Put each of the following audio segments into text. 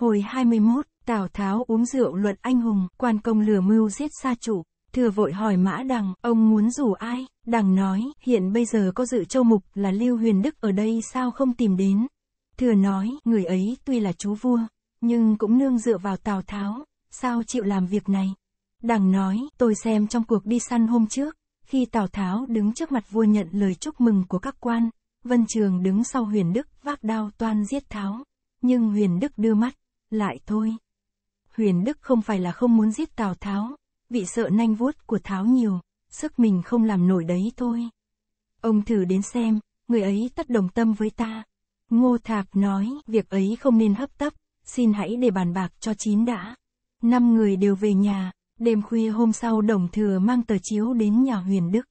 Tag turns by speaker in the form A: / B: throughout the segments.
A: Hồi 21, Tào Tháo uống rượu luận anh hùng, quan công lừa mưu giết sa chủ. Thừa vội hỏi Mã Đằng, ông muốn rủ ai? Đằng nói, hiện bây giờ có dự châu mục là Lưu Huyền Đức ở đây sao không tìm đến? Thừa nói, người ấy tuy là chú vua, nhưng cũng nương dựa vào Tào Tháo, sao chịu làm việc này? Đằng nói, tôi xem trong cuộc đi săn hôm trước, khi Tào Tháo đứng trước mặt vua nhận lời chúc mừng của các quan, Vân Trường đứng sau Huyền Đức vác đao toan giết Tháo. Nhưng Huyền Đức đưa mắt, lại thôi. Huyền Đức không phải là không muốn giết Tào Tháo, vị sợ nanh vuốt của Tháo nhiều, sức mình không làm nổi đấy thôi. Ông thử đến xem, người ấy tất đồng tâm với ta. Ngô Thạc nói, việc ấy không nên hấp tấp, xin hãy để bàn bạc cho chín đã. Năm người đều về nhà, đêm khuya hôm sau đồng thừa mang tờ chiếu đến nhà Huyền Đức.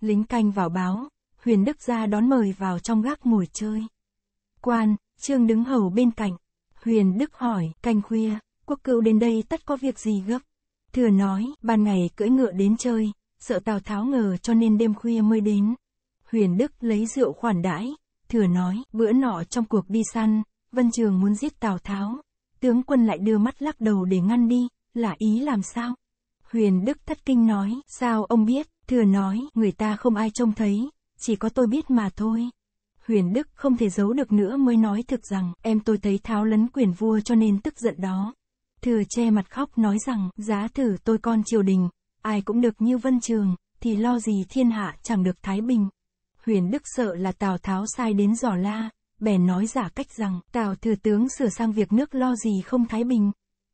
A: Lính canh vào báo, Huyền Đức ra đón mời vào trong gác ngồi chơi. Quan, Trương đứng hầu bên cạnh, Huyền Đức hỏi, canh khuya, quốc cựu đến đây tất có việc gì gấp? Thừa nói, ban ngày cưỡi ngựa đến chơi, sợ Tào Tháo ngờ cho nên đêm khuya mới đến. Huyền Đức lấy rượu khoản đãi, thừa nói, bữa nọ trong cuộc đi săn, Vân Trường muốn giết Tào Tháo. Tướng quân lại đưa mắt lắc đầu để ngăn đi, là ý làm sao? Huyền Đức thất kinh nói, sao ông biết, thừa nói, người ta không ai trông thấy, chỉ có tôi biết mà thôi. Huyền Đức không thể giấu được nữa mới nói thực rằng, em tôi thấy tháo lấn quyền vua cho nên tức giận đó. Thừa che mặt khóc nói rằng, giá thử tôi con triều đình, ai cũng được như vân trường, thì lo gì thiên hạ chẳng được thái bình. Huyền Đức sợ là Tào Tháo sai đến giỏ la, bèn nói giả cách rằng, Tào thừa tướng sửa sang việc nước lo gì không thái bình.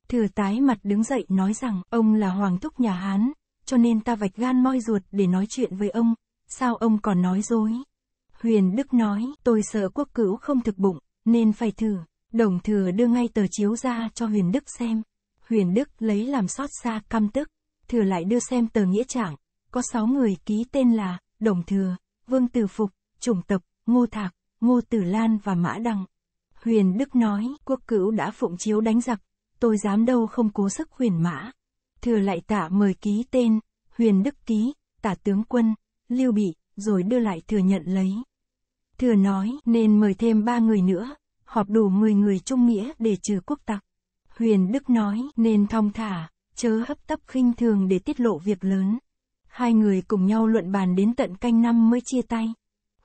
A: Thừa tái mặt đứng dậy nói rằng, ông là hoàng thúc nhà Hán, cho nên ta vạch gan moi ruột để nói chuyện với ông, sao ông còn nói dối. Huyền Đức nói, tôi sợ quốc cửu không thực bụng, nên phải thử. Đồng thừa đưa ngay tờ chiếu ra cho Huyền Đức xem. Huyền Đức lấy làm xót xa căm tức. Thừa lại đưa xem tờ nghĩa trạng. Có sáu người ký tên là Đồng Thừa, Vương Tử Phục, Trùng Tập, Ngô Thạc, Ngô Tử Lan và Mã Đăng. Huyền Đức nói, quốc cửu đã phụng chiếu đánh giặc. Tôi dám đâu không cố sức huyền mã. Thừa lại tạ mời ký tên. Huyền Đức ký, tả tướng quân, Lưu Bị, rồi đưa lại thừa nhận lấy. Thừa nói nên mời thêm ba người nữa, họp đủ 10 người trung nghĩa để trừ quốc tặc. Huyền Đức nói nên thong thả, chớ hấp tấp khinh thường để tiết lộ việc lớn. Hai người cùng nhau luận bàn đến tận canh năm mới chia tay.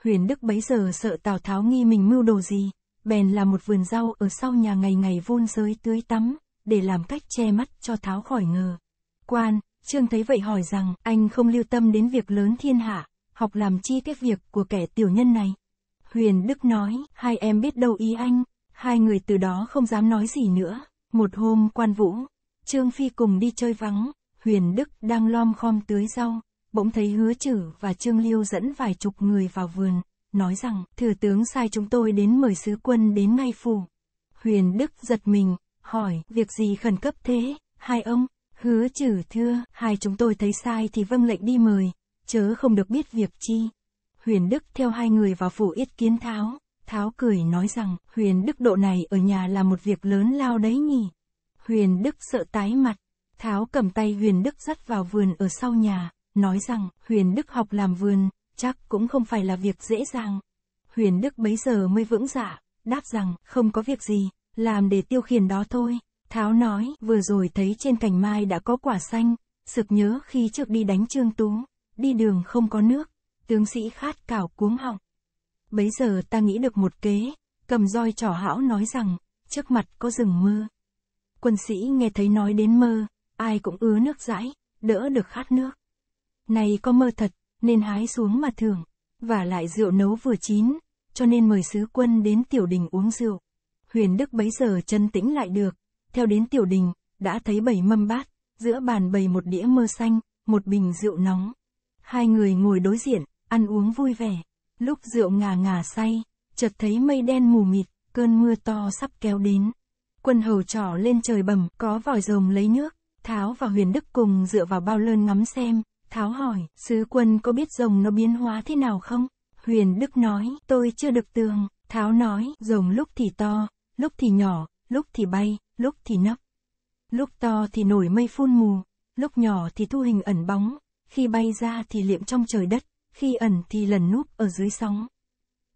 A: Huyền Đức bấy giờ sợ Tào Tháo nghi mình mưu đồ gì, bèn là một vườn rau ở sau nhà ngày ngày vôn giới tưới tắm, để làm cách che mắt cho Tháo khỏi ngờ. Quan, Trương thấy vậy hỏi rằng, anh không lưu tâm đến việc lớn thiên hạ, học làm chi cái việc của kẻ tiểu nhân này. Huyền Đức nói, hai em biết đâu ý anh, hai người từ đó không dám nói gì nữa. Một hôm quan vũ, Trương Phi cùng đi chơi vắng, Huyền Đức đang lom khom tưới rau, bỗng thấy hứa chử và Trương Liêu dẫn vài chục người vào vườn, nói rằng, thừa tướng sai chúng tôi đến mời sứ quân đến ngay phủ. Huyền Đức giật mình, hỏi, việc gì khẩn cấp thế, hai ông, hứa chử thưa, hai chúng tôi thấy sai thì vâng lệnh đi mời, chớ không được biết việc chi. Huyền Đức theo hai người vào phủ yết kiến Tháo, Tháo cười nói rằng, Huyền Đức độ này ở nhà là một việc lớn lao đấy nhỉ. Huyền Đức sợ tái mặt, Tháo cầm tay Huyền Đức dắt vào vườn ở sau nhà, nói rằng, Huyền Đức học làm vườn, chắc cũng không phải là việc dễ dàng. Huyền Đức bấy giờ mới vững dạ, đáp rằng, không có việc gì, làm để tiêu khiển đó thôi. Tháo nói, vừa rồi thấy trên cành mai đã có quả xanh, sực nhớ khi trước đi đánh Trương Tú đi đường không có nước, tướng sĩ khát cào cuống họng. Bấy giờ ta nghĩ được một kế, cầm roi trỏ hão nói rằng, trước mặt có rừng mơ. Quân sĩ nghe thấy nói đến mơ, ai cũng ứa nước rãi đỡ được khát nước. Này có mơ thật, nên hái xuống mà thưởng, và lại rượu nấu vừa chín, cho nên mời sứ quân đến tiểu đình uống rượu. Huyền Đức bấy giờ chân tĩnh lại được, theo đến tiểu đình, đã thấy bảy mâm bát, giữa bàn bày một đĩa mơ xanh, một bình rượu nóng. Hai người ngồi đối diện, ăn uống vui vẻ. Lúc rượu ngà ngà say, chợt thấy mây đen mù mịt, cơn mưa to sắp kéo đến. Quân hầu trỏ lên trời bầm có vòi rồng lấy nước. Tháo và Huyền Đức cùng dựa vào bao lơn ngắm xem. Tháo hỏi, sứ quân có biết rồng nó biến hóa thế nào không? Huyền Đức nói, tôi chưa được tường. Tháo nói, rồng lúc thì to, lúc thì nhỏ, lúc thì bay, lúc thì nấp. Lúc to thì nổi mây phun mù, lúc nhỏ thì thu hình ẩn bóng, khi bay ra thì liệm trong trời đất, khi ẩn thì lẩn núp ở dưới sóng.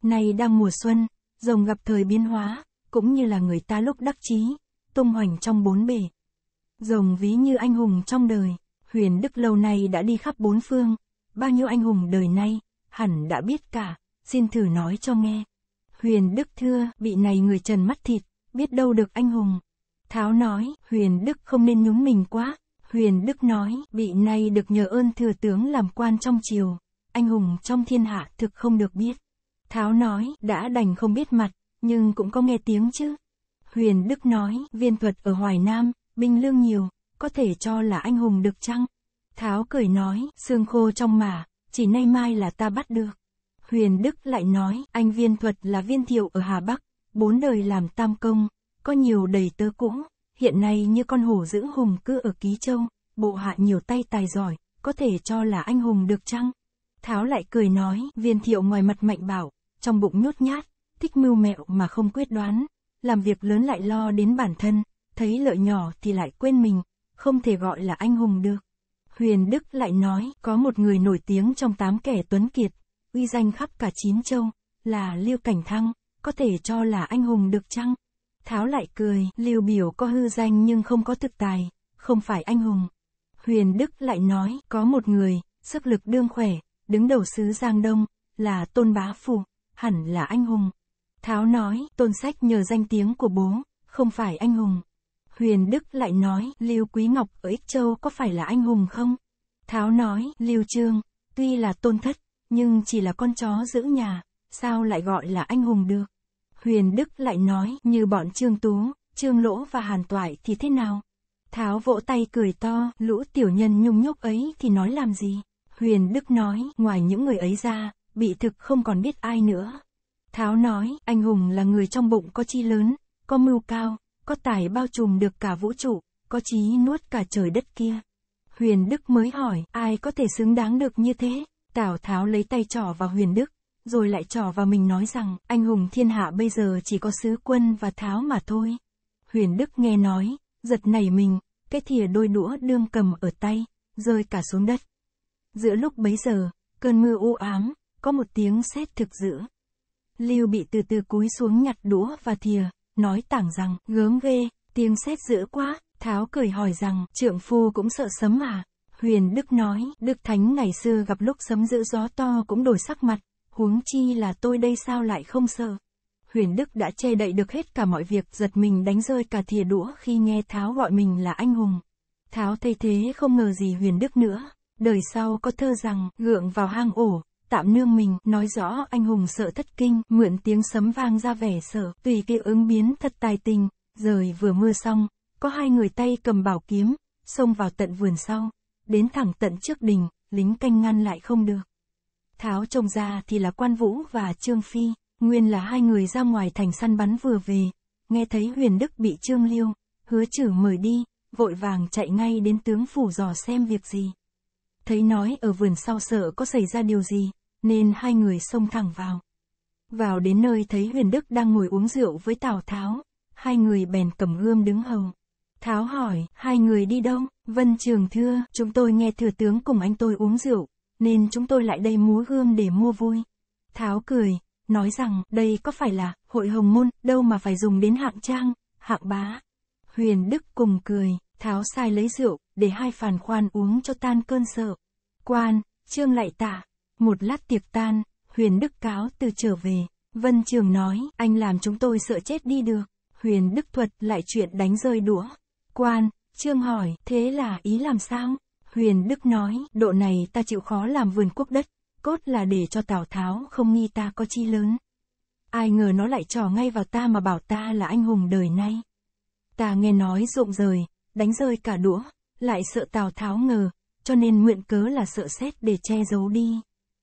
A: Nay đang mùa xuân, rồng gặp thời biến hóa, cũng như là người ta lúc đắc chí, tung hoành trong bốn bể. Rồng ví như anh hùng trong đời, huyền đức lâu nay đã đi khắp bốn phương, bao nhiêu anh hùng đời nay, hẳn đã biết cả, xin thử nói cho nghe. Huyền đức thưa, vị này người trần mắt thịt, biết đâu được anh hùng. Tháo nói, huyền đức không nên nhún mình quá, Huyền Đức nói, Bị nay được nhờ ơn thừa tướng làm quan trong triều, anh hùng trong thiên hạ thực không được biết. Tháo nói, đã đành không biết mặt, nhưng cũng có nghe tiếng chứ. Huyền Đức nói, viên thuật ở Hoài Nam, binh lương nhiều, có thể cho là anh hùng được chăng? Tháo cười nói, xương khô trong mà, chỉ nay mai là ta bắt được. Huyền Đức lại nói, anh viên thuật là viên thiệu ở Hà Bắc, bốn đời làm tam công, có nhiều đầy tớ cũng hiện nay như con hổ dữ hùng cứ ở Ký Châu, bộ hạ nhiều tay tài giỏi, có thể cho là anh hùng được chăng? Tháo lại cười nói, viên thiệu ngoài mặt mạnh bảo, trong bụng nhút nhát, thích mưu mẹo mà không quyết đoán, làm việc lớn lại lo đến bản thân, thấy lợi nhỏ thì lại quên mình, không thể gọi là anh hùng được. Huyền Đức lại nói, có một người nổi tiếng trong tám kẻ tuấn kiệt, uy danh khắp cả chín châu, là Liêu Cảnh Thăng, có thể cho là anh hùng được chăng? Tháo lại cười, Lưu Biểu có hư danh nhưng không có thực tài, không phải anh hùng. Huyền Đức lại nói, có một người, sức lực đương khỏe, đứng đầu xứ Giang Đông, là Tôn Bá Phù, hẳn là anh hùng. Tháo nói, Tôn Sách nhờ danh tiếng của bố, không phải anh hùng. Huyền Đức lại nói, Lưu Quý Ngọc ở Ích Châu có phải là anh hùng không? Tháo nói, Lưu Trương, tuy là tôn thất, nhưng chỉ là con chó giữ nhà, sao lại gọi là anh hùng được? Huyền Đức lại nói như bọn Trương Tú, Trương Lỗ và Hàn Toại thì thế nào? Tháo vỗ tay cười to, lũ tiểu nhân nhung nhúc ấy thì nói làm gì? Huyền Đức nói, ngoài những người ấy ra, bị thực không còn biết ai nữa. Tháo nói, anh hùng là người trong bụng có chi lớn, có mưu cao, có tài bao trùm được cả vũ trụ, có trí nuốt cả trời đất kia. Huyền Đức mới hỏi, ai có thể xứng đáng được như thế? Tào Tháo lấy tay trỏ vào Huyền Đức, rồi lại trò vào mình nói rằng, anh hùng thiên hạ bây giờ chỉ có sứ quân và tháo mà thôi. Huyền Đức nghe nói, giật nảy mình, cái thìa đôi đũa đương cầm ở tay, rơi cả xuống đất. Giữa lúc bấy giờ, cơn mưa u ám, có một tiếng sét thực giữa. Lưu bị từ từ cúi xuống nhặt đũa và thìa, nói tảng rằng, gớm ghê, tiếng sét dữ quá, Tháo cười hỏi rằng, trượng phu cũng sợ sấm à? Huyền Đức nói, Đức Thánh ngày xưa gặp lúc sấm dữ gió to cũng đổi sắc mặt, huống chi là tôi đây sao lại không sợ. Huyền Đức đã che đậy được hết cả mọi việc, giật mình đánh rơi cả thìa đũa khi nghe Tháo gọi mình là anh hùng. Tháo thấy thế không ngờ gì Huyền Đức nữa, đời sau có thơ rằng, gượng vào hang ổ, tạm nương mình, nói rõ anh hùng sợ thất kinh, mượn tiếng sấm vang ra vẻ sợ, tùy kia ứng biến thật tài tình, rời vừa mưa xong, có hai người tay cầm bảo kiếm, xông vào tận vườn sau, đến thẳng tận trước đình, lính canh ngăn lại không được. Tháo trông ra thì là Quan Vũ và Trương Phi, nguyên là hai người ra ngoài thành săn bắn vừa về, nghe thấy Huyền Đức bị Trương Liêu, hứa chử mời đi, vội vàng chạy ngay đến tướng phủ dò xem việc gì. Thấy nói ở vườn sau sợ có xảy ra điều gì, nên hai người xông thẳng vào. Vào đến nơi thấy Huyền Đức đang ngồi uống rượu với Tào Tháo, hai người bèn cầm gươm đứng hầu. Tháo hỏi, hai người đi đâu? Vân Trường thưa, chúng tôi nghe thừa tướng cùng anh tôi uống rượu, nên chúng tôi lại đây múa gươm để mua vui. Tháo cười, nói rằng đây có phải là hội hồng môn đâu mà phải dùng đến hạng trang, hạng bá. Huyền Đức cùng cười, Tháo sai lấy rượu, để hai phản khoan uống cho tan cơn sợ. Quan, Trương lại tạ, một lát tiệc tan, Huyền Đức cáo từ trở về. Vân Trường nói, anh làm chúng tôi sợ chết đi được. Huyền Đức thuật lại chuyện đánh rơi đũa. Quan, Trương hỏi, thế là ý làm sao? Huyền Đức nói, độ này ta chịu khó làm vườn quốc đất, cốt là để cho Tào Tháo không nghi ta có chi lớn. Ai ngờ nó lại trò ngay vào ta mà bảo ta là anh hùng đời nay. Ta nghe nói rụng rời, đánh rơi cả đũa, lại sợ Tào Tháo ngờ, cho nên nguyện cớ là sợ xét để che giấu đi.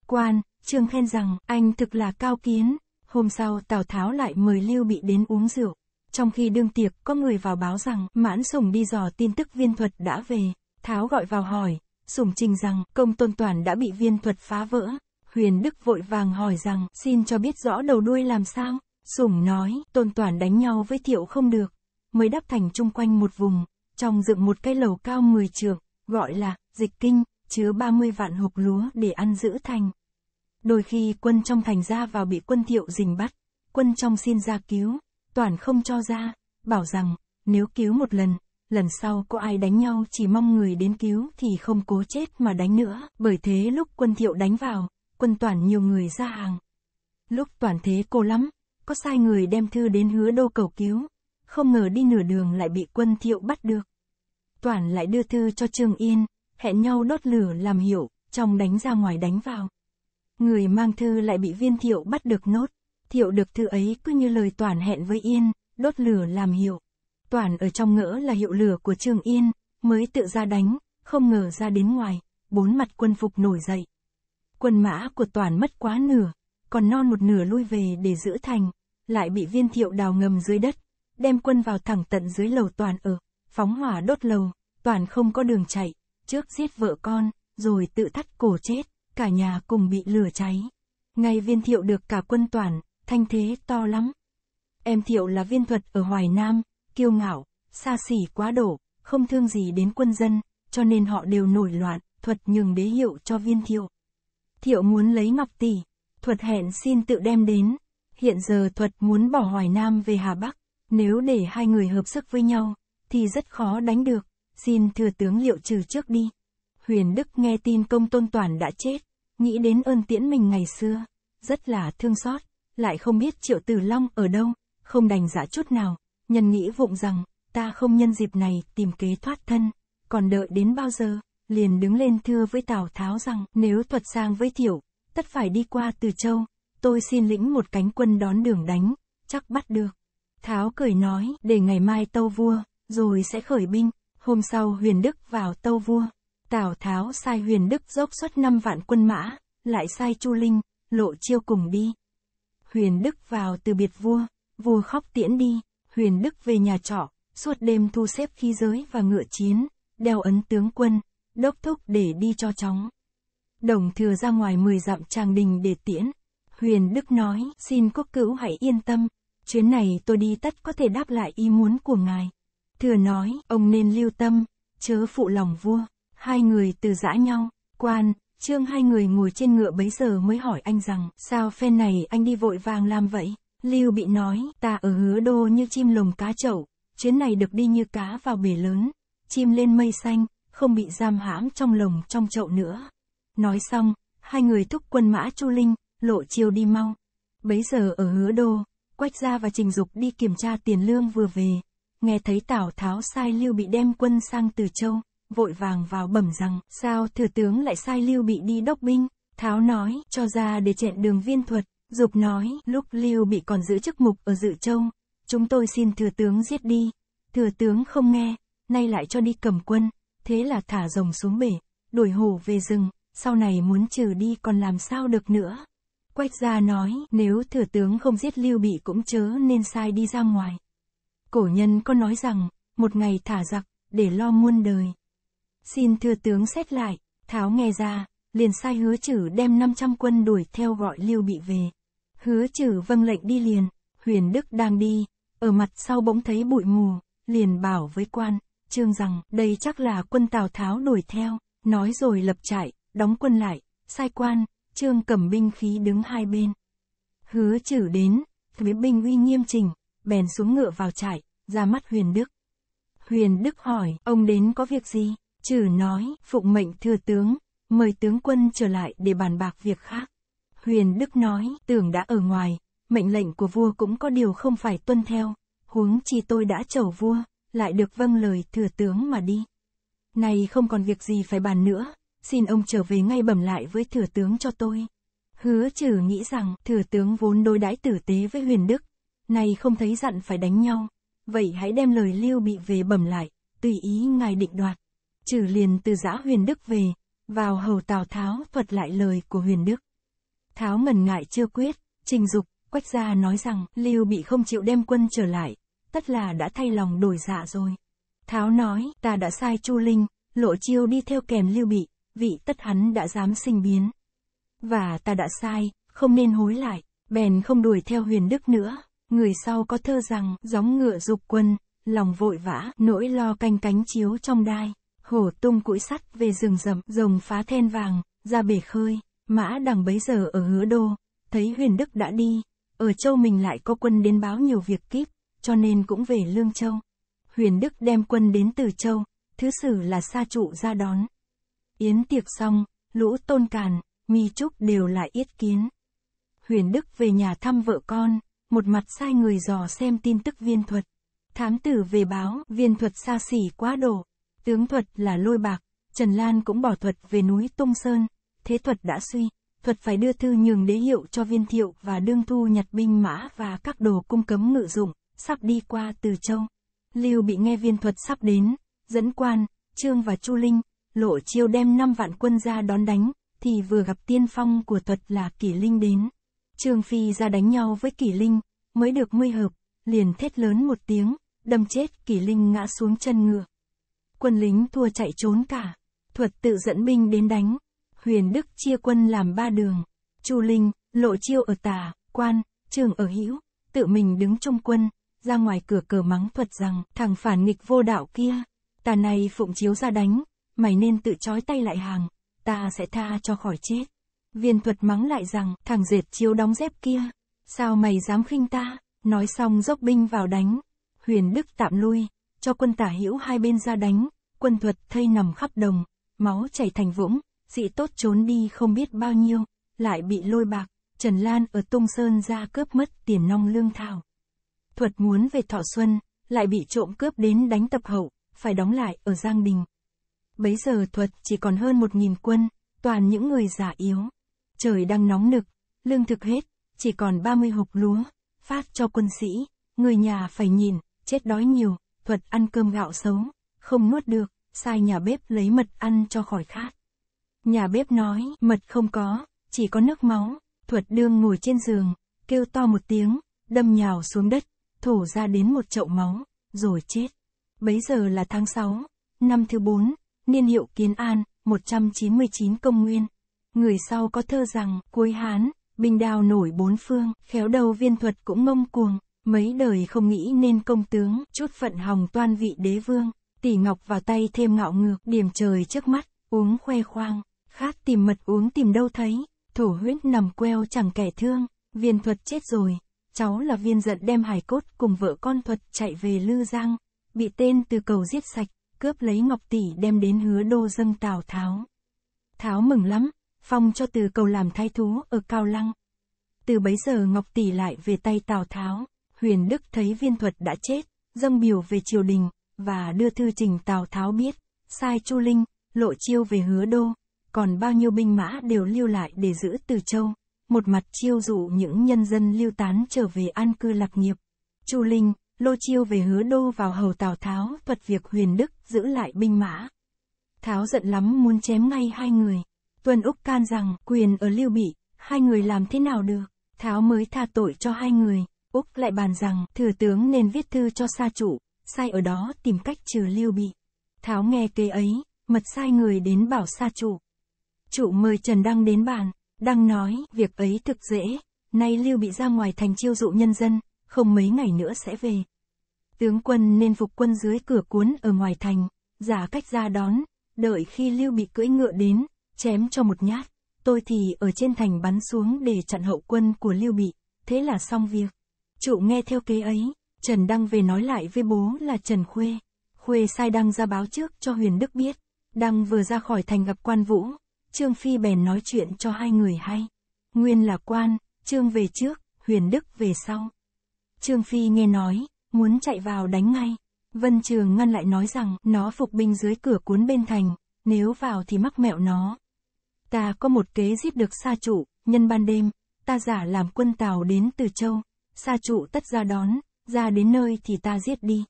A: Quan, Trương khen rằng, anh thực là cao kiến, hôm sau Tào Tháo lại mời Lưu Bị đến uống rượu. Trong khi đương tiệc, có người vào báo rằng, mãn Sùng đi dò tin tức viên thuật đã về, Tháo gọi vào hỏi, sủng trình rằng công tôn toàn đã bị viên thuật phá vỡ. Huyền Đức vội vàng hỏi rằng, xin cho biết rõ đầu đuôi làm sao. Sủng nói, tôn toàn đánh nhau với thiệu không được. Mới đắp thành chung quanh một vùng, trong dựng một cái lầu cao 10 trượng, gọi là, dịch kinh, chứa 30 vạn hộp lúa để ăn giữ thành. Đôi khi quân trong thành ra vào bị quân thiệu rình bắt, quân trong xin ra cứu, toàn không cho ra, bảo rằng, nếu cứu một lần, lần sau có ai đánh nhau chỉ mong người đến cứu thì không cố chết mà đánh nữa, bởi thế lúc quân thiệu đánh vào, quân toàn nhiều người ra hàng. Lúc toàn thế cô lắm, có sai người đem thư đến hứa đô cầu cứu, không ngờ đi nửa đường lại bị quân thiệu bắt được. Toàn lại đưa thư cho Trương Yên, hẹn nhau đốt lửa làm hiệu trong đánh ra ngoài đánh vào. Người mang thư lại bị viên thiệu bắt được nốt, thiệu được thư ấy cứ như lời Toàn hẹn với Yên, đốt lửa làm hiệu Toàn ở trong ngỡ là hiệu lửa của Trường Yên, mới tự ra đánh, không ngờ ra đến ngoài, bốn mặt quân phục nổi dậy. Quân mã của Toàn mất quá nửa, còn non một nửa lui về để giữ thành, lại bị viên thiệu đào ngầm dưới đất, đem quân vào thẳng tận dưới lầu Toàn ở, phóng hỏa đốt lầu, Toàn không có đường chạy, trước giết vợ con, rồi tự thắt cổ chết, cả nhà cùng bị lửa cháy. Ngay viên thiệu được cả quân Toàn, thanh thế to lắm. Em thiệu là viên thuật ở Hoài Nam, kiêu ngạo, xa xỉ quá đổ, không thương gì đến quân dân, cho nên họ đều nổi loạn, thuật nhường đế hiệu cho viên thiệu. Thiệu muốn lấy ngọc tỷ, thuật hẹn xin tự đem đến. Hiện giờ thuật muốn bỏ Hoài Nam về Hà Bắc, nếu để hai người hợp sức với nhau, thì rất khó đánh được, xin thừa tướng liệu trừ trước đi. Huyền Đức nghe tin công tôn toàn đã chết, nghĩ đến ơn tiễn mình ngày xưa, rất là thương xót, lại không biết triệu tử long ở đâu, không đành giả chút nào, nhân nghĩ vụng rằng, ta không nhân dịp này tìm kế thoát thân, còn đợi đến bao giờ, liền đứng lên thưa với Tào Tháo rằng, nếu thuật sang với thiểu, tất phải đi qua từ châu, tôi xin lĩnh một cánh quân đón đường đánh, chắc bắt được. Tháo cười nói, để ngày mai tâu vua, rồi sẽ khởi binh, hôm sau huyền đức vào tâu vua. Tào Tháo sai huyền đức dốc suất 5 vạn quân mã, lại sai Chu Linh, lộ chiêu cùng đi. Huyền đức vào từ biệt vua, vua khóc tiễn đi. Huyền Đức về nhà trọ, suốt đêm thu xếp khí giới và ngựa chiến, đeo ấn tướng quân, đốc thúc để đi cho chóng. Đồng thừa ra ngoài 10 dặm tràng đình để tiễn. Huyền Đức nói, xin quốc cữu hãy yên tâm, chuyến này tôi đi tất có thể đáp lại ý muốn của ngài. Thừa nói, ông nên lưu tâm, chớ phụ lòng vua. Hai người từ giã nhau, quan, trương hai người ngồi trên ngựa bấy giờ mới hỏi anh rằng, sao phen này anh đi vội vàng làm vậy? Lưu Bị nói, ta ở hứa đô như chim lồng cá chậu, chuyến này được đi như cá vào bể lớn, chim lên mây xanh, không bị giam hãm trong lồng trong chậu nữa. Nói xong, hai người thúc quân mã Chu Linh, lộ chiều đi mau. Bấy giờ ở hứa đô, Quách Gia và Trình Dục đi kiểm tra tiền lương vừa về. Nghe thấy Tào Tháo sai Lưu Bị đem quân sang Từ Châu, vội vàng vào bẩm rằng, sao thừa tướng lại sai Lưu Bị đi đốc binh? Tháo nói, cho ra để chẹn đường viên thuật, Dục nói, lúc Lưu bị còn giữ chức mục ở Dự Châu, chúng tôi xin thừa tướng giết đi. Thừa tướng không nghe, nay lại cho đi cầm quân, thế là thả rồng xuống bể, đuổi hổ về rừng, sau này muốn trừ đi còn làm sao được nữa. Quách gia nói, nếu thừa tướng không giết Lưu bị cũng chớ nên sai đi ra ngoài. Cổ nhân có nói rằng, một ngày thả giặc, để lo muôn đời. Xin thừa tướng xét lại, Tháo nghe ra, liền sai hứa Chử đem 500 quân đuổi theo gọi Lưu Bị về. Hứa Chử vâng lệnh đi liền, huyền đức đang đi, ở mặt sau bỗng thấy bụi mù, liền bảo với quan, trương rằng đây chắc là quân Tào Tháo đuổi theo, nói rồi lập trại, đóng quân lại, sai quan, trương cầm binh khí đứng hai bên. Hứa Chử đến, phía binh uy nghiêm trình, bèn xuống ngựa vào trại, ra mắt huyền đức. Huyền đức hỏi, ông đến có việc gì? Chử nói, phụng mệnh thừa tướng, mời tướng quân trở lại để bàn bạc việc khác. Huyền Đức nói, tưởng đã ở ngoài, mệnh lệnh của vua cũng có điều không phải tuân theo, huống chi tôi đã chầu vua, lại được vâng lời thừa tướng mà đi. Này không còn việc gì phải bàn nữa, xin ông trở về ngay bẩm lại với thừa tướng cho tôi. Hứa trừ nghĩ rằng thừa tướng vốn đối đãi tử tế với huyền đức, này không thấy dặn phải đánh nhau, vậy hãy đem lời lưu bị về bẩm lại, tùy ý ngài định đoạt. Trừ liền từ giã huyền đức về, vào hầu Tào Tháo thuật lại lời của huyền đức. Tháo ngần ngại chưa quyết, trình dục, quách gia nói rằng Lưu bị không chịu đem quân trở lại, tất là đã thay lòng đổi dạ rồi. Tháo nói, ta đã sai Chu Linh, lộ chiêu đi theo kèm Lưu bị, vị tất hắn đã dám sinh biến. Và ta đã sai, không nên hối lại, bèn không đuổi theo huyền đức nữa. Người sau có thơ rằng, gióng ngựa dục quân, lòng vội vã, nỗi lo canh cánh chiếu trong đai hổ tung củi sắt về rừng rậm, rồng phá then vàng, ra bể khơi, mã đằng bấy giờ ở hứa đô, thấy huyền đức đã đi, ở châu mình lại có quân đến báo nhiều việc kíp, cho nên cũng về lương châu. Huyền đức đem quân đến từ châu, thứ sử là sa trụ ra đón. Yến tiệc xong, lũ tôn càn, mi trúc đều lại yết kiến. Huyền đức về nhà thăm vợ con, một mặt sai người dò xem tin tức viên thuật. Thám tử về báo, viên thuật xa xỉ quá độ, Tướng thuật là lôi bạc, Trần Lan cũng bỏ thuật về núi Tung Sơn, thế thuật đã suy, thuật phải đưa thư nhường đế hiệu cho viên thiệu và đương thu nhặt binh mã và các đồ cung cấm ngự dụng, sắp đi qua từ châu. Lưu bị nghe viên thuật sắp đến, dẫn quan, trương và chu linh, lộ chiêu đem 5 vạn quân ra đón đánh, thì vừa gặp tiên phong của thuật là kỷ linh đến. Trương Phi ra đánh nhau với kỷ linh, mới được mươi hợp, liền thét lớn một tiếng, đâm chết kỷ linh ngã xuống chân ngựa quân lính thua chạy trốn cả. Thuật tự dẫn binh đến đánh. Huyền Đức chia quân làm ba đường. Chu Linh, Lộ Chiêu ở tà quan, trường ở hữu, tự mình đứng trong quân, ra ngoài cửa cờ mắng thuật rằng, thằng phản nghịch vô đạo kia, ta này phụng chiếu ra đánh, mày nên tự trói tay lại hàng, ta sẽ tha cho khỏi chết. Viên thuật mắng lại rằng, thằng dệt chiếu đóng dép kia, sao mày dám khinh ta, nói xong dốc binh vào đánh. Huyền Đức tạm lui, cho quân tả hữu hai bên ra đánh, quân thuật thây nằm khắp đồng, máu chảy thành vũng, dị tốt trốn đi không biết bao nhiêu, lại bị lôi bạc, Trần Lan ở Tung Sơn ra cướp mất tiền nong lương thảo. Thuật muốn về Thọ Xuân, lại bị trộm cướp đến đánh tập hậu, phải đóng lại ở Giang Đình. Bấy giờ thuật chỉ còn hơn một nghìn quân, toàn những người già yếu. Trời đang nóng nực, lương thực hết, chỉ còn 30 hộp lúa, phát cho quân sĩ, người nhà phải nhìn, chết đói nhiều, thuật ăn cơm gạo xấu không nuốt được, sai nhà bếp lấy mật ăn cho khỏi khát. Nhà bếp nói, mật không có, chỉ có nước máu, thuật đương ngồi trên giường, kêu to một tiếng, đâm nhào xuống đất, thổ ra đến một chậu máu, rồi chết. Bấy giờ là tháng 6, năm thứ 4, niên hiệu Kiến An, 199 công nguyên. Người sau có thơ rằng, cuối Hán, bình đào nổi bốn phương, khéo đầu viên thuật cũng ngông cuồng, mấy đời không nghĩ nên công tướng, chút phận hồng toan vị đế vương tỷ ngọc vào tay thêm ngạo ngược, điểm trời trước mắt, uống khoe khoang, khát tìm mật uống tìm đâu thấy, thổ huyết nằm queo chẳng kẻ thương, viên thuật chết rồi, cháu là viên giận đem hải cốt cùng vợ con thuật chạy về Lư Giang, bị tên từ cầu giết sạch, cướp lấy ngọc tỷ đem đến hứa đô dâng Tào Tháo. Tháo mừng lắm, phong cho từ cầu làm thái thú ở Cao Lăng. Từ bấy giờ Ngọc Tỷ lại về tay Tào Tháo, huyền đức thấy viên thuật đã chết, dâng biểu về triều đình, và đưa thư trình Tào Tháo biết, sai Chu Linh, lộ chiêu về hứa đô, còn bao nhiêu binh mã đều lưu lại để giữ từ châu, một mặt chiêu dụ những nhân dân lưu tán trở về an cư lạc nghiệp. Chu Linh, lô chiêu về hứa đô vào hầu Tào Tháo thuật việc huyền đức giữ lại binh mã. Tháo giận lắm muốn chém ngay hai người. Tuân Úc can rằng quyền ở Lưu Bị, hai người làm thế nào được, Tháo mới tha tội cho hai người. Úc lại bàn rằng, thừa tướng nên viết thư cho sa chủ, sai ở đó tìm cách trừ lưu bị. Tháo nghe kế ấy, mật sai người đến bảo xa trụ. Trụ mời Trần Đăng đến bàn, Đăng nói, việc ấy thực dễ, nay lưu bị ra ngoài thành chiêu dụ nhân dân, không mấy ngày nữa sẽ về. Tướng quân nên phục quân dưới cửa cuốn ở ngoài thành, giả cách ra đón, đợi khi lưu bị cưỡi ngựa đến, chém cho một nhát, tôi thì ở trên thành bắn xuống để chặn hậu quân của lưu bị, thế là xong việc. Trụ nghe theo kế ấy, Trần Đăng về nói lại với bố là Trần Khuê. Khuê sai Đăng ra báo trước cho Huyền Đức biết. Đăng vừa ra khỏi thành gặp quan vũ. Trương Phi bèn nói chuyện cho hai người hay. Nguyên là quan, Trương về trước, Huyền Đức về sau. Trương Phi nghe nói, muốn chạy vào đánh ngay. Vân Trường ngăn lại nói rằng nó phục binh dưới cửa cuốn bên thành, nếu vào thì mắc mẹo nó. Ta có một kế giết được Sa Trụ, nhân ban đêm, ta giả làm quân tàu đến từ châu, Sa Trụ tất ra đón, ra đến nơi thì ta giết đi.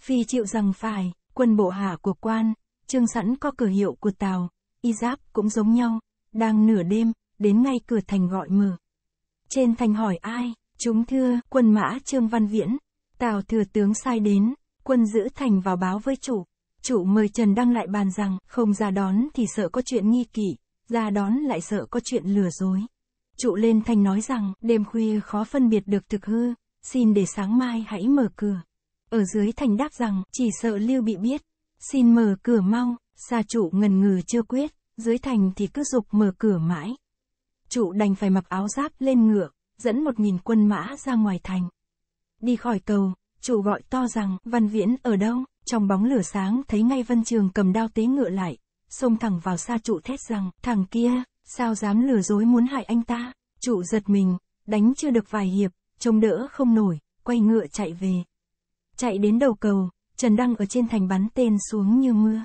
A: Phi chịu rằng phải, quân bộ hạ của quan, trương sẵn có cửa hiệu của tàu y giáp cũng giống nhau, đang nửa đêm, đến ngay cửa thành gọi mở. Trên thành hỏi ai, chúng thưa, quân mã Trương Văn Viễn, tàu thừa tướng sai đến, quân giữ thành vào báo với chủ. Chủ mời Trần Đăng lại bàn rằng, không ra đón thì sợ có chuyện nghi kỵ, ra đón lại sợ có chuyện lừa dối. chủ lên thành nói rằng, đêm khuya khó phân biệt được thực hư, xin để sáng mai hãy mở cửa. Ở dưới thành đáp rằng, chỉ sợ Lưu bị biết. Xin mở cửa mau, gia trụ ngần ngừ chưa quyết, dưới thành thì cứ dục mở cửa mãi. Trụ đành phải mặc áo giáp lên ngựa, dẫn một nghìn quân mã ra ngoài thành. Đi khỏi cầu, trụ gọi to rằng, Văn Viễn ở đâu? Trong bóng lửa sáng thấy ngay Vân Trường cầm đao tế ngựa lại, xông thẳng vào xa trụ thét rằng, thằng kia, sao dám lừa dối muốn hại anh ta? Trụ giật mình, đánh chưa được vài hiệp, trông đỡ không nổi, quay ngựa chạy về. Chạy đến đầu cầu, Trần Đăng ở trên thành bắn tên xuống như mưa.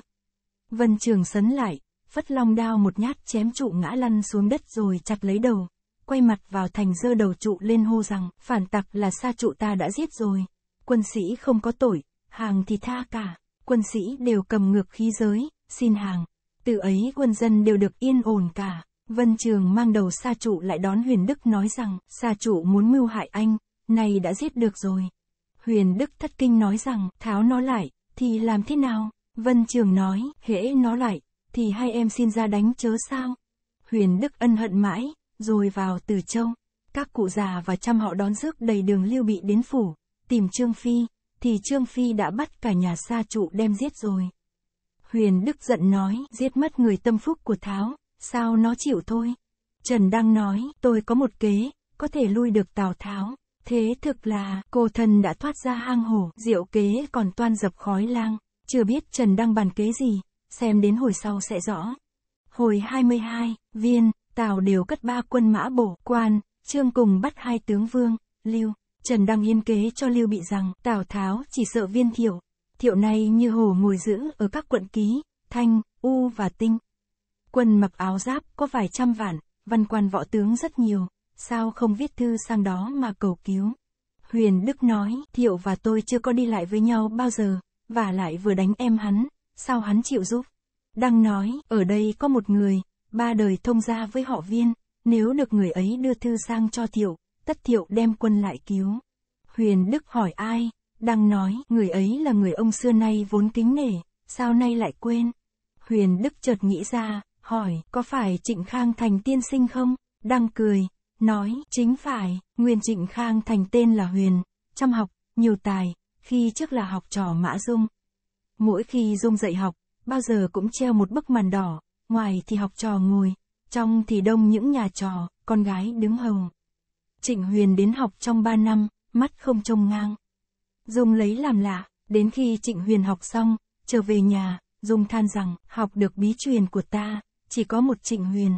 A: Vân Trường sấn lại, phất long đao một nhát chém trụ ngã lăn xuống đất rồi chặt lấy đầu, quay mặt vào thành dơ đầu trụ lên hô rằng, phản tặc là xa trụ ta đã giết rồi, quân sĩ không có tội, hàng thì tha cả, quân sĩ đều cầm ngược khí giới, xin hàng, từ ấy quân dân đều được yên ổn cả. Vân Trường mang đầu Sa Trụ lại đón Huyền Đức nói rằng, Sa Trụ muốn mưu hại anh, nay đã giết được rồi. Huyền Đức thất kinh nói rằng, tháo nó lại, thì làm thế nào? Vân Trường nói, hễ nó lại, thì hai em xin ra đánh chớ sao? Huyền Đức ân hận mãi, rồi vào Từ Châu. Các cụ già và trăm họ đón rước đầy đường lưu bị đến phủ, tìm Trương Phi, thì Trương Phi đã bắt cả nhà Sa Trụ đem giết rồi. Huyền Đức giận nói, giết mất người tâm phúc của Tháo, sao nó chịu thôi. Trần đang nói, tôi có một kế, có thể lui được Tào Tháo. Thế thực là, cô thần đã thoát ra hang hổ, diệu kế còn toan dập khói lang. Chưa biết Trần đang bàn kế gì, xem đến hồi sau sẽ rõ. Hồi 22, viên, Tào đều cất ba quân mã bổ, quan, trương cùng bắt hai tướng vương, lưu. Trần đang yên kế cho lưu bị rằng, Tào Tháo chỉ sợ viên thiệu. Thiệu này như hổ ngồi giữ ở các quận ký, thanh, u và tinh. Quân mặc áo giáp có vài trăm vạn, văn quan võ tướng rất nhiều, sao không viết thư sang đó mà cầu cứu. Huyền Đức nói, Thiệu và tôi chưa có đi lại với nhau bao giờ, và lại vừa đánh em hắn, sao hắn chịu giúp? Đăng nói, ở đây có một người, ba đời thông gia với họ viên, nếu được người ấy đưa thư sang cho Thiệu, tất Thiệu đem quân lại cứu. Huyền Đức hỏi ai? Đăng nói, người ấy là người ông xưa nay vốn kính nể, sao nay lại quên? Huyền Đức chợt nghĩ ra, hỏi, có phải Trịnh Khang Thành tiên sinh không? Đăng cười, nói, chính phải, Nguyên Trịnh Khang Thành tên là Huyền, chăm học, nhiều tài, khi trước là học trò Mã Dung. Mỗi khi Dung dạy học, bao giờ cũng treo một bức màn đỏ, ngoài thì học trò ngồi, trong thì đông những nhà trò, con gái đứng hầu. Trịnh Huyền đến học trong ba năm, mắt không trông ngang. Dung lấy làm lạ, đến khi Trịnh Huyền học xong, trở về nhà, Dung than rằng, học được bí truyền của ta, chỉ có một Trịnh Huyền.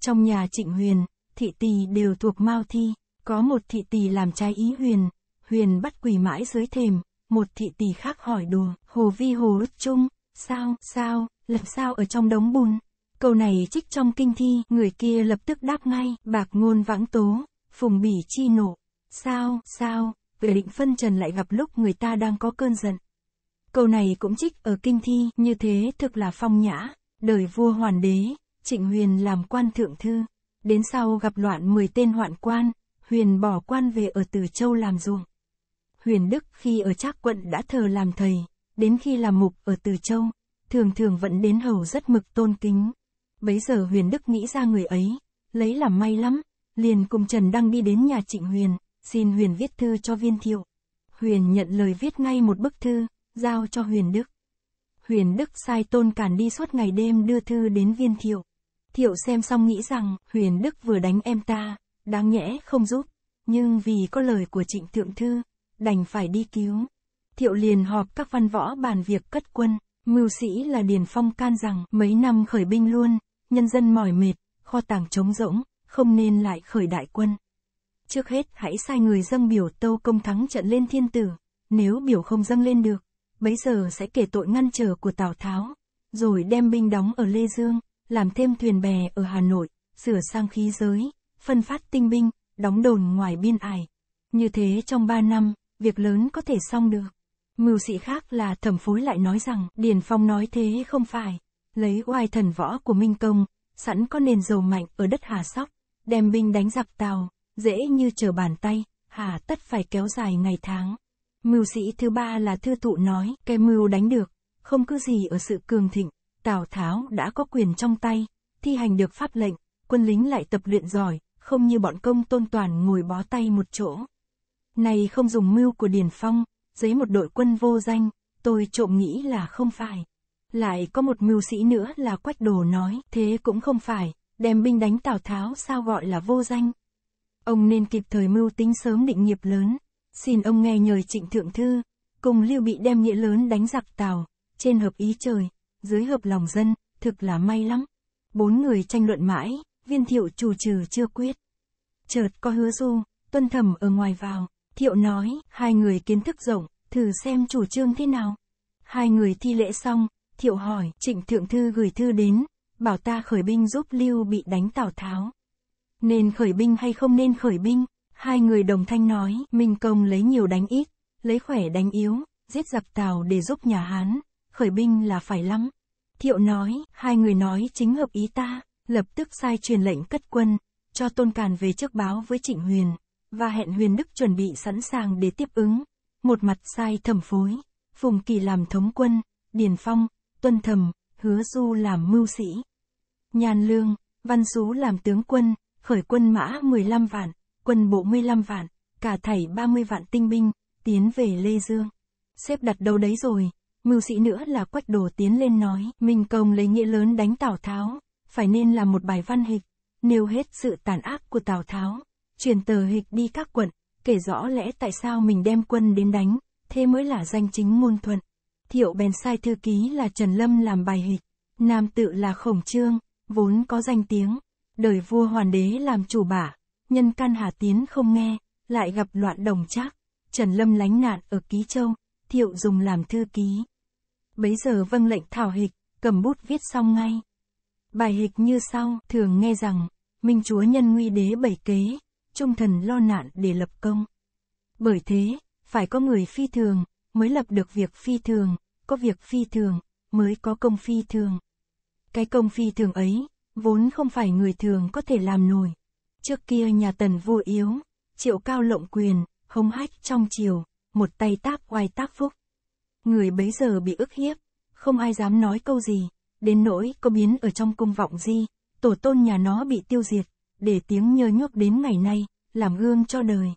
A: Trong nhà Trịnh Huyền, thị tỳ đều thuộc Mao Thi, có một thị tỳ làm trai ý Huyền, Huyền bắt quỳ mãi dưới thềm, một thị tỳ khác hỏi đùa, Hồ Vi Hồ Út chung sao, sao, làm sao ở trong đống bùn? Câu này trích trong kinh thi, người kia lập tức đáp ngay, bạc ngôn vãng tố, phùng bỉ chi nộ, sao, sao, vừa định phân trần lại gặp lúc người ta đang có cơn giận. Câu này cũng trích ở kinh thi, như thế thực là phong nhã, Đời vua hoàn đế, Trịnh Huyền làm quan thượng thư, đến sau gặp loạn 10 tên hoạn quan, Huyền bỏ quan về ở Từ Châu làm ruộng. Huyền Đức khi ở Trác quận đã thờ làm thầy, đến khi làm mục ở Từ Châu, thường thường vẫn đến hầu rất mực tôn kính. Bấy giờ Huyền Đức nghĩ ra người ấy, lấy làm may lắm, liền cùng Trần Đăng đi đến nhà Trịnh Huyền, xin Huyền viết thư cho viên thiệu. Huyền nhận lời viết ngay một bức thư, giao cho Huyền Đức. Huyền Đức sai tôn cản đi suốt ngày đêm đưa thư đến viên thiệu. Thiệu xem xong nghĩ rằng, Huyền Đức vừa đánh em ta, đáng nhẽ không giúp, nhưng vì có lời của trịnh thượng thư, đành phải đi cứu. Thiệu liền họp các văn võ bàn việc cất quân, mưu sĩ là Điền Phong can rằng mấy năm khởi binh luôn, nhân dân mỏi mệt, kho tàng trống rỗng, không nên lại khởi đại quân. Trước hết hãy sai người dâng biểu tâu công thắng trận lên thiên tử, nếu biểu không dâng lên được, bấy giờ sẽ kể tội ngăn trở của Tào Tháo, rồi đem binh đóng ở Lê Dương, làm thêm thuyền bè ở Hà Nội, sửa sang khí giới, phân phát tinh binh, đóng đồn ngoài biên ải. Như thế trong ba năm, việc lớn có thể xong được. Mưu sĩ khác là thẩm phối lại nói rằng Điền Phong nói thế không phải, lấy oai thần võ của Minh Công, sẵn có nền dầu mạnh ở đất Hà Sóc, đem binh đánh giặc Tàu, dễ như trở bàn tay, hà tất phải kéo dài ngày tháng. Mưu sĩ thứ ba là thư tụ nói, cái mưu đánh được, không cứ gì ở sự cường thịnh, Tào Tháo đã có quyền trong tay, thi hành được pháp lệnh, quân lính lại tập luyện giỏi, không như bọn công tôn toàn ngồi bó tay một chỗ. Này không dùng mưu của Điền Phong, giấy một đội quân vô danh, tôi trộm nghĩ là không phải. Lại có một mưu sĩ nữa là Quách Đồ nói, thế cũng không phải, đem binh đánh Tào Tháo sao gọi là vô danh. Ông nên kịp thời mưu tính sớm định nghiệp lớn, Xin ông nghe nhờ trịnh thượng thư, cùng lưu bị đem nghĩa lớn đánh giặc tàu, trên hợp ý trời, dưới hợp lòng dân, thực là may lắm. Bốn người tranh luận mãi, viên thiệu chủ trừ chưa quyết. Chợt có hứa du, tuân thẩm ở ngoài vào, thiệu nói, hai người kiến thức rộng, thử xem chủ trương thế nào. Hai người thi lễ xong, thiệu hỏi, trịnh thượng thư gửi thư đến, bảo ta khởi binh giúp lưu bị đánh Tào Tháo. Nên khởi binh hay không nên khởi binh? Hai người đồng thanh nói, Minh Công lấy nhiều đánh ít, lấy khỏe đánh yếu, giết giặc tàu để giúp nhà Hán, khởi binh là phải lắm. Thiệu nói, hai người nói chính hợp ý ta, lập tức sai truyền lệnh cất quân, cho Tôn Càn về trước báo với Trịnh Huyền, và hẹn Huyền Đức chuẩn bị sẵn sàng để tiếp ứng. Một mặt sai thẩm phối, Phùng Kỳ làm thống quân, Điền Phong, Tuân Thầm, Hứa Du làm mưu sĩ. Nhàn Lương, Văn Sú làm tướng quân, khởi quân mã 15 vạn, quân bộ 15 vạn, cả thảy 30 vạn tinh binh, tiến về Lê Dương. Xếp đặt đâu đấy rồi, mưu sĩ nữa là quách đồ tiến lên nói, Minh Công lấy nghĩa lớn đánh Tào Tháo, phải nên là một bài văn hịch, nêu hết sự tàn ác của Tào Tháo, truyền tờ hịch đi các quận, kể rõ lẽ tại sao mình đem quân đến đánh, thế mới là danh chính ngôn thuận. Thiệu bèn sai thư ký là Trần Lâm làm bài hịch, nam tự là Khổng Trương, vốn có danh tiếng, đời vua hoàn đế làm chủ bả, nhân can Hà Tiến không nghe, lại gặp loạn đồng trác, Trần Lâm lánh nạn ở Ký Châu, Thiệu dùng làm thư ký. Bấy giờ vâng lệnh Thảo Hịch, cầm bút viết xong ngay. Bài hịch như sau, thường nghe rằng, Minh Chúa nhân nguy đế bảy kế, trung thần lo nạn để lập công. Bởi thế, phải có người phi thường, mới lập được việc phi thường, có việc phi thường, mới có công phi thường. Cái công phi thường ấy, vốn không phải người thường có thể làm nổi. Trước kia nhà tần vua yếu, triệu cao lộng quyền, hống hách trong triều, một tay táp oai táp phúc. Người bấy giờ bị ức hiếp, không ai dám nói câu gì, đến nỗi có biến ở trong cung vọng di, tổ tôn nhà nó bị tiêu diệt, để tiếng nhơ nhuốc đến ngày nay, làm gương cho đời.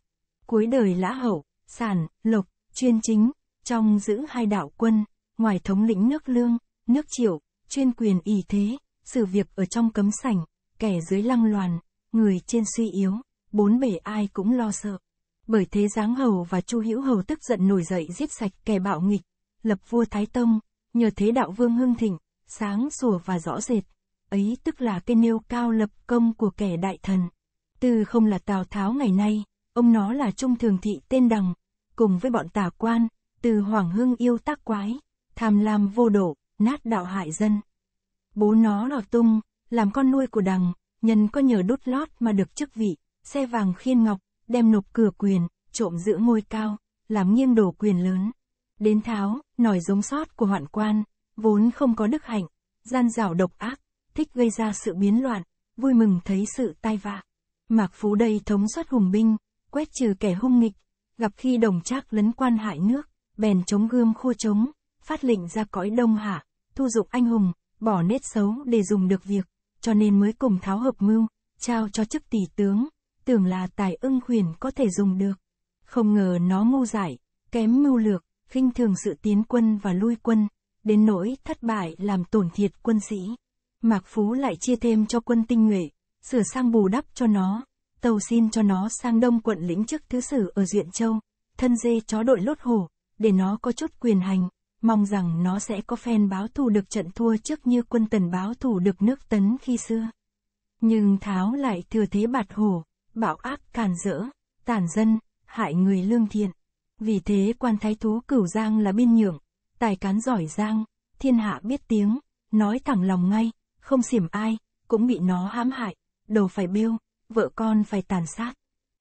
A: Cuối đời lã hậu, sản, lộc, chuyên chính, trong giữ hai đạo quân, ngoài thống lĩnh nước lương, nước triệu, chuyên quyền y thế, sự việc ở trong cấm sảnh, kẻ dưới lăng loàn, người trên suy yếu, bốn bể ai cũng lo sợ. Bởi thế Giáng Hầu và Chu Hữu Hầu tức giận nổi dậy giết sạch kẻ bạo nghịch, lập vua Thái Tông, nhờ thế đạo vương hưng thịnh, sáng sủa và rõ rệt, ấy tức là cây nêu cao lập công của kẻ đại thần. Từ không là Tào Tháo ngày nay, ông nó là Trung Thường Thị tên Đằng, cùng với bọn tả quan, từ Hoàng Hưng yêu tác quái, tham lam vô độ, nát đạo hại dân. Bố nó là Tung, làm con nuôi của Đằng, nhân có nhờ đút lót mà được chức vị, xe vàng khiên ngọc, đem nộp cửa quyền, trộm giữ ngôi cao, làm nghiêng đổ quyền lớn. Đến tháo, nòi giống sót của hoạn quan, vốn không có đức hạnh, gian dảo độc ác, thích gây ra sự biến loạn, vui mừng thấy sự tai vạ. Mạc Phú đây thống soát hùng binh, quét trừ kẻ hung nghịch, gặp khi đồng trác lấn quan hại nước, bèn chống gươm khô chống, phát lệnh ra cõi đông hạ, thu dụng anh hùng, bỏ nết xấu để dùng được việc cho nên mới cùng tháo hợp mưu, trao cho chức tỷ tướng, tưởng là tài ưng khuyển có thể dùng được. Không ngờ nó ngu dại, kém mưu lược, khinh thường sự tiến quân và lui quân, đến nỗi thất bại làm tổn thiệt quân sĩ. Mạc Phú lại chia thêm cho quân tinh nhuệ, sửa sang bù đắp cho nó, tàu xin cho nó sang đông quận lĩnh chức thứ sử ở Duyện Châu, thân dê chó đội lốt hổ, để nó có chút quyền hành mong rằng nó sẽ có phen báo thù được trận thua trước như quân tần báo thù được nước tấn khi xưa. Nhưng Tháo lại thừa thế bạt hổ, bạo ác càn rỡ, tàn dân, hại người lương thiện. Vì thế quan thái thú cửu giang là biên nhượng, tài cán giỏi giang, thiên hạ biết tiếng, nói thẳng lòng ngay, không xiểm ai, cũng bị nó hãm hại, đầu phải bêu, vợ con phải tàn sát.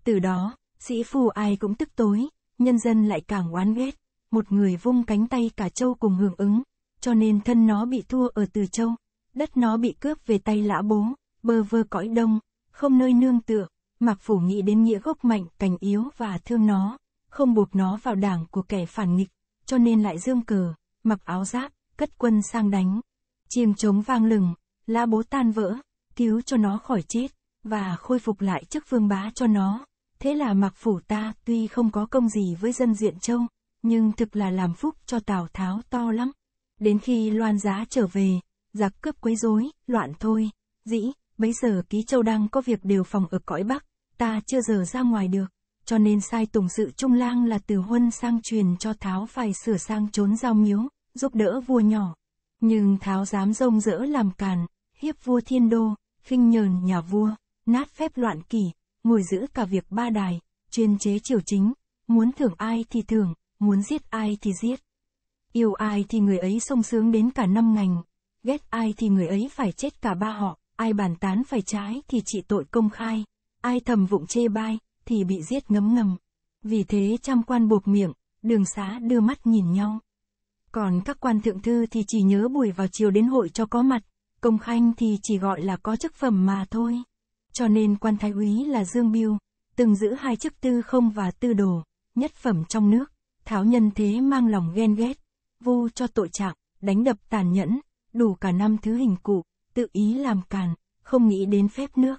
A: Từ đó, sĩ phu ai cũng tức tối, nhân dân lại càng oán ghét một người vung cánh tay cả châu cùng hưởng ứng, cho nên thân nó bị thua ở từ châu, đất nó bị cướp về tay lã bố, bơ vơ cõi đông, không nơi nương tựa, Mặc Phủ nghĩ đến nghĩa gốc mạnh, cảnh yếu và thương nó, không buộc nó vào đảng của kẻ phản nghịch, cho nên lại dương cờ, mặc áo giáp, cất quân sang đánh. chiêm trống vang lừng, lã bố tan vỡ, cứu cho nó khỏi chết, và khôi phục lại chức vương bá cho nó. Thế là mặc Phủ ta tuy không có công gì với dân diện châu, nhưng thực là làm phúc cho Tào Tháo to lắm. Đến khi Loan Giá trở về, giặc cướp quấy rối, loạn thôi. Dĩ, bấy giờ Ký Châu đang có việc điều phòng ở cõi Bắc, ta chưa giờ ra ngoài được, cho nên sai tùng sự trung lang là từ huân sang truyền cho Tháo phải sửa sang trốn giao miếu, giúp đỡ vua nhỏ. Nhưng Tháo dám rông rỡ làm càn, hiếp vua thiên đô, khinh nhờn nhà vua, nát phép loạn kỷ, ngồi giữ cả việc ba đài, chuyên chế triều chính, muốn thưởng ai thì thưởng, Muốn giết ai thì giết. Yêu ai thì người ấy sung sướng đến cả năm ngành. Ghét ai thì người ấy phải chết cả ba họ. Ai bàn tán phải trái thì trị tội công khai. Ai thầm vụng chê bai, thì bị giết ngấm ngầm. Vì thế trăm quan buộc miệng, đường xá đưa mắt nhìn nhau. Còn các quan thượng thư thì chỉ nhớ buổi vào chiều đến hội cho có mặt, công khanh thì chỉ gọi là có chức phẩm mà thôi. Cho nên quan thái úy là Dương Biêu, từng giữ hai chức tư không và tư đồ, nhất phẩm trong nước. Tháo nhân thế mang lòng ghen ghét, vu cho tội trạng, đánh đập tàn nhẫn, đủ cả năm thứ hình cụ, tự ý làm càn, không nghĩ đến phép nước.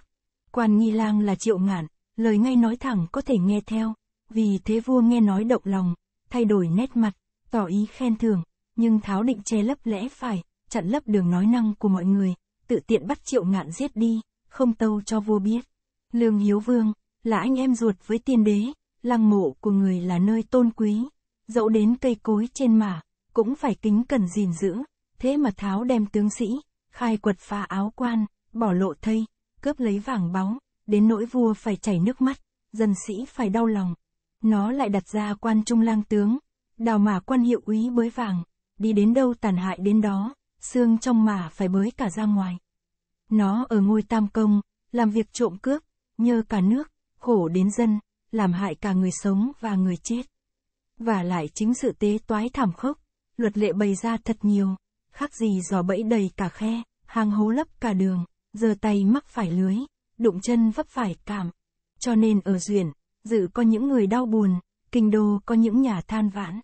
A: Quan nghi lang là triệu ngạn, lời ngay nói thẳng có thể nghe theo, vì thế vua nghe nói động lòng, thay đổi nét mặt, tỏ ý khen thưởng, nhưng tháo định che lấp lẽ phải, chặn lấp đường nói năng của mọi người, tự tiện bắt triệu ngạn giết đi, không tâu cho vua biết. Lương Hiếu Vương, là anh em ruột với tiên đế, lăng mộ của người là nơi tôn quý, dẫu đến cây cối trên mả, cũng phải kính cẩn gìn giữ, thế mà tháo đem tướng sĩ, khai quật phá áo quan, bỏ lộ thây, cướp lấy vàng báu, đến nỗi vua phải chảy nước mắt, dân sĩ phải đau lòng. Nó lại đặt ra quan trung lang tướng, đào mả quan hiệu úy bới vàng, đi đến đâu tàn hại đến đó, xương trong mả phải bới cả ra ngoài. Nó ở ngôi tam công, làm việc trộm cướp, nhơ cả nước, khổ đến dân, làm hại cả người sống và người chết và lại chính sự tế toái thảm khốc, luật lệ bày ra thật nhiều, khác gì giò bẫy đầy cả khe, hàng hố lấp cả đường, giờ tay mắc phải lưới, đụng chân vấp phải cảm. Cho nên ở duyển, dự có những người đau buồn, kinh đô có những nhà than vãn.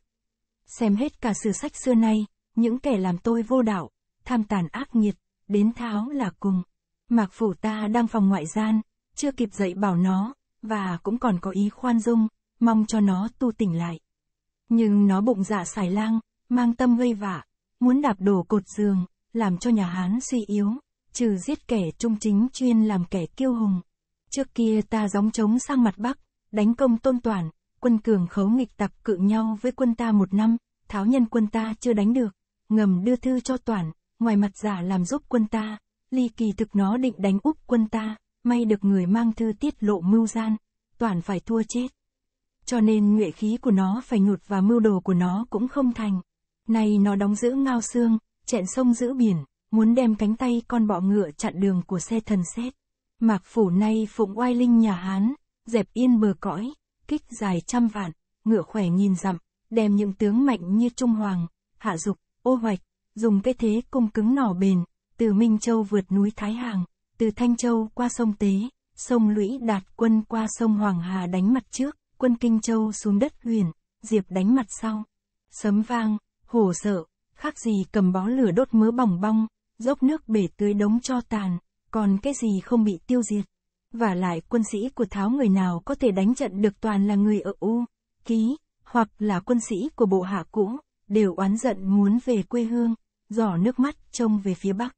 A: Xem hết cả sử sách xưa nay, những kẻ làm tôi vô đạo, tham tàn ác nghiệt, đến tháo là cùng. Mạc phủ ta đang phòng ngoại gian, chưa kịp dạy bảo nó, và cũng còn có ý khoan dung, mong cho nó tu tỉnh lại. Nhưng nó bụng dạ xài lang, mang tâm gây vạ, muốn đạp đổ cột giường, làm cho nhà Hán suy yếu, trừ giết kẻ trung chính chuyên làm kẻ kiêu hùng. Trước kia ta gióng trống sang mặt Bắc, đánh công tôn toàn, quân cường khấu nghịch tập cự nhau với quân ta một năm, tháo nhân quân ta chưa đánh được, ngầm đưa thư cho toàn, ngoài mặt giả dạ làm giúp quân ta, ly kỳ thực nó định đánh úp quân ta, may được người mang thư tiết lộ mưu gian, toàn phải thua chết. Cho nên nhuệ khí của nó phải nhụt và mưu đồ của nó cũng không thành. Nay nó đóng giữ ngao xương, chẹn sông giữ biển, muốn đem cánh tay con bọ ngựa chặn đường của xe thần xét. Mạc phủ nay phụng oai linh nhà Hán, dẹp yên bờ cõi, kích dài trăm vạn, ngựa khỏe nghìn dặm, đem những tướng mạnh như Trung Hoàng, Hạ Dục, Ô Hoạch, dùng cái thế cung cứng nỏ bền, từ Minh Châu vượt núi Thái Hàng, từ Thanh Châu qua sông Tế, sông Lũy đạt quân qua sông Hoàng Hà đánh mặt trước quân Kinh Châu xuống đất huyền, Diệp đánh mặt sau. Sấm vang, hổ sợ, khác gì cầm bó lửa đốt mớ bỏng bong, dốc nước bể tưới đống cho tàn, còn cái gì không bị tiêu diệt. Và lại quân sĩ của Tháo người nào có thể đánh trận được toàn là người ở U, Ký, hoặc là quân sĩ của bộ hạ cũ, đều oán giận muốn về quê hương, giỏ nước mắt trông về phía Bắc.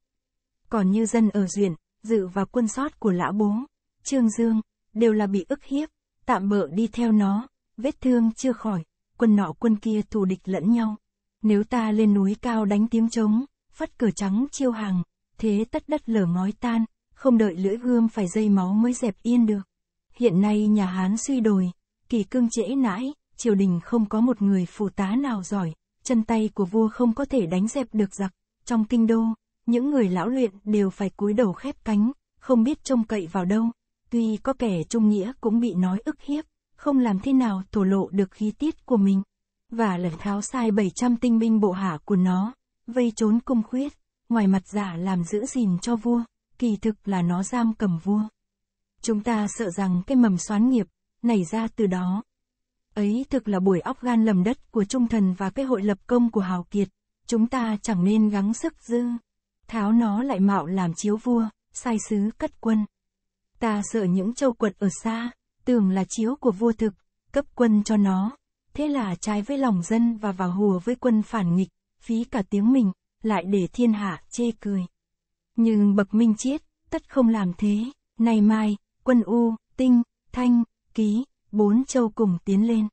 A: Còn như dân ở duyện, dự và quân sót của lão bố, Trương Dương, đều là bị ức hiếp, tạm bỡ đi theo nó, vết thương chưa khỏi, quân nọ quân kia thù địch lẫn nhau. Nếu ta lên núi cao đánh tiếng trống, phất cờ trắng chiêu hàng, thế tất đất lở ngói tan, không đợi lưỡi gươm phải dây máu mới dẹp yên được. Hiện nay nhà Hán suy đồi, kỳ cương trễ nãi, triều đình không có một người phù tá nào giỏi, chân tay của vua không có thể đánh dẹp được giặc. Trong kinh đô, những người lão luyện đều phải cúi đầu khép cánh, không biết trông cậy vào đâu tuy có kẻ trung nghĩa cũng bị nói ức hiếp, không làm thế nào thổ lộ được khí tiết của mình. Và lần tháo sai 700 tinh binh bộ hạ của nó, vây trốn cung khuyết, ngoài mặt giả làm giữ gìn cho vua, kỳ thực là nó giam cầm vua. Chúng ta sợ rằng cái mầm xoán nghiệp, nảy ra từ đó. Ấy thực là buổi óc gan lầm đất của trung thần và cái hội lập công của hào kiệt, chúng ta chẳng nên gắng sức dư. Tháo nó lại mạo làm chiếu vua, sai sứ cất quân. Ta sợ những châu quật ở xa, tưởng là chiếu của vua thực, cấp quân cho nó. Thế là trái với lòng dân và vào hùa với quân phản nghịch, phí cả tiếng mình, lại để thiên hạ chê cười. Nhưng bậc minh chiết, tất không làm thế, này mai, quân U, Tinh, Thanh, Ký, bốn châu cùng tiến lên.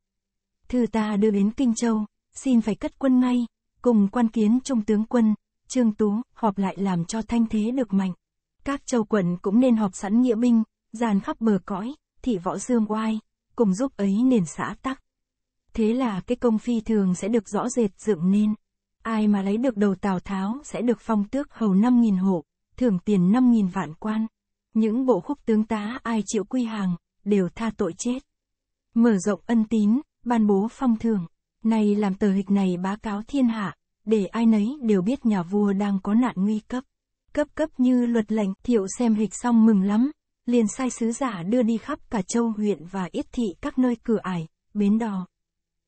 A: Thư ta đưa đến Kinh Châu, xin phải cất quân ngay, cùng quan kiến trung tướng quân, Trương Tú, họp lại làm cho thanh thế được mạnh. Các châu quận cũng nên họp sẵn nghĩa binh, dàn khắp bờ cõi, thị võ dương oai, cùng giúp ấy nền xã tắc. Thế là cái công phi thường sẽ được rõ rệt dựng nên. Ai mà lấy được đầu Tào Tháo sẽ được phong tước hầu 5.000 hộ, thưởng tiền 5.000 vạn quan. Những bộ khúc tướng tá ai chịu quy hàng, đều tha tội chết. Mở rộng ân tín, ban bố phong thường. nay làm tờ hịch này bá cáo thiên hạ, để ai nấy đều biết nhà vua đang có nạn nguy cấp cấp cấp như luật lệnh, thiệu xem hịch xong mừng lắm, liền sai sứ giả đưa đi khắp cả châu huyện và yết thị các nơi cửa ải, bến đò.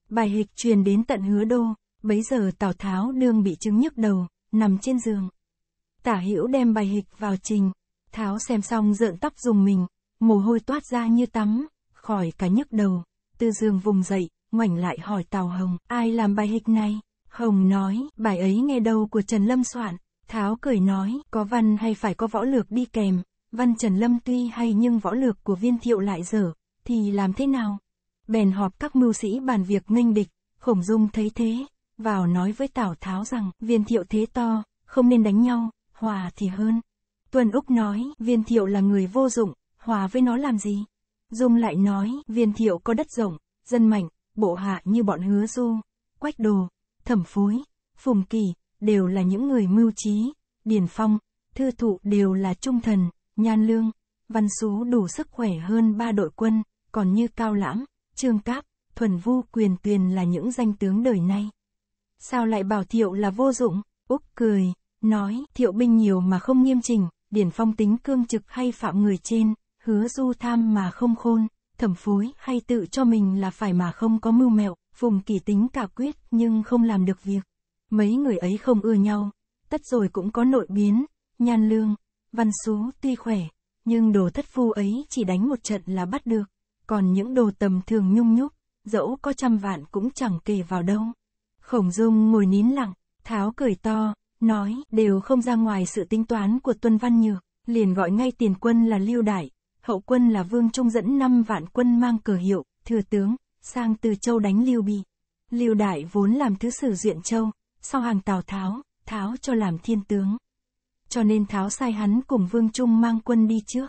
A: Bài hịch truyền đến tận hứa đô, bấy giờ Tào Tháo đương bị chứng nhức đầu, nằm trên giường. Tả hữu đem bài hịch vào trình, Tháo xem xong rợn tóc dùng mình, mồ hôi toát ra như tắm, khỏi cả nhức đầu, tư dương vùng dậy, ngoảnh lại hỏi Tào Hồng, ai làm bài hịch này? Hồng nói, bài ấy nghe đầu của Trần Lâm soạn, Tháo cười nói, có văn hay phải có võ lược đi kèm, văn Trần Lâm tuy hay nhưng võ lược của viên thiệu lại dở, thì làm thế nào? Bèn họp các mưu sĩ bàn việc nghênh địch, khổng dung thấy thế, vào nói với Tào Tháo rằng, viên thiệu thế to, không nên đánh nhau, hòa thì hơn. Tuần Úc nói, viên thiệu là người vô dụng, hòa với nó làm gì? Dung lại nói, viên thiệu có đất rộng, dân mạnh, bộ hạ như bọn hứa du, quách đồ, thẩm phối, phùng kỳ, đều là những người mưu trí, điển phong, thư thụ đều là trung thần, nhan lương, văn xú đủ sức khỏe hơn ba đội quân, còn như Cao Lãm, Trương Cáp, Thuần Vu Quyền Tuyền là những danh tướng đời nay. Sao lại bảo Thiệu là vô dụng, Úc cười, nói Thiệu binh nhiều mà không nghiêm chỉnh, điển phong tính cương trực hay phạm người trên, hứa du tham mà không khôn, thẩm phối hay tự cho mình là phải mà không có mưu mẹo, phùng kỳ tính cả quyết nhưng không làm được việc. Mấy người ấy không ưa nhau, tất rồi cũng có nội biến, nhan lương, văn xú tuy khỏe, nhưng đồ thất phu ấy chỉ đánh một trận là bắt được, còn những đồ tầm thường nhung nhúc, dẫu có trăm vạn cũng chẳng kể vào đâu. Khổng Dung ngồi nín lặng, tháo cười to, nói đều không ra ngoài sự tính toán của Tuân Văn Nhược, liền gọi ngay tiền quân là Lưu Đại, hậu quân là Vương Trung dẫn năm vạn quân mang cờ hiệu, thừa tướng, sang từ châu đánh Lưu Bị. Lưu Đại vốn làm thứ sử Duyện Châu, sau hàng Tào Tháo, Tháo cho làm thiên tướng. Cho nên Tháo sai hắn cùng Vương Trung mang quân đi trước.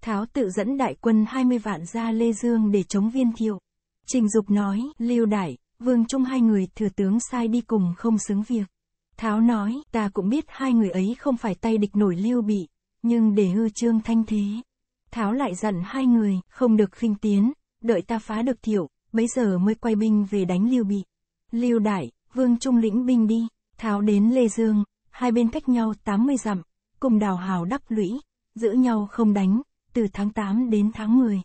A: Tháo tự dẫn đại quân 20 vạn ra Lê Dương để chống viên thiệu. Trình Dục nói, Lưu Đại, Vương Trung hai người thừa tướng sai đi cùng không xứng việc. Tháo nói, ta cũng biết hai người ấy không phải tay địch nổi Lưu Bị, nhưng để hư trương thanh thế. Tháo lại dặn hai người, không được khinh tiến, đợi ta phá được thiệu, bấy giờ mới quay binh về đánh Lưu Bị. Lưu Đại, Vương Trung lĩnh binh đi, tháo đến Lê Dương, hai bên cách nhau 80 dặm, cùng đào hào đắp lũy, giữ nhau không đánh, từ tháng 8 đến tháng 10.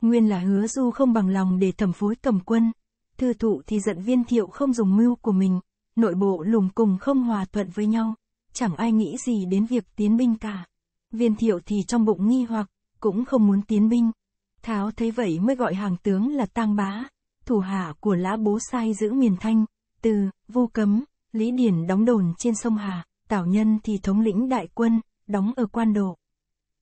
A: Nguyên là hứa du không bằng lòng để thẩm phối cầm quân, thư thụ thì giận viên thiệu không dùng mưu của mình, nội bộ lùng cùng không hòa thuận với nhau, chẳng ai nghĩ gì đến việc tiến binh cả. Viên thiệu thì trong bụng nghi hoặc, cũng không muốn tiến binh. Tháo thấy vậy mới gọi hàng tướng là tang bá, thủ hạ của lã bố sai giữ miền thanh, từ, vô cấm, Lý Điển đóng đồn trên sông Hà, Tảo Nhân thì thống lĩnh đại quân, đóng ở quan độ.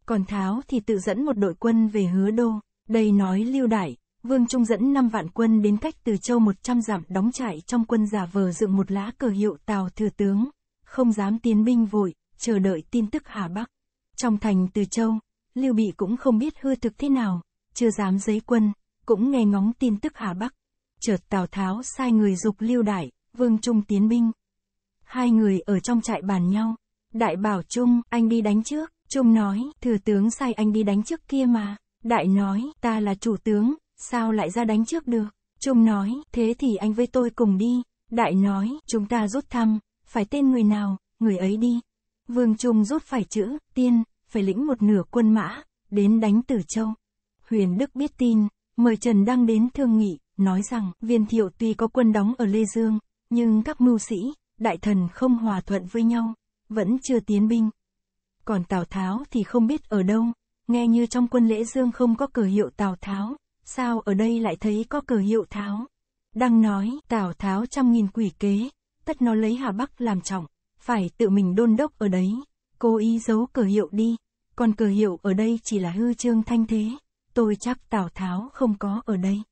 A: Còn Tháo thì tự dẫn một đội quân về hứa đô, đây nói lưu đại, Vương Trung dẫn 5 vạn quân đến cách từ châu 100 dặm đóng trại trong quân giả vờ dựng một lá cờ hiệu Tào Thừa Tướng, không dám tiến binh vội, chờ đợi tin tức Hà Bắc. Trong thành từ châu, Lưu Bị cũng không biết hư thực thế nào, chưa dám giấy quân, cũng nghe ngóng tin tức Hà Bắc. Chợt Tào Tháo sai người dục Lưu Đại, Vương Trung tiến binh. Hai người ở trong trại bàn nhau. Đại bảo Trung, anh đi đánh trước. Trung nói, thừa tướng sai anh đi đánh trước kia mà. Đại nói, ta là chủ tướng, sao lại ra đánh trước được? Trung nói, thế thì anh với tôi cùng đi. Đại nói, chúng ta rút thăm, phải tên người nào, người ấy đi. Vương Trung rút phải chữ, tiên, phải lĩnh một nửa quân mã, đến đánh Tử Châu. Huyền Đức biết tin, mời Trần Đăng đến thương nghị, nói rằng viên thiệu tuy có quân đóng ở Lê Dương, nhưng các mưu sĩ, đại thần không hòa thuận với nhau, vẫn chưa tiến binh. Còn Tào Tháo thì không biết ở đâu, nghe như trong quân lễ dương không có cờ hiệu Tào Tháo, sao ở đây lại thấy có cờ hiệu Tháo. Đang nói, Tào Tháo trăm nghìn quỷ kế, tất nó lấy Hà Bắc làm trọng, phải tự mình đôn đốc ở đấy, cố ý giấu cờ hiệu đi, còn cờ hiệu ở đây chỉ là hư trương thanh thế, tôi chắc Tào Tháo không có ở đây.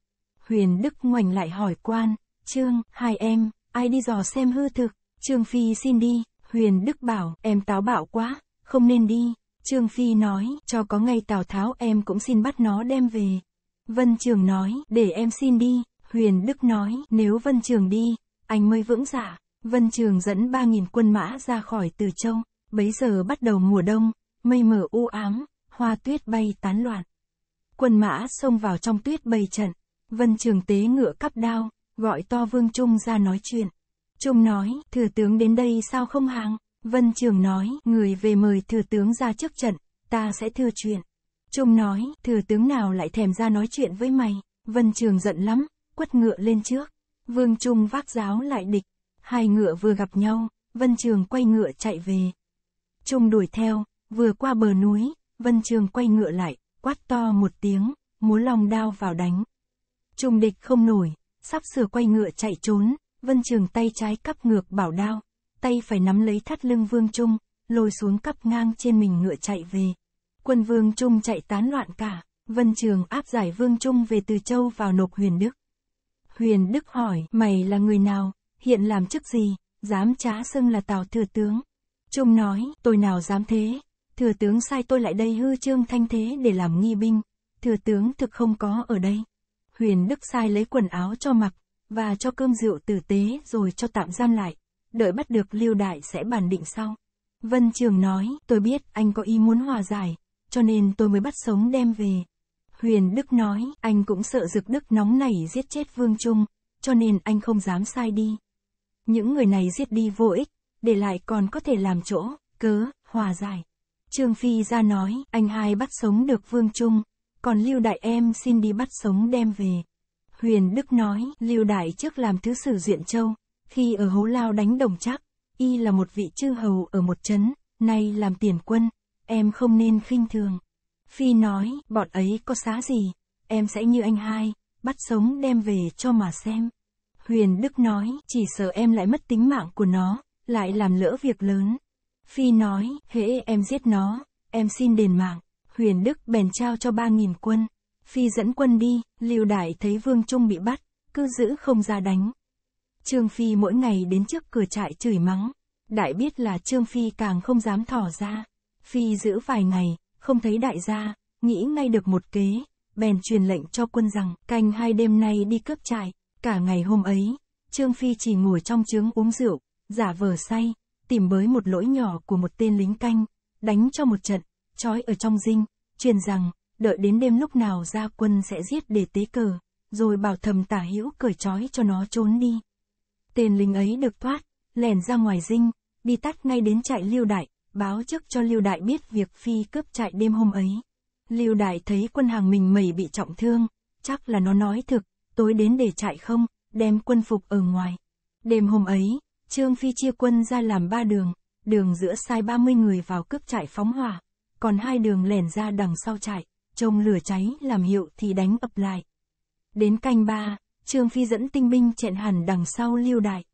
A: Huyền Đức ngoảnh lại hỏi quan, Trương, hai em, ai đi dò xem hư thực, Trương Phi xin đi, Huyền Đức bảo, em táo bạo quá, không nên đi, Trương Phi nói, cho có ngay Tào Tháo em cũng xin bắt nó đem về. Vân Trường nói, để em xin đi, Huyền Đức nói, nếu Vân Trường đi, anh mới vững giả. Dạ. Vân Trường dẫn 3.000 quân mã ra khỏi Từ Châu, bấy giờ bắt đầu mùa đông, mây mờ u ám, hoa tuyết bay tán loạn. Quân mã xông vào trong tuyết bầy trận, Vân Trường tế ngựa cắp đao, gọi to Vương Trung ra nói chuyện. Trung nói, thừa tướng đến đây sao không hàng? Vân Trường nói, người về mời thừa tướng ra trước trận, ta sẽ thưa chuyện. Trung nói, thừa tướng nào lại thèm ra nói chuyện với mày? Vân Trường giận lắm, quất ngựa lên trước. Vương Trung vác giáo lại địch. Hai ngựa vừa gặp nhau, Vân Trường quay ngựa chạy về. Trung đuổi theo, vừa qua bờ núi, Vân Trường quay ngựa lại, quát to một tiếng, múa lòng đao vào đánh. Trung địch không nổi, sắp sửa quay ngựa chạy trốn, Vân Trường tay trái cắp ngược bảo đao, tay phải nắm lấy thắt lưng Vương Trung, lôi xuống cắp ngang trên mình ngựa chạy về. Quân Vương Trung chạy tán loạn cả, Vân Trường áp giải Vương Trung về Từ Châu vào nộp Huyền Đức. Huyền Đức hỏi, mày là người nào, hiện làm chức gì, dám trá xưng là Tào Thừa Tướng. Trung nói, tôi nào dám thế, Thừa Tướng sai tôi lại đây hư trương thanh thế để làm nghi binh, Thừa Tướng thực không có ở đây. Huyền Đức sai lấy quần áo cho mặc, và cho cơm rượu tử tế rồi cho tạm giam lại, đợi bắt được Lưu Đại sẽ bàn định sau. Vân Trường nói, tôi biết anh có ý muốn hòa giải, cho nên tôi mới bắt sống đem về. Huyền Đức nói, anh cũng sợ Dực Đức nóng nảy giết chết Vương Trung, cho nên anh không dám sai đi. Những người này giết đi vô ích, để lại còn có thể làm chỗ, cớ, hòa giải. Trương Phi ra nói, anh hai bắt sống được Vương Trung, còn Lưu Đại em xin đi bắt sống đem về. Huyền Đức nói, Lưu Đại trước làm thứ sử Diện Châu, khi ở Hố Lao đánh đồng chắc, y là một vị chư hầu ở một trấn, nay làm tiền quân, em không nên khinh thường. Phi nói, bọn ấy có xá gì, em sẽ như anh hai, bắt sống đem về cho mà xem. Huyền Đức nói, chỉ sợ em lại mất tính mạng của nó, lại làm lỡ việc lớn. Phi nói, hễ em giết nó, em xin đền mạng. Huyền Đức bèn trao cho 3.000 quân. Phi dẫn quân đi, Lưu Đại thấy Vương Trung bị bắt, cứ giữ không ra đánh. Trương Phi mỗi ngày đến trước cửa trại chửi mắng. Đại biết là Trương Phi càng không dám thỏ ra. Phi giữ vài ngày, không thấy đại gia, nghĩ ngay được một kế, bèn truyền lệnh cho quân rằng canh hai đêm nay đi cướp trại. Cả ngày hôm ấy, Trương Phi chỉ ngồi trong trướng uống rượu, giả vờ say, tìm bới một lỗi nhỏ của một tên lính canh, đánh cho một trận, trói ở trong dinh, truyền rằng, đợi đến đêm lúc nào ra quân sẽ giết để tế cờ, rồi bảo thầm tả hữu cởi trói cho nó trốn đi. Tên lính ấy được thoát, lèn ra ngoài dinh, đi tắt ngay đến trại lưu đại, báo trước cho lưu đại biết việc phi cướp trại đêm hôm ấy. Lưu đại thấy quân hàng mình mẩy bị trọng thương, chắc là nó nói thực, tối đến để trại không, đem quân phục ở ngoài. Đêm hôm ấy, Trương Phi chia quân ra làm ba đường, đường giữa sai 30 người vào cướp trại phóng hỏa, còn hai đường lẻn ra đằng sau trại trông lửa cháy làm hiệu thì đánh ập lại. Đến canh ba, Trương Phi dẫn tinh binh chẹn hẳn đằng sau lưu đại.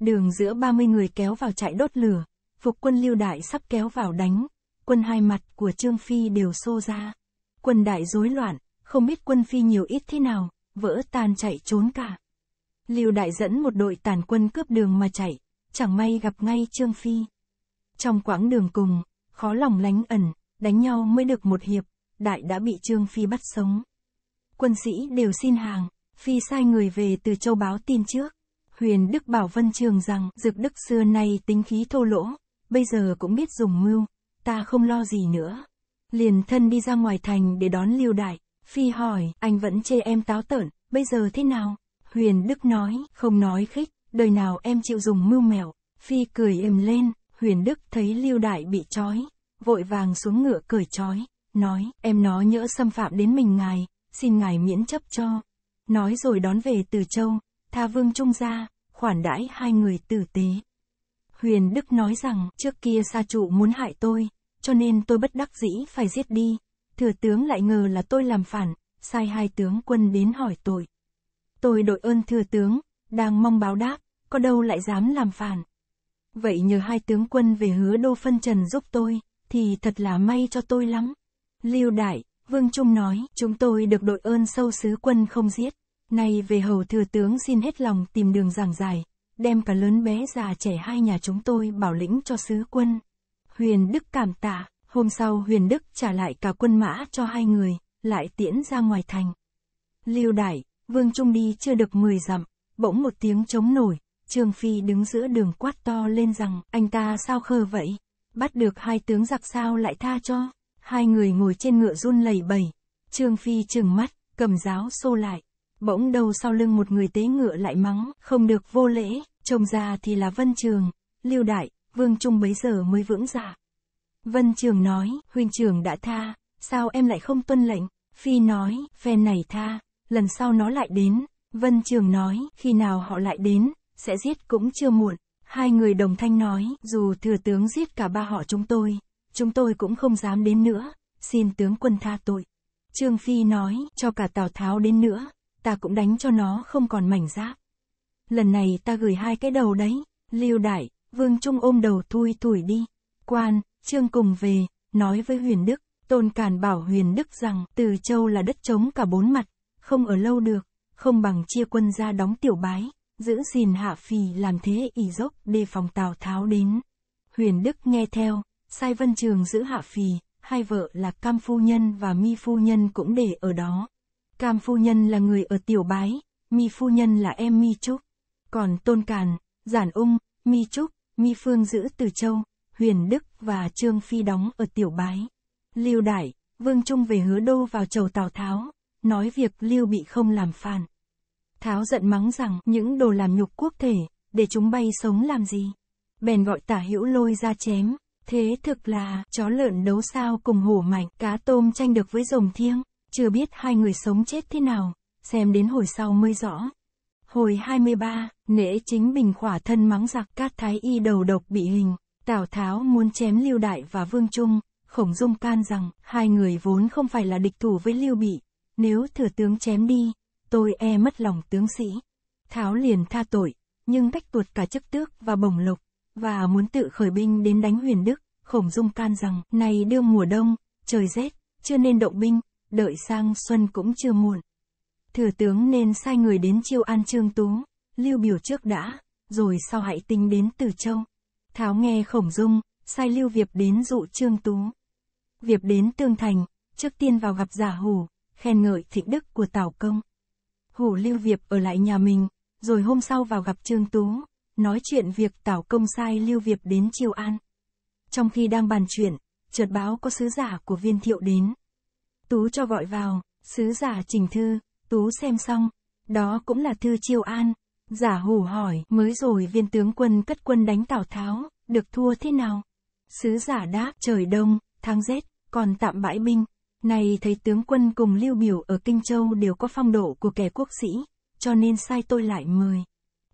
A: Đường giữa 30 người kéo vào trại đốt lửa, phục quân lưu đại sắp kéo vào đánh, quân hai mặt của Trương Phi đều xô ra. Quân đại rối loạn, không biết quân Phi nhiều ít thế nào, vỡ tan chạy trốn cả. Lưu đại dẫn một đội tàn quân cướp đường mà chạy, chẳng may gặp ngay Trương Phi. Trong quãng đường cùng, khó lòng lánh ẩn, đánh nhau mới được một hiệp, đại đã bị Trương Phi bắt sống. Quân sĩ đều xin hàng, Phi sai người về từ châu báo tin trước. Huyền Đức bảo Vân Trường rằng Dực Đức xưa nay tính khí thô lỗ, bây giờ cũng biết dùng mưu, ta không lo gì nữa. Liền thân đi ra ngoài thành để đón lưu đại, Phi hỏi, anh vẫn chê em táo tợn, bây giờ thế nào? Huyền Đức nói, không nói khích, đời nào em chịu dùng mưu mẹo, Phi cười êm lên, Huyền Đức thấy Lưu Đại bị trói, vội vàng xuống ngựa cởi trói, nói, em nó nhỡ xâm phạm đến mình ngài, xin ngài miễn chấp cho. Nói rồi đón về Từ Châu, tha vương trung ra, khoản đãi hai người tử tế. Huyền Đức nói rằng, trước kia sa trụ muốn hại tôi, cho nên tôi bất đắc dĩ phải giết đi. Thừa tướng lại ngờ là tôi làm phản, sai hai tướng quân đến hỏi tội. Tôi đội ơn thừa tướng, đang mong báo đáp, có đâu lại dám làm phản vậy nhờ hai tướng quân về hứa đô phân trần giúp tôi, thì thật là may cho tôi lắm. Lưu Đại, Vương Trung nói, chúng tôi được đội ơn sâu sứ quân không giết. Nay về hầu thừa tướng xin hết lòng tìm đường giảng giải, đem cả lớn bé già trẻ hai nhà chúng tôi bảo lĩnh cho sứ quân. Huyền Đức cảm tạ, hôm sau Huyền Đức trả lại cả quân mã cho hai người, lại tiễn ra ngoài thành. Lưu Đại, Vương Trung đi chưa được 10 dặm, bỗng một tiếng chống nổi, Trương Phi đứng giữa đường quát to lên rằng, anh ta sao khờ vậy? Bắt được hai tướng giặc sao lại tha cho? Hai người ngồi trên ngựa run lẩy bẩy. Trương Phi trừng mắt, cầm giáo xô lại. Bỗng đầu sau lưng một người tế ngựa lại mắng, không được vô lễ, trông ra thì là Vân Trường, Lưu Đại, Vương Trung bấy giờ mới vững dạ. Vân Trường nói, huynh trường đã tha, sao em lại không tuân lệnh? Phi nói, phe này tha, lần sau nó lại đến. Vân Trường nói, khi nào họ lại đến, sẽ giết cũng chưa muộn. Hai người đồng thanh nói, dù thừa tướng giết cả ba họ chúng tôi, chúng tôi cũng không dám đến nữa, xin tướng quân tha tội. Trương Phi nói, cho cả Tào Tháo đến nữa, ta cũng đánh cho nó không còn mảnh giáp. Lần này ta gửi hai cái đầu đấy, lưu đại, vương trung ôm đầu thui thủi đi. Quan, trương cùng về, nói với huyền đức, tôn càn bảo huyền đức rằng từ châu là đất trống cả bốn mặt, không ở lâu được, không bằng chia quân ra đóng tiểu bái giữ gìn hạ phì làm thế y dốc đề phòng Tào Tháo đến. Huyền Đức nghe theo, sai Vân Trường giữ hạ phì, hai vợ là Cam Phu Nhân và Mi Phu Nhân cũng để ở đó. Cam Phu Nhân là người ở Tiểu Bái, Mi Phu Nhân là em Mi Trúc. Còn Tôn Càn, Giản Ung, Mi Trúc, Mi Phương giữ Từ Châu, Huyền Đức và Trương Phi đóng ở Tiểu Bái. Lưu Đại, Vương Trung về hứa đô vào chầu Tào Tháo, nói việc Lưu bị không làm phản. Tháo giận mắng rằng, những đồ làm nhục quốc thể, để chúng bay sống làm gì? Bèn gọi tả hữu lôi ra chém. Thế thực là, chó lợn đấu sao cùng hổ mạnh, cá tôm tranh được với rồng thiêng, chưa biết hai người sống chết thế nào, xem đến hồi sau mới rõ. Hồi 23, nễ chính bình khỏa thân mắng giặc các thái y đầu độc bị hình, Tào Tháo muốn chém Lưu Đại và Vương Trung, Khổng Dung can rằng, hai người vốn không phải là địch thủ với Lưu Bị, nếu thừa tướng chém đi, tôi e mất lòng tướng sĩ. Tháo liền tha tội, nhưng cách tuột cả chức tước và bổng lục và muốn tự khởi binh đến đánh huyền Đức, khổng dung can rằng, này đưa mùa đông, trời rét, chưa nên động binh, đợi sang xuân cũng chưa muộn. Thừa tướng nên sai người đến chiêu an trương tú, lưu biểu trước đã, rồi sau hãy tính đến từ châu. Tháo nghe khổng dung, sai lưu Việp đến dụ trương tú. Việp đến Tương Thành, trước tiên vào gặp giả hủ, khen ngợi thịnh đức của Tào Công. Hủ Lưu Việp ở lại nhà mình, rồi hôm sau vào gặp Trương Tú, nói chuyện việc tảo công sai Lưu Việp đến Triều An. Trong khi đang bàn chuyện, chợt báo có sứ giả của viên thiệu đến. Tú cho gọi vào, sứ giả trình thư, Tú xem xong, đó cũng là thư Triều An. Giả hủ hỏi, mới rồi viên tướng quân cất quân đánh Tào Tháo, được thua thế nào? Sứ giả đáp, trời đông, tháng rét, còn tạm bãi binh, này thấy tướng quân cùng lưu biểu ở Kinh Châu đều có phong độ của kẻ quốc sĩ, cho nên sai tôi lại mời.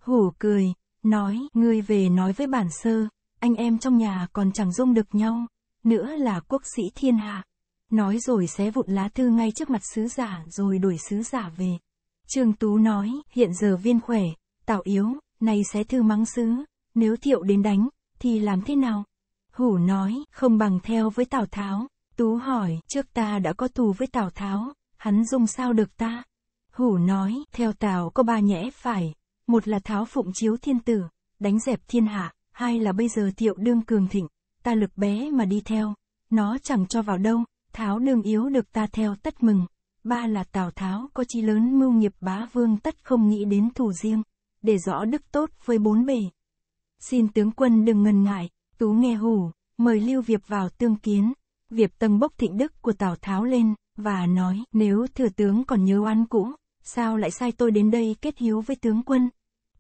A: Hủ cười, nói, ngươi về nói với bản sơ, anh em trong nhà còn chẳng dung được nhau, nữa là quốc sĩ thiên hạ. Nói rồi xé vụn lá thư ngay trước mặt sứ giả rồi đuổi sứ giả về. Trương Tú nói, hiện giờ viên khỏe, tảo yếu, nay xé thư mắng sứ, nếu thiệu đến đánh, thì làm thế nào? Hủ nói, không bằng theo với Tào Tháo, Tú hỏi, trước ta đã có thù với Tào Tháo, hắn dung sao được ta? Hủ nói, theo Tào có ba nhẽ phải, một là Tháo phụng chiếu thiên tử, đánh dẹp thiên hạ, hai là bây giờ tiệu đương cường thịnh, ta lực bé mà đi theo, nó chẳng cho vào đâu, Tháo đương yếu được ta theo tất mừng. Ba là Tào Tháo có chi lớn mưu nghiệp bá vương tất không nghĩ đến thù riêng, để rõ đức tốt với bốn bề. Xin tướng quân đừng ngần ngại, Tú nghe hủ, mời Lưu Việp vào tương kiến. Việc tầng bốc thịnh đức của Tào Tháo lên, và nói, nếu thừa tướng còn nhớ oan cũ, sao lại sai tôi đến đây kết hiếu với tướng quân?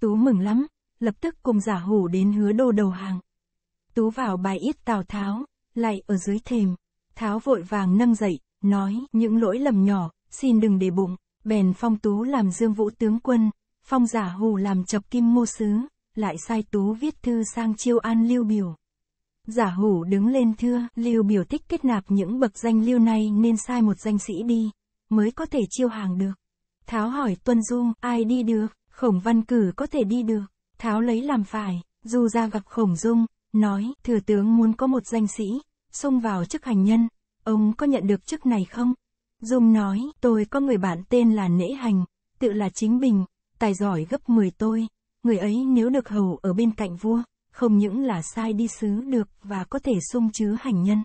A: Tú mừng lắm, lập tức cùng giả hủ đến hứa đô đầu hàng. Tú vào bài ít Tào Tháo, lại ở dưới thềm. Tháo vội vàng nâng dậy, nói, những lỗi lầm nhỏ, xin đừng để bụng. Bèn phong Tú làm dương vũ tướng quân, phong giả hủ làm chập kim mô sứ, lại sai Tú viết thư sang chiêu an lưu biểu. Giả hủ đứng lên thưa, lưu biểu tích kết nạp những bậc danh lưu này nên sai một danh sĩ đi, mới có thể chiêu hàng được. Tháo hỏi Tuân Dung, ai đi được, khổng văn cử có thể đi được, Tháo lấy làm phải, dù ra gặp khổng Dung, nói, thừa tướng muốn có một danh sĩ, xông vào chức hành nhân, ông có nhận được chức này không? Dung nói, tôi có người bạn tên là Nễ Hành, tự là Chính Bình, tài giỏi gấp 10 tôi, người ấy nếu được hầu ở bên cạnh vua, không những là sai đi sứ được và có thể sung chứ hành nhân.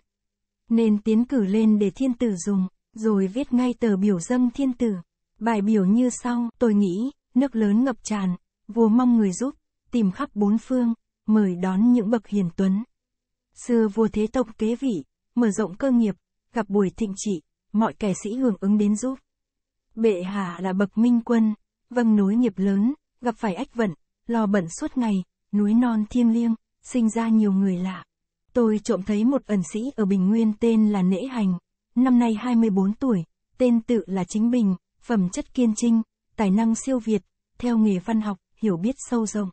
A: Nên tiến cử lên để thiên tử dùng, rồi viết ngay tờ biểu dâng thiên tử. Bài biểu như sau, tôi nghĩ, nước lớn ngập tràn, vua mong người giúp, tìm khắp bốn phương, mời đón những bậc hiền tuấn. Xưa vua thế tộc kế vị, mở rộng cơ nghiệp, gặp buổi thịnh trị, mọi kẻ sĩ hưởng ứng đến giúp. Bệ hạ là bậc minh quân, vâng nối nghiệp lớn, gặp phải ách vận, lo bận suốt ngày, núi non thiêng liêng, sinh ra nhiều người lạ. Tôi trộm thấy một ẩn sĩ ở Bình Nguyên tên là Nễ Hành, năm nay 24 tuổi, tên tự là Chính Bình, phẩm chất kiên trinh, tài năng siêu việt, theo nghề văn học, hiểu biết sâu rộng.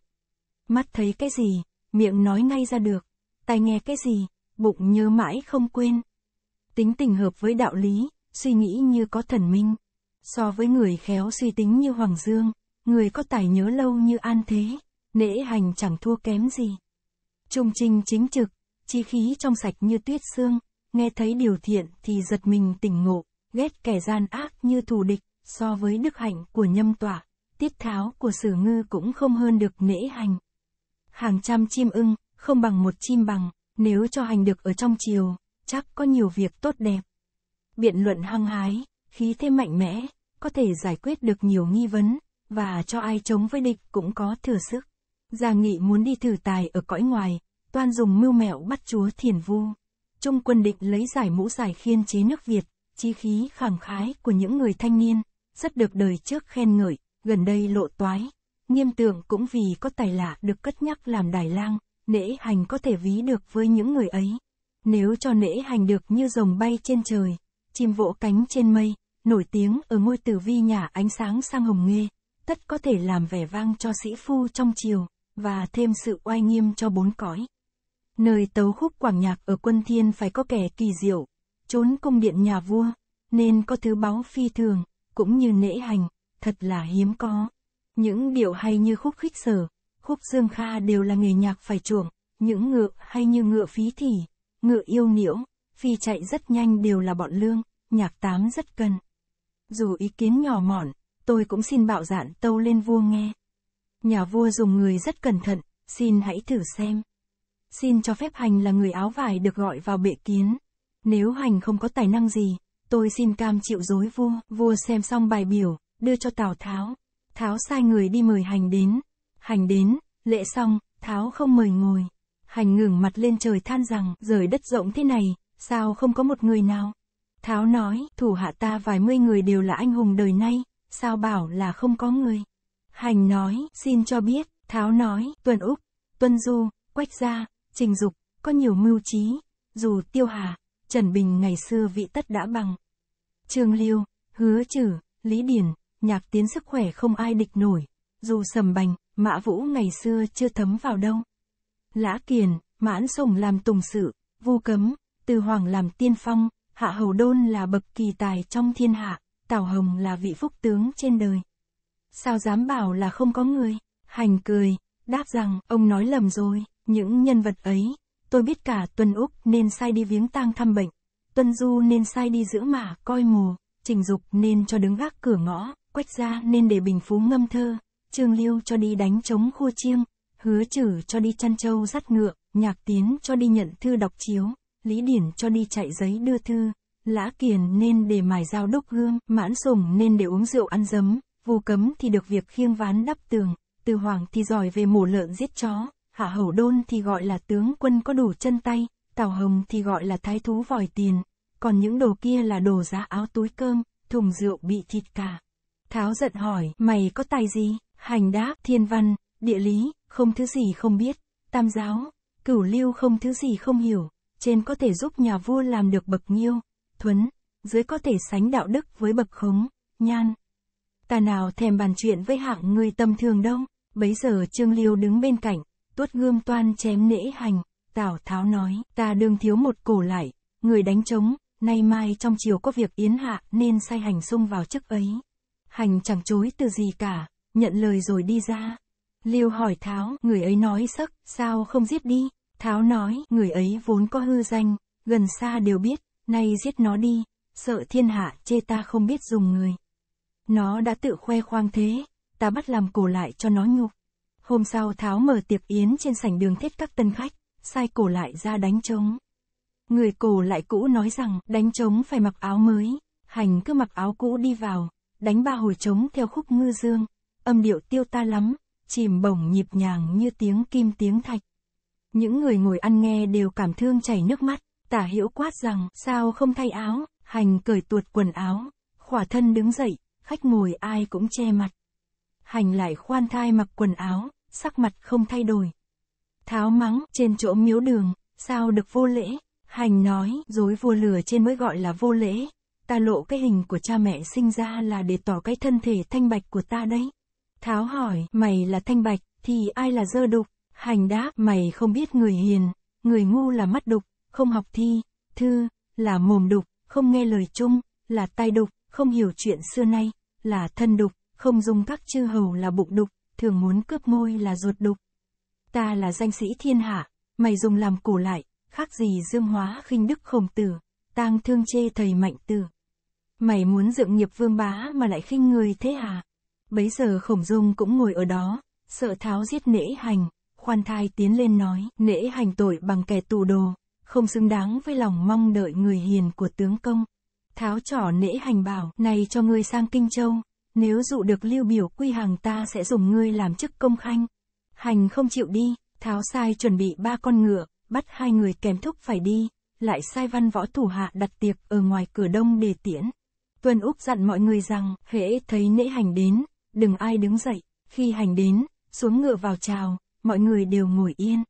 A: Mắt thấy cái gì, miệng nói ngay ra được, tai nghe cái gì, bụng nhớ mãi không quên. Tính tình hợp với đạo lý, suy nghĩ như có thần minh. So với người khéo suy tính như Hoàng Dương, người có tài nhớ lâu như An Thế nễ hành chẳng thua kém gì. Trung trinh chính trực, chi khí trong sạch như tuyết xương, nghe thấy điều thiện thì giật mình tỉnh ngộ, ghét kẻ gian ác như thù địch, so với đức hạnh của nhâm tỏa, tiết tháo của sử ngư cũng không hơn được nễ hành. Hàng trăm chim ưng, không bằng một chim bằng, nếu cho hành được ở trong chiều, chắc có nhiều việc tốt đẹp. Biện luận hăng hái, khí thế mạnh mẽ, có thể giải quyết được nhiều nghi vấn, và cho ai chống với địch cũng có thừa sức. Gia Nghị muốn đi thử tài ở cõi ngoài, toan dùng mưu mẹo bắt chúa Thiền Vu. Trung quân định lấy giải mũ giải khiên chế nước Việt, chi khí khẳng khái của những người thanh niên, rất được đời trước khen ngợi, gần đây lộ toái. Nghiêm tượng cũng vì có tài lạ được cất nhắc làm đài lang, nễ hành có thể ví được với những người ấy. Nếu cho nễ hành được như rồng bay trên trời, chim vỗ cánh trên mây, nổi tiếng ở ngôi tử vi nhà ánh sáng sang hồng nghê, tất có thể làm vẻ vang cho sĩ phu trong chiều và thêm sự oai nghiêm cho bốn cõi. Nơi tấu khúc quảng nhạc ở quân thiên phải có kẻ kỳ diệu, trốn cung điện nhà vua, nên có thứ báu phi thường, cũng như nễ hành, thật là hiếm có. Những điệu hay như khúc khích sở, khúc dương kha đều là nghề nhạc phải chuộng, những ngựa hay như ngựa phí thì, ngựa yêu niễu, phi chạy rất nhanh đều là bọn lương, nhạc tám rất cần. Dù ý kiến nhỏ mọn, tôi cũng xin bạo dạn tâu lên vua nghe. Nhà vua dùng người rất cẩn thận, xin hãy thử xem. Xin cho phép Hành là người áo vải được gọi vào bệ kiến. Nếu Hành không có tài năng gì, tôi xin cam chịu dối vua. Vua xem xong bài biểu, đưa cho Tào Tháo. Tháo sai người đi mời Hành đến. Hành đến, lễ xong, Tháo không mời ngồi. Hành ngừng mặt lên trời than rằng, rời đất rộng thế này, sao không có một người nào? Tháo nói, thủ hạ ta vài mươi người đều là anh hùng đời nay, sao bảo là không có người. Hành nói, xin cho biết, Tháo nói, Tuần Úc, Tuân Du, Quách Gia, Trình Dục, có nhiều mưu trí, dù Tiêu Hà, Trần Bình ngày xưa vị tất đã bằng. Trương Liêu, Hứa Trử, Lý Điền, nhạc tiến sức khỏe không ai địch nổi, dù sầm bành, mã vũ ngày xưa chưa thấm vào đâu. Lã Kiền, mãn sùng làm tùng sự, vu cấm, từ hoàng làm tiên phong, hạ hầu đôn là bậc kỳ tài trong thiên hạ, tào hồng là vị phúc tướng trên đời. Sao dám bảo là không có người? Hành cười, đáp rằng, ông nói lầm rồi, những nhân vật ấy, tôi biết cả Tuân Úc nên sai đi viếng tang thăm bệnh, Tuân Du nên sai đi giữ mả coi mù, Trình Dục nên cho đứng gác cửa ngõ, Quách Gia nên để Bình Phú ngâm thơ, Trương Liêu cho đi đánh trống khua chiêng, Hứa chử cho đi chăn trâu dắt ngựa, Nhạc Tiến cho đi nhận thư đọc chiếu, Lý Điển cho đi chạy giấy đưa thư, Lã Kiền nên để mài dao đúc gương, Mãn Sùng nên để uống rượu ăn dấm vu cấm thì được việc khiêng ván đắp tường, từ hoàng thì giỏi về mổ lợn giết chó, hạ hầu đôn thì gọi là tướng quân có đủ chân tay, tào hồng thì gọi là thái thú vòi tiền, còn những đồ kia là đồ giá áo túi cơm, thùng rượu bị thịt cả. Tháo giận hỏi, mày có tài gì? Hành đáp, thiên văn, địa lý, không thứ gì không biết, tam giáo, cửu lưu không thứ gì không hiểu, trên có thể giúp nhà vua làm được bậc nhiêu, thuấn, dưới có thể sánh đạo đức với bậc khống, nhan ta nào thèm bàn chuyện với hạng người tâm thường đâu. Bấy giờ Trương Liêu đứng bên cạnh, tuốt gươm toan chém nễ hành, Tào Tháo nói, ta đương thiếu một cổ lại, người đánh trống, nay mai trong chiều có việc yến hạ nên sai hành xung vào chức ấy. Hành chẳng chối từ gì cả, nhận lời rồi đi ra. Liêu hỏi Tháo, người ấy nói sắc, sao không giết đi? Tháo nói, người ấy vốn có hư danh, gần xa đều biết, nay giết nó đi, sợ thiên hạ chê ta không biết dùng người. Nó đã tự khoe khoang thế, ta bắt làm cổ lại cho nó nhục. Hôm sau Tháo mở tiệc yến trên sảnh đường thiết các tân khách, sai cổ lại ra đánh trống. Người cổ lại cũ nói rằng đánh trống phải mặc áo mới, hành cứ mặc áo cũ đi vào, đánh ba hồi trống theo khúc ngư dương, âm điệu tiêu ta lắm, chìm bổng nhịp nhàng như tiếng kim tiếng thạch. Những người ngồi ăn nghe đều cảm thương chảy nước mắt, tả hiểu quát rằng sao không thay áo, hành cởi tuột quần áo, khỏa thân đứng dậy, khách ngồi ai cũng che mặt. Hành lại khoan thai mặc quần áo, sắc mặt không thay đổi. Tháo mắng, trên chỗ miếu đường, sao được vô lễ? Hành nói, dối vua lừa trên mới gọi là vô lễ. Ta lộ cái hình của cha mẹ sinh ra là để tỏ cái thân thể thanh bạch của ta đấy. Tháo hỏi, mày là thanh bạch, thì ai là dơ đục? Hành đáp, mày không biết người hiền, người ngu là mắt đục, không học thi, thư, là mồm đục, không nghe lời chung, là tai đục không hiểu chuyện xưa nay, là thân đục, không dùng các chư hầu là bụng đục, thường muốn cướp môi là ruột đục. Ta là danh sĩ thiên hạ, mày dùng làm cổ lại, khác gì dương hóa khinh đức khổng tử, tang thương chê thầy mạnh tử. Mày muốn dựng nghiệp vương bá mà lại khinh người thế hả? Bấy giờ khổng dung cũng ngồi ở đó, sợ tháo giết nễ hành, khoan thai tiến lên nói, nễ hành tội bằng kẻ tù đồ, không xứng đáng với lòng mong đợi người hiền của tướng công. Tháo trỏ nễ hành bảo, này cho ngươi sang Kinh Châu, nếu dụ được lưu biểu quy hàng ta sẽ dùng ngươi làm chức công khanh. Hành không chịu đi, tháo sai chuẩn bị ba con ngựa, bắt hai người kèm thúc phải đi, lại sai văn võ thủ hạ đặt tiệc ở ngoài cửa đông để tiễn. Tuân Úc dặn mọi người rằng, hễ thấy nễ hành đến, đừng ai đứng dậy, khi hành đến, xuống ngựa vào chào, mọi người đều ngồi yên.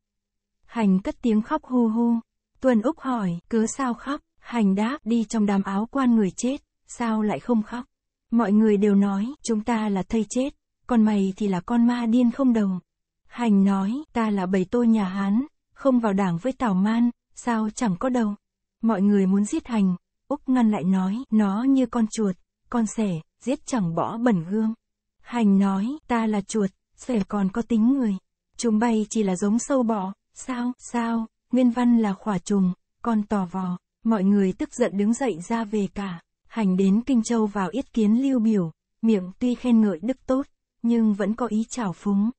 A: Hành cất tiếng khóc hu hu, Tuân Úc hỏi, cớ sao khóc, Hành đáp đi trong đám áo quan người chết, sao lại không khóc? Mọi người đều nói, chúng ta là thây chết, còn mày thì là con ma điên không đồng. Hành nói, ta là bầy tôi nhà Hán, không vào đảng với Tào Man, sao chẳng có đầu. Mọi người muốn giết hành, Úc ngăn lại nói, nó như con chuột, con sẻ, giết chẳng bỏ bẩn gương. Hành nói, ta là chuột, sẻ còn có tính người. Chúng bay chỉ là giống sâu bọ, sao, sao, nguyên văn là khỏa trùng, con tò vò. Mọi người tức giận đứng dậy ra về cả, hành đến Kinh Châu vào yết kiến lưu biểu, miệng tuy khen ngợi đức tốt, nhưng vẫn có ý trào phúng.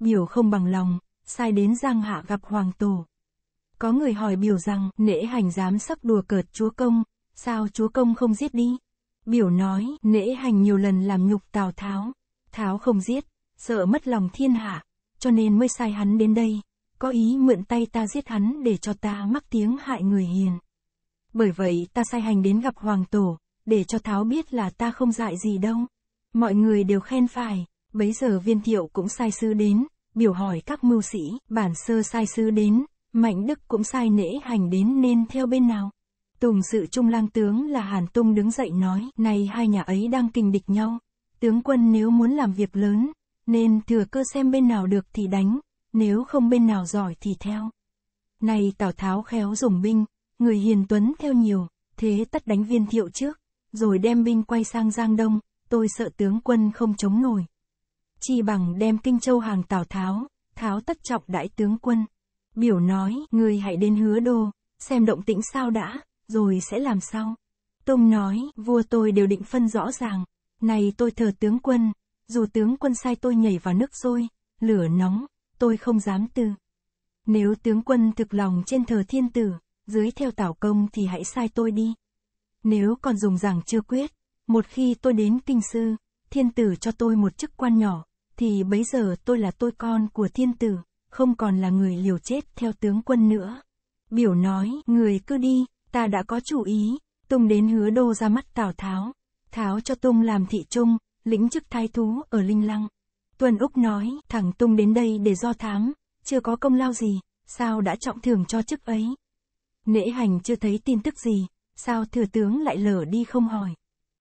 A: Biểu không bằng lòng, sai đến Giang Hạ gặp Hoàng Tổ. Có người hỏi biểu rằng, nễ hành dám sắc đùa cợt chúa công, sao chúa công không giết đi? Biểu nói, nễ hành nhiều lần làm nhục Tào Tháo. Tháo không giết, sợ mất lòng thiên hạ, cho nên mới sai hắn đến đây, có ý mượn tay ta giết hắn để cho ta mắc tiếng hại người hiền. Bởi vậy ta sai hành đến gặp Hoàng Tổ, để cho Tháo biết là ta không dại gì đâu. Mọi người đều khen phải, bấy giờ viên thiệu cũng sai sư đến, biểu hỏi các mưu sĩ, bản sơ sai sư đến, Mạnh Đức cũng sai nễ hành đến nên theo bên nào. Tùng sự trung lang tướng là Hàn Tung đứng dậy nói, này hai nhà ấy đang kình địch nhau, tướng quân nếu muốn làm việc lớn, nên thừa cơ xem bên nào được thì đánh, nếu không bên nào giỏi thì theo. Này Tào Tháo khéo dùng binh, Người hiền tuấn theo nhiều, thế tất đánh viên thiệu trước, rồi đem binh quay sang Giang Đông, tôi sợ tướng quân không chống nổi. Chi bằng đem Kinh Châu hàng Tào Tháo, Tháo tất trọng đại tướng quân. Biểu nói, người hãy đến hứa đô, xem động tĩnh sao đã, rồi sẽ làm sau. Tông nói, vua tôi đều định phân rõ ràng, này tôi thờ tướng quân, dù tướng quân sai tôi nhảy vào nước sôi, lửa nóng, tôi không dám từ. Nếu tướng quân thực lòng trên thờ thiên tử, dưới theo tảo công thì hãy sai tôi đi. Nếu còn dùng rằng chưa quyết, một khi tôi đến kinh sư, thiên tử cho tôi một chức quan nhỏ, thì bấy giờ tôi là tôi con của thiên tử, không còn là người liều chết theo tướng quân nữa. Biểu nói, người cứ đi, ta đã có chủ ý, Tùng đến hứa đô ra mắt Tào Tháo. Tháo cho Tùng làm thị trung, lĩnh chức thái thú ở Linh Lăng. Tuần Úc nói, thằng Tùng đến đây để do thám, chưa có công lao gì, sao đã trọng thưởng cho chức ấy. Nễ hành chưa thấy tin tức gì, sao thừa tướng lại lở đi không hỏi.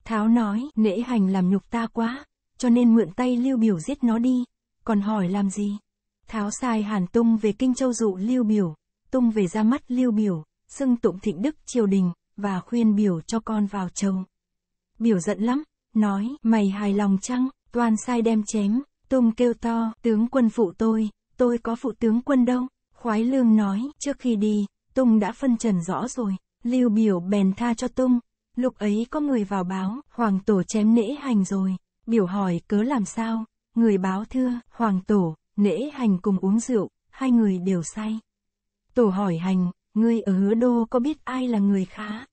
A: Tháo nói, nễ hành làm nhục ta quá, cho nên mượn tay Lưu Biểu giết nó đi, còn hỏi làm gì. Tháo sai Hàn Tung về Kinh Châu dụ Lưu Biểu, Tung về ra mắt Lưu Biểu, xưng tụng thịnh đức triều đình, và khuyên Biểu cho con vào chồng. Biểu giận lắm, nói, mày hài lòng chăng, toàn sai đem chém, Tung kêu to, tướng quân phụ tôi, tôi có phụ tướng quân đâu. Khoái lương nói, trước khi đi, Tung đã phân trần rõ rồi, Lưu Biểu bèn tha cho Tung. Lúc ấy có người vào báo, Hoàng Tổ chém nễ hành rồi. Biểu hỏi cớ làm sao, người báo thưa, Hoàng Tổ, nễ hành cùng uống rượu, hai người đều say. Tổ hỏi hành, ngươi ở hứa đô có biết ai là người khá?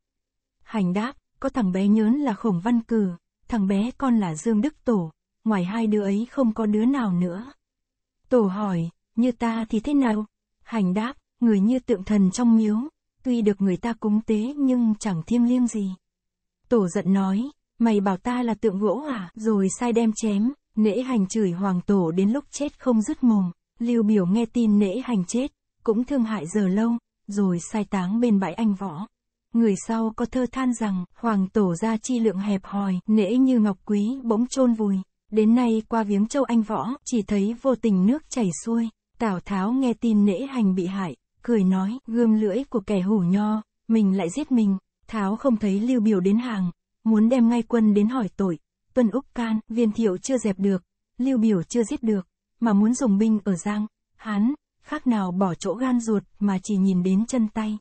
A: Hành đáp, có thằng bé nhớn là Khổng Văn Cử, thằng bé con là Dương Đức Tổ, ngoài hai đứa ấy không có đứa nào nữa. Tổ hỏi, như ta thì thế nào? Hành đáp, người như tượng thần trong miếu, tuy được người ta cúng tế nhưng chẳng thiêng liêng gì. Tổ giận nói, mày bảo ta là tượng gỗ à, rồi sai đem chém, nễ hành chửi hoàng tổ đến lúc chết không dứt mồm, lưu biểu nghe tin nễ hành chết, cũng thương hại giờ lâu, rồi sai táng bên bãi anh võ. Người sau có thơ than rằng, hoàng tổ ra chi lượng hẹp hòi, nễ như ngọc quý bỗng chôn vùi, đến nay qua viếng châu anh võ, chỉ thấy vô tình nước chảy xuôi, Tào Tháo nghe tin nễ hành bị hại, cười nói, gươm lưỡi của kẻ hủ nho, mình lại giết mình, tháo không thấy lưu biểu đến hàng, muốn đem ngay quân đến hỏi tội, tuân úc can, viên thiệu chưa dẹp được, lưu biểu chưa giết được, mà muốn dùng binh ở giang, hán, khác nào bỏ chỗ gan ruột mà chỉ nhìn đến chân tay.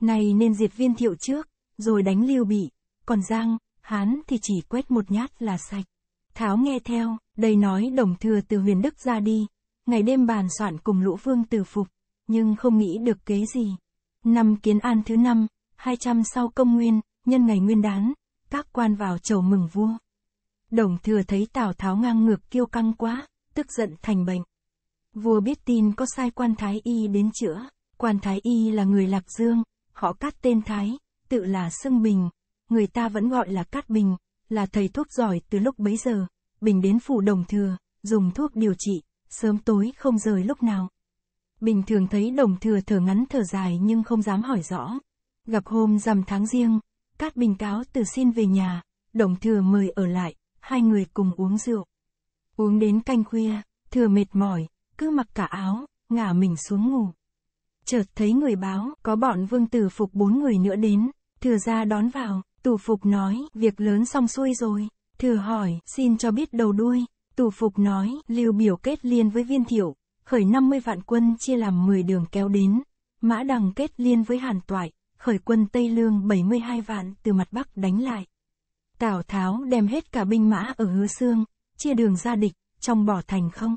A: Này nên diệt viên thiệu trước, rồi đánh lưu bị, còn giang, hán thì chỉ quét một nhát là sạch. Tháo nghe theo, đầy nói đồng thừa từ huyền đức ra đi, ngày đêm bàn soạn cùng lũ vương từ phục nhưng không nghĩ được kế gì. Năm Kiến An thứ năm, 200 sau công nguyên, nhân ngày nguyên đán, các quan vào chầu mừng vua. Đồng thừa thấy Tào Tháo ngang ngược kiêu căng quá, tức giận thành bệnh. Vua biết tin có sai quan Thái Y đến chữa, quan Thái Y là người Lạc Dương, họ cắt tên Thái, tự là Sương Bình, người ta vẫn gọi là Cát Bình, là thầy thuốc giỏi từ lúc bấy giờ, Bình đến phủ đồng thừa, dùng thuốc điều trị, sớm tối không rời lúc nào. Bình thường thấy đồng thừa thở ngắn thở dài nhưng không dám hỏi rõ. Gặp hôm rằm tháng riêng, Cát Bình cáo từ xin về nhà, đồng thừa mời ở lại, hai người cùng uống rượu. Uống đến canh khuya, thừa mệt mỏi, cứ mặc cả áo, ngả mình xuống ngủ. Chợt thấy người báo, có bọn vương tử phục bốn người nữa đến, thừa ra đón vào, tù phục nói, việc lớn xong xuôi rồi, thừa hỏi, xin cho biết đầu đuôi, tù phục nói, lưu biểu kết liên với viên thiệu, khởi 50 vạn quân chia làm 10 đường kéo đến, Mã Đằng kết liên với Hàn Toại, khởi quân Tây Lương 72 vạn từ mặt Bắc đánh lại. Tào Tháo đem hết cả binh mã ở Hứa Xương, chia đường ra địch, trong bỏ thành không.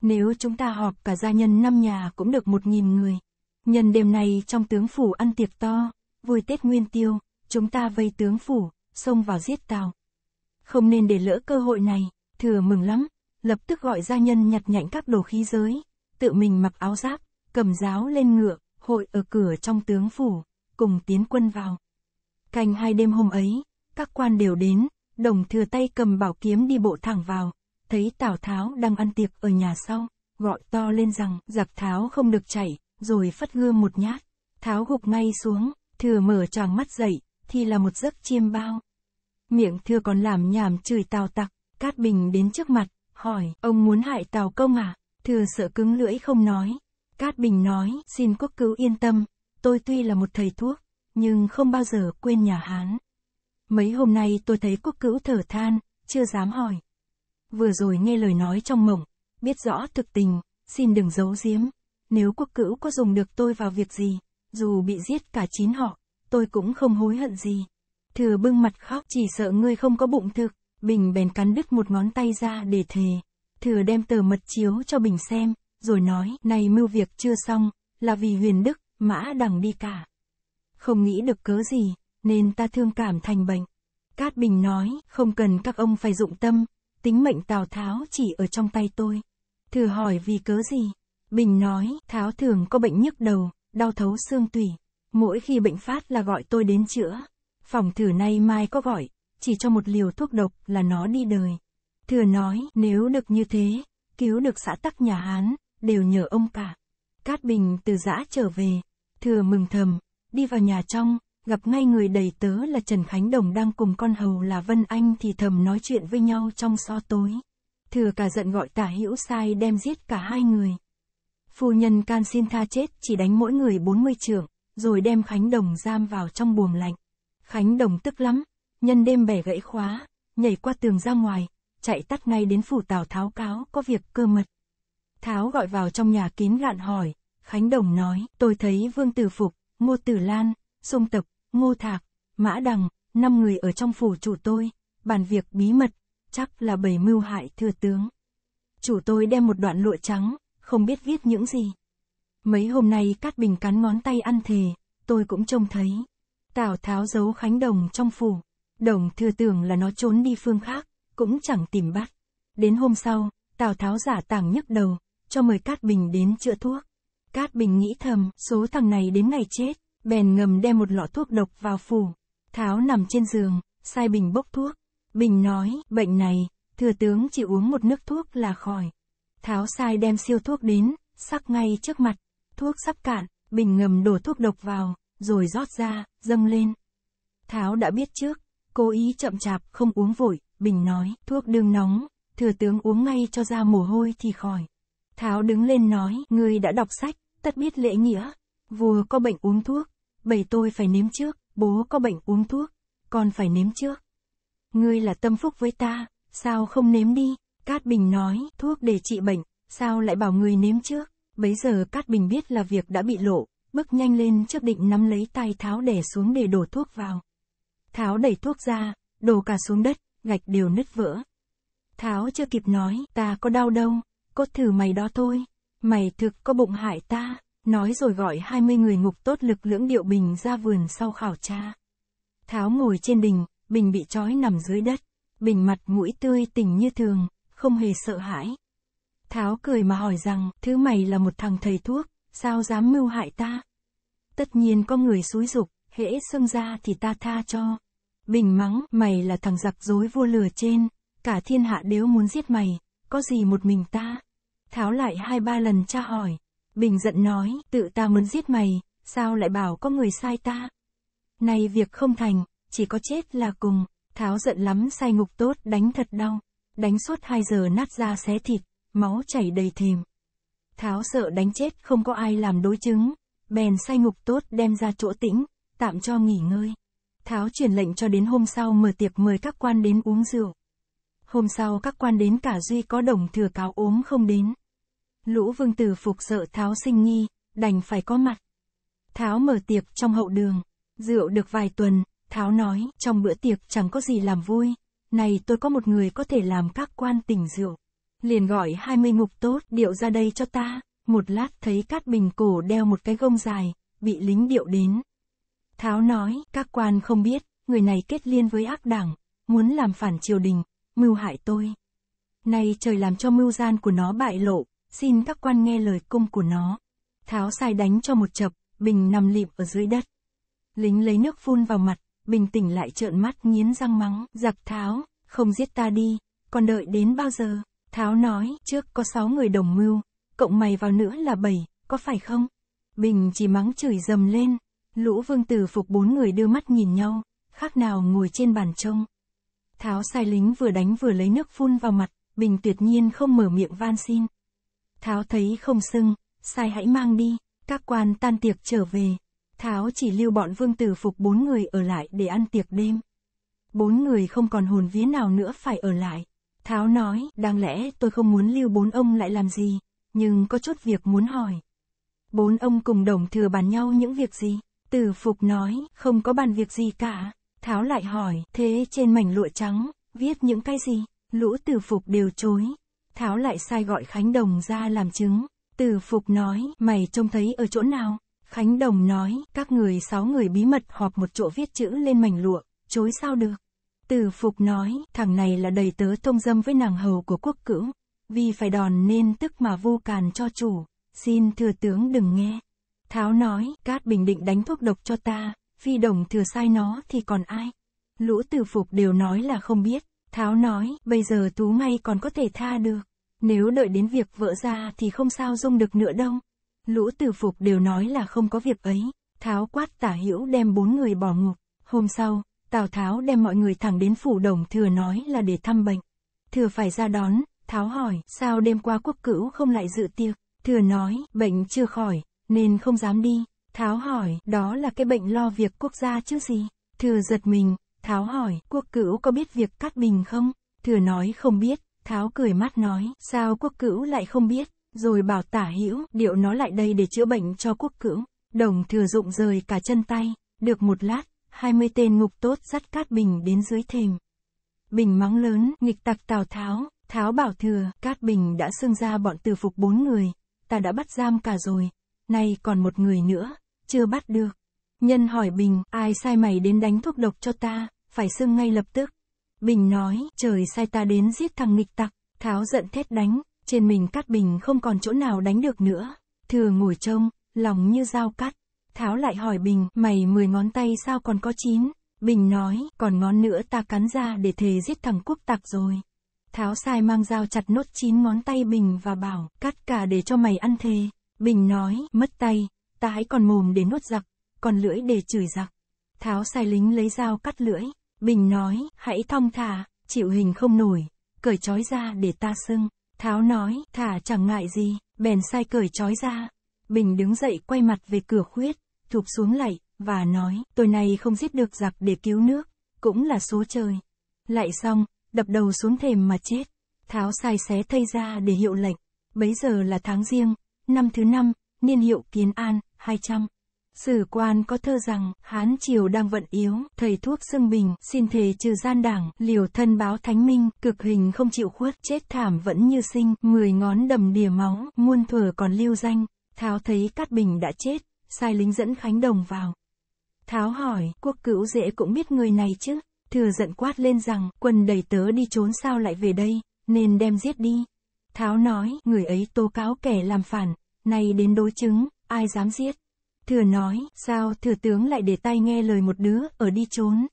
A: Nếu chúng ta họp cả gia nhân năm nhà cũng được một nghìn người. Nhân đêm nay trong tướng phủ ăn tiệc to, vui Tết Nguyên Tiêu, chúng ta vây tướng phủ, xông vào giết Tào. Không nên để lỡ cơ hội này, thừa mừng lắm, lập tức gọi gia nhân nhặt nhạnh các đồ khí giới, tự mình mặc áo giáp, cầm giáo lên ngựa, hội ở cửa trong tướng phủ, cùng tiến quân vào. Canh hai đêm hôm ấy, các quan đều đến, đồng thừa tay cầm bảo kiếm đi bộ thẳng vào, thấy Tào Tháo đang ăn tiệc ở nhà sau, gọi to lên rằng giặc Tháo không được chảy, rồi phất gươm một nhát, Tháo gục ngay xuống, thừa mở tràng mắt dậy, thì là một giấc chiêm bao. Miệng thừa còn làm nhảm chửi Tào Tặc, Cát Bình đến trước mặt, hỏi, ông muốn hại Tào Công à? Thừa sợ cứng lưỡi không nói. Cát Bình nói, xin quốc cứu yên tâm, tôi tuy là một thầy thuốc, nhưng không bao giờ quên nhà Hán. Mấy hôm nay tôi thấy quốc cứu thở than, chưa dám hỏi. Vừa rồi nghe lời nói trong mộng, biết rõ thực tình, xin đừng giấu giếm. Nếu quốc cữu có dùng được tôi vào việc gì, dù bị giết cả chín họ, tôi cũng không hối hận gì. Thừa bưng mặt khóc chỉ sợ ngươi không có bụng thực. Bình bèn cắn đứt một ngón tay ra để thề. Thừa đem tờ mật chiếu cho Bình xem, rồi nói, này mưu việc chưa xong, là vì huyền đức, mã đằng đi cả. Không nghĩ được cớ gì, nên ta thương cảm thành bệnh. Cát Bình nói, không cần các ông phải dụng tâm, tính mệnh Tào Tháo chỉ ở trong tay tôi. Thừa hỏi vì cớ gì? Bình nói, Tháo thường có bệnh nhức đầu, đau thấu xương tủy. Mỗi khi bệnh phát là gọi tôi đến chữa. Phòng thử nay mai có gọi, chỉ cho một liều thuốc độc là nó đi đời. Thừa nói, nếu được như thế, cứu được xã tắc nhà Hán, đều nhờ ông cả. Cát Bình từ giã trở về, thừa mừng thầm, đi vào nhà trong, gặp ngay người đầy tớ là Trần Khánh Đồng đang cùng con hầu là Vân Anh thì thầm nói chuyện với nhau trong so tối. Thừa cả giận gọi tả hữu sai đem giết cả hai người. Phu nhân can xin tha chết chỉ đánh mỗi người 40 trưởng, rồi đem Khánh Đồng giam vào trong buồng lạnh. Khánh Đồng tức lắm, nhân đêm bẻ gãy khóa, nhảy qua tường ra ngoài, chạy tắt ngay đến phủ Tào Tháo cáo có việc cơ mật. Tháo gọi vào trong nhà kín gạn hỏi, Khánh Đồng nói, tôi thấy Vương Tử Phục, Ngô Tử Lan, Sông Tập, Ngô Thạc, Mã Đằng, năm người ở trong phủ chủ tôi, bàn việc bí mật, chắc là bầy mưu hại thừa tướng. Chủ tôi đem một đoạn lụa trắng, không biết viết những gì. Mấy hôm nay Cát Bình cắn ngón tay ăn thề, tôi cũng trông thấy. Tào Tháo giấu Khánh Đồng trong phủ. Đồng thừa tưởng là nó trốn đi phương khác, cũng chẳng tìm bắt. Đến hôm sau, Tào Tháo giả tàng nhức đầu, cho mời Cát Bình đến chữa thuốc. Cát Bình nghĩ thầm, số thằng này đến ngày chết, bèn ngầm đem một lọ thuốc độc vào phủ. Tháo nằm trên giường, sai Bình bốc thuốc. Bình nói, bệnh này, thừa tướng chỉ uống một nước thuốc là khỏi. Tháo sai đem siêu thuốc đến, sắc ngay trước mặt. Thuốc sắp cạn, Bình ngầm đổ thuốc độc vào, rồi rót ra, dâng lên. Tháo đã biết trước, Cố ý chậm chạp, không uống vội, Bình nói, thuốc đương nóng, thừa tướng uống ngay cho ra mồ hôi thì khỏi. Tháo đứng lên nói, ngươi đã đọc sách, tất biết lễ nghĩa. Vua có bệnh uống thuốc, bầy tôi phải nếm trước, bố có bệnh uống thuốc, con phải nếm trước. Ngươi là tâm phúc với ta, sao không nếm đi? Cát Bình nói, thuốc để trị bệnh, sao lại bảo người nếm trước? Bấy giờ Cát Bình biết là việc đã bị lộ, bước nhanh lên trước định nắm lấy tay tháo để xuống để đổ thuốc vào. Tháo đẩy thuốc ra, đổ cả xuống đất, gạch đều nứt vỡ. Tháo chưa kịp nói, ta có đau đâu, cốt thử mày đó thôi. Mày thực có bụng hại ta, nói rồi gọi 20 người ngục tốt lực lưỡng điệu bình ra vườn sau khảo tra. Tháo ngồi trên đình, bình bị trói nằm dưới đất, bình mặt mũi tươi tỉnh như thường, không hề sợ hãi. Tháo cười mà hỏi rằng, thứ mày là một thằng thầy thuốc, sao dám mưu hại ta? Tất nhiên có người xúi dục, hễ xưng ra thì ta tha cho. Bình mắng, mày là thằng giặc dối vua lừa trên, cả thiên hạ đều muốn giết mày, có gì một mình ta? Tháo lại hai ba lần tra hỏi, Bình giận nói, tự ta muốn giết mày, sao lại bảo có người sai ta? Này việc không thành, chỉ có chết là cùng, Tháo giận lắm sai ngục tốt đánh thật đau, đánh suốt hai giờ nát ra xé thịt, máu chảy đầy thềm. Tháo sợ đánh chết không có ai làm đối chứng, bèn sai ngục tốt đem ra chỗ tĩnh, tạm cho nghỉ ngơi. Tháo truyền lệnh cho đến hôm sau mở tiệc mời các quan đến uống rượu. Hôm sau các quan đến cả Duy có đồng thừa cáo ốm không đến. Lũ vương tử phục sợ Tháo sinh nghi, đành phải có mặt. Tháo mở tiệc trong hậu đường. Rượu được vài tuần, Tháo nói, trong bữa tiệc chẳng có gì làm vui. Này tôi có một người có thể làm các quan tỉnh rượu. Liền gọi hai mươi ngục tốt điệu ra đây cho ta. Một lát thấy Cát Bình Cổ đeo một cái gông dài, bị lính điệu đến, Tháo nói, các quan không biết, người này kết liên với ác đảng, muốn làm phản triều đình, mưu hại tôi. Nay trời làm cho mưu gian của nó bại lộ, xin các quan nghe lời cung của nó. Tháo sai đánh cho một chập, Bình nằm lịm ở dưới đất. Lính lấy nước phun vào mặt, Bình tỉnh lại trợn mắt nghiến răng mắng, giặc Tháo, không giết ta đi, còn đợi đến bao giờ? Tháo nói, trước có sáu người đồng mưu, cộng mày vào nữa là bảy, có phải không? Bình chỉ mắng chửi dầm lên, Lũ vương tử phục bốn người đưa mắt nhìn nhau, khác nào ngồi trên bàn trông. Tháo sai lính vừa đánh vừa lấy nước phun vào mặt, bình tuyệt nhiên không mở miệng van xin. Tháo thấy không sưng, sai hãy mang đi, các quan tan tiệc trở về. Tháo chỉ lưu bọn vương tử phục bốn người ở lại để ăn tiệc đêm. Bốn người không còn hồn vía nào nữa phải ở lại. Tháo nói, đáng lẽ tôi không muốn lưu bốn ông lại làm gì, nhưng có chút việc muốn hỏi. Bốn ông cùng đồng thừa bàn nhau những việc gì? Từ Phục nói, không có bàn việc gì cả. Tháo lại hỏi, thế trên mảnh lụa trắng, viết những cái gì? Lũ Từ Phục đều chối. Tháo lại sai gọi Khánh Đồng ra làm chứng. Từ Phục nói, mày trông thấy ở chỗ nào? Khánh Đồng nói, các người sáu người bí mật họp một chỗ viết chữ lên mảnh lụa, chối sao được. Từ Phục nói, thằng này là đầy tớ thông dâm với nàng hầu của quốc cữu. Vì phải đòn nên tức mà vô càn cho chủ, xin thừa tướng đừng nghe. Tháo nói, Cát Bình định đánh thuốc độc cho ta, phi đồng thừa sai nó thì còn ai? Lũ tử phục đều nói là không biết. Tháo nói, bây giờ tú may còn có thể tha được. Nếu đợi đến việc vỡ ra thì không sao dung được nữa đâu. Lũ tử phục đều nói là không có việc ấy. Tháo quát tả hữu đem bốn người bỏ ngục. Hôm sau, Tào Tháo đem mọi người thẳng đến phủ đồng thừa nói là để thăm bệnh. Thừa phải ra đón, Tháo hỏi, sao đêm qua quốc cữu không lại dự tiệc? Thừa nói, bệnh chưa khỏi, nên không dám đi. Tháo hỏi, đó là cái bệnh lo việc quốc gia chứ gì? Thừa giật mình, Tháo hỏi, quốc cữu có biết việc cắt bình không? Thừa nói không biết, Tháo cười mắt nói, sao quốc cữu lại không biết? Rồi bảo tả hữu điệu nó lại đây để chữa bệnh cho quốc cữu. Đồng thừa dụng rời cả chân tay, được một lát, hai mươi tên ngục tốt dắt Cát Bình đến dưới thềm. Bình mắng lớn, nghịch tặc Tào Tháo, Tháo bảo thừa, Cát Bình đã xưng ra bọn từ phục bốn người, ta đã bắt giam cả rồi, nay còn một người nữa, chưa bắt được. Nhân hỏi Bình, ai sai mày đến đánh thuốc độc cho ta, phải xưng ngay lập tức. Bình nói, trời sai ta đến giết thằng nghịch tặc, tháo giận thét đánh, trên mình cắt Bình không còn chỗ nào đánh được nữa. Thừa ngồi trông, lòng như dao cắt. Tháo lại hỏi Bình, mày mười ngón tay sao còn có chín? Bình nói, còn ngón nữa ta cắn ra để thề giết thằng quốc tặc rồi. Tháo sai mang dao chặt nốt chín ngón tay Bình và bảo, cắt cả để cho mày ăn thề. Bình nói, mất tay, ta hãy còn mồm để nuốt giặc, còn lưỡi để chửi giặc. Tháo sai lính lấy dao cắt lưỡi. Bình nói, hãy thong thả, chịu hình không nổi, cởi trói ra để ta sưng. Tháo nói, thả chẳng ngại gì, bèn sai cởi trói ra. Bình đứng dậy quay mặt về cửa khuyết, thụp xuống lạy, và nói, tôi này không giết được giặc để cứu nước, cũng là số trời. Lại xong, đập đầu xuống thềm mà chết. Tháo sai xé thây ra để hiệu lệnh. Bấy giờ là tháng riêng, năm thứ năm, niên hiệu Kiến An, 200. Sử quan có thơ rằng, Hán Triều đang vận yếu, thầy thuốc xưng bình, xin thề trừ gian đảng, liều thân báo thánh minh, cực hình không chịu khuất, chết thảm vẫn như sinh, mười ngón đầm đìa máu, muôn thuở còn lưu danh, Tháo thấy Cát Bình đã chết, sai lính dẫn Khánh Đồng vào. Tháo hỏi, quốc cữu dễ cũng biết người này chứ, thừa giận quát lên rằng, quân đầy tớ đi trốn sao lại về đây, nên đem giết đi. Tháo nói, người ấy tố cáo kẻ làm phản, nay đến đối chứng, ai dám giết. Thừa nói, sao thừa tướng lại để tay nghe lời một đứa, ở đi trốn.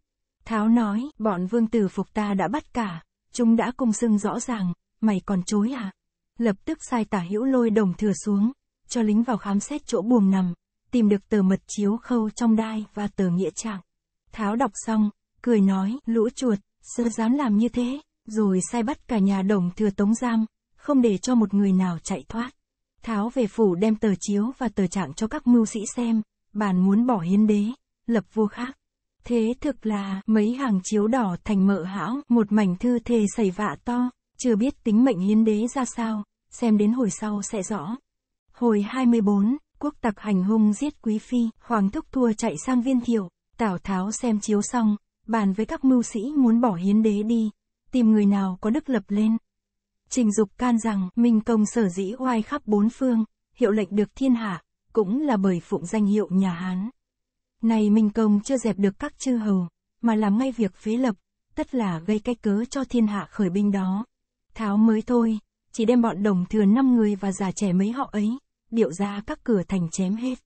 A: Tháo nói, bọn vương tử phục ta đã bắt cả, chúng đã cùng xưng rõ ràng, mày còn chối à? Lập tức sai tả hữu lôi đồng thừa xuống, cho lính vào khám xét chỗ buồng nằm, tìm được tờ mật chiếu khâu trong đai và tờ nghĩa trạng. Tháo đọc xong, cười nói, lũ chuột, sơ dám làm như thế, rồi sai bắt cả nhà đồng thừa tống giam, không để cho một người nào chạy thoát. Tháo về phủ đem tờ chiếu và tờ trạng cho các mưu sĩ xem, Bản muốn bỏ hiến đế, lập vua khác. Thế thực là mấy hàng chiếu đỏ thành mợ hão, một mảnh thư thề xảy vạ to, chưa biết tính mệnh hiến đế ra sao, xem đến hồi sau sẽ rõ. Hồi 24, quốc tặc hành hung giết quý phi, hoàng thúc thua chạy sang viên thiệu, Tào Tháo xem chiếu xong, bàn với các mưu sĩ muốn bỏ hiến đế đi, tìm người nào có đức lập lên. Trình Dục can rằng Minh Công sở dĩ oai khắp bốn phương, hiệu lệnh được thiên hạ, cũng là bởi phụng danh hiệu nhà Hán. Nay Minh Công chưa dẹp được các chư hầu, mà làm ngay việc phế lập, tất là gây cái cớ cho thiên hạ khởi binh đó. Tháo mới thôi, chỉ đem bọn đồng thừa năm người và già trẻ mấy họ ấy, điệu ra các cửa thành chém hết.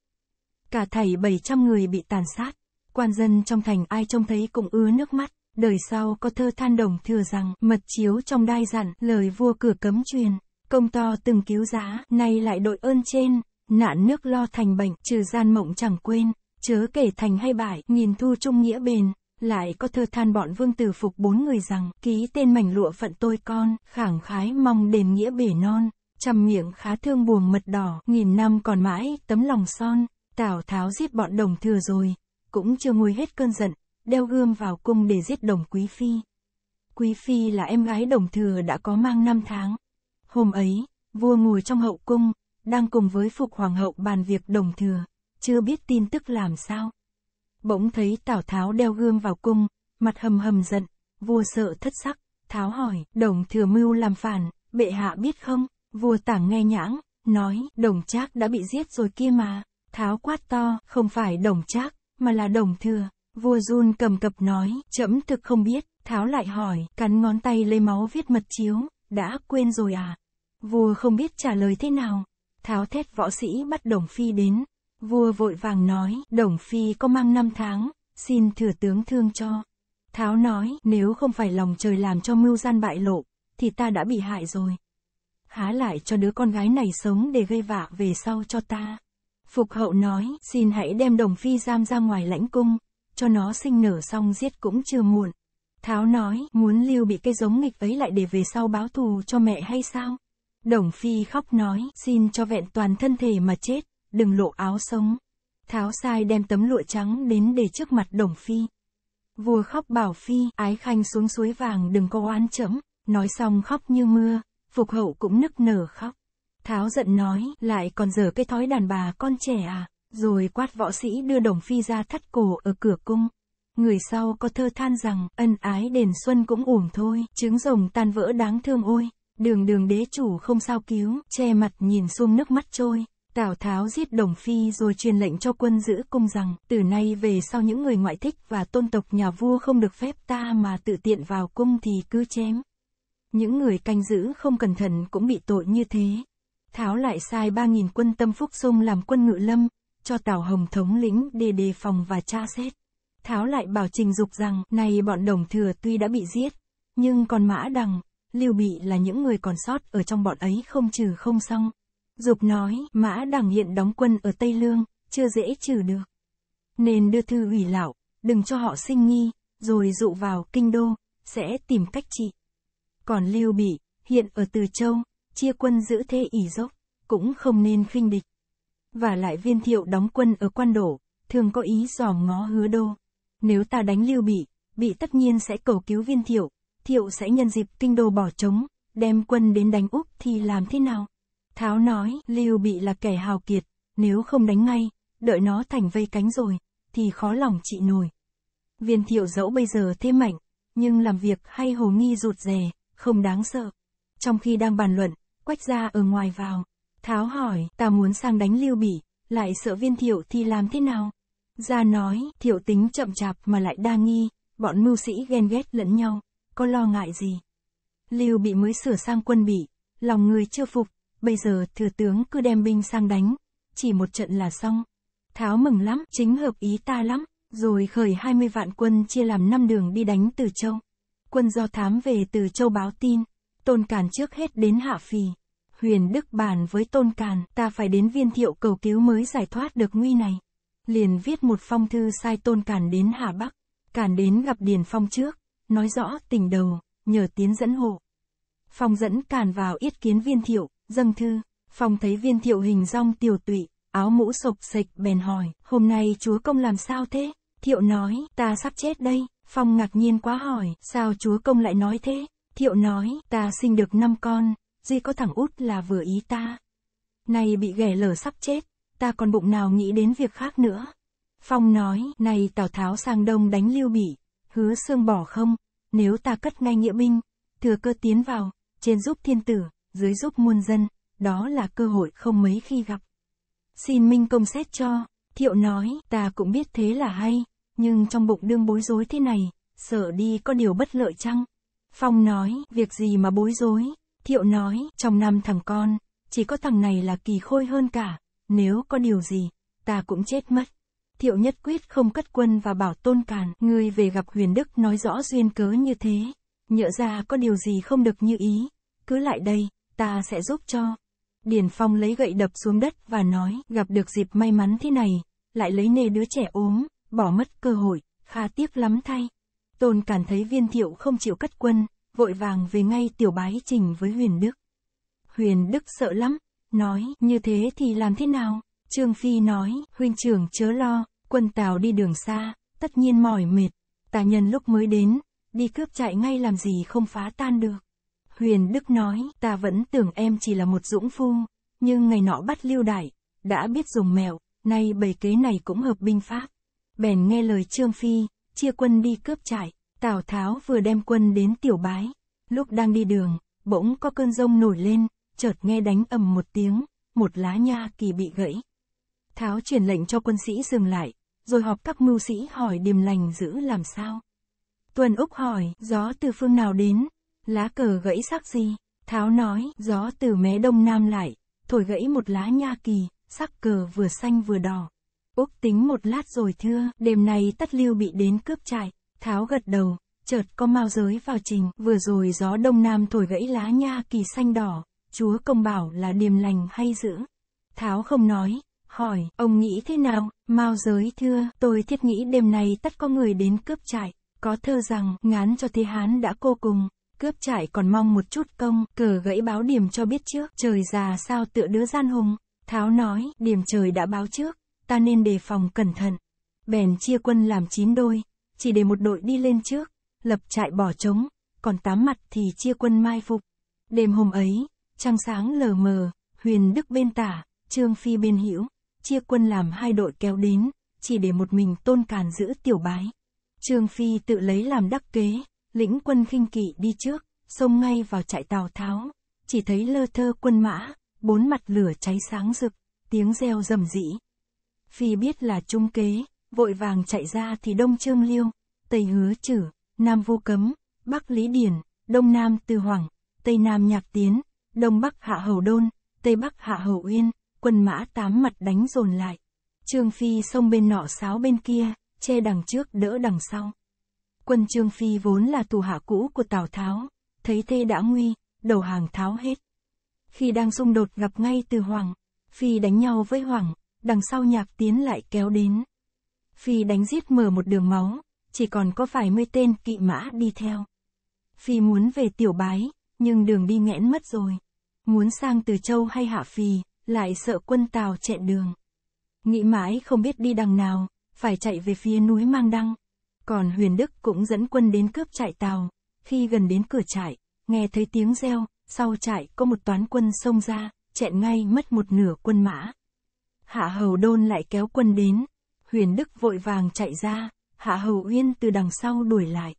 A: Cả thảy 700 người bị tàn sát, quan dân trong thành ai trông thấy cũng ứa nước mắt. Đời sau có thơ than đồng thừa rằng, mật chiếu trong đai dặn, lời vua cửa cấm truyền, công to từng cứu giá nay lại đội ơn trên, nạn nước lo thành bệnh, trừ gian mộng chẳng quên, chớ kể thành hay bại, nghìn thu trung nghĩa bền. Lại có thơ than bọn vương tử phục bốn người rằng, ký tên mảnh lụa phận tôi con, khẳng khái mong đền nghĩa bể non, trầm miệng khá thương buồn mật đỏ, nghìn năm còn mãi, tấm lòng son, Tào Tháo giết bọn đồng thừa rồi, cũng chưa nguôi hết cơn giận, đeo gươm vào cung để giết đồng quý phi. Quý phi là em gái đồng thừa đã có mang năm tháng. Hôm ấy, vua ngồi trong hậu cung, đang cùng với phục hoàng hậu bàn việc đồng thừa, chưa biết tin tức làm sao. Bỗng thấy Tào Tháo đeo gươm vào cung, mặt hầm hầm giận, vua sợ thất sắc, Tháo hỏi, đồng thừa mưu làm phản, bệ hạ biết không, vua tảng nghe nhãng, nói, đồng trác đã bị giết rồi kia mà, Tháo quát to, không phải đồng trác, mà là đồng thừa. Vua Jun cầm cập nói, chấm thực không biết, tháo lại hỏi, cắn ngón tay lấy máu viết mật chiếu, đã quên rồi à? Vua không biết trả lời thế nào. Tháo thét võ sĩ bắt Đồng Phi đến. Vua vội vàng nói, Đồng Phi có mang năm tháng, xin thừa tướng thương cho. Tháo nói, nếu không phải lòng trời làm cho mưu gian bại lộ, thì ta đã bị hại rồi. Há lại cho đứa con gái này sống để gây vạ về sau cho ta. Phục hậu nói, xin hãy đem Đồng Phi giam ra ngoài lãnh cung cho nó sinh nở xong giết cũng chưa muộn. Tháo nói, muốn lưu bị cái giống nghịch ấy lại để về sau báo thù cho mẹ hay sao? Đồng Phi khóc nói, xin cho vẹn toàn thân thể mà chết, đừng lộ áo sống. Tháo sai đem tấm lụa trắng đến để trước mặt Đồng Phi. Vua khóc bảo Phi, ái khanh xuống suối vàng đừng có oán chấm, nói xong khóc như mưa, phục hậu cũng nức nở khóc. Tháo giận nói, lại còn dở cái thói đàn bà con trẻ à? Rồi quát võ sĩ đưa đồng phi ra thắt cổ ở cửa cung. Người sau có thơ than rằng, ân ái đền xuân cũng uổng thôi, trứng rồng tan vỡ đáng thương ôi. Đường đường đế chủ không sao cứu, che mặt nhìn xuống nước mắt trôi. Tào Tháo giết Đồng Phi rồi truyền lệnh cho quân giữ cung rằng, từ nay về sau những người ngoại thích và tôn tộc nhà vua không được phép ta mà tự tiện vào cung thì cứ chém. Những người canh giữ không cẩn thận cũng bị tội như thế. Tháo lại sai 3.000 quân tâm phúc sung làm quân ngự lâm, cho Tào Hồng thống lĩnh để đề phòng và tra xét. Tháo lại bảo Trình Dục rằng, nay bọn đồng thừa tuy đã bị giết, nhưng còn Mã Đằng, Lưu Bị là những người còn sót ở trong bọn ấy không trừ không xong. Dục nói, Mã Đằng hiện đóng quân ở Tây Lương, chưa dễ trừ được. Nên đưa thư ủy lão, đừng cho họ sinh nghi, rồi dụ vào kinh đô, sẽ tìm cách trị. Còn Lưu Bị, hiện ở Từ Châu, chia quân giữ thế ỉ dốc, cũng không nên khinh địch và lại viên thiệu đóng quân ở quan đổ, thường có ý dòm ngó hứa đô. Nếu ta đánh lưu bị, bị tất nhiên sẽ cầu cứu viên thiệu, thiệu sẽ nhân dịp kinh đô bỏ trống, đem quân đến đánh Úc thì làm thế nào? Tháo nói, lưu bị là kẻ hào kiệt, nếu không đánh ngay, đợi nó thành vây cánh rồi, thì khó lòng trị nổi. Viên thiệu dẫu bây giờ thế mạnh, nhưng làm việc hay hồ nghi rụt rè, không đáng sợ. Trong khi đang bàn luận, quách ra ở ngoài vào, Tháo hỏi, ta muốn sang đánh Lưu Bị, lại sợ viên thiệu thì làm thế nào? Gia nói, thiệu tính chậm chạp mà lại đa nghi, bọn mưu sĩ ghen ghét lẫn nhau, có lo ngại gì? Lưu Bị mới sửa sang quân bị, lòng người chưa phục, bây giờ thừa tướng cứ đem binh sang đánh, chỉ một trận là xong. Tháo mừng lắm, chính hợp ý ta lắm, rồi khởi 20 vạn quân chia làm năm đường đi đánh Từ Châu. Quân do thám về Từ Châu báo tin, tôn cản trước hết đến Hạ Phì. Huyền Đức bàn với Tôn Càn, ta phải đến viên thiệu cầu cứu mới giải thoát được nguy này. Liền viết một phong thư sai Tôn Càn đến Hà Bắc, Càn đến gặp Điền Phong trước, nói rõ tình đầu, nhờ tiến dẫn hộ. Phong dẫn Càn vào yết kiến viên thiệu, dâng thư, Phong thấy viên thiệu hình rong tiểu tụy, áo mũ sộc sịch bèn hỏi, hôm nay chúa công làm sao thế? Thiệu nói, ta sắp chết đây. Phong ngạc nhiên quá hỏi, sao chúa công lại nói thế? Thiệu nói, ta sinh được năm con, di có thằng út là vừa ý ta. Này bị ghẻ lở sắp chết, ta còn bụng nào nghĩ đến việc khác nữa. Phong nói, này Tào Tháo sang đông đánh lưu bị, hứa xương bỏ không, nếu ta cất ngay nghĩa binh, thừa cơ tiến vào, trên giúp thiên tử, dưới giúp muôn dân, đó là cơ hội không mấy khi gặp. Xin Minh công xét cho, thiệu nói, ta cũng biết thế là hay, nhưng trong bụng đương bối rối thế này, sợ đi có điều bất lợi chăng? Phong nói, việc gì mà bối rối, Thiệu nói, trong năm thằng con, chỉ có thằng này là kỳ khôi hơn cả, nếu có điều gì, ta cũng chết mất. Thiệu nhất quyết không cất quân và bảo tôn càn, ngươi về gặp huyền đức nói rõ duyên cớ như thế, nhỡ ra có điều gì không được như ý, cứ lại đây, ta sẽ giúp cho. Điền Phong lấy gậy đập xuống đất và nói, gặp được dịp may mắn thế này, lại lấy nề đứa trẻ ốm, bỏ mất cơ hội, kha tiếc lắm thay. Tôn càn thấy viên thiệu không chịu cất quân, vội vàng về ngay tiểu bái trình với Huyền Đức. Huyền Đức sợ lắm, nói, như thế thì làm thế nào? Trương Phi nói, huynh trưởng chớ lo, quân tào đi đường xa, tất nhiên mỏi mệt, tà nhân lúc mới đến, đi cướp chạy ngay làm gì không phá tan được. Huyền Đức nói, ta vẫn tưởng em chỉ là một dũng phu, nhưng ngày nọ bắt lưu đại, đã biết dùng mẹo, nay bầy kế này cũng hợp binh pháp. Bèn nghe lời Trương Phi, chia quân đi cướp chạy. Tào Tháo vừa đem quân đến Tiểu Bái, lúc đang đi đường, bỗng có cơn rông nổi lên, chợt nghe đánh ầm một tiếng, một lá nha kỳ bị gãy. Tháo truyền lệnh cho quân sĩ dừng lại, rồi họp các mưu sĩ hỏi điềm lành giữ làm sao. Tuần Úc hỏi, gió từ phương nào đến, lá cờ gãy sắc gì, Tháo nói, gió từ mé đông nam lại, thổi gãy một lá nha kỳ, sắc cờ vừa xanh vừa đỏ. Úc tính một lát rồi thưa, đêm nay tất lưu bị đến cướp trại, Tháo gật đầu, chợt có mao giới vào trình, vừa rồi gió đông nam thổi gãy lá nha kỳ xanh đỏ, chúa công bảo là điềm lành hay dữ. Tháo không nói, hỏi, ông nghĩ thế nào, Mao giới thưa, tôi thiết nghĩ đêm nay tất có người đến cướp trại, có thơ rằng, ngán cho thế hán đã cô cùng, cướp trại còn mong một chút công, cờ gãy báo điểm cho biết trước, trời già sao tựa đứa gian hùng, tháo nói, điểm trời đã báo trước, ta nên đề phòng cẩn thận. Bèn chia quân làm chín đôi, chỉ để một đội đi lên trước, lập trại bỏ trống, còn tám mặt thì chia quân mai phục. Đêm hôm ấy, trăng sáng lờ mờ, Huyền Đức bên tả, Trương Phi bên hữu, chia quân làm hai đội kéo đến, chỉ để một mình Tôn Càn giữ tiểu bái. Trương Phi tự lấy làm đắc kế, lĩnh quân khinh kỵ đi trước, xông ngay vào trại Tào Tháo, chỉ thấy lơ thơ quân mã, bốn mặt lửa cháy sáng rực, tiếng reo rầm rĩ. Phi biết là trung kế, vội vàng chạy ra thì đông trương liêu, tây hứa chử, nam vô cấm, bắc lý điển, đông nam tư hoàng, tây nam nhạc tiến, đông bắc hạ hầu đôn, tây bắc hạ hầu uyên, quân mã tám mặt đánh dồn lại. Trương Phi xông bên nọ sáo bên kia, che đằng trước đỡ đằng sau. Quân Trương Phi vốn là tù hạ cũ của Tào Tháo, thấy thê đã nguy, đầu hàng tháo hết. Khi đang xung đột gặp ngay từ Hoàng, Phi đánh nhau với Hoàng, đằng sau nhạc tiến lại kéo đến. Phi đánh giết mở một đường máu, chỉ còn có vài mươi tên kỵ mã đi theo. Phi muốn về tiểu bái, nhưng đường đi nghẽn mất rồi. Muốn sang từ châu hay hạ Phi, lại sợ quân tàu chẹn đường. Nghĩ mãi không biết đi đằng nào, phải chạy về phía núi Mang Đăng. Còn Huyền Đức cũng dẫn quân đến cướp trại tàu. Khi gần đến cửa trại, nghe thấy tiếng reo, sau trại có một toán quân xông ra, chẹn ngay mất một nửa quân mã. Hạ Hầu Đôn lại kéo quân đến, Huyền Đức vội vàng chạy ra, Hạ Hầu Uyên từ đằng sau đuổi lại.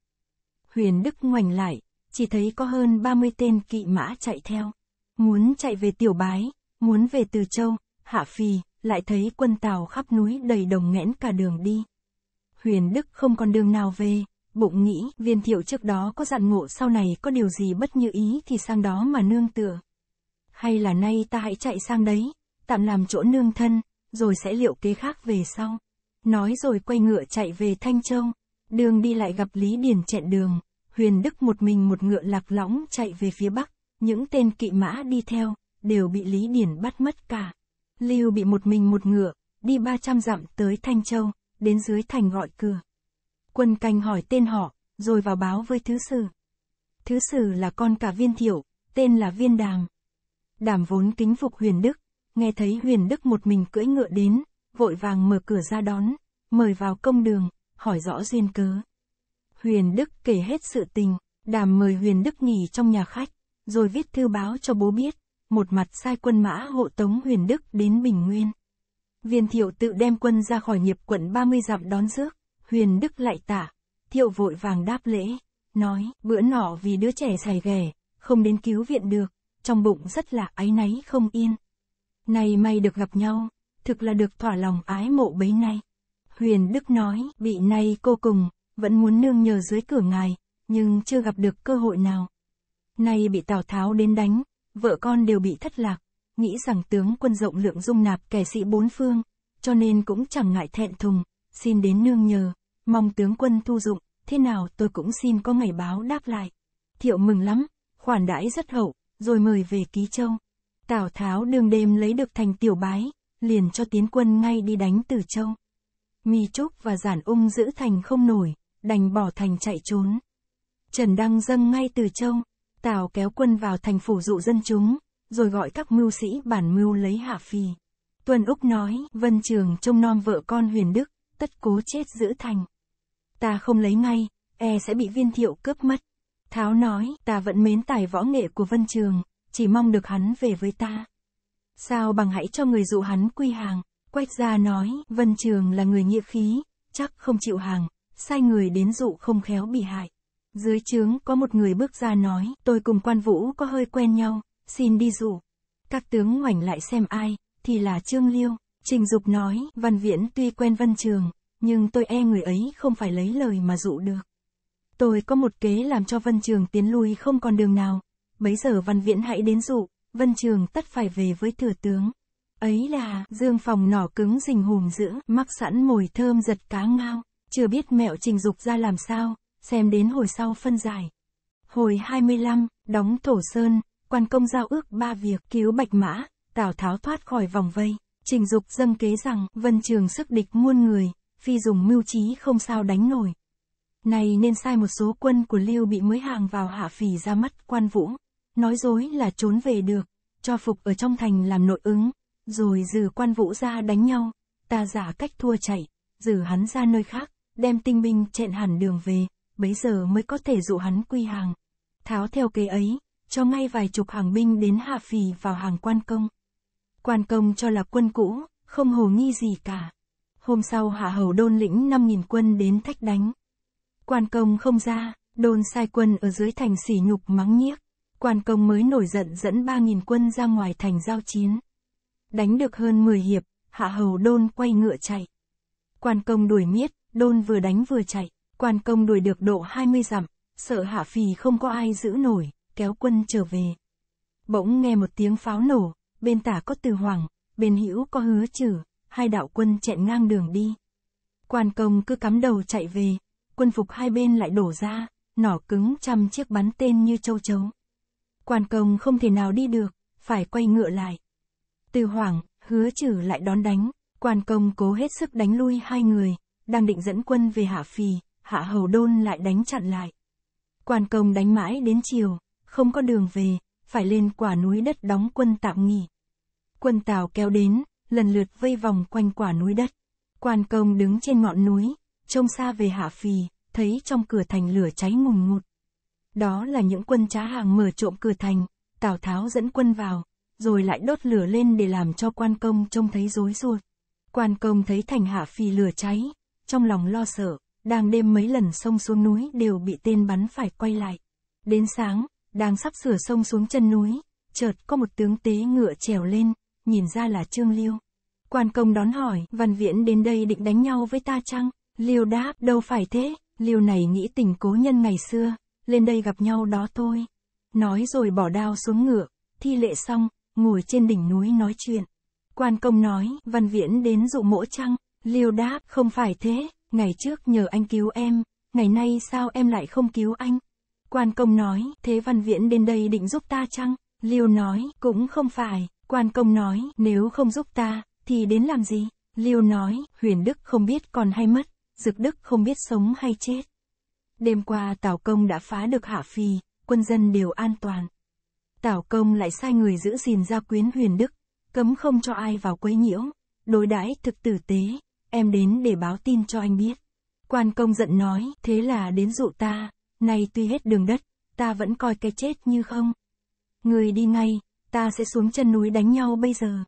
A: Huyền Đức ngoảnh lại, chỉ thấy có hơn 30 tên kỵ mã chạy theo. Muốn chạy về Tiểu Bái, muốn về Từ Châu, Hạ Phì, lại thấy quân Tàu khắp núi đầy đồng nghẽn cả đường đi. Huyền Đức không còn đường nào về, bụng nghĩ viên thiệu trước đó có dặn ngộ sau này có điều gì bất như ý thì sang đó mà nương tựa. Hay là nay ta hãy chạy sang đấy, tạm làm chỗ nương thân, rồi sẽ liệu kế khác về sau nói rồi quay ngựa chạy về Thanh Châu. Đường đi lại gặp Lý Điền chẹn đường, Huyền Đức một mình một ngựa lạc lõng chạy về phía Bắc, những tên kỵ mã đi theo, đều bị Lý Điền bắt mất cả. Lưu bị một mình một ngựa, đi 300 dặm tới Thanh Châu, đến dưới thành gọi cửa. Quân canh hỏi tên họ, rồi vào báo với Thứ Sử. Thứ Sử là con cả viên thiệu, tên là viên đàm. Đàm vốn kính phục huyền đức, nghe thấy huyền đức một mình cưỡi ngựa đến, vội vàng mở cửa ra đón, mời vào công đường, hỏi rõ duyên cớ. Huyền Đức kể hết sự tình, đàm mời Huyền Đức nghỉ trong nhà khách, rồi viết thư báo cho bố biết, một mặt sai quân mã hộ tống Huyền Đức đến Bình Nguyên. Viên thiệu tự đem quân ra khỏi nghiệp quận 30 dặm đón rước, Huyền Đức lại tả, thiệu vội vàng đáp lễ, nói, bữa nọ vì đứa trẻ xảy ghẻ, không đến cứu viện được, trong bụng rất là áy náy không yên. Này may được gặp nhau, thực là được thỏa lòng ái mộ bấy nay. Huyền Đức nói, bị nay cô cùng, vẫn muốn nương nhờ dưới cửa ngài, nhưng chưa gặp được cơ hội nào. Nay bị Tào Tháo đến đánh, vợ con đều bị thất lạc, nghĩ rằng tướng quân rộng lượng dung nạp kẻ sĩ bốn phương, cho nên cũng chẳng ngại thẹn thùng, xin đến nương nhờ, mong tướng quân thu dụng, thế nào tôi cũng xin có ngày báo đáp lại. Thiệu mừng lắm, khoản đãi rất hậu, rồi mời về Ký Châu. Tào Tháo đường đêm lấy được thành tiểu bái, liền cho tiến quân ngay đi đánh Từ Châu. Mi Trúc và Giản Ung giữ thành không nổi, đành bỏ thành chạy trốn. Trần Đăng dâng ngay Từ Châu, Tào kéo quân vào thành phủ dụ dân chúng, rồi gọi các mưu sĩ bản mưu lấy Hạ Phi. tuân Úc nói, Vân Trường trông nom vợ con huyền đức, tất cố chết giữ thành. Ta không lấy ngay, e sẽ bị viên thiệu cướp mất. Tháo nói, ta vẫn mến tài võ nghệ của Vân Trường, chỉ mong được hắn về với ta sao bằng hãy cho người dụ hắn quy hàng. Quách gia nói, Vân Trường là người nghĩa khí, chắc không chịu hàng, sai người đến dụ không khéo bị hại. Dưới trướng có một người bước ra nói, tôi cùng quan vũ có hơi quen nhau, xin đi dụ. Các tướng ngoảnh lại xem ai, thì là Trương Liêu. Trình Dục nói, Văn Viễn tuy quen Vân Trường, nhưng tôi e người ấy không phải lấy lời mà dụ được. Tôi có một kế làm cho Vân Trường tiến lui không còn đường nào, bấy giờ Văn Viễn hãy đến dụ, Vân Trường tất phải về với thừa tướng. Ấy là, dương phòng nỏ cứng rình hùm giữa, mắc sẵn mồi thơm giật cá ngao, chưa biết mẹo trình dục ra làm sao, xem đến hồi sau phân giải. Hồi 25, đóng thổ sơn, quan công giao ước ba việc cứu bạch mã, Tào Tháo thoát khỏi vòng vây. Trình dục dâng kế rằng, vân trường sức địch muôn người, phi dùng mưu trí không sao đánh nổi. Này nên sai một số quân của Lưu bị mới hàng vào hạ phì ra mắt quan vũ, nói dối là trốn về được, cho Phục ở trong thành làm nội ứng, rồi dừ quan vũ ra đánh nhau, ta giả cách thua chạy, dừ hắn ra nơi khác, đem tinh binh chẹn hẳn đường về, bấy giờ mới có thể dụ hắn quy hàng. Tháo theo kế ấy, cho ngay vài chục hàng binh đến hạ phì vào hàng quan công. Quan công cho là quân cũ, không hồ nghi gì cả. Hôm sau hạ hầu đôn lĩnh 5.000 quân đến thách đánh. Quan công không ra, đôn sai quân ở dưới thành sỉ nhục mắng nhiếc. Quan công mới nổi giận dẫn 3.000 quân ra ngoài thành giao chiến. Đánh được hơn 10 hiệp, hạ hầu đôn quay ngựa chạy. Quan công đuổi miết, đôn vừa đánh vừa chạy, quan công đuổi được độ 20 dặm, sợ hạ phì không có ai giữ nổi, kéo quân trở về. Bỗng nghe một tiếng pháo nổ, bên tả có từ hoàng, bên hữu có hứa trừ, hai đạo quân chạy ngang đường đi. Quan công cứ cắm đầu chạy về, quân phục hai bên lại đổ ra, nỏ cứng trăm chiếc bắn tên như châu chấu. Quan công không thể nào đi được, phải quay ngựa lại. Từ hoảng, hứa chử lại đón đánh, quan công cố hết sức đánh lui hai người, đang định dẫn quân về hạ phì, hạ hầu đôn lại đánh chặn lại. Quan công đánh mãi đến chiều, không có đường về, phải lên quả núi đất đóng quân tạm nghỉ. Quân Tào kéo đến, lần lượt vây vòng quanh quả núi đất. Quan công đứng trên ngọn núi, trông xa về hạ phì, thấy trong cửa thành lửa cháy ngùn ngụt. Đó là những quân trá hàng mở trộm cửa thành, Tào Tháo dẫn quân vào, rồi lại đốt lửa lên để làm cho quan công trông thấy rối ruột. Quan công thấy thành hạ phì lửa cháy, trong lòng lo sợ, đang đêm mấy lần sông xuống núi đều bị tên bắn phải quay lại. Đến sáng, đang sắp sửa sông xuống chân núi, chợt có một tướng tế ngựa trèo lên, nhìn ra là Trương Liêu. Quan công đón hỏi, văn viễn đến đây định đánh nhau với ta chăng? Liêu đáp, đâu phải thế, Liêu này nghĩ tình cố nhân ngày xưa, lên đây gặp nhau đó thôi. Nói rồi bỏ đao xuống ngựa, thi lệ xong, ngồi trên đỉnh núi nói chuyện. Quan công nói, văn viễn đến dụ mỗ Trăng, liêu đáp, không phải thế, ngày trước nhờ anh cứu em, ngày nay sao em lại không cứu anh? Quan công nói, thế văn viễn đến đây định giúp ta chăng? Liêu nói, cũng không phải, quan công nói, nếu không giúp ta, thì đến làm gì? Liêu nói, huyền đức không biết còn hay mất, dực đức không biết sống hay chết. Đêm qua Tào Công đã phá được Hạ Phi, quân dân đều an toàn. Tào Công lại sai người giữ gìn gia quyến huyền đức, cấm không cho ai vào quấy nhiễu, đối đãi thực tử tế, em đến để báo tin cho anh biết. Quan công giận nói, thế là đến dụ ta, nay tuy hết đường đất, ta vẫn coi cái chết như không. Người đi ngay, ta sẽ xuống chân núi đánh nhau bây giờ.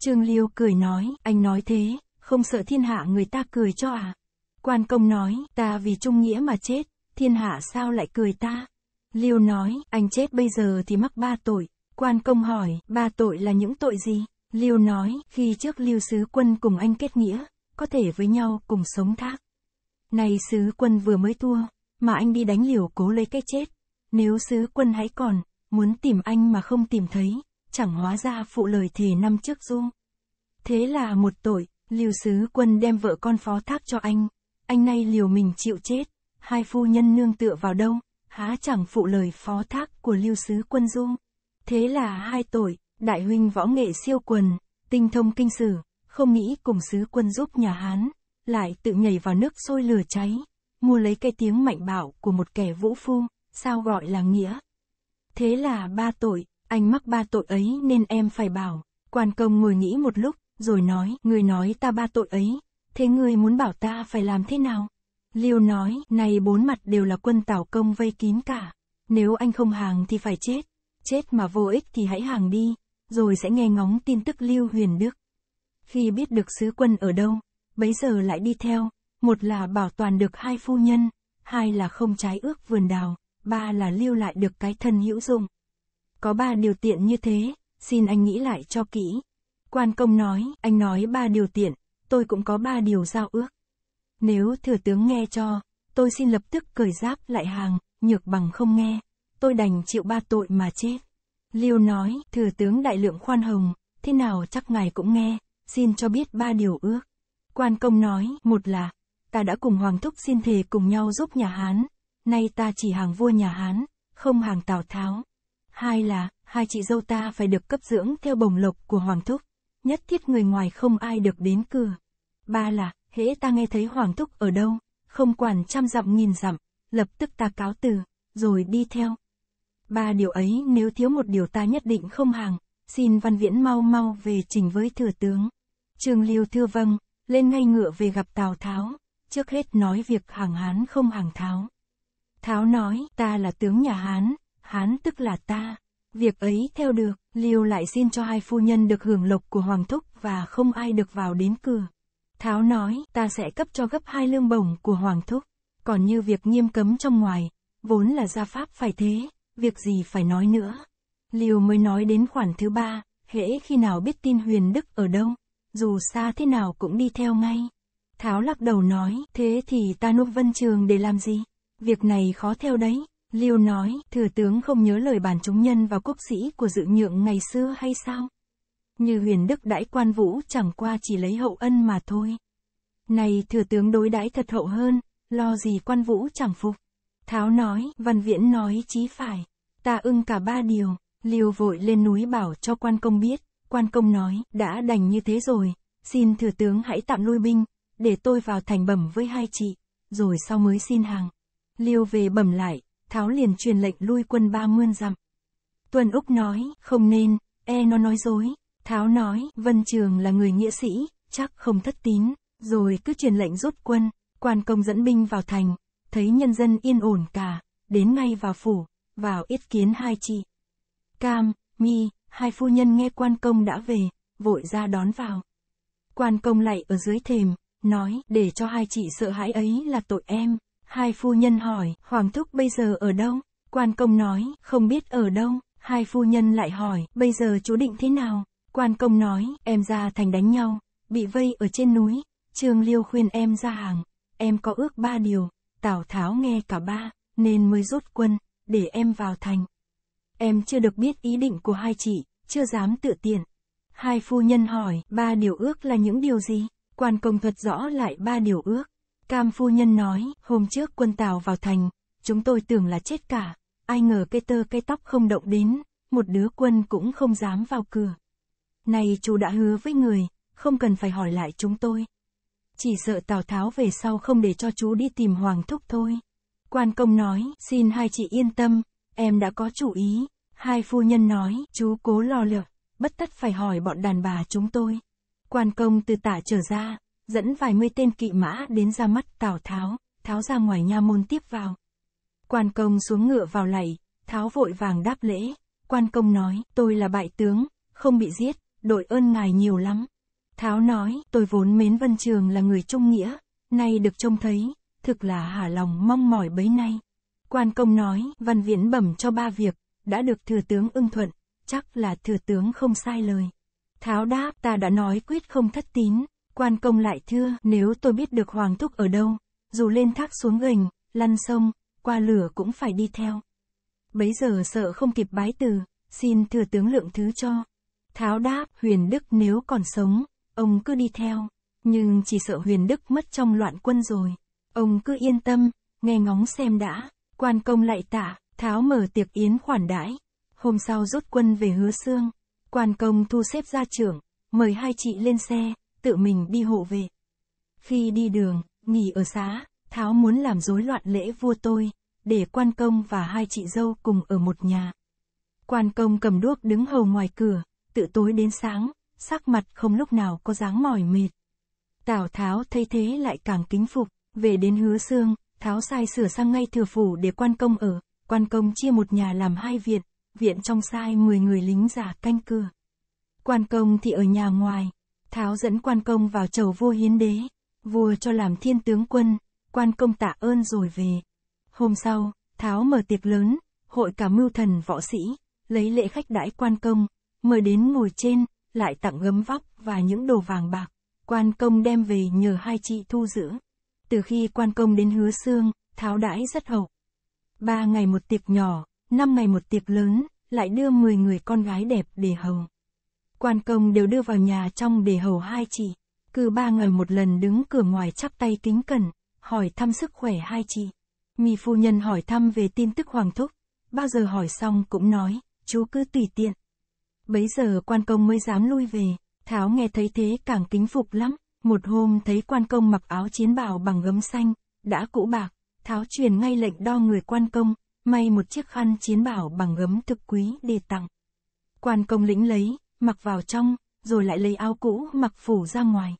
A: Trương Liêu cười nói, anh nói thế, không sợ thiên hạ người ta cười cho à? Quan công nói, ta vì trung nghĩa mà chết, thiên hạ sao lại cười ta? Liêu nói, anh chết bây giờ thì mắc ba tội. Quan công hỏi, ba tội là những tội gì? Liêu nói, khi trước Liêu sứ quân cùng anh kết nghĩa, có thể với nhau cùng sống thác. Này sứ quân vừa mới thua, mà anh đi đánh liều cố lấy cái chết. Nếu sứ quân hãy còn, muốn tìm anh mà không tìm thấy, chẳng hóa ra phụ lời thề năm trước dung. Thế là một tội, Liêu sứ quân đem vợ con phó thác cho anh, anh nay liều mình chịu chết hai phu nhân nương tựa vào đâu, há chẳng phụ lời phó thác của lưu sứ quân dung. Thế là hai tội, đại huynh võ nghệ siêu quần, tinh thông kinh sử, không nghĩ cùng sứ quân giúp nhà Hán, lại tự nhảy vào nước sôi lửa cháy, mua lấy cái tiếng mạnh bạo của một kẻ vũ phu, sao gọi là nghĩa. Thế là ba tội, anh mắc ba tội ấy nên em phải bảo, quan công ngồi nghĩ một lúc, rồi nói, người nói ta ba tội ấy, thế người muốn bảo ta phải làm thế nào? Liêu nói, này bốn mặt đều là quân tảo công vây kín cả. Nếu anh không hàng thì phải chết. Chết mà vô ích thì hãy hàng đi, rồi sẽ nghe ngóng tin tức Lưu Huyền Đức. Khi biết được sứ quân ở đâu, bấy giờ lại đi theo, một là bảo toàn được hai phu nhân, hai là không trái ước vườn đào, ba là lưu lại được cái thân hữu dụng. Có ba điều tiện như thế, xin anh nghĩ lại cho kỹ. Quan công nói, anh nói ba điều tiện, tôi cũng có ba điều giao ước. Nếu thừa tướng nghe cho, tôi xin lập tức cởi giáp lại hàng, nhược bằng không nghe, tôi đành chịu ba tội mà chết. Liêu nói, thừa tướng đại lượng khoan hồng, thế nào chắc ngài cũng nghe, xin cho biết ba điều ước. Quan công nói, một là, ta đã cùng Hoàng Thúc xin thề cùng nhau giúp nhà Hán, nay ta chỉ hàng vua nhà Hán, không hàng Tào Tháo. Hai là, hai chị dâu ta phải được cấp dưỡng theo bổng lộc của Hoàng Thúc, nhất thiết người ngoài không ai được đến cửa. Ba là, hễ ta nghe thấy Hoàng Thúc ở đâu, không quản trăm dặm nghìn dặm, lập tức ta cáo từ, rồi đi theo. Ba điều ấy nếu thiếu một điều ta nhất định không hàng, xin Văn Viễn mau mau về trình với thừa tướng. Trương Liêu thưa vâng, lên ngay ngựa về gặp Tào Tháo, trước hết nói việc hàng Hán không hàng Tháo. Tháo nói, ta là tướng nhà Hán, Hán tức là ta. Việc ấy theo được, Liêu lại xin cho hai phu nhân được hưởng lộc của Hoàng Thúc và không ai được vào đến cửa. Tháo nói, ta sẽ cấp cho gấp hai lương bổng của Hoàng Thúc. Còn như việc nghiêm cấm trong ngoài, vốn là gia pháp phải thế, việc gì phải nói nữa. Liều mới nói đến khoản thứ ba, hễ khi nào biết tin huyền đức ở đâu, dù xa thế nào cũng đi theo ngay. Tháo lắc đầu nói, thế thì ta nuốt vân trường để làm gì? Việc này khó theo đấy. Liêu nói, thừa tướng không nhớ lời bản chúng nhân và quốc sĩ của dự nhượng ngày xưa hay sao? như huyền đức đãi quan vũ chẳng qua chỉ lấy hậu ân mà thôi. Này thừa tướng đối đãi thật hậu hơn, lo gì quan vũ chẳng phục. Tháo nói, văn viễn nói chí phải. Ta ưng cả ba điều, liều vội lên núi bảo cho quan công biết. Quan công nói, đã đành như thế rồi, xin thừa tướng hãy tạm lui binh, để tôi vào thành bẩm với hai chị, rồi sau mới xin hàng. Liêu về bẩm lại, Tháo liền truyền lệnh lui quân ba mươn dặm. Tuần Úc nói, không nên, e nó nói dối, Tháo nói, Vân Trường là người nghĩa sĩ, chắc không thất tín, rồi cứ truyền lệnh rút quân, quan công dẫn binh vào thành, thấy nhân dân yên ổn cả, đến ngay vào phủ, vào yết kiến hai chị. Cam, Mi, hai phu nhân nghe quan công đã về, vội ra đón vào. Quan công lại ở dưới thềm, nói, để cho hai chị sợ hãi ấy là tội em. Hai phu nhân hỏi, Hoàng Thúc bây giờ ở đâu? Quan công nói, không biết ở đâu. Hai phu nhân lại hỏi, bây giờ chú định thế nào? Quan công nói, em ra thành đánh nhau, bị vây ở trên núi, Trương Liêu khuyên em ra hàng, em có ước ba điều, Tào Tháo nghe cả ba, nên mới rút quân, để em vào thành. Em chưa được biết ý định của hai chị, chưa dám tự tiện. Hai phu nhân hỏi, ba điều ước là những điều gì? Quan công thuật rõ lại ba điều ước. Cam phu nhân nói, hôm trước quân Tào vào thành, chúng tôi tưởng là chết cả, ai ngờ cây tơ cây tóc không động đến, một đứa quân cũng không dám vào cửa. Này chú đã hứa với người, không cần phải hỏi lại chúng tôi. Chỉ sợ Tào Tháo về sau không để cho chú đi tìm Hoàng Thúc thôi. Quan công nói, xin hai chị yên tâm, em đã có chủ ý. Hai phu nhân nói, chú cố lo lược bất tất phải hỏi bọn đàn bà chúng tôi. Quan công từ tả trở ra, dẫn vài mươi tên kỵ mã đến ra mắt Tào Tháo, Tháo ra ngoài nha môn tiếp vào. Quan công xuống ngựa vào lạy, Tháo vội vàng đáp lễ. Quan công nói, tôi là bại tướng, không bị giết, đội ơn ngài nhiều lắm. Tháo nói, tôi vốn mến Vân Trường là người trung nghĩa, nay được trông thấy, thực là hả lòng mong mỏi bấy nay. Quan công nói, văn viễn bẩm cho ba việc, đã được thừa tướng ưng thuận, chắc là thừa tướng không sai lời. Tháo đáp, ta đã nói quyết không thất tín. Quan công lại thưa, nếu tôi biết được Hoàng Thúc ở đâu, dù lên thác xuống gành, lăn sông, qua lửa cũng phải đi theo. Bấy giờ sợ không kịp bái từ, xin thừa tướng lượng thứ cho tháo đáp, Huyền Đức nếu còn sống, ông cứ đi theo. Nhưng chỉ sợ Huyền Đức mất trong loạn quân rồi. Ông cứ yên tâm, nghe ngóng xem đã. Quan công lại tả, Tháo mở tiệc yến khoản đãi. Hôm sau rút quân về hứa xương. Quan công thu xếp gia trưởng, mời hai chị lên xe, tự mình đi hộ về. Khi đi đường, nghỉ ở xá Tháo muốn làm rối loạn lễ vua tôi, để quan công và hai chị dâu cùng ở một nhà. Quan công cầm đuốc đứng hầu ngoài cửa, tự tối đến sáng, sắc mặt không lúc nào có dáng mỏi mệt. Tào Tháo thấy thế lại càng kính phục, về đến hứa xương, Tháo sai sửa sang ngay thừa phủ để quan công ở, quan công chia một nhà làm hai viện, viện trong sai 10 người lính giả canh cửa. Quan công thì ở nhà ngoài, Tháo dẫn quan công vào chầu vua hiến đế, vua cho làm thiên tướng quân, quan công tạ ơn rồi về. Hôm sau, Tháo mở tiệc lớn, hội cả mưu thần võ sĩ, lấy lễ khách đãi quan công, mời đến ngồi trên, lại tặng gấm vóc và những đồ vàng bạc, quan công đem về nhờ hai chị thu giữ. Từ khi quan công đến hứa xương, tháo đãi rất hậu. Ba ngày một tiệc nhỏ, năm ngày một tiệc lớn, lại đưa 10 người con gái đẹp để hầu. Quan công đều đưa vào nhà trong để hầu hai chị. Cứ ba ngày một lần đứng cửa ngoài chắp tay kính cẩn, hỏi thăm sức khỏe hai chị. Mì phu nhân hỏi thăm về tin tức Hoàng Thúc, bao giờ hỏi xong cũng nói, chú cứ tùy tiện bấy giờ quan công mới dám lui về, Tháo nghe thấy thế càng kính phục lắm, một hôm thấy quan công mặc áo chiến bào bằng gấm xanh, đã cũ bạc, Tháo truyền ngay lệnh đo người quan công, may một chiếc khăn chiến bảo bằng gấm thực quý để tặng. Quan công lĩnh lấy, mặc vào trong, rồi lại lấy áo cũ mặc phủ ra ngoài.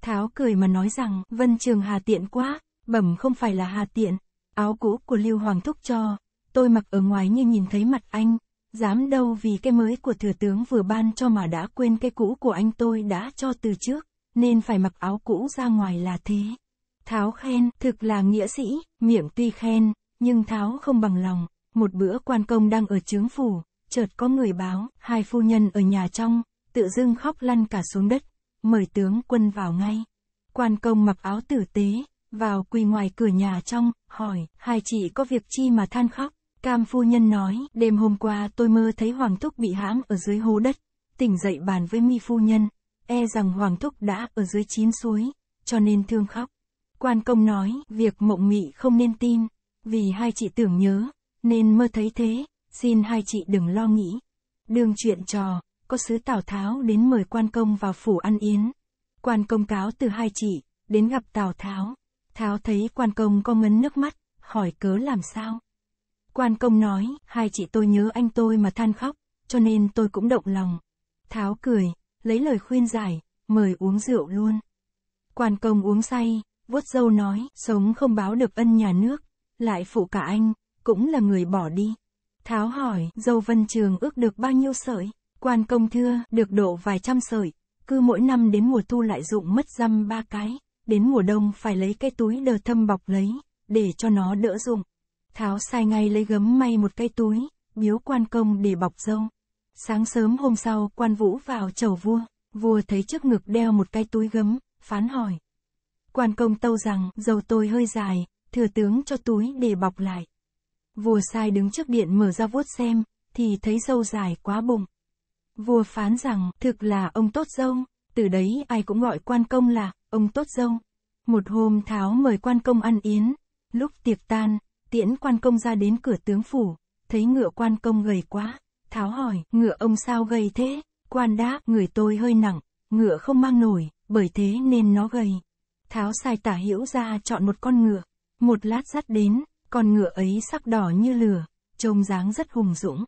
A: Tháo cười mà nói rằng, Vân Trường Hà tiện quá, bẩm không phải là Hà tiện, áo cũ của Lưu Hoàng Thúc cho, tôi mặc ở ngoài như nhìn thấy mặt anh, Dám đâu vì cái mới của thừa tướng vừa ban cho mà đã quên cái cũ của anh tôi đã cho từ trước, nên phải mặc áo cũ ra ngoài là thế. Tháo khen, thực là nghĩa sĩ, miệng tuy khen, nhưng Tháo không bằng lòng. Một bữa quan công đang ở trướng phủ, chợt có người báo, hai phu nhân ở nhà trong, tự dưng khóc lăn cả xuống đất, mời tướng quân vào ngay. Quan công mặc áo tử tế, vào quỳ ngoài cửa nhà trong, hỏi, hai chị có việc chi mà than khóc. Cam phu nhân nói, đêm hôm qua tôi mơ thấy Hoàng Thúc bị hãm ở dưới hố đất, tỉnh dậy bàn với mi phu nhân, e rằng Hoàng Thúc đã ở dưới chín suối, cho nên thương khóc. Quan công nói, việc mộng mị không nên tin, vì hai chị tưởng nhớ, nên mơ thấy thế, xin hai chị đừng lo nghĩ. Đường chuyện trò, có sứ Tào Tháo đến mời quan công vào phủ ăn yến. Quan công cáo từ hai chị, đến gặp Tào Tháo. Tháo thấy quan công có ngấn nước mắt, hỏi cớ làm sao. Quan công nói, hai chị tôi nhớ anh tôi mà than khóc, cho nên tôi cũng động lòng. Tháo cười, lấy lời khuyên giải, mời uống rượu luôn. Quan công uống say, vuốt dâu nói, sống không báo được ân nhà nước, lại phụ cả anh, cũng là người bỏ đi. Tháo hỏi, dâu vân trường ước được bao nhiêu sợi? Quan công thưa, được độ vài trăm sợi, cứ mỗi năm đến mùa thu lại dụng mất dăm ba cái, đến mùa đông phải lấy cái túi đờ thâm bọc lấy, để cho nó đỡ dụng. Tháo sai ngay lấy gấm may một cái túi, biếu quan công để bọc dâu. Sáng sớm hôm sau, quan vũ vào chầu vua, vua thấy trước ngực đeo một cái túi gấm, phán hỏi. Quan công tâu rằng, dầu tôi hơi dài, thừa tướng cho túi để bọc lại. Vua sai đứng trước điện mở ra vuốt xem, thì thấy dâu dài quá bụng. Vua phán rằng, thực là ông tốt dâu, từ đấy ai cũng gọi quan công là, ông tốt dâu. Một hôm Tháo mời quan công ăn yến, lúc tiệc tan, tiễn quan công ra đến cửa tướng phủ, thấy ngựa quan công gầy quá, tháo hỏi, ngựa ông sao gầy thế, quan đáp, người tôi hơi nặng, ngựa không mang nổi, bởi thế nên nó gầy. Tháo sai tả hữu ra chọn một con ngựa, một lát dắt đến, con ngựa ấy sắc đỏ như lửa, trông dáng rất hùng dũng.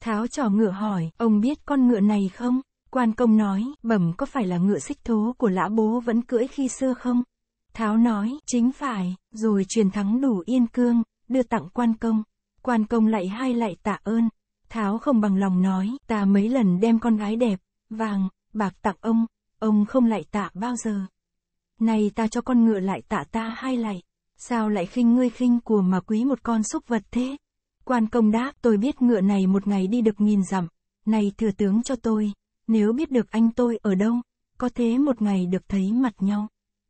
A: Tháo trò ngựa hỏi, ông biết con ngựa này không? Quan công nói, bẩm có phải là ngựa xích thố của lã bố vẫn cưỡi khi xưa không? Tháo nói, chính phải, rồi truyền thắng đủ yên cương, đưa tặng quan công. Quan công lại hai lại tạ ơn. Tháo không bằng lòng nói, ta mấy lần đem con gái đẹp, vàng, bạc tặng ông, ông không lại tạ bao giờ. Này ta cho con ngựa lại tạ ta hai lại, sao lại khinh ngươi khinh của mà quý một con súc vật thế? Quan công đáp, tôi biết ngựa này một ngày đi được nghìn dặm, này thừa tướng cho tôi, nếu biết được anh tôi ở đâu, có thế một ngày được thấy mặt nhau.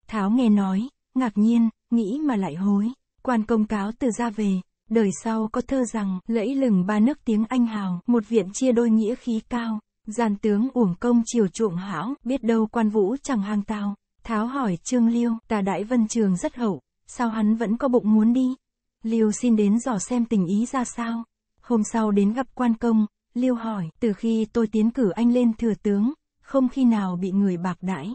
A: Tháo nghe nói, ngạc nhiên, nghĩ mà lại hối. Quan công cáo từ ra về, đời sau có thơ rằng, lẫy lừng ba nước tiếng anh hào, một viện chia đôi nghĩa khí cao. Giàn tướng uổng công chiều chuộng hảo, biết đâu quan vũ chẳng hang tao. Tháo hỏi Trương Liêu, tà đại vân trường rất hậu, sao hắn vẫn có bụng muốn đi? Liêu xin đến dò xem tình ý ra sao. Hôm sau đến gặp quan công, Liêu hỏi, từ khi tôi tiến cử anh lên thừa tướng, không khi nào bị người bạc đãi.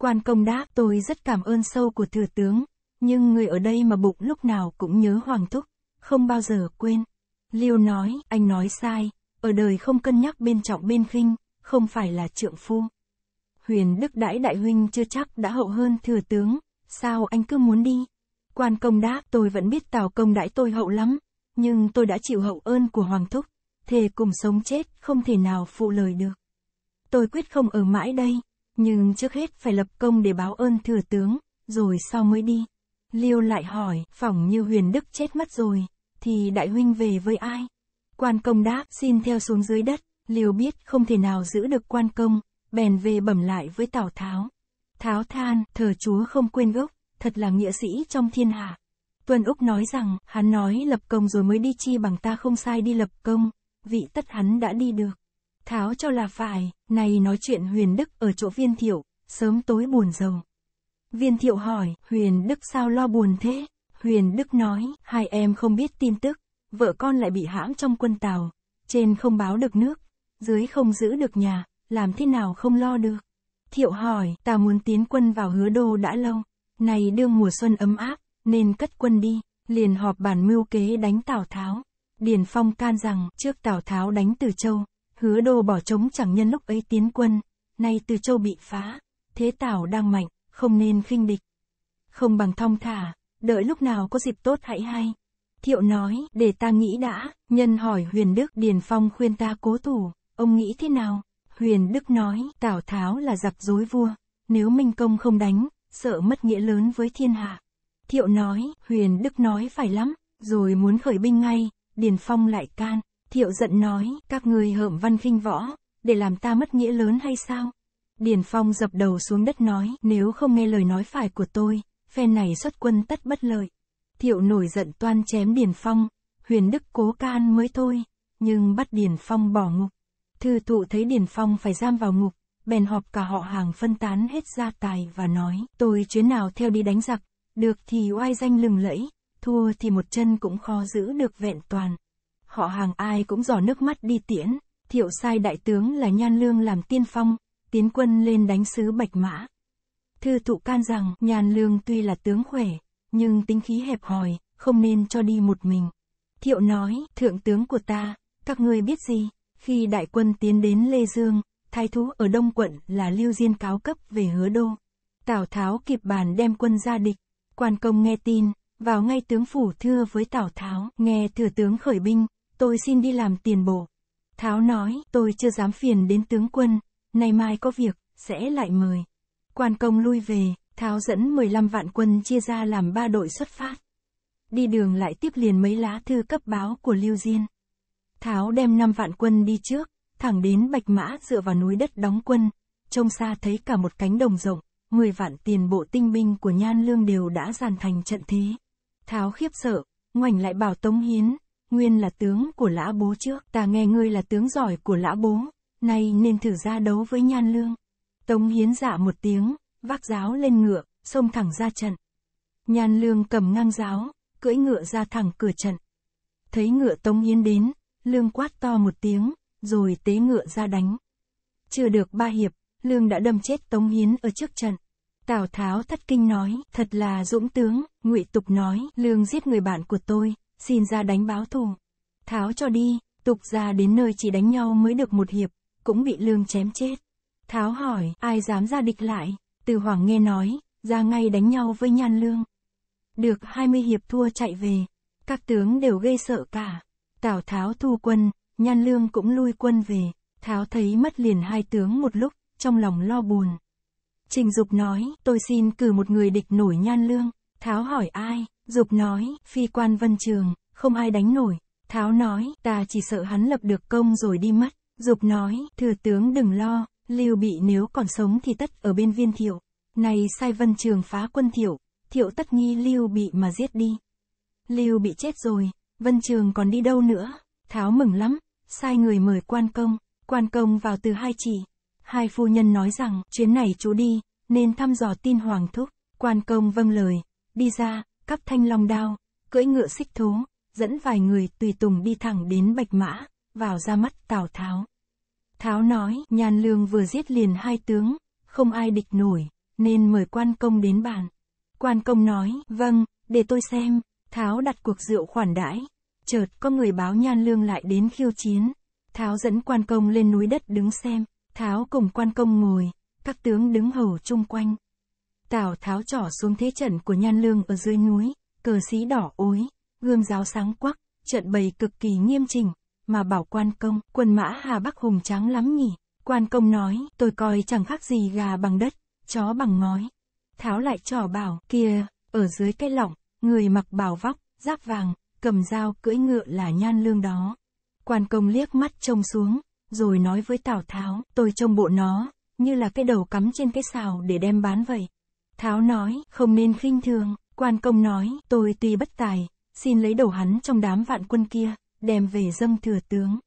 A: Quan công đáp tôi rất cảm ơn sâu của thừa tướng, nhưng người ở đây mà bụng lúc nào cũng nhớ hoàng thúc, không bao giờ quên. Liêu nói, anh nói sai, ở đời không cân nhắc bên trọng bên khinh, không phải là trượng phu. Huyền Đức đãi đại huynh chưa chắc đã hậu hơn thừa tướng, sao anh cứ muốn đi? Quan công đáp tôi vẫn biết tào công đãi tôi hậu lắm, nhưng tôi đã chịu hậu ơn của hoàng thúc, thề cùng sống chết không thể nào phụ lời được. Tôi quyết không ở mãi đây, nhưng trước hết phải lập công để báo ơn thừa tướng, rồi sau mới đi. Liêu lại hỏi, phỏng như huyền đức chết mất rồi, thì đại huynh về với ai? Quan công đáp, xin theo xuống dưới đất, liêu biết không thể nào giữ được quan công, bèn về bẩm lại với Tào Tháo. Tháo than, thờ chúa không quên gốc, thật là nghĩa sĩ trong thiên hạ. Tuân Úc nói rằng, hắn nói lập công rồi mới đi chi bằng ta không sai đi lập công, vị tất hắn đã đi được tháo cho là phải, này nói chuyện Huyền Đức ở chỗ viên thiệu, sớm tối buồn rầu. Viên thiệu hỏi, Huyền Đức sao lo buồn thế? Huyền Đức nói, hai em không biết tin tức, vợ con lại bị hãm trong quân tàu, trên không báo được nước, dưới không giữ được nhà, làm thế nào không lo được. Thiệu hỏi, ta muốn tiến quân vào hứa đô đã lâu, này đương mùa xuân ấm áp, nên cất quân đi, liền họp bàn mưu kế đánh Tào Tháo. Điền Phong can rằng, trước Tào Tháo đánh Từ Châu, Hứa đô bỏ trống chẳng nhân lúc ấy tiến quân, nay từ châu bị phá, thế tảo đang mạnh, không nên khinh địch. Không bằng thong thả, đợi lúc nào có dịp tốt hãy hay. Thiệu nói, để ta nghĩ đã, nhân hỏi huyền đức Điền Phong khuyên ta cố thủ, ông nghĩ thế nào? Huyền đức nói, tảo tháo là giặc dối vua, nếu minh công không đánh, sợ mất nghĩa lớn với thiên hạ. Thiệu nói, huyền đức nói phải lắm, rồi muốn khởi binh ngay, Điền Phong lại can. Thiệu giận nói, các ngươi hợm văn khinh võ, để làm ta mất nghĩa lớn hay sao? Điền Phong dập đầu xuống đất nói, nếu không nghe lời nói phải của tôi, phe này xuất quân tất bất lợi. Thiệu nổi giận toan chém Điền Phong, huyền đức cố can mới thôi, nhưng bắt Điền Phong bỏ ngục. Thư tụ thấy Điền Phong phải giam vào ngục, bèn họp cả họ hàng phân tán hết gia tài và nói, tôi chuyến nào theo đi đánh giặc, được thì oai danh lừng lẫy, thua thì một chân cũng khó giữ được vẹn toàn họ hàng ai cũng giò nước mắt đi tiễn, thiệu sai đại tướng là Nhan Lương làm tiên phong, tiến quân lên đánh sứ Bạch Mã. Thư thụ can rằng Nhan Lương tuy là tướng khỏe, nhưng tính khí hẹp hòi, không nên cho đi một mình. Thiệu nói, thượng tướng của ta, các ngươi biết gì, khi đại quân tiến đến Lê Dương, thái thú ở Đông quận là Lưu Diên cáo cấp về hứa đô. Tào Tháo kịp bàn đem quân ra địch, quan công nghe tin, vào ngay tướng phủ thưa với Tào Tháo, nghe thừa tướng khởi binh, tôi xin đi làm tiền bộ. Tháo nói, tôi chưa dám phiền đến tướng quân, nay mai có việc, sẽ lại mời. Quan công lui về, Tháo dẫn 15 vạn quân chia ra làm ba đội xuất phát. Đi đường lại tiếp liền mấy lá thư cấp báo của Lưu Diên. Tháo đem 5 vạn quân đi trước, thẳng đến Bạch Mã dựa vào núi đất đóng quân, trông xa thấy cả một cánh đồng rộng, 10 vạn tiền bộ tinh binh của Nhan Lương đều đã giàn thành trận thế. Tháo khiếp sợ, ngoảnh lại bảo Tống Hiến, nguyên là tướng của lã bố trước, ta nghe ngươi là tướng giỏi của lã bố, nay nên thử ra đấu với nhan lương. Tống hiến dạ một tiếng, vác giáo lên ngựa, xông thẳng ra trận. Nhan lương cầm ngang giáo, cưỡi ngựa ra thẳng cửa trận. Thấy ngựa tống hiến đến, lương quát to một tiếng, rồi tế ngựa ra đánh. Chưa được ba hiệp, lương đã đâm chết tống hiến ở trước trận. Tào Tháo thất kinh nói, thật là dũng tướng, ngụy Tục nói, lương giết người bạn của tôi, xin ra đánh báo thù. Tháo cho đi, tục ra đến nơi chỉ đánh nhau mới được một hiệp, cũng bị lương chém chết. Tháo hỏi, ai dám ra địch lại? Từ Hoàng nghe nói, ra ngay đánh nhau với Nhan Lương. Được 20 hiệp thua chạy về, các tướng đều gây sợ cả. Tào Tháo thu quân, Nhan Lương cũng lui quân về, Tháo thấy mất liền hai tướng một lúc, trong lòng lo buồn. Trình Dục nói, tôi xin cử một người địch nổi Nhan Lương, Tháo hỏi ai, Dục nói, phi quan vân trường, không ai đánh nổi. Tháo nói, ta chỉ sợ hắn lập được công rồi đi mất. Dục nói, thừa tướng đừng lo, lưu bị nếu còn sống thì tất ở bên viên thiệu. Này sai vân trường phá quân thiệu, thiệu tất nghi lưu bị mà giết đi. Lưu bị chết rồi, vân trường còn đi đâu nữa. Tháo mừng lắm, sai người mời quan công, quan công vào từ hai chỉ. Hai phu nhân nói rằng, chuyến này chú đi, nên thăm dò tin hoàng thúc. Quan công vâng lời, đi ra, cắp thanh long đao, cưỡi ngựa xích thú, dẫn vài người tùy tùng đi thẳng đến Bạch Mã, vào ra mắt Tào Tháo. Tháo nói, nhan lương vừa giết liền hai tướng, không ai địch nổi, nên mời quan công đến bàn. Quan công nói, vâng, để tôi xem, Tháo đặt cuộc rượu khoản đãi, chợt có người báo nhan lương lại đến khiêu chiến. Tháo dẫn quan công lên núi đất đứng xem, Tháo cùng quan công ngồi, các tướng đứng hầu chung quanh. Tào Tháo trỏ xuống thế trận của Nhan Lương ở dưới núi, cờ xí đỏ ối, gương giáo sáng quắc, trận bày cực kỳ nghiêm chỉnh, mà bảo quan công, quân mã Hà Bắc hùng tráng lắm nhỉ. Quan công nói, tôi coi chẳng khác gì gà bằng đất, chó bằng ngói. Tháo lại trỏ bảo, kia, ở dưới cái lỏng, người mặc bào vóc, giáp vàng, cầm dao cưỡi ngựa là nhan lương đó. Quan công liếc mắt trông xuống, rồi nói với Tào Tháo, tôi trông bộ nó, như là cái đầu cắm trên cái xào để đem bán vậy. Tháo nói, không nên khinh thường, quan công nói, tôi tuy bất tài, xin lấy đầu hắn trong đám vạn quân kia, đem về dâng thừa tướng.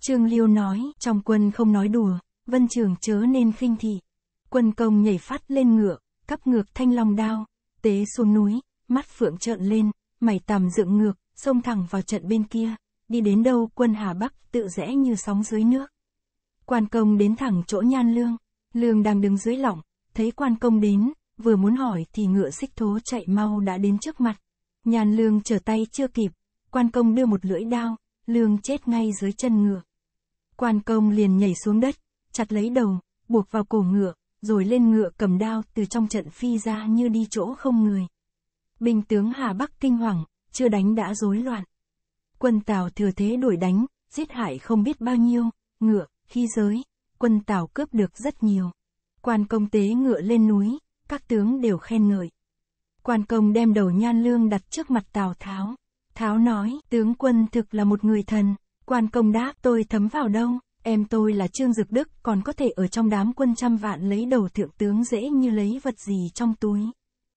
A: Trương Liêu nói, trong quân không nói đùa, vân trưởng chớ nên khinh thị. Quân công nhảy phát lên ngựa, cắp ngược thanh long đao, tế xuống núi, mắt phượng trợn lên, mày tằm dựng ngược, xông thẳng vào trận bên kia, đi đến đâu quân Hà Bắc tự rẽ như sóng dưới nước. Quan công đến thẳng chỗ nhan lương, lương đang đứng dưới lỏng, thấy quan công đến, vừa muốn hỏi thì ngựa xích thố chạy mau đã đến trước mặt. Nhàn lương trở tay chưa kịp, quan công đưa một lưỡi đao, lương chết ngay dưới chân ngựa. Quan công liền nhảy xuống đất, chặt lấy đầu, buộc vào cổ ngựa, rồi lên ngựa cầm đao từ trong trận phi ra như đi chỗ không người. Bình tướng Hà Bắc kinh hoàng, chưa đánh đã rối loạn. Quân Tào thừa thế đuổi đánh, giết hại không biết bao nhiêu, ngựa, khi giới, quân Tào cướp được rất nhiều. Quan công tế ngựa lên núi, các tướng đều khen ngợi. Quan công đem đầu nhan lương đặt trước mặt Tào Tháo. Tháo nói, tướng quân thực là một người thần. Quan công đáp, tôi thấm vào đâu, em tôi là Trương Dực Đức, còn có thể ở trong đám quân trăm vạn lấy đầu thượng tướng dễ như lấy vật gì trong túi.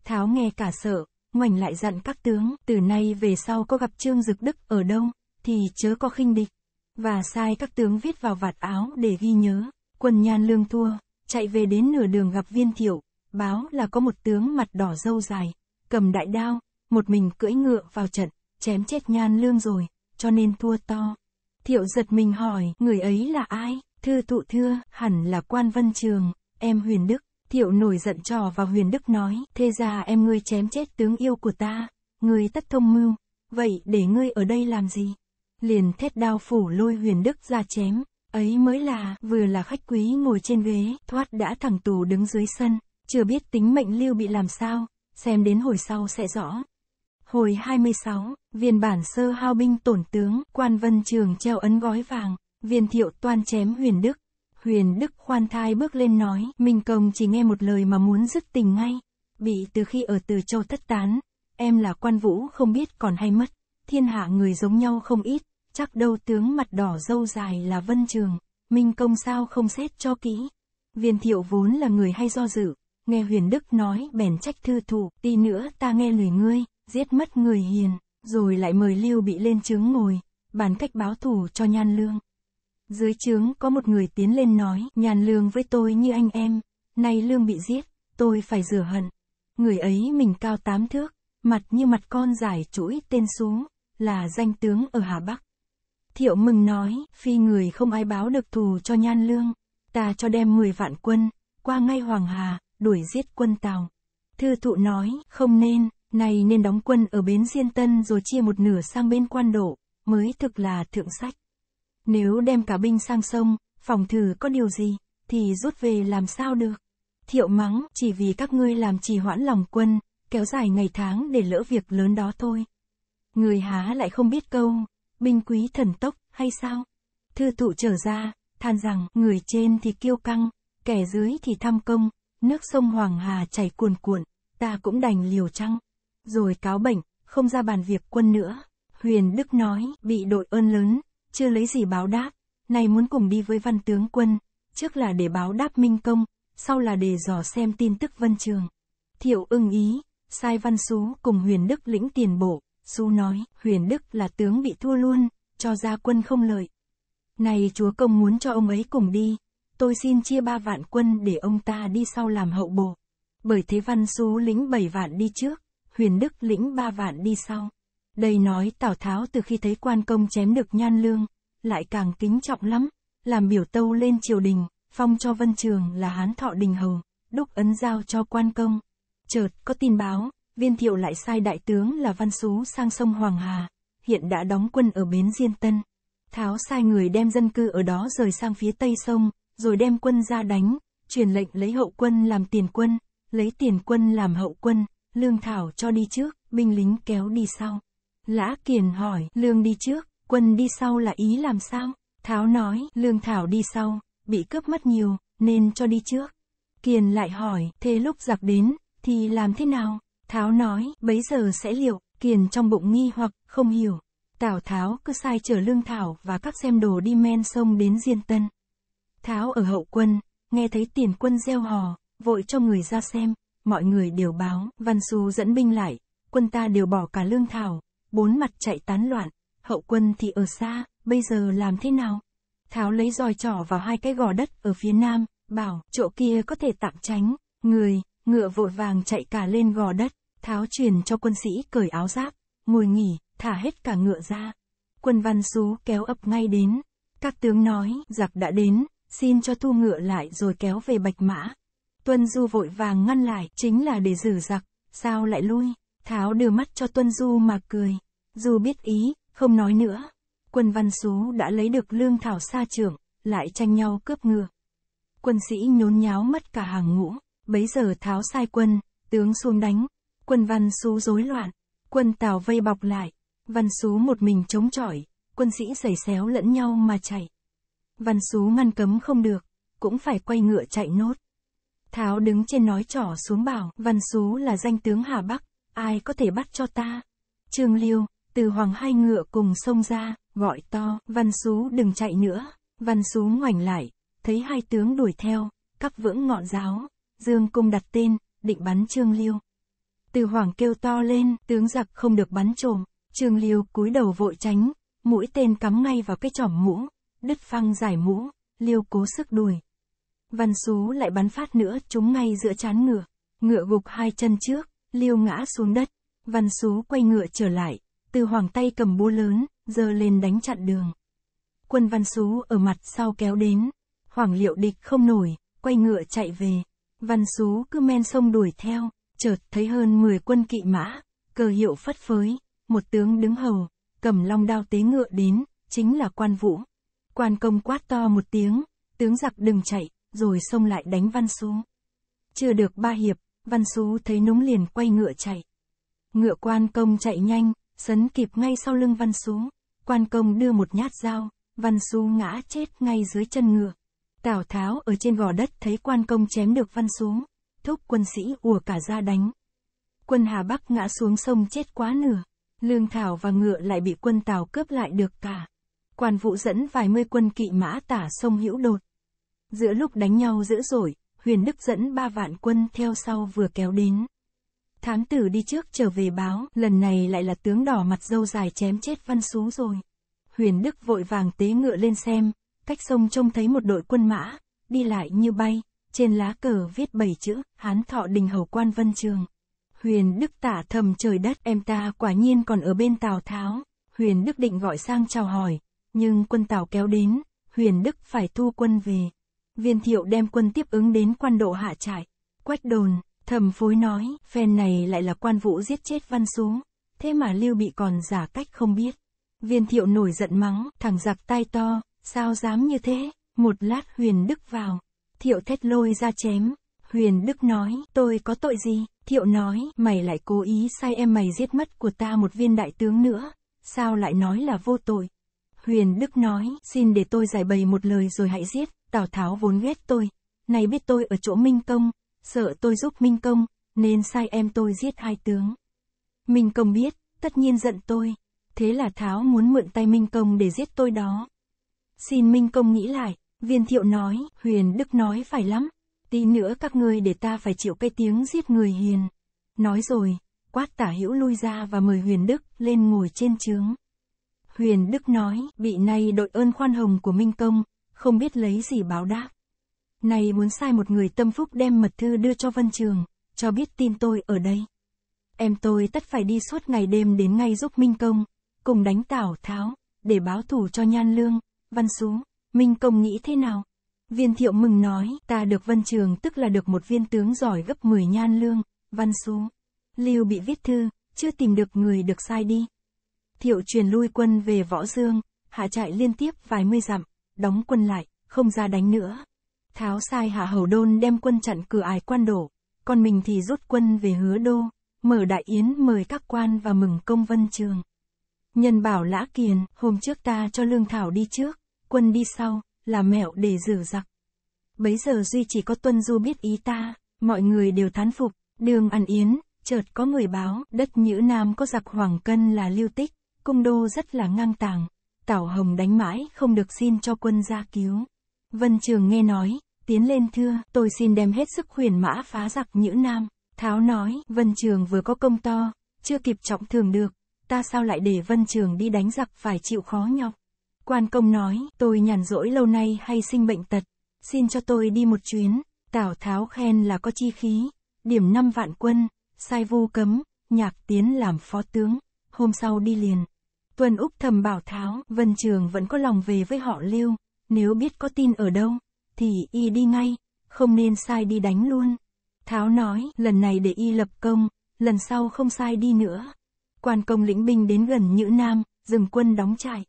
A: Tháo nghe cả sợ, ngoảnh lại dặn các tướng, từ nay về sau có gặp Trương Dực Đức ở đâu, thì chớ có khinh địch. Và sai các tướng viết vào vạt áo để ghi nhớ, quân nhan lương thua, chạy về đến nửa đường gặp viên thiệu, Báo là có một tướng mặt đỏ râu dài, cầm đại đao, một mình cưỡi ngựa vào trận, chém chết nhan lương rồi, cho nên thua to. Thiệu giật mình hỏi, người ấy là ai? Thư tụ thưa, hẳn là quan vân trường, em huyền đức. Thiệu nổi giận trò vào huyền đức nói, thế ra em ngươi chém chết tướng yêu của ta, ngươi tất thông mưu, vậy để ngươi ở đây làm gì? Liền thét đao phủ lôi huyền đức ra chém, ấy mới là, vừa là khách quý ngồi trên ghế, thoát đã thẳng tù đứng dưới sân, chưa biết tính mệnh lưu bị làm sao, xem đến hồi sau sẽ rõ. Hồi 26, viên bản sơ hao binh tổn tướng, quan vân trường treo ấn gói vàng, viên thiệu toan chém huyền đức. Huyền đức khoan thai bước lên nói, Minh Công chỉ nghe một lời mà muốn dứt tình ngay. Bị từ khi ở từ châu thất tán, em là quan vũ không biết còn hay mất. Thiên hạ người giống nhau không ít, chắc đâu tướng mặt đỏ dâu dài là vân trường. Minh Công sao không xét cho kỹ. Viên thiệu vốn là người hay do dự, nghe huyền đức nói bèn trách thư thủ, ti nữa ta nghe lời ngươi, giết mất người hiền, rồi lại mời lưu bị lên trướng ngồi, bàn cách báo thù cho nhan lương. Dưới trướng có một người tiến lên nói, Nhan lương với tôi như anh em, nay lương bị giết, tôi phải rửa hận. Người ấy mình cao tám thước, mặt như mặt con giải chuỗi tên xuống, là danh tướng ở Hà Bắc. Thiệu mừng nói, phi người không ai báo được thù cho nhan lương, ta cho đem 10 vạn quân, qua ngay Hoàng Hà, đuổi giết quân Tào. Thư thụ nói, không nên, này nên đóng quân ở bến Diên Tân rồi chia một nửa sang bên quan độ, mới thực là thượng sách. Nếu đem cả binh sang sông, phòng thử có điều gì, thì rút về làm sao được. Thiệu mắng, chỉ vì các ngươi làm trì hoãn lòng quân, kéo dài ngày tháng để lỡ việc lớn đó thôi. Người há lại không biết câu, binh quý thần tốc, hay sao? Thư tụ trở ra, than rằng, người trên thì kiêu căng, kẻ dưới thì tham công, nước sông Hoàng Hà chảy cuồn cuộn, ta cũng đành liều trăng. Rồi cáo bệnh, không ra bàn việc quân nữa. Huyền Đức nói, bị đội ơn lớn, chưa lấy gì báo đáp, nay muốn cùng đi với văn tướng quân, trước là để báo đáp minh công, sau là để dò xem tin tức vân trường. Thiệu ưng ý, sai văn xú cùng huyền đức lĩnh tiền bộ. xú nói, huyền đức là tướng bị thua luôn, cho ra quân không lợi. Này chúa công muốn cho ông ấy cùng đi, tôi xin chia ba vạn quân để ông ta đi sau làm hậu bổ. Bởi thế Văn Xú lĩnh bảy vạn đi trước, Huyền Đức lĩnh ba vạn đi sau. Đây nói Tào Tháo từ khi thấy quan công chém được nhan lương, lại càng kính trọng lắm, làm biểu tâu lên triều đình, phong cho Vân Trường là Hán Thọ Đình Hầu, đúc ấn giao cho quan công. Chợt có tin báo, viên thiệu lại sai đại tướng là Văn Xú sang sông Hoàng Hà, hiện đã đóng quân ở bến Diên Tân. Tháo sai người đem dân cư ở đó rời sang phía tây sông, rồi đem quân ra đánh, truyền lệnh lấy hậu quân làm tiền quân, lấy tiền quân làm hậu quân, lương thảo cho đi trước, binh lính kéo đi sau. Lã Kiền hỏi, lương đi trước, quân đi sau là ý làm sao? Tháo nói, lương thảo đi sau, bị cướp mất nhiều, nên cho đi trước. Kiền lại hỏi, thế lúc giặc đến, thì làm thế nào? Tháo nói, bấy giờ sẽ liệu, Kiền trong bụng nghi hoặc, không hiểu. Tào Tháo cứ sai chở lương thảo và các xem đồ đi men sông đến Diên Tân. Tháo ở hậu quân, nghe thấy tiền quân gieo hò, vội cho người ra xem, mọi người đều báo, Văn Xu dẫn binh lại, quân ta đều bỏ cả lương thảo, bốn mặt chạy tán loạn, hậu quân thì ở xa, bây giờ làm thế nào? Tháo lấy roi trỏ vào hai cái gò đất ở phía nam, bảo, chỗ kia có thể tạm tránh, người, ngựa vội vàng chạy cả lên gò đất, Tháo truyền cho quân sĩ cởi áo giáp, ngồi nghỉ, thả hết cả ngựa ra. Quân Văn Xu kéo ập ngay đến, các tướng nói, giặc đã đến, xin cho thu ngựa lại rồi kéo về bạch mã. Tuân Du vội vàng ngăn lại, chính là để giữ giặc, sao lại lui? Tháo đưa mắt cho Tuân Du mà cười. Du biết ý, không nói nữa. Quân văn xú đã lấy được lương thảo xa trưởng, lại tranh nhau cướp ngựa. Quân sĩ nhốn nháo mất cả hàng ngũ, bấy giờ tháo sai quân, tướng xuống đánh. Quân văn xú rối loạn, quân tào vây bọc lại. Văn xú một mình chống chọi, quân sĩ giày xéo lẫn nhau mà chạy. Văn xú ngăn cấm không được, cũng phải quay ngựa chạy nốt. Tháo đứng trên nói trỏ xuống bảo, văn xú là danh tướng Hà Bắc, ai có thể bắt cho ta. Trương Liêu, từ hoàng hai ngựa cùng xông ra, gọi to, văn xú đừng chạy nữa. Văn xú ngoảnh lại, thấy hai tướng đuổi theo, cắp vững ngọn giáo, dương cung đặt tên, định bắn Trương Liêu. Từ hoàng kêu to lên, tướng giặc không được bắn trồm, Trương Liêu cúi đầu vội tránh, mũi tên cắm ngay vào cái chỏm mũ, đứt phăng giải mũ, liêu cố sức đuổi. Văn xú lại bắn phát nữa trúng ngay giữa chán ngựa, ngựa gục hai chân trước, liêu ngã xuống đất, Văn xú quay ngựa trở lại, từ hoàng tay cầm búa lớn, giơ lên đánh chặn đường. Quân Văn xú ở mặt sau kéo đến, hoàng liệu địch không nổi, quay ngựa chạy về, Văn xú cứ men sông đuổi theo, chợt thấy hơn 10 quân kỵ mã, cờ hiệu phất phới, một tướng đứng hầu, cầm long đao tế ngựa đến, chính là quan vũ. Quan công quát to một tiếng, tướng giặc đừng chạy, rồi xông lại đánh Văn Xú. Chưa được ba hiệp, Văn Xú thấy núng liền quay ngựa chạy. Ngựa quan công chạy nhanh, sấn kịp ngay sau lưng Văn Xú. Quan công đưa một nhát dao, Văn Xú ngã chết ngay dưới chân ngựa. Tào Tháo ở trên gò đất thấy quan công chém được Văn Xú, thúc quân sĩ ùa cả ra đánh. Quân Hà Bắc ngã xuống sông chết quá nửa, lương thảo và ngựa lại bị quân Tào cướp lại được cả. Quan Vũ dẫn vài mươi quân kỵ mã tả sông Hữu Đột. Giữa lúc đánh nhau dữ dội, Huyền Đức dẫn ba vạn quân theo sau vừa kéo đến. Thám tử đi trước trở về báo, lần này lại là tướng đỏ mặt dâu dài chém chết văn xú rồi. Huyền Đức vội vàng tế ngựa lên xem, cách sông trông thấy một đội quân mã, đi lại như bay, trên lá cờ viết bảy chữ, Hán Thọ Đình Hầu Quan Vân Trường. Huyền Đức tả thầm trời đất, em ta quả nhiên còn ở bên Tào Tháo. Huyền Đức định gọi sang chào hỏi, nhưng quân Tào kéo đến, Huyền Đức phải thu quân về. Viên thiệu đem quân tiếp ứng đến quan độ hạ trại. Quách đồn, thẩm phối nói, phen này lại là quan vũ giết chết văn xuống. Thế mà Lưu Bị còn giả cách không biết. Viên thiệu nổi giận mắng, thằng giặc tai to, sao dám như thế. Một lát Huyền Đức vào. Thiệu thét lôi ra chém. Huyền Đức nói, tôi có tội gì? Thiệu nói, mày lại cố ý sai em mày giết mất của ta một viên đại tướng nữa. Sao lại nói là vô tội? Huyền Đức nói, xin để tôi giải bày một lời rồi hãy giết, Tào Tháo vốn ghét tôi. nay biết tôi ở chỗ Minh Công, sợ tôi giúp Minh Công, nên sai em tôi giết hai tướng. Minh Công biết, tất nhiên giận tôi. Thế là Tháo muốn mượn tay Minh Công để giết tôi đó. Xin Minh Công nghĩ lại, viên thiệu nói, Huyền Đức nói phải lắm. Tí nữa các ngươi để ta phải chịu cái tiếng giết người hiền. Nói rồi, quát tả hữu lui ra và mời Huyền Đức lên ngồi trên trướng. Huyền Đức nói, vị nay đội ơn khoan hồng của Minh Công, không biết lấy gì báo đáp. Này muốn sai một người tâm phúc đem mật thư đưa cho Vân Trường, cho biết tin tôi ở đây. Em tôi tất phải đi suốt ngày đêm đến ngay giúp Minh Công, cùng đánh tảo tháo, để báo thủ cho Nhan Lương, Văn Sú, Minh Công nghĩ thế nào? Viên thiệu mừng nói, ta được Vân Trường tức là được một viên tướng giỏi gấp 10 Nhan Lương, Văn Sú. Lưu bị viết thư, chưa tìm được người được sai đi. Thiệu truyền lui quân về Võ Dương, hạ chạy liên tiếp vài mươi dặm, đóng quân lại, không ra đánh nữa. Tháo sai hạ hầu đôn đem quân chặn cửa ải quan đổ, còn mình thì rút quân về hứa đô, mở đại yến mời các quan và mừng công vân trường. Nhân bảo lã kiền, hôm trước ta cho lương thảo đi trước, quân đi sau, là mẹo để giữ giặc. Bấy giờ duy chỉ có tuân du biết ý ta, mọi người đều thán phục, đường ăn yến, chợt có người báo, đất nhữ nam có giặc hoàng cân là lưu tích, Cung đô rất là ngang tàng, Tảo Hồng đánh mãi không được xin cho quân ra cứu. Vân Trường nghe nói, tiến lên thưa, tôi xin đem hết sức huyền mã phá giặc nhữ nam. Tháo nói, Vân Trường vừa có công to, chưa kịp trọng thường được, ta sao lại để Vân Trường đi đánh giặc phải chịu khó nhọc. Quan công nói, tôi nhàn rỗi lâu nay hay sinh bệnh tật, xin cho tôi đi một chuyến, Tào Tháo khen là có chi khí, điểm 5 vạn quân, sai vu cấm, nhạc tiến làm phó tướng, hôm sau đi liền. Tuần Úc thầm bảo Tháo, Vân Trường vẫn có lòng về với họ Lưu, nếu biết có tin ở đâu, thì y đi ngay, không nên sai đi đánh luôn. Tháo nói, lần này để y lập công, lần sau không sai đi nữa. Quan công lĩnh binh đến gần Nhữ Nam, dừng quân đóng trại.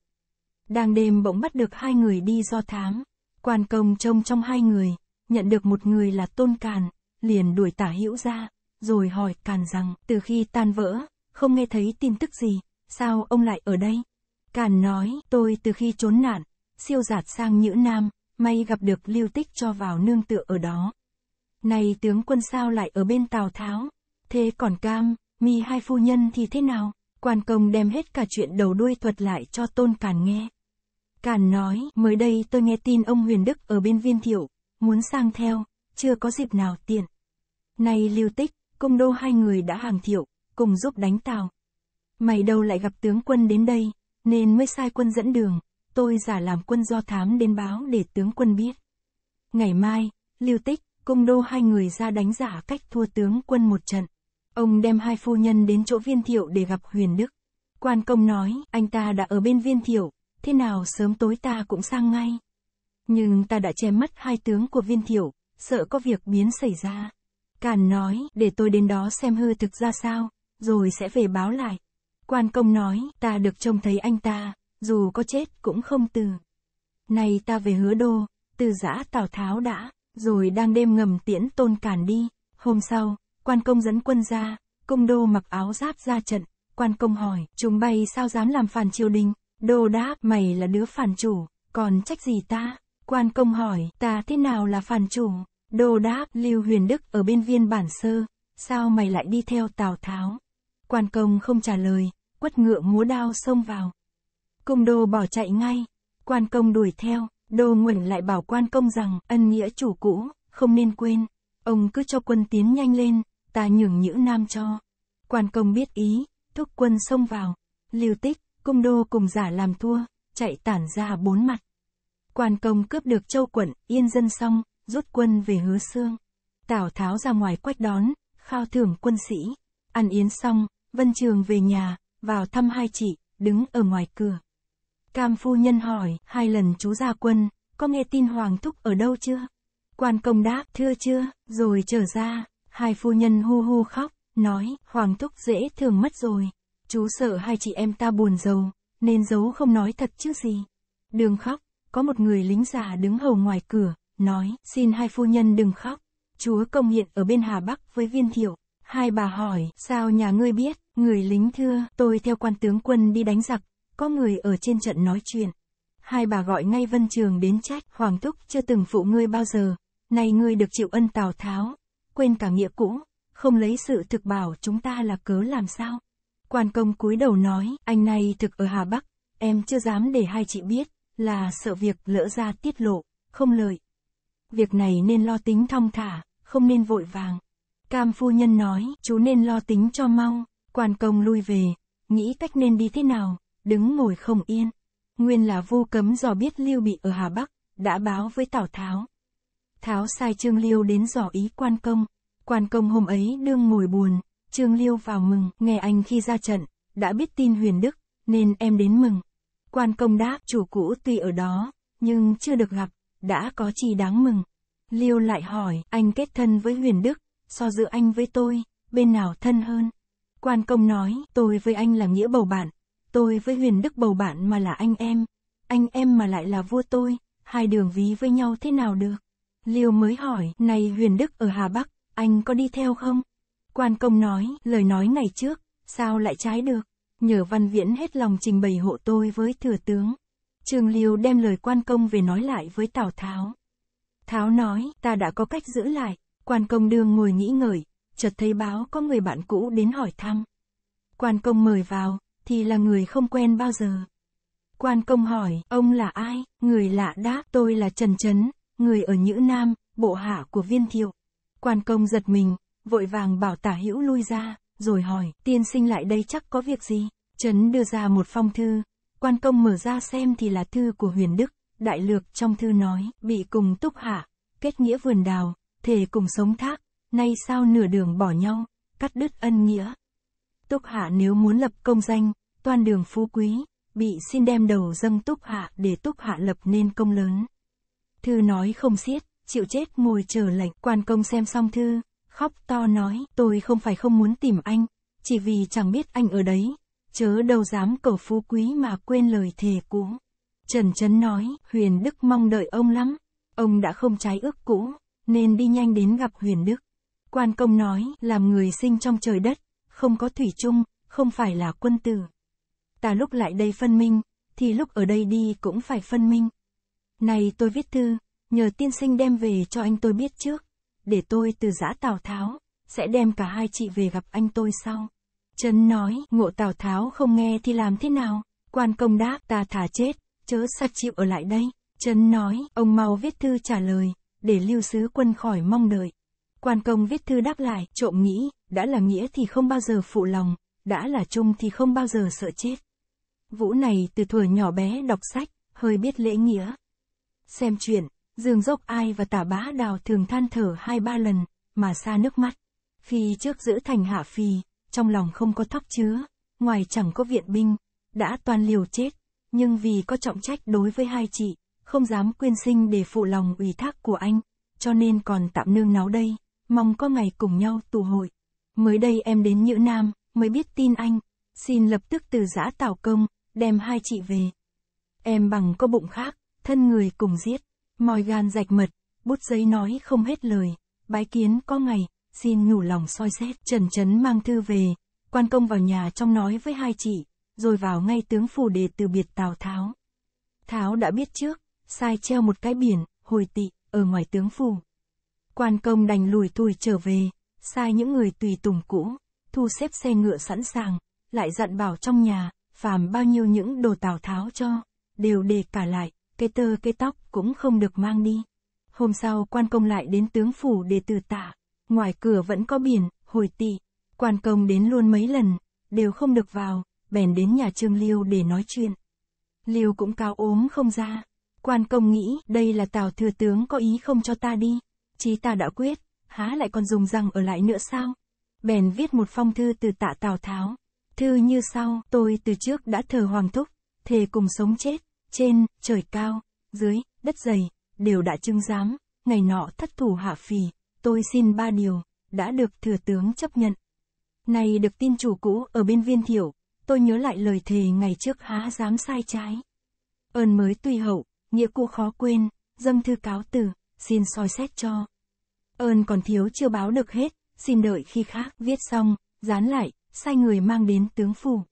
A: Đang đêm bỗng bắt được hai người đi do thám. Quan công trông trong hai người, nhận được một người là Tôn Càn, liền đuổi tả hữu ra, rồi hỏi Càn rằng, từ khi tan vỡ, không nghe thấy tin tức gì, sao ông lại ở đây? Càn nói, tôi từ khi trốn nạn, siêu giạt sang Nhữ Nam, may gặp được lưu tích cho vào nương tựa ở đó. Này tướng quân sao lại ở bên Tào Tháo? Thế còn Cam, mi hai phu nhân thì thế nào? Quan công đem hết cả chuyện đầu đuôi thuật lại cho tôn Càn nghe. Càn nói, mới đây tôi nghe tin ông Huyền Đức ở bên viên thiệu, muốn sang theo, chưa có dịp nào tiện. Này lưu tích, công đô hai người đã hàng thiệu, cùng giúp đánh Tào, Mày đâu lại gặp tướng quân đến đây, nên mới sai quân dẫn đường, tôi giả làm quân do thám đến báo để tướng quân biết. Ngày mai, Lưu Tích, công đô hai người ra đánh giả cách thua tướng quân một trận. Ông đem hai phu nhân đến chỗ viên thiệu để gặp huyền đức. Quan công nói, anh ta đã ở bên viên thiệu, thế nào sớm tối ta cũng sang ngay. Nhưng ta đã che mất hai tướng của viên thiệu, sợ có việc biến xảy ra. Càn nói, để tôi đến đó xem hư thực ra sao, rồi sẽ về báo lại. Quan công nói, ta được trông thấy anh ta, dù có chết cũng không từ. Này ta về hứa đô, từ giã Tào Tháo đã, rồi đang đêm ngầm tiễn tôn cản đi. Hôm sau, quan công dẫn quân ra, công đô mặc áo giáp ra trận. Quan công hỏi, chúng bay sao dám làm phản triều đình? Đô đáp, mày là đứa phản chủ, còn trách gì ta? Quan công hỏi, ta thế nào là phản chủ? Đô đáp, Lưu Huyền Đức ở bên viên bản sơ, sao mày lại đi theo Tào Tháo? Quan công không trả lời, quất ngựa múa đao xông vào. Công đô bỏ chạy ngay, quan công đuổi theo, đô nguẩn lại bảo quan công rằng ân nghĩa chủ cũ, không nên quên, ông cứ cho quân tiến nhanh lên, ta nhường nhữ nam cho. Quan công biết ý, thúc quân xông vào, Lưu tích, công đô cùng giả làm thua, chạy tản ra bốn mặt. Quan công cướp được châu quận, yên dân xong, rút quân về hứa xương. Tào Tháo ra ngoài quách đón, khao thưởng quân sĩ. Ăn yến xong, Vân Trường về nhà, vào thăm hai chị, đứng ở ngoài cửa. Cam phu nhân hỏi, hai lần chú ra quân, có nghe tin Hoàng Thúc ở đâu chưa? Quan công đáp, thưa chưa, rồi trở ra, hai phu nhân hu hu khóc, nói, Hoàng Thúc dễ thường mất rồi. Chú sợ hai chị em ta buồn giàu, nên giấu không nói thật chứ gì. Đường khóc, có một người lính già đứng hầu ngoài cửa, nói, xin hai phu nhân đừng khóc. Chúa công hiện ở bên Hà Bắc với viên thiệu. Hai bà hỏi, sao nhà ngươi biết? Người lính thưa, tôi theo quan tướng quân đi đánh giặc, có người ở trên trận nói chuyện. Hai bà gọi ngay vân trường đến trách, Hoàng Thúc chưa từng phụ ngươi bao giờ, nay ngươi được chịu ân Tào Tháo, quên cả nghĩa cũ, không lấy sự thực bảo chúng ta là cớ làm sao. Quan công cúi đầu nói, anh này thực ở Hà Bắc, em chưa dám để hai chị biết, là sợ việc lỡ ra tiết lộ, không lợi. Việc này nên lo tính thong thả, không nên vội vàng. Cam phu nhân nói, chú nên lo tính cho mong Quan công lui về, nghĩ cách nên đi thế nào, đứng ngồi không yên. Nguyên là vu cấm dò biết Lưu bị ở Hà Bắc, đã báo với Tào Tháo. Tháo sai Trương Liêu đến dò ý quan công. Quan công hôm ấy đương ngồi buồn, Trương Liêu vào mừng, nghe anh khi ra trận, đã biết tin huyền đức, nên em đến mừng. Quan công đáp, chủ cũ tuy ở đó, nhưng chưa được gặp, đã có chi đáng mừng. Liêu lại hỏi, anh kết thân với huyền đức, so giữa anh với tôi, bên nào thân hơn? Quan công nói, tôi với anh là nghĩa bầu bạn, tôi với huyền đức bầu bạn mà là anh em, anh em mà lại là vua tôi, hai đường ví với nhau thế nào được? Liêu mới hỏi, này huyền đức ở Hà Bắc, anh có đi theo không? Quan công nói, lời nói ngày trước, sao lại trái được? Nhờ văn viễn hết lòng trình bày hộ tôi với thừa tướng. Trường Liêu đem lời quan công về nói lại với Tào Tháo. Tháo nói, ta đã có cách giữ lại, quan công đương ngồi nghĩ ngợi, chợt thấy báo có người bạn cũ đến hỏi thăm. Quan công mời vào, thì là người không quen bao giờ. Quan công hỏi, ông là ai? Người lạ đáp, tôi là Trần Trấn, người ở Nhữ Nam, bộ hạ của viên thiệu. Quan công giật mình, vội vàng bảo tả hữu lui ra, rồi hỏi, tiên sinh lại đây chắc có việc gì? Trấn đưa ra một phong thư, quan công mở ra xem thì là thư của huyền Đức, đại lược trong thư nói, bị cùng túc hạ, kết nghĩa vườn đào, thể cùng sống thác, nay sao nửa đường bỏ nhau, cắt đứt ân nghĩa. Túc Hạ nếu muốn lập công danh, toàn đường phú quý, bị xin đem đầu dâng Túc Hạ để Túc Hạ lập nên công lớn. Thư nói không xiết, chịu chết ngồi chờ lệnh quan công xem xong thư, khóc to nói tôi không phải không muốn tìm anh, chỉ vì chẳng biết anh ở đấy, chớ đâu dám cầu phú quý mà quên lời thề cũ. Trần Trấn nói Huyền Đức mong đợi ông lắm, ông đã không trái ước cũ, nên đi nhanh đến gặp Huyền Đức. Quan công nói, làm người sinh trong trời đất, không có thủy chung, không phải là quân tử. Ta lúc lại đây phân minh, thì lúc ở đây đi cũng phải phân minh. Này tôi viết thư, nhờ tiên sinh đem về cho anh tôi biết trước, để tôi từ giã Tào Tháo, sẽ đem cả hai chị về gặp anh tôi sau. Trấn nói, ngộ Tào Tháo không nghe thì làm thế nào, quan công đáp ta thả chết, chớ sạch chịu ở lại đây. Trấn nói, ông mau viết thư trả lời, để lưu sứ quân khỏi mong đợi. Quan công viết thư đáp lại, trộm nghĩ, đã là nghĩa thì không bao giờ phụ lòng, đã là trung thì không bao giờ sợ chết. Vũ này từ thuở nhỏ bé đọc sách, hơi biết lễ nghĩa. Xem chuyện, Dương Dốc Ai và Tả Bá Đào thường than thở hai ba lần, mà xa nước mắt. Phi trước giữ thành hạ phi, trong lòng không có thóc chứa, ngoài chẳng có viện binh, đã toàn liều chết, nhưng vì có trọng trách đối với hai chị, không dám quyên sinh để phụ lòng ủy thác của anh, cho nên còn tạm nương náu đây mong có ngày cùng nhau tù hội. Mới đây em đến Nhữ Nam, mới biết tin anh, xin lập tức từ giã tảo công, đem hai chị về. Em bằng có bụng khác, thân người cùng giết, mòi gan rạch mật, bút giấy nói không hết lời, bái kiến có ngày, xin nhủ lòng soi xét. Trần Trấn mang thư về, quan công vào nhà trong nói với hai chị, rồi vào ngay tướng phủ để từ biệt Tào Tháo. Tháo đã biết trước, sai treo một cái biển, hồi tị, ở ngoài tướng phủ. Quan công đành lùi tùi trở về, sai những người tùy tùng cũ, thu xếp xe ngựa sẵn sàng, lại dặn bảo trong nhà, phàm bao nhiêu những đồ tào tháo cho, đều để cả lại, cái tơ cái tóc cũng không được mang đi. Hôm sau quan công lại đến tướng phủ để từ tạ, ngoài cửa vẫn có biển, hồi tị, quan công đến luôn mấy lần, đều không được vào, bèn đến nhà Trương Liêu để nói chuyện. Liêu cũng cao ốm không ra, quan công nghĩ đây là tào thừa tướng có ý không cho ta đi, chí ta đã quyết, há lại còn dùng răng ở lại nữa sao? Bèn viết một phong thư từ tạ Tào Tháo. Thư như sau, tôi từ trước đã thờ Hoàng Thúc, thề cùng sống chết, trên, trời cao, dưới, đất dày, đều đã chứng giám, ngày nọ thất thủ hạ phì, tôi xin ba điều, đã được thừa tướng chấp nhận. Này được tin chủ cũ ở bên viên thiểu, tôi nhớ lại lời thề ngày trước há dám sai trái. Ơn mới tùy hậu, nghĩa cũ khó quên, dâng thư cáo từ xin soi xét cho. Ơn còn thiếu chưa báo được hết, xin đợi khi khác, viết xong, dán lại, sai người mang đến tướng phủ.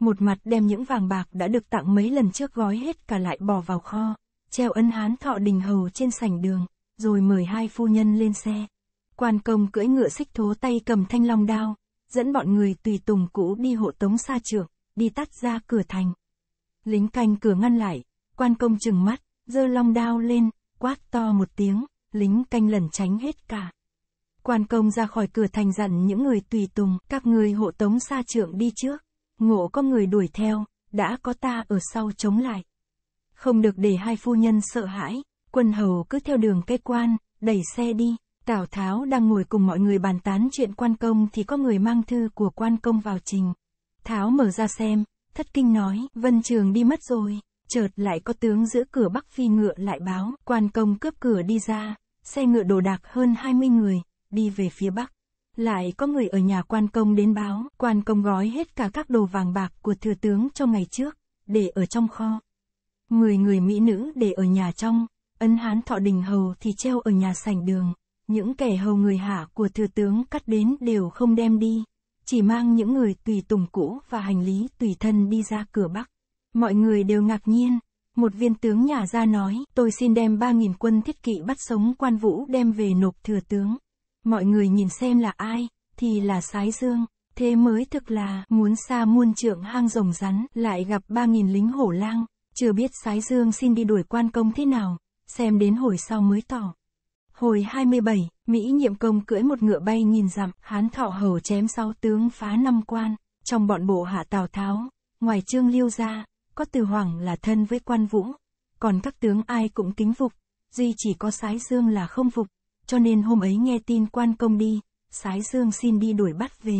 A: Một mặt đem những vàng bạc đã được tặng mấy lần trước gói hết cả lại bỏ vào kho, treo ân hán thọ đình hầu trên sảnh đường, rồi mời hai phu nhân lên xe. Quan công cưỡi ngựa xích thố tay cầm thanh long đao, dẫn bọn người tùy tùng cũ đi hộ tống xa trưởng, đi tắt ra cửa thành. Lính canh cửa ngăn lại, quan công chừng mắt, giơ long đao lên, quát to một tiếng, lính canh lẩn tránh hết cả. Quan công ra khỏi cửa thành dặn những người tùy tùng, các người hộ tống xa trượng đi trước, ngộ có người đuổi theo, đã có ta ở sau chống lại. Không được để hai phu nhân sợ hãi, quân hầu cứ theo đường cây quan, đẩy xe đi. Tào Tháo đang ngồi cùng mọi người bàn tán chuyện quan công thì có người mang thư của quan công vào trình. Tháo mở ra xem, thất kinh nói, vân trường đi mất rồi chợt lại có tướng giữa cửa Bắc Phi ngựa lại báo, quan công cướp cửa đi ra, xe ngựa đồ đạc hơn 20 người, đi về phía Bắc. Lại có người ở nhà quan công đến báo, quan công gói hết cả các đồ vàng bạc của thừa tướng trong ngày trước, để ở trong kho. mười người mỹ nữ để ở nhà trong, ấn hán thọ đình hầu thì treo ở nhà sảnh đường. Những kẻ hầu người hạ của thừa tướng cắt đến đều không đem đi, chỉ mang những người tùy tùng cũ và hành lý tùy thân đi ra cửa Bắc. Mọi người đều ngạc nhiên. Một viên tướng nhà ra nói, tôi xin đem 3.000 quân thiết kỵ bắt sống quan vũ đem về nộp thừa tướng. Mọi người nhìn xem là ai, thì là sái dương. Thế mới thực là, muốn xa muôn trượng hang rồng rắn, lại gặp 3.000 lính hổ lang. Chưa biết sái dương xin đi đuổi quan công thế nào, xem đến hồi sau mới tỏ. Hồi 27, Mỹ nhiệm công cưỡi một ngựa bay nhìn dặm, hán thọ hầu chém sáu tướng phá năm quan, trong bọn bộ hạ Tào Tháo, ngoài trương liêu ra, có từ hoàng là thân với quan vũ, còn các tướng ai cũng kính phục, duy chỉ có Sái Dương là không phục, cho nên hôm ấy nghe tin quan công đi, Sái Dương xin đi đuổi bắt về.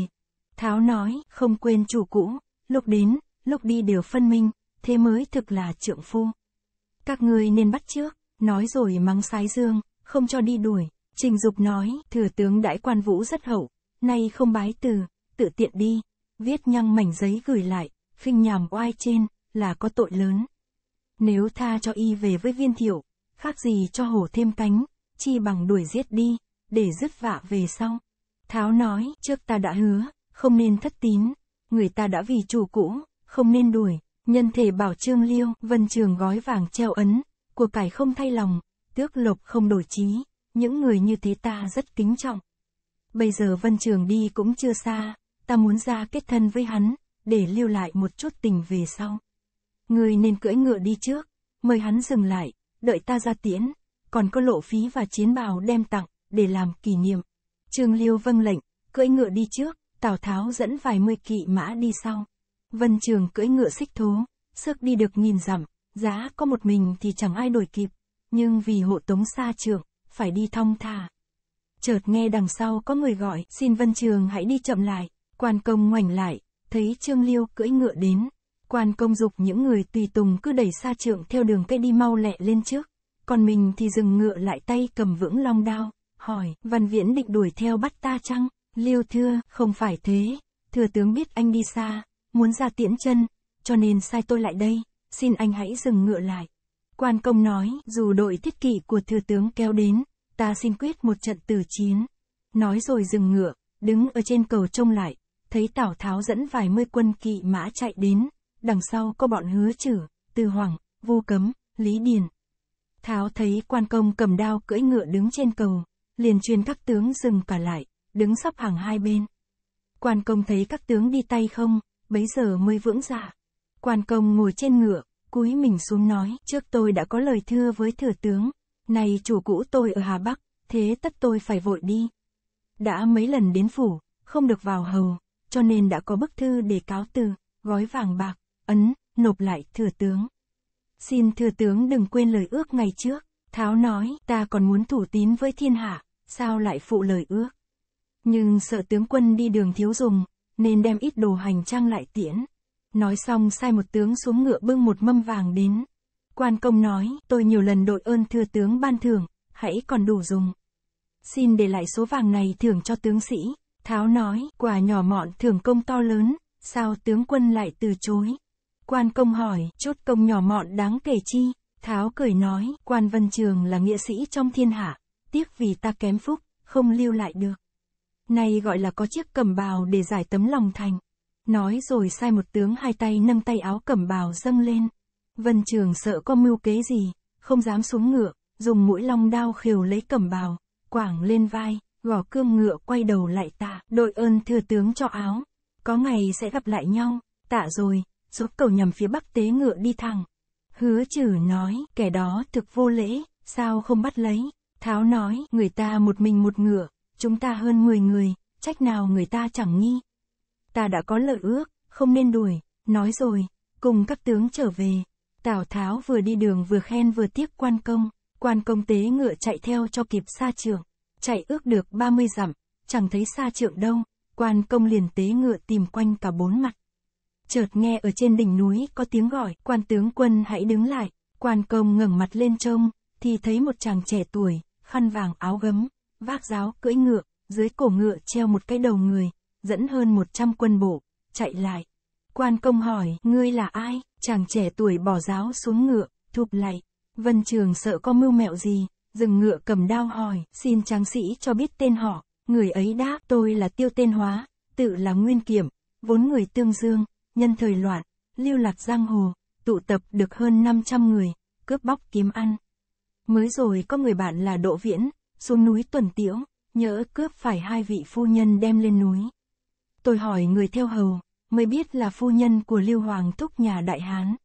A: Tháo nói, không quên chủ cũ, lúc đến, lúc đi đều phân minh, thế mới thực là trượng phu. Các ngươi nên bắt trước, nói rồi mắng Sái Dương, không cho đi đuổi. Trình Dục nói, thừa tướng đãi quan vũ rất hậu, nay không bái từ, tự tiện đi, viết nhăng mảnh giấy gửi lại, khinh nhàm oai trên, là có tội lớn. Nếu tha cho y về với viên thiệu, khác gì cho hổ thêm cánh, chi bằng đuổi giết đi, để dứt vạ về sau. Tháo nói, trước ta đã hứa, không nên thất tín, người ta đã vì chủ cũ, không nên đuổi, nhân thể bảo trương liêu, vân trường gói vàng treo ấn, của cải không thay lòng, tước lộc không đổi trí, những người như thế ta rất kính trọng. Bây giờ vân trường đi cũng chưa xa, ta muốn ra kết thân với hắn, để lưu lại một chút tình về sau. Ngươi nên cưỡi ngựa đi trước, mời hắn dừng lại, đợi ta ra tiễn, còn có lộ phí và chiến bào đem tặng, để làm kỷ niệm. Trương Liêu vâng lệnh, cưỡi ngựa đi trước, Tào Tháo dẫn vài mươi kỵ mã đi sau. Vân Trường cưỡi ngựa xích thố, sức đi được nghìn dặm, giá có một mình thì chẳng ai đổi kịp, nhưng vì hộ tống xa trường, phải đi thong thả. Chợt nghe đằng sau có người gọi, xin Vân Trường hãy đi chậm lại, quan công ngoảnh lại, thấy Trương Liêu cưỡi ngựa đến, Quan công dục những người tùy tùng cứ đẩy xa trượng theo đường cây đi mau lẹ lên trước. Còn mình thì dừng ngựa lại tay cầm vững long đao, hỏi, văn viễn định đuổi theo bắt ta chăng? Liêu thưa, không phải thế. Thừa tướng biết anh đi xa, muốn ra tiễn chân, cho nên sai tôi lại đây, xin anh hãy dừng ngựa lại. Quan công nói, dù đội thiết kỷ của thừa tướng kéo đến, ta xin quyết một trận tử chiến. Nói rồi dừng ngựa, đứng ở trên cầu trông lại, thấy Tào Tháo dẫn vài mươi quân kỵ mã chạy đến, đằng sau có bọn hứa chử, từ hoàng, vô cấm, lý điền. Tháo thấy quan công cầm đao cưỡi ngựa đứng trên cầu, liền truyền các tướng dừng cả lại, đứng sắp hàng hai bên. Quan công thấy các tướng đi tay không, bấy giờ mới vững dạ. Quan công ngồi trên ngựa, cúi mình xuống nói, trước tôi đã có lời thưa với thừa tướng, này chủ cũ tôi ở Hà Bắc, thế tất tôi phải vội đi. Đã mấy lần đến phủ, không được vào hầu, cho nên đã có bức thư để cáo từ, gói vàng bạc, ấn, nộp lại, thừa tướng. Xin thừa tướng đừng quên lời ước ngày trước, Tháo nói, ta còn muốn thủ tín với thiên hạ, sao lại phụ lời ước. Nhưng sợ tướng quân đi đường thiếu dùng, nên đem ít đồ hành trang lại tiễn. Nói xong sai một tướng xuống ngựa bưng một mâm vàng đến. Quan công nói, tôi nhiều lần đội ơn thừa tướng ban thưởng, hãy còn đủ dùng. Xin để lại số vàng này thưởng cho tướng sĩ. Tháo nói, quà nhỏ mọn thưởng công to lớn, sao tướng quân lại từ chối. Quan công hỏi, chút công nhỏ mọn đáng kể chi? Tháo cười nói, quan vân trường là nghĩa sĩ trong thiên hạ, tiếc vì ta kém phúc, không lưu lại được. Nay gọi là có chiếc cẩm bào để giải tấm lòng thành. Nói rồi sai một tướng hai tay nâng tay áo cẩm bào dâng lên. Vân trường sợ có mưu kế gì, không dám xuống ngựa, dùng mũi long đao khều lấy cẩm bào, quảng lên vai, gò cương ngựa quay đầu lại tạ, đội ơn thừa tướng cho áo. Có ngày sẽ gặp lại nhau, tạ rồi, giúp cầu nhằm phía bắc tế ngựa đi thẳng. Hứa chử nói, kẻ đó thực vô lễ, sao không bắt lấy. Tháo nói, người ta một mình một ngựa, chúng ta hơn 10 người, trách nào người ta chẳng nghi. Ta đã có lợi ước, không nên đuổi, nói rồi, cùng các tướng trở về. Tào Tháo vừa đi đường vừa khen vừa tiếc quan công, quan công tế ngựa chạy theo cho kịp xa trường, chạy ước được 30 dặm, chẳng thấy xa trượng đâu, quan công liền tế ngựa tìm quanh cả bốn mặt chợt nghe ở trên đỉnh núi có tiếng gọi, quan tướng quân hãy đứng lại, quan công ngẩng mặt lên trông, thì thấy một chàng trẻ tuổi, khăn vàng áo gấm, vác giáo cưỡi ngựa, dưới cổ ngựa treo một cái đầu người, dẫn hơn một trăm quân bộ, chạy lại. Quan công hỏi, ngươi là ai? Chàng trẻ tuổi bỏ giáo xuống ngựa, thụp lại. Vân Trường sợ có mưu mẹo gì, dừng ngựa cầm đao hỏi, xin tráng sĩ cho biết tên họ. Người ấy đáp, tôi là Tiêu Tên Hóa, tự là Nguyên Kiểm, vốn người Tương Dương, nhân thời loạn, lưu lạc giang hồ, tụ tập được hơn 500 người, cướp bóc kiếm ăn. Mới rồi có người bạn là Đỗ Viễn, xuống núi tuần tiễu, nhỡ cướp phải hai vị phu nhân đem lên núi. Tôi hỏi người theo hầu, mới biết là phu nhân của Lưu Hoàng Thúc nhà Đại Hán.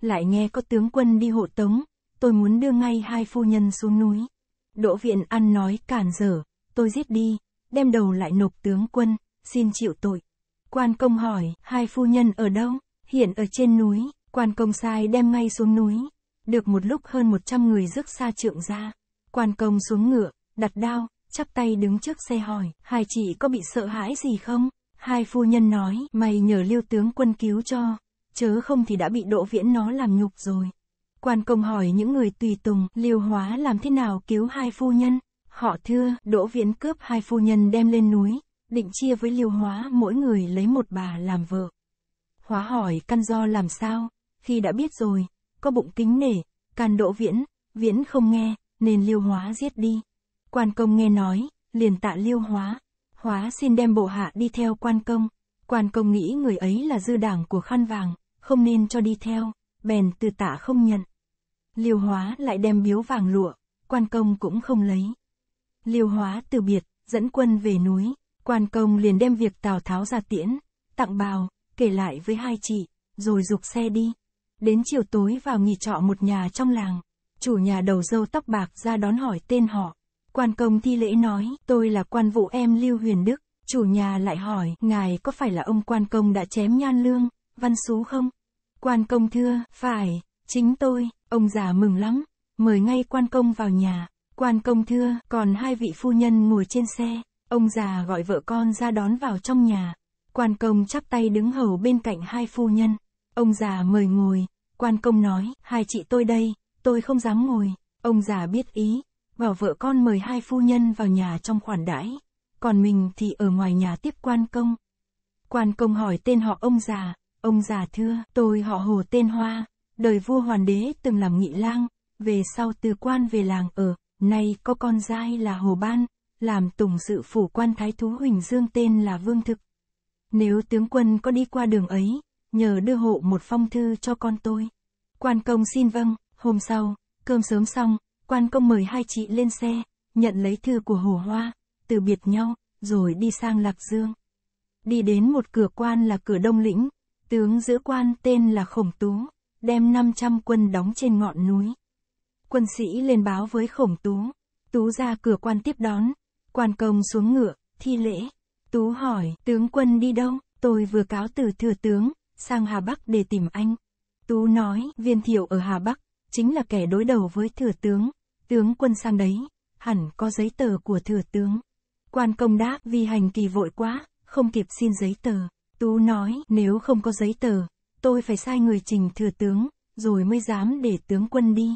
A: Lại nghe có tướng quân đi hộ tống, tôi muốn đưa ngay hai phu nhân xuống núi. Đỗ Viện ăn nói cản trở, tôi giết đi, đem đầu lại nộp tướng quân, xin chịu tội. Quan công hỏi, hai phu nhân ở đâu? Hiện ở trên núi, quan công sai đem ngay xuống núi. Được một lúc hơn 100 người rước xa trượng ra. Quan công xuống ngựa, đặt đao, chắp tay đứng trước xe hỏi, hai chị có bị sợ hãi gì không? Hai phu nhân nói, mày nhờ lưu tướng quân cứu cho, chớ không thì đã bị đỗ viễn nó làm nhục rồi. Quan công hỏi những người tùy tùng, liêu hóa làm thế nào cứu hai phu nhân? Họ thưa, đỗ viễn cướp hai phu nhân đem lên núi, định chia với liêu hóa mỗi người lấy một bà làm vợ. Hóa hỏi căn do làm sao, khi đã biết rồi, có bụng kính nể, can đỗ viễn, viễn không nghe, nên liêu hóa giết đi. Quan công nghe nói, liền tạ liêu hóa, hóa xin đem bộ hạ đi theo quan công. Quan công nghĩ người ấy là dư đảng của khăn vàng, không nên cho đi theo, bèn từ tạ không nhận. Liêu hóa lại đem biếu vàng lụa, quan công cũng không lấy. Liêu hóa từ biệt, dẫn quân về núi. Quan công liền đem việc Tào Tháo ra tiễn, tặng bào, kể lại với hai chị, rồi dục xe đi. Đến chiều tối vào nghỉ trọ một nhà trong làng, chủ nhà đầu dâu tóc bạc ra đón hỏi tên họ. Quan công thi lễ nói, tôi là quan vũ em Lưu Huyền Đức. Chủ nhà lại hỏi, ngài có phải là ông quan công đã chém nhan lương, văn xú không? Quan công thưa, phải, chính tôi, ông già mừng lắm, mời ngay quan công vào nhà. Quan công thưa, còn hai vị phu nhân ngồi trên xe. Ông già gọi vợ con ra đón vào trong nhà. Quan công chắp tay đứng hầu bên cạnh hai phu nhân. Ông già mời ngồi. Quan công nói, hai chị tôi đây, tôi không dám ngồi. Ông già biết ý, bảo vợ con mời hai phu nhân vào nhà trong khoản đãi. Còn mình thì ở ngoài nhà tiếp quan công. Quan công hỏi tên họ ông già. Ông già thưa, tôi họ hồ tên Hoa. Đời vua hoàn đế từng làm nghị lang. Về sau từ quan về làng ở, nay có con trai là Hồ Ban, làm tùng sự phủ quan thái thú Huỳnh Dương tên là Vương Thực. Nếu tướng quân có đi qua đường ấy, nhờ đưa hộ một phong thư cho con tôi. Quan công xin vâng, hôm sau, cơm sớm xong, quan công mời hai chị lên xe, nhận lấy thư của Hồ Hoa, từ biệt nhau, rồi đi sang Lạc Dương. Đi đến một cửa quan là cửa Đông Lĩnh, tướng giữ quan tên là Khổng Tú, đem 500 quân đóng trên ngọn núi. Quân sĩ lên báo với Khổng Tú, Tú ra cửa quan tiếp đón, Quan công xuống ngựa, thi lễ. Tú hỏi, tướng quân đi đâu? Tôi vừa cáo từ thừa tướng, sang Hà Bắc để tìm anh. Tú nói, viên thiệu ở Hà Bắc, chính là kẻ đối đầu với thừa tướng. Tướng quân sang đấy, hẳn có giấy tờ của thừa tướng. Quan công đáp, vì hành kỳ vội quá, không kịp xin giấy tờ. Tú nói, nếu không có giấy tờ, tôi phải sai người trình thừa tướng, rồi mới dám để tướng quân đi.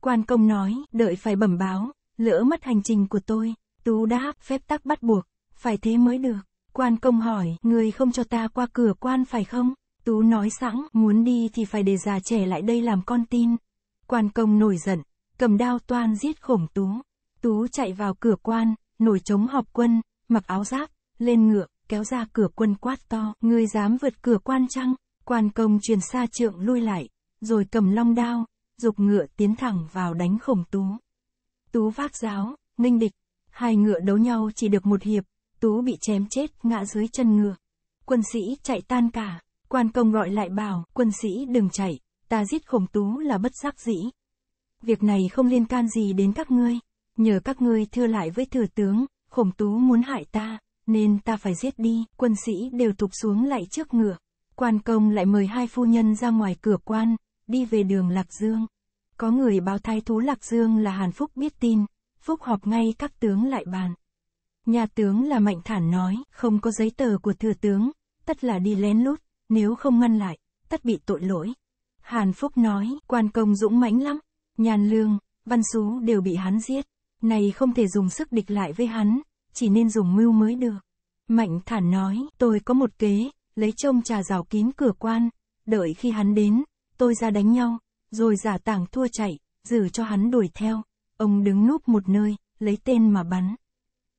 A: Quan công nói, đợi phải bẩm báo, lỡ mất hành trình của tôi. Tú đáp, phép tắc bắt buộc, phải thế mới được. Quan công hỏi, người không cho ta qua cửa quan phải không? Tú nói sẵn, muốn đi thì phải để già trẻ lại đây làm con tin. Quan công nổi giận, cầm đao toan giết khổng Tú. Tú chạy vào cửa quan, nổi trống họp quân, mặc áo giáp, lên ngựa, kéo ra cửa quân quát to, ngươi dám vượt cửa quan chăng? Quan công truyền xa trượng lui lại, rồi cầm long đao, dục ngựa tiến thẳng vào đánh khổng Tú. Tú vác giáo, nghênh địch, Hai ngựa đấu nhau chỉ được một hiệp, Tú bị chém chết ngã dưới chân ngựa. Quân sĩ chạy tan cả, quan công gọi lại bảo, quân sĩ đừng chạy, ta giết khổng Tú là bất giác dĩ. Việc này không liên can gì đến các ngươi, nhờ các ngươi thưa lại với thừa tướng, khổng Tú muốn hại ta, nên ta phải giết đi, quân sĩ đều tụp xuống lại trước ngựa. Quan công lại mời hai phu nhân ra ngoài cửa quan, đi về đường Lạc Dương. Có người báo thái thú Lạc Dương là Hàn Phúc biết tin, phúc họp ngay các tướng lại bàn. Nhà tướng là Mạnh Thản nói, không có giấy tờ của thừa tướng, tất là đi lén lút, nếu không ngăn lại, tất bị tội lỗi. Hàn Phúc nói, quan công dũng mãnh lắm, nhàn lương, văn xú đều bị hắn giết, này không thể dùng sức địch lại với hắn, chỉ nên dùng mưu mới được. Mạnh Thản nói, tôi có một kế, lấy trông trà rào kín cửa quan, đợi khi hắn đến, tôi ra đánh nhau, rồi giả tảng thua chạy, giữ cho hắn đuổi theo. Ông đứng núp một nơi, lấy tên mà bắn.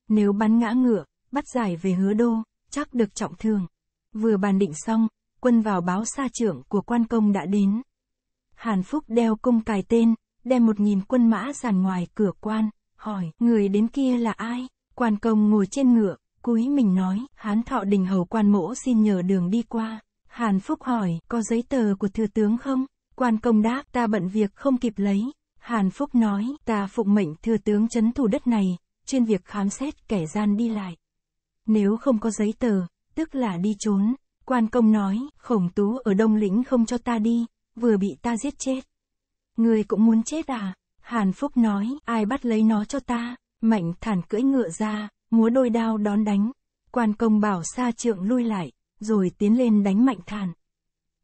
A: Nếu bắn ngã ngựa, bắt giải về hứa đô, chắc được trọng thương. Vừa bàn định xong, quân vào báo xa trưởng của quan công đã đến. Hàn Phúc đeo cung cài tên, đem một nghìn quân mã dàn ngoài cửa quan, hỏi, người đến kia là ai? Quan công ngồi trên ngựa, cúi mình nói, hán thọ đình hầu quan mỗ xin nhờ đường đi qua. Hàn Phúc hỏi, có giấy tờ của thừa tướng không? Quan công đáp, ta bận việc không kịp lấy. Hàn Phúc nói, ta phụng mệnh thừa tướng chấn thủ đất này, chuyên việc khám xét kẻ gian đi lại. Nếu không có giấy tờ, tức là đi trốn. Quan công nói, khổng tú ở Đông Lĩnh không cho ta đi, vừa bị ta giết chết. Người cũng muốn chết à? Hàn Phúc nói, ai bắt lấy nó cho ta? Mạnh thản cưỡi ngựa ra, múa đôi đao đón đánh. Quan công bảo Sa trượng lui lại, rồi tiến lên đánh mạnh thản.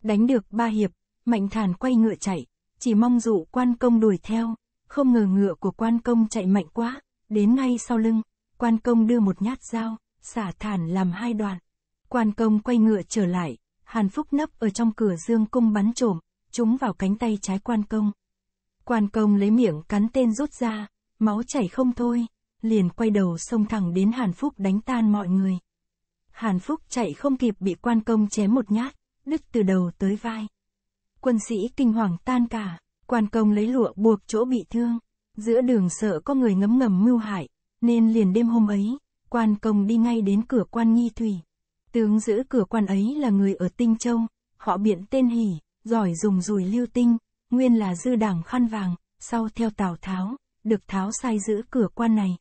A: Đánh được ba hiệp, mạnh thản quay ngựa chạy, chỉ mong dụ quan công đuổi theo, không ngờ ngựa của quan công chạy mạnh quá, đến ngay sau lưng, quan công đưa một nhát dao, xả thản làm hai đoạn. Quan công quay ngựa trở lại, Hàn Phúc nấp ở trong cửa dương cung bắn trộm, trúng vào cánh tay trái quan công. Quan công lấy miệng cắn tên rút ra, máu chảy không thôi, liền quay đầu xông thẳng đến Hàn Phúc đánh tan mọi người. Hàn Phúc chạy không kịp bị quan công chém một nhát, đứt từ đầu tới vai quân sĩ kinh hoàng tan cả, quan công lấy lụa buộc chỗ bị thương, giữa đường sợ có người ngấm ngầm mưu hại, nên liền đêm hôm ấy, quan công đi ngay đến cửa quan nghi thủy. Tướng giữ cửa quan ấy là người ở Tinh Châu, họ biện tên Hỉ, giỏi dùng rùi lưu tinh, nguyên là dư đảng khăn vàng, sau theo Tào Tháo, được Tháo sai giữ cửa quan này.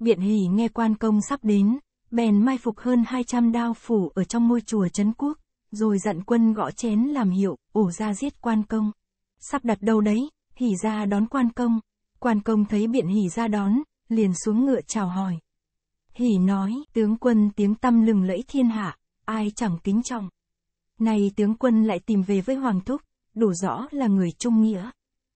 A: Biện Hỉ nghe quan công sắp đến, bèn mai phục hơn 200 đao phủ ở trong ngôi chùa Trấn Quốc rồi dặn quân gõ chén làm hiệu, ổ ra giết quan công. Sắp đặt đâu đấy, hỉ ra đón quan công. Quan công thấy biện hỉ ra đón, liền xuống ngựa chào hỏi. Hỉ nói, tướng quân tiếng tăm lừng lẫy thiên hạ, ai chẳng kính trọng. nay tướng quân lại tìm về với Hoàng Thúc, đủ rõ là người trung nghĩa.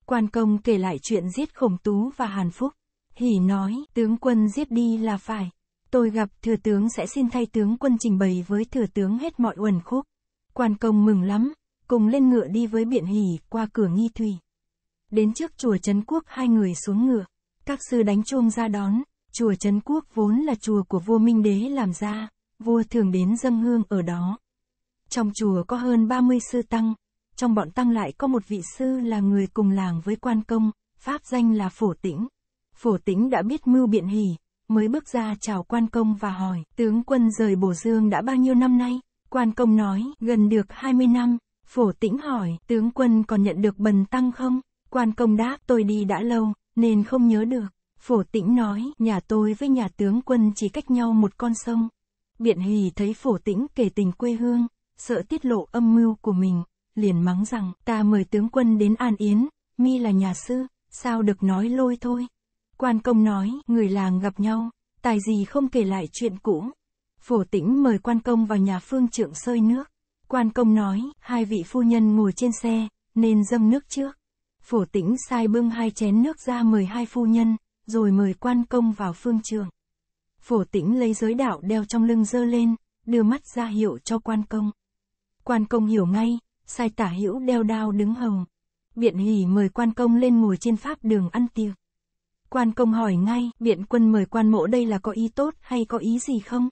A: Quan công kể lại chuyện giết khổng tú và hàn phúc. Hỉ nói, tướng quân giết đi là phải. Tôi gặp thừa tướng sẽ xin thay tướng quân trình bày với thừa tướng hết mọi uẩn khúc. Quan công mừng lắm, cùng lên ngựa đi với biện hỉ qua cửa nghi thủy. Đến trước chùa Trấn Quốc hai người xuống ngựa, các sư đánh chuông ra đón, chùa Trấn Quốc vốn là chùa của vua Minh Đế làm ra, vua thường đến dâng hương ở đó. Trong chùa có hơn 30 sư tăng, trong bọn tăng lại có một vị sư là người cùng làng với quan công, pháp danh là Phổ Tĩnh. Phổ Tĩnh đã biết mưu biện hỉ, mới bước ra chào quan công và hỏi, tướng quân rời Bổ Dương đã bao nhiêu năm nay? Quan công nói, gần được 20 năm, phổ tĩnh hỏi, tướng quân còn nhận được bần tăng không? Quan công đáp, tôi đi đã lâu, nên không nhớ được. Phổ tĩnh nói, nhà tôi với nhà tướng quân chỉ cách nhau một con sông. Biện hì thấy phổ tĩnh kể tình quê hương, sợ tiết lộ âm mưu của mình, liền mắng rằng, ta mời tướng quân đến An Yến, mi là nhà sư, sao được nói lôi thôi. Quan công nói, người làng gặp nhau, tài gì không kể lại chuyện cũ. Phổ tĩnh mời quan công vào nhà phương trượng sơi nước. Quan công nói, hai vị phu nhân ngồi trên xe, nên dâng nước trước. Phổ tĩnh sai bưng hai chén nước ra mời hai phu nhân, rồi mời quan công vào phương trường. Phổ tĩnh lấy giới đạo đeo trong lưng dơ lên, đưa mắt ra hiệu cho quan công. Quan công hiểu ngay, sai tả hữu đeo đao đứng hồng. Biện hỉ mời quan công lên ngồi trên pháp đường ăn tiệc. Quan công hỏi ngay, biện quân mời quan mộ đây là có ý tốt hay có ý gì không?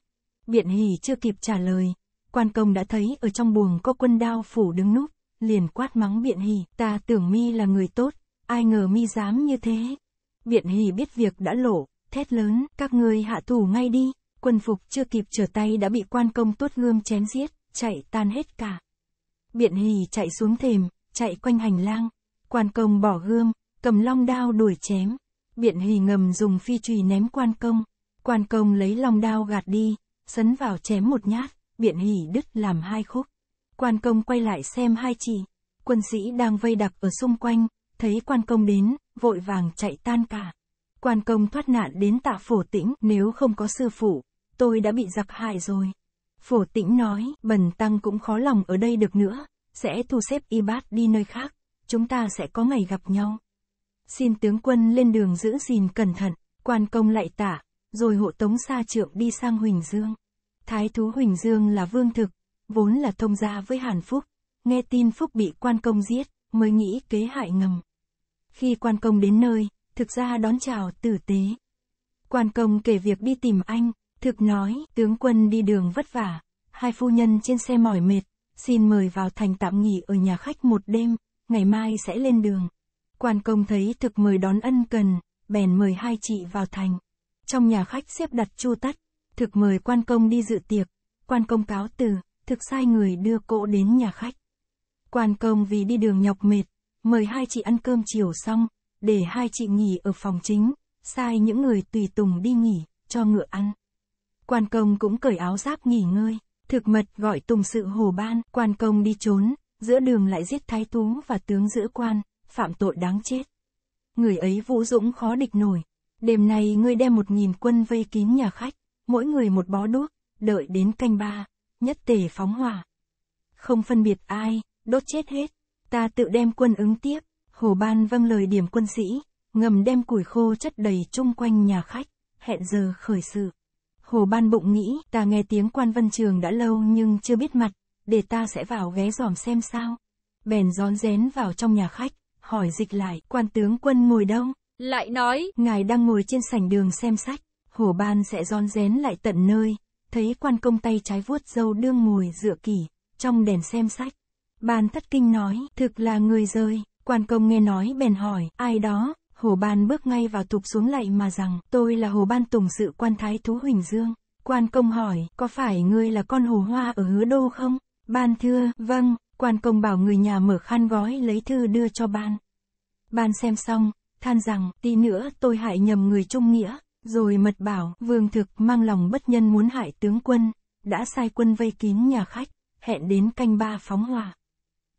A: Biện hỉ chưa kịp trả lời, quan công đã thấy ở trong buồng có quân đao phủ đứng núp, liền quát mắng biện hỉ, ta tưởng mi là người tốt, ai ngờ mi dám như thế. Biện hỉ biết việc đã lộ, thét lớn, các ngươi hạ thủ ngay đi, quân phục chưa kịp trở tay đã bị quan công tuốt gươm chém giết, chạy tan hết cả. Biện hỉ chạy xuống thềm, chạy quanh hành lang, quan công bỏ gươm, cầm long đao đuổi chém. Biện hỉ ngầm dùng phi chùy ném quan công, quan công lấy long đao gạt đi, sấn vào chém một nhát, biện hỉ đứt làm hai khúc. Quan công quay lại xem hai chị, quân sĩ đang vây đặc ở xung quanh, thấy quan công đến, vội vàng chạy tan cả. Quan công thoát nạn đến tạ phổ tĩnh, nếu không có sư phụ, tôi đã bị giặc hại rồi. Phổ tĩnh nói, bần tăng cũng khó lòng ở đây được nữa, sẽ thu xếp y bát đi nơi khác, chúng ta sẽ có ngày gặp nhau. Xin tướng quân lên đường giữ gìn cẩn thận, quan công lại tả, rồi hộ tống xa trượng đi sang Huỳnh Dương. Thái thú Huỳnh Dương là vương thực, vốn là thông gia với Hàn Phúc, nghe tin Phúc bị quan công giết, mới nghĩ kế hại ngầm. Khi quan công đến nơi, thực ra đón chào tử tế. Quan công kể việc đi tìm anh, thực nói, tướng quân đi đường vất vả, hai phu nhân trên xe mỏi mệt, xin mời vào thành tạm nghỉ ở nhà khách một đêm, ngày mai sẽ lên đường. Quan công thấy thực mời đón ân cần, bèn mời hai chị vào thành. Trong nhà khách xếp đặt chu tắt, thực mời quan công đi dự tiệc, quan công cáo từ, thực sai người đưa cỗ đến nhà khách. Quan công vì đi đường nhọc mệt, mời hai chị ăn cơm chiều xong, để hai chị nghỉ ở phòng chính, sai những người tùy tùng đi nghỉ, cho ngựa ăn. Quan công cũng cởi áo giáp nghỉ ngơi, thực mật gọi tùng sự hồ ban, quan công đi trốn, giữa đường lại giết thái tú và tướng giữ quan, phạm tội đáng chết. Người ấy vũ dũng khó địch nổi, Đêm nay ngươi đem một nghìn quân vây kín nhà khách, mỗi người một bó đuốc, đợi đến canh ba, nhất tề phóng hỏa. Không phân biệt ai, đốt chết hết, ta tự đem quân ứng tiếp, Hồ Ban vâng lời điểm quân sĩ, ngầm đem củi khô chất đầy chung quanh nhà khách, hẹn giờ khởi sự. Hồ Ban bụng nghĩ, ta nghe tiếng quan vân trường đã lâu nhưng chưa biết mặt, để ta sẽ vào ghé dòm xem sao. Bèn rón rén vào trong nhà khách, hỏi dịch lại, quan tướng quân ngồi đông. Lại nói, ngài đang ngồi trên sảnh đường xem sách, Hồ ban sẽ rón rén lại tận nơi, thấy quan công tay trái vuốt dâu đương ngồi dựa kỷ, trong đèn xem sách. Ban thất kinh nói, thực là người rơi, quan công nghe nói bèn hỏi, ai đó, hồ ban bước ngay vào tụp xuống lại mà rằng, tôi là hồ ban tùng sự quan thái thú Huỳnh Dương. Quan công hỏi, có phải ngươi là con hồ hoa ở hứa đô không? Ban thưa, vâng, quan công bảo người nhà mở khăn gói lấy thư đưa cho ban. Ban xem xong, than rằng, tí nữa tôi hại nhầm người trung nghĩa, rồi mật bảo, vương thực mang lòng bất nhân muốn hại tướng quân, đã sai quân vây kín nhà khách, hẹn đến canh ba phóng hỏa.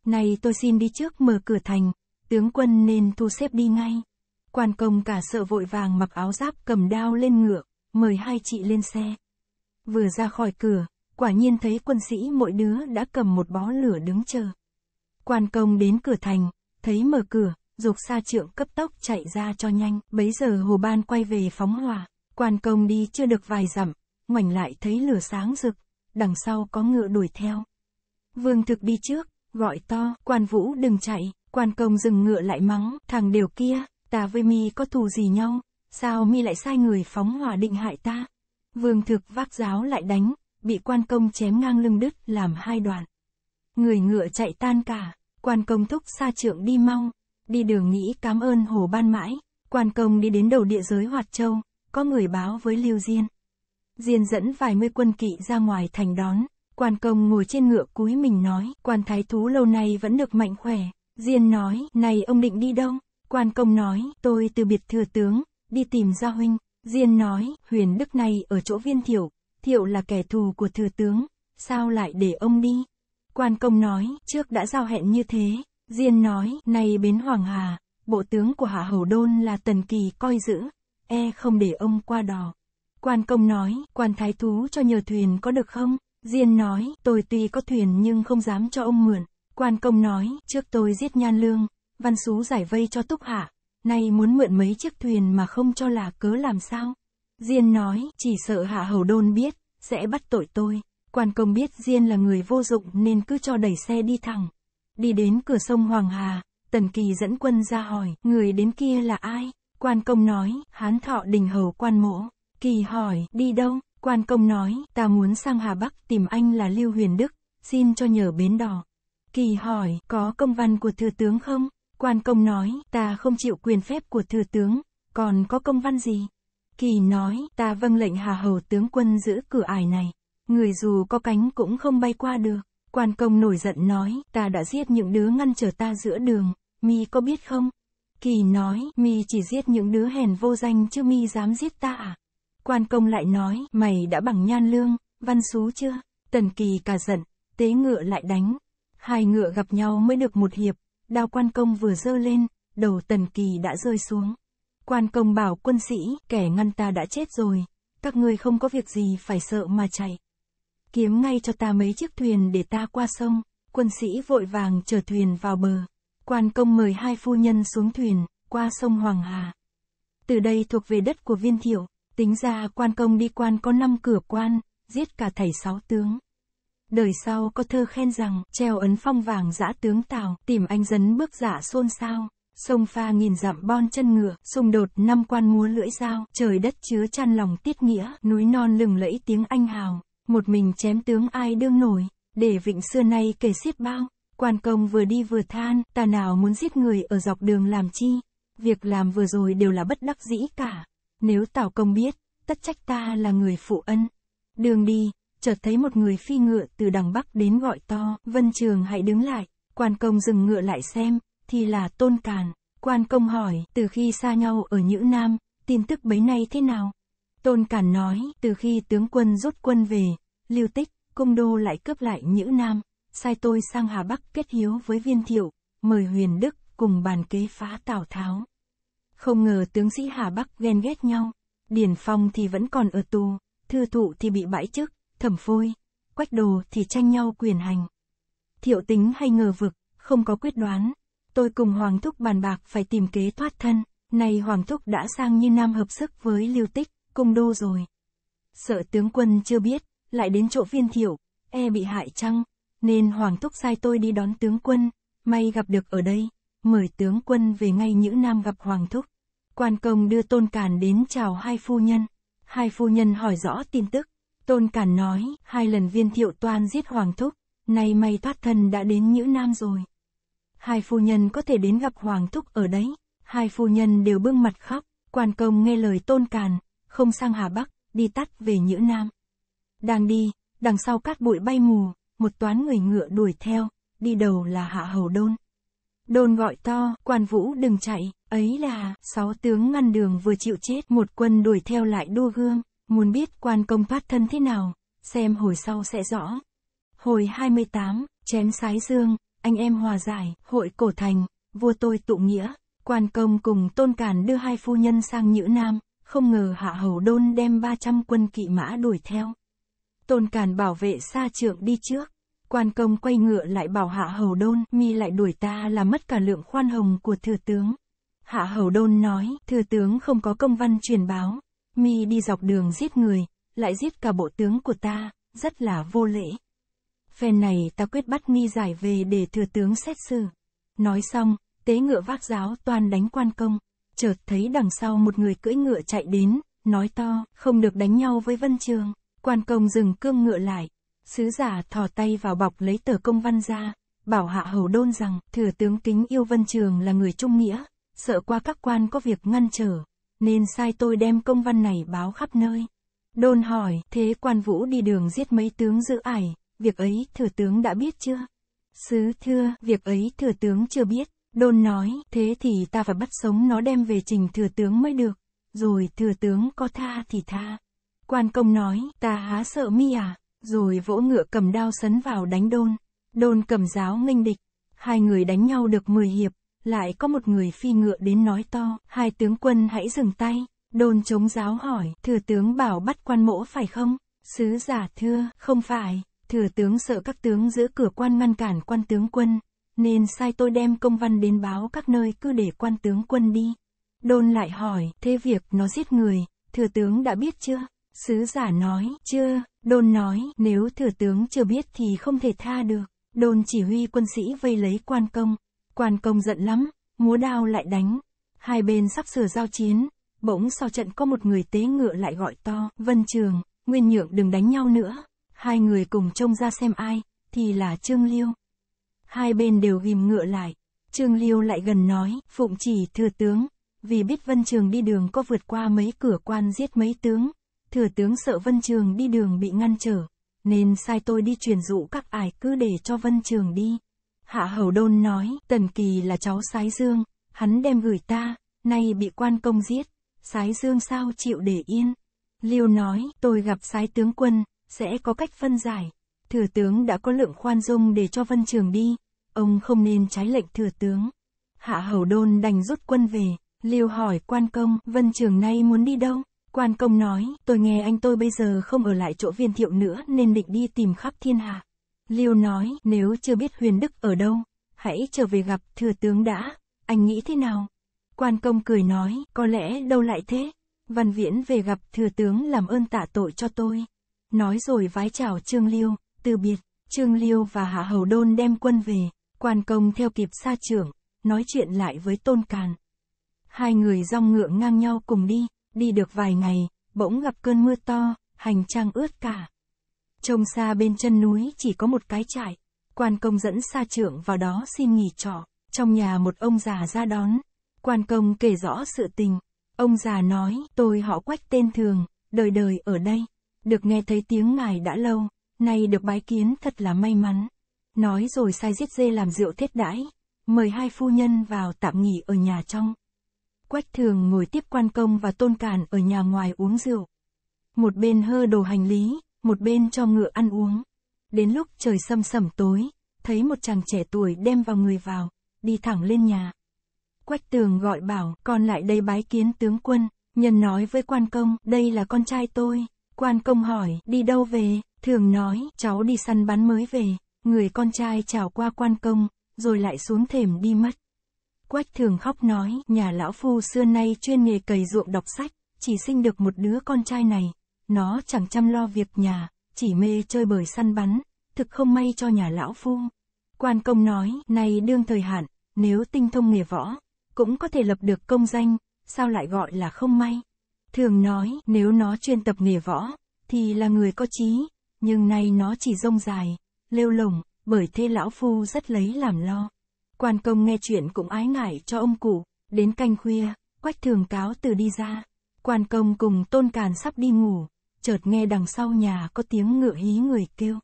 A: Này tôi xin đi trước mở cửa thành, tướng quân nên thu xếp đi ngay. Quan công cả sợ vội vàng mặc áo giáp cầm đao lên ngựa, mời hai chị lên xe. Vừa ra khỏi cửa, quả nhiên thấy quân sĩ mỗi đứa đã cầm một bó lửa đứng chờ. Quan công đến cửa thành, thấy mở cửa, dục xa trượng cấp tốc chạy ra cho nhanh, bấy giờ hồ ban quay về phóng hỏa, quan công đi chưa được vài dặm, ngoảnh lại thấy lửa sáng rực, đằng sau có ngựa đuổi theo. Vương thực đi trước, gọi to, quan vũ đừng chạy, quan công dừng ngựa lại mắng, thằng điều kia, ta với mi có thù gì nhau, sao mi lại sai người phóng hỏa định hại ta. Vương thực vác giáo lại đánh, bị quan công chém ngang lưng đứt làm hai đoạn. Người ngựa chạy tan cả, quan công thúc xa trượng đi mau, đi đường nghĩ cám ơn hồ ban mãi, quan công đi đến đầu địa giới Hoạt Châu, có người báo với Lưu Diên. Diên dẫn vài mươi quân kỵ ra ngoài thành đón, quan công ngồi trên ngựa cúi mình nói, quan thái thú lâu nay vẫn được mạnh khỏe, Diên nói, này ông định đi đâu? Quan công nói, tôi từ biệt thừa tướng, đi tìm gia huynh. Diên nói, huyền đức này ở chỗ viên thiệu, thiệu là kẻ thù của thừa tướng, sao lại để ông đi? Quan công nói, trước đã giao hẹn như thế, Diên nói, nay bến Hoàng Hà, bộ tướng của Hạ Hầu Đôn là Tần Kỳ coi giữ, e không để ông qua đò. Quan công nói, quan thái thú cho nhờ thuyền có được không? Diên nói, tôi tuy có thuyền nhưng không dám cho ông mượn. Quan công nói, trước tôi giết nhan lương, văn xú giải vây cho túc hạ, nay muốn mượn mấy chiếc thuyền mà không cho là cớ làm sao? Diên nói, chỉ sợ hạ hầu đôn biết, sẽ bắt tội tôi. Quan công biết Diên là người vô dụng nên cứ cho đẩy xe đi thẳng. Đi đến cửa sông Hoàng Hà, Tần Kỳ dẫn quân ra hỏi, người đến kia là ai? Quan công nói, hán thọ đình hầu quan mỗ. Kỳ hỏi, đi đâu? Quan công nói, ta muốn sang Hà Bắc tìm anh là Lưu Huyền Đức, xin cho nhờ bến đỏ. Kỳ hỏi, có công văn của thừa tướng không? Quan công nói, ta không chịu quyền phép của thừa tướng, còn có công văn gì? Kỳ nói, ta vâng lệnh Hà Hầu tướng quân giữ cửa ải này, người dù có cánh cũng không bay qua được. Quan công nổi giận nói, ta đã giết những đứa ngăn trở ta giữa đường, mi có biết không? Kỳ nói, mi chỉ giết những đứa hèn vô danh chứ mi dám giết ta à? Quan công lại nói, mày đã bằng nhan lương, văn xú chưa? Tần kỳ cả giận, tế ngựa lại đánh. Hai ngựa gặp nhau mới được một hiệp, đao quan công vừa giơ lên, đầu tần kỳ đã rơi xuống. Quan công bảo quân sĩ, kẻ ngăn ta đã chết rồi, các ngươi không có việc gì phải sợ mà chạy kiếm ngay cho ta mấy chiếc thuyền để ta qua sông. Quân sĩ vội vàng chở thuyền vào bờ. Quan công mời hai phu nhân xuống thuyền, qua sông Hoàng Hà. Từ đây thuộc về đất của viên thiệu, tính ra quan công đi quan có năm cửa quan, giết cả thầy sáu tướng. Đời sau có thơ khen rằng, treo ấn phong vàng giã tướng Tào, tìm anh dấn bước giả dạ xôn xao. Sông pha nghìn dặm bon chân ngựa, xung đột năm quan múa lưỡi dao, trời đất chứa chăn lòng tiết nghĩa, núi non lừng lẫy tiếng anh hào một mình chém tướng ai đương nổi, để vịnh xưa nay kể xiết bao, quan công vừa đi vừa than, ta nào muốn giết người ở dọc đường làm chi, việc làm vừa rồi đều là bất đắc dĩ cả, nếu tào công biết, tất trách ta là người phụ ân. Đường đi, chợt thấy một người phi ngựa từ đằng bắc đến gọi to, vân trường hãy đứng lại, quan công dừng ngựa lại xem, thì là tôn càn, quan công hỏi, từ khi xa nhau ở Nhữ Nam, tin tức bấy nay thế nào? Tôn Cản nói, từ khi tướng quân rút quân về, Lưu Tích, Cung Đô lại cướp lại Nhữ Nam, sai tôi sang Hà Bắc kết hiếu với viên thiệu, mời Huyền Đức cùng bàn kế phá Tào Tháo. Không ngờ tướng sĩ Hà Bắc ghen ghét nhau, Điển Phong thì vẫn còn ở tù, Thư Thụ thì bị bãi chức, Thẩm Phôi, Quách Đồ thì tranh nhau quyền hành. Thiệu tính hay ngờ vực, không có quyết đoán, tôi cùng Hoàng Thúc bàn bạc phải tìm kế thoát thân, nay Hoàng Thúc đã sang như nam hợp sức với Lưu Tích, cung đô rồi. Sợ tướng quân chưa biết, lại đến chỗ viên thiệu e bị hại chăng, nên Hoàng Thúc sai tôi đi đón tướng quân, may gặp được ở đây, mời tướng quân về ngay Nhữ Nam gặp Hoàng Thúc. Quan công đưa Tôn Càn đến chào hai phu nhân, hai phu nhân hỏi rõ tin tức, Tôn Càn nói, hai lần viên thiệu toan giết Hoàng Thúc, nay may thoát thân đã đến Nhữ Nam rồi. Hai phu nhân có thể đến gặp Hoàng Thúc ở đấy, hai phu nhân đều bưng mặt khóc, quan công nghe lời Tôn Càn, không sang Hà Bắc, đi tắt về Nhữ Nam. Đang đi, đằng sau cát bụi bay mù, một toán người ngựa đuổi theo, đi đầu là hạ hầu đôn. Đôn gọi to, quan vũ đừng chạy, ấy là, sáu tướng ngăn đường vừa chịu chết, một quân đuổi theo lại đua gương, muốn biết quan công thoát thân thế nào, xem hồi sau sẽ rõ. Hồi 28, chém sái dương, anh em hòa giải, hội cổ thành, vua tôi tụ nghĩa, quan công cùng tôn cản đưa hai phu nhân sang Nhữ Nam, không ngờ hạ hầu đôn đem 300 quân kỵ mã đuổi theo. Tôn Càn bảo vệ xa trượng đi trước. Quan công quay ngựa lại bảo hạ hầu đôn, mi lại đuổi ta là mất cả lượng khoan hồng của thừa tướng. Hạ hầu đôn nói, thừa tướng không có công văn truyền báo. Mi đi dọc đường giết người, lại giết cả bộ tướng của ta, rất là vô lễ. Phen này ta quyết bắt mi giải về để thừa tướng xét xử. Nói xong, tế ngựa vác giáo toàn đánh quan công. Chợt thấy đằng sau một người cưỡi ngựa chạy đến, nói to, không được đánh nhau với Vân Trường. Quan công dừng cương ngựa lại. Sứ giả thò tay vào bọc lấy tờ công văn ra, bảo hạ hầu đôn rằng, thừa tướng kính yêu vân trường là người trung nghĩa, sợ qua các quan có việc ngăn trở, nên sai tôi đem công văn này báo khắp nơi. Đôn hỏi, thế quan vũ đi đường giết mấy tướng giữ ải, việc ấy thừa tướng đã biết chưa? Sứ thưa, việc ấy thừa tướng chưa biết. Đôn nói, thế thì ta phải bắt sống nó đem về trình thừa tướng mới được, rồi thừa tướng có tha thì tha. Quan công nói, ta há sợ mi à, rồi vỗ ngựa cầm đao sấn vào đánh đôn. Đôn cầm giáo nghênh địch, hai người đánh nhau được 10 hiệp, lại có một người phi ngựa đến nói to, hai tướng quân hãy dừng tay. Đôn chống giáo hỏi, thừa tướng bảo bắt quan mỗ phải không? Sứ giả thưa, không phải, thừa tướng sợ các tướng giữ cửa quan ngăn cản quan tướng quân, nên sai tôi đem công văn đến báo các nơi cứ để quan tướng quân đi. Đôn lại hỏi, thế việc nó giết người, thừa tướng đã biết chưa? Sứ giả nói, chưa, đôn nói, nếu thừa tướng chưa biết thì không thể tha được. đôn chỉ huy quân sĩ vây lấy quan công. Quan công giận lắm, múa đao lại đánh. Hai bên sắp sửa giao chiến, bỗng sau trận có một người tế ngựa lại gọi to, Vân Trường, Nguyên Nhượng đừng đánh nhau nữa. Hai người cùng trông ra xem ai, thì là Trương Liêu. Hai bên đều ghim ngựa lại, Trương Liêu lại gần nói, Phụng chỉ thừa tướng, vì biết Vân Trường đi đường có vượt qua mấy cửa quan giết mấy tướng, thừa tướng sợ Vân Trường đi đường bị ngăn trở, nên sai tôi đi truyền dụ các ải cứ để cho Vân Trường đi. Hạ Hầu Đôn nói, Tần Kỳ là cháu Sái Dương, hắn đem gửi ta, nay bị quan công giết, Sái Dương sao chịu để yên. Liêu nói, tôi gặp Sái tướng quân, sẽ có cách phân giải. Thừa tướng đã có lượng khoan dung để cho Vân Trường đi, ông không nên trái lệnh thừa tướng. Hạ Hầu Đôn đành rút quân về, Liêu hỏi quan công, Vân Trường nay muốn đi đâu? Quan công nói, tôi nghe anh tôi bây giờ không ở lại chỗ viên thiệu nữa nên định đi tìm khắp thiên hạ. Liêu nói, nếu chưa biết huyền đức ở đâu, hãy trở về gặp thừa tướng đã, anh nghĩ thế nào? Quan công cười nói, có lẽ đâu lại thế. Văn viễn về gặp thừa tướng làm ơn tạ tội cho tôi. Nói rồi vái chào Trương Liêu, từ biệt, Trương Liêu và Hạ Hầu Đôn đem quân về, quan công theo kịp xa trưởng, nói chuyện lại với Tôn Càn. Hai người rong ngựa ngang nhau cùng đi, Đi được vài ngày, bỗng gặp cơn mưa to, hành trang ướt cả. Trông xa bên chân núi chỉ có một cái trại, quan công dẫn xa trưởng vào đó xin nghỉ trọ, trong nhà một ông già ra đón. Quan công kể rõ sự tình, ông già nói, tôi họ quách tên thường, đời đời ở đây, được nghe thấy tiếng ngài đã lâu, nay được bái kiến thật là may mắn. Nói rồi sai giết dê làm rượu thiết đãi, mời hai phu nhân vào tạm nghỉ ở nhà trong. Quách thường ngồi tiếp quan công và tôn cản ở nhà ngoài uống rượu. Một bên hơ đồ hành lý, một bên cho ngựa ăn uống. Đến lúc trời sâm sẩm tối, thấy một chàng trẻ tuổi đem vào người vào, đi thẳng lên nhà. Quách tường gọi bảo, con lại đây bái kiến tướng quân, nhân nói với quan công, đây là con trai tôi. Quan công hỏi, đi đâu về, thường nói, cháu đi săn bắn mới về. Người con trai chào qua quan công, rồi lại xuống thềm đi mất. Quách thường khóc nói, nhà lão phu xưa nay chuyên nghề cày ruộng đọc sách, chỉ sinh được một đứa con trai này, nó chẳng chăm lo việc nhà, chỉ mê chơi bời săn bắn, thực không may cho nhà lão phu. Quan công nói, này đương thời hạn, nếu tinh thông nghề võ, cũng có thể lập được công danh, sao lại gọi là không may. Thường nói, nếu nó chuyên tập nghề võ, thì là người có trí, nhưng nay nó chỉ rông dài, lêu lồng, bởi thế lão phu rất lấy làm lo. Quan công nghe chuyện cũng ái ngại cho ông cụ, đến canh khuya, quách thường cáo từ đi ra. Quan công cùng tôn càn sắp đi ngủ, chợt nghe đằng sau nhà có tiếng ngựa hí người kêu.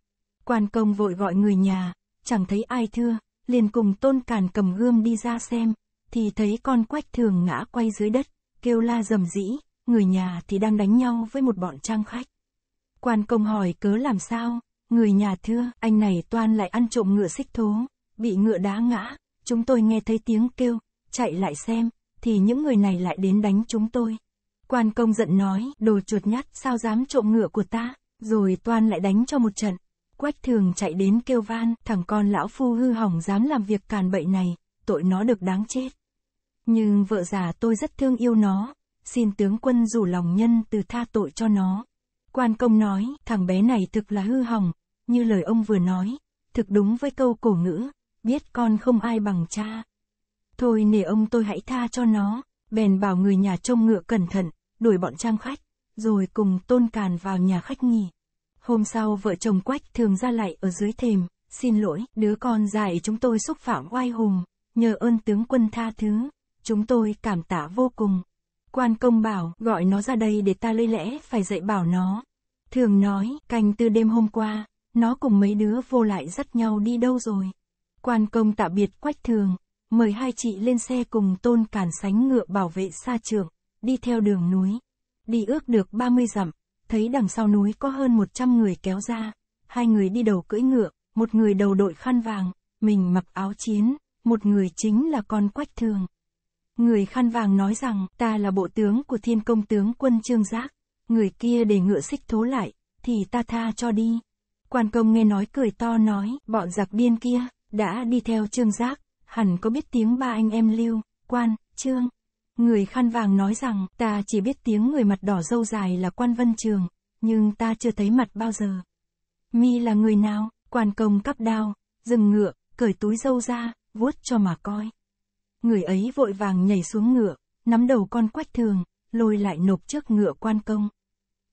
A: Quan công vội gọi người nhà, chẳng thấy ai thưa, liền cùng tôn càn cầm gươm đi ra xem, thì thấy con quách thường ngã quay dưới đất, kêu la rầm rĩ, người nhà thì đang đánh nhau với một bọn trang khách. Quan công hỏi cớ làm sao, người nhà thưa, anh này toan lại ăn trộm ngựa xích thố, bị ngựa đá ngã, chúng tôi nghe thấy tiếng kêu, chạy lại xem, thì những người này lại đến đánh chúng tôi. Quan công giận nói, đồ chuột nhắt sao dám trộm ngựa của ta, rồi toan lại đánh cho một trận. Quách thường chạy đến kêu van, thằng con lão phu hư hỏng dám làm việc càn bậy này, tội nó được đáng chết. Nhưng vợ già tôi rất thương yêu nó, xin tướng quân rủ lòng nhân từ tha tội cho nó. Quan công nói, thằng bé này thực là hư hỏng, như lời ông vừa nói, thực đúng với câu cổ ngữ, biết con không ai bằng cha. Thôi nể ông tôi hãy tha cho nó, bèn bảo người nhà trông ngựa cẩn thận, đuổi bọn trang khách, rồi cùng tôn càn vào nhà khách nghỉ. Hôm sau vợ chồng quách thường ra lại ở dưới thềm, xin lỗi, đứa con dài chúng tôi xúc phạm oai hùng, nhờ ơn tướng quân tha thứ, chúng tôi cảm tạ vô cùng. Quan công bảo, gọi nó ra đây để ta lấy lẽ phải dạy bảo nó. Thường nói, canh từ đêm hôm qua, nó cùng mấy đứa vô lại dắt nhau đi đâu rồi. Quan công tạ biệt quách thường, mời hai chị lên xe cùng tôn cản sánh ngựa bảo vệ xa trường, đi theo đường núi. Đi ước được 30 dặm, thấy đằng sau núi có hơn 100 người kéo ra, hai người đi đầu cưỡi ngựa, một người đầu đội khăn vàng, mình mặc áo chiến, một người chính là con quách thường. Người khăn vàng nói rằng ta là bộ tướng của thiên công tướng quân Trương Giác, người kia để ngựa xích thố lại, thì ta tha cho đi. Quan công nghe nói cười to nói, bọn giặc điên kia, đã đi theo trương giác, hẳn có biết tiếng ba anh em lưu, quan, trương. Người khăn vàng nói rằng, ta chỉ biết tiếng người mặt đỏ râu dài là quan vân trường, nhưng ta chưa thấy mặt bao giờ. Mi là người nào, quan công cắp đao, dừng ngựa, cởi túi râu ra, vuốt cho mà coi. Người ấy vội vàng nhảy xuống ngựa, nắm đầu con quách thường, lôi lại nộp trước ngựa quan công.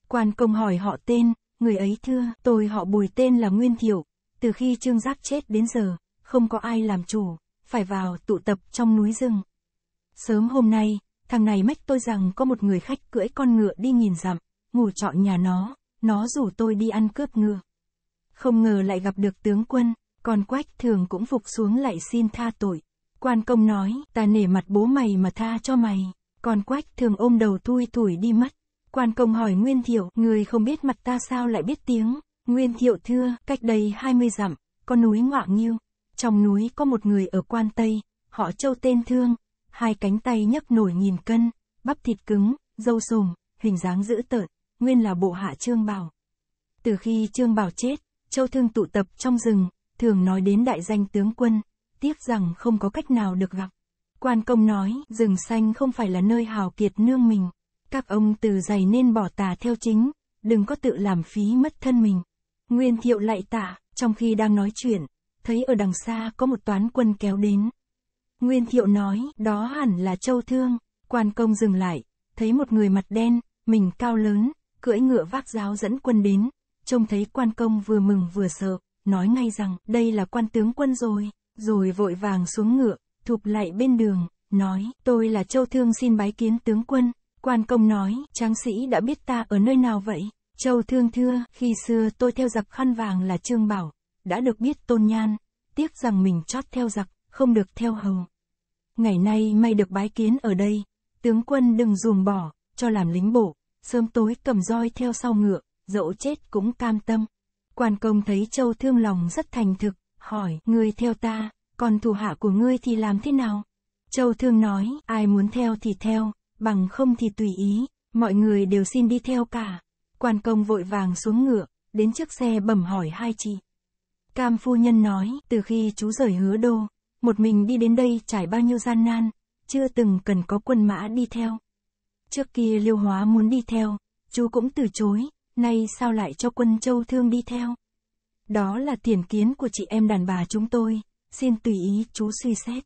A: Quan công hỏi họ tên, người ấy thưa, tôi họ bùi tên là Nguyên Thiệu, từ khi Trương Giác chết đến giờ, không có ai làm chủ, phải vào tụ tập trong núi rừng. Sớm hôm nay, thằng này mách tôi rằng có một người khách cưỡi con ngựa đi nghìn dặm, ngủ trọ nhà nó, nó rủ tôi đi ăn cướp ngựa. Không ngờ lại gặp được tướng quân, còn quách thường cũng phục xuống lại xin tha tội. Quan công nói, ta nể mặt bố mày mà tha cho mày, còn quách thường ôm đầu thui thủi đi mất. Quan công hỏi Nguyên Thiệu, người không biết mặt ta sao lại biết tiếng. Nguyên Thiệu thưa, cách đây 20 dặm, có núi Ngoạ Nghiêu, trong núi có một người ở quan Tây, họ châu tên thương, hai cánh tay nhấc nổi nghìn cân, bắp thịt cứng, dâu sùm hình dáng dữ tợn, nguyên là bộ hạ Trương Bảo. Từ khi Trương Bảo chết, châu thương tụ tập trong rừng, thường nói đến đại danh tướng quân, tiếc rằng không có cách nào được gặp. Quan công nói, rừng xanh không phải là nơi hào kiệt nương mình. Các ông từ dày nên bỏ tà theo chính, đừng có tự làm phí mất thân mình. Nguyên thiệu lại tạ trong khi đang nói chuyện, thấy ở đằng xa có một toán quân kéo đến. Nguyên Thiệu nói, đó hẳn là Châu Thương, quan công dừng lại, thấy một người mặt đen, mình cao lớn, cưỡi ngựa vác giáo dẫn quân đến, trông thấy quan công vừa mừng vừa sợ, nói ngay rằng, đây là quan tướng quân rồi, rồi vội vàng xuống ngựa, thụp lại bên đường, nói, tôi là Châu Thương xin bái kiến tướng quân, quan công nói, tráng sĩ đã biết ta ở nơi nào vậy? Châu Thương thưa, khi xưa tôi theo giặc khăn vàng là Trương Bảo, đã được biết tôn nhan, tiếc rằng mình chót theo giặc, không được theo hầu. Ngày nay may được bái kiến ở đây, tướng quân đừng ruồng bỏ, cho làm lính bộ, sớm tối cầm roi theo sau ngựa, dẫu chết cũng cam tâm. Quan công thấy châu thương lòng rất thành thực, hỏi, ngươi theo ta, còn thủ hạ của ngươi thì làm thế nào? Châu thương nói, ai muốn theo thì theo, bằng không thì tùy ý, mọi người đều xin đi theo cả. Quan công vội vàng xuống ngựa, đến trước xe bẩm hỏi hai chị. Cam phu nhân nói, từ khi chú rời hứa đô, một mình đi đến đây trải bao nhiêu gian nan, chưa từng cần có quân mã đi theo. Trước kia liêu hóa muốn đi theo, chú cũng từ chối, nay sao lại cho quân châu thương đi theo. Đó là tiền kiến của chị em đàn bà chúng tôi, xin tùy ý chú suy xét.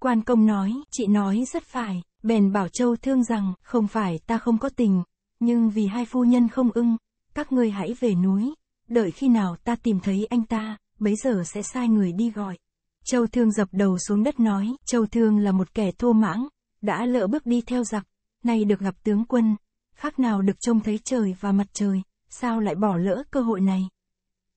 A: Quan công nói, chị nói rất phải, bèn bảo châu thương rằng, không phải ta không có tình, nhưng vì hai phu nhân không ưng, các ngươi hãy về núi, đợi khi nào ta tìm thấy anh ta, bấy giờ sẽ sai người đi gọi. Châu Thương dập đầu xuống đất nói, Châu Thương là một kẻ thua mãng, đã lỡ bước đi theo giặc, nay được gặp tướng quân, khác nào được trông thấy trời và mặt trời, sao lại bỏ lỡ cơ hội này.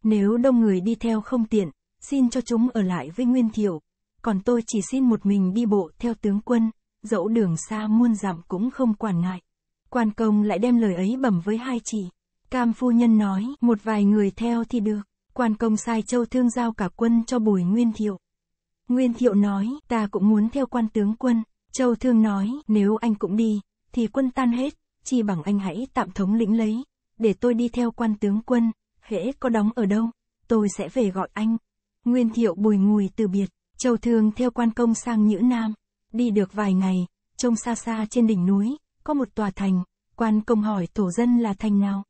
A: Nếu đông người đi theo không tiện, xin cho chúng ở lại với Nguyên Thiệu, còn tôi chỉ xin một mình đi bộ theo tướng quân, dẫu đường xa muôn dặm cũng không quản ngại. Quan công lại đem lời ấy bẩm với hai chị. Cam phu nhân nói, một vài người theo thì được, Quan công sai châu thương giao cả quân cho bùi Nguyên Thiệu. Nguyên Thiệu nói, ta cũng muốn theo quan tướng quân. Châu Thương nói, nếu anh cũng đi, thì quân tan hết, chi bằng anh hãy tạm thống lĩnh lấy, để tôi đi theo quan tướng quân, hễ có đóng ở đâu, tôi sẽ về gọi anh. Nguyên Thiệu bùi ngùi từ biệt, Châu Thương theo quan công sang Nhữ Nam, đi được vài ngày, trông xa xa trên đỉnh núi, có một tòa thành, quan công hỏi thổ dân là thành nào.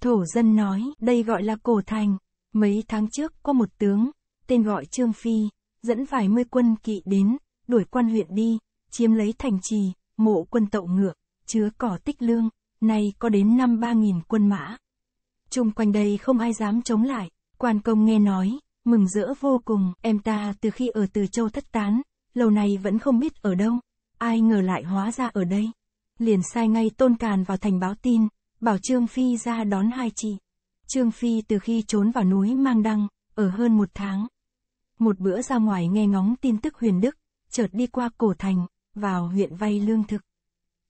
A: Thổ dân nói, đây gọi là cổ thành, Mấy tháng trước có một tướng, tên gọi Trương Phi, dẫn vài mươi quân kỵ đến, đuổi quan huyện đi, chiếm lấy thành trì, mộ quân tậu ngược, chứa cỏ tích lương, nay có đến năm ba nghìn quân mã. Trung quanh đây không ai dám chống lại, quan công nghe nói, mừng rỡ vô cùng, em ta từ khi ở Từ Châu thất tán, lâu nay vẫn không biết ở đâu, ai ngờ lại hóa ra ở đây. Liền sai ngay tôn càn vào thành báo tin, bảo Trương Phi ra đón hai chị. Trương Phi từ khi trốn vào núi Mang Đăng, ở hơn một tháng. Một bữa ra ngoài nghe ngóng tin tức huyền đức, chợt đi qua cổ thành, vào huyện vay lương thực.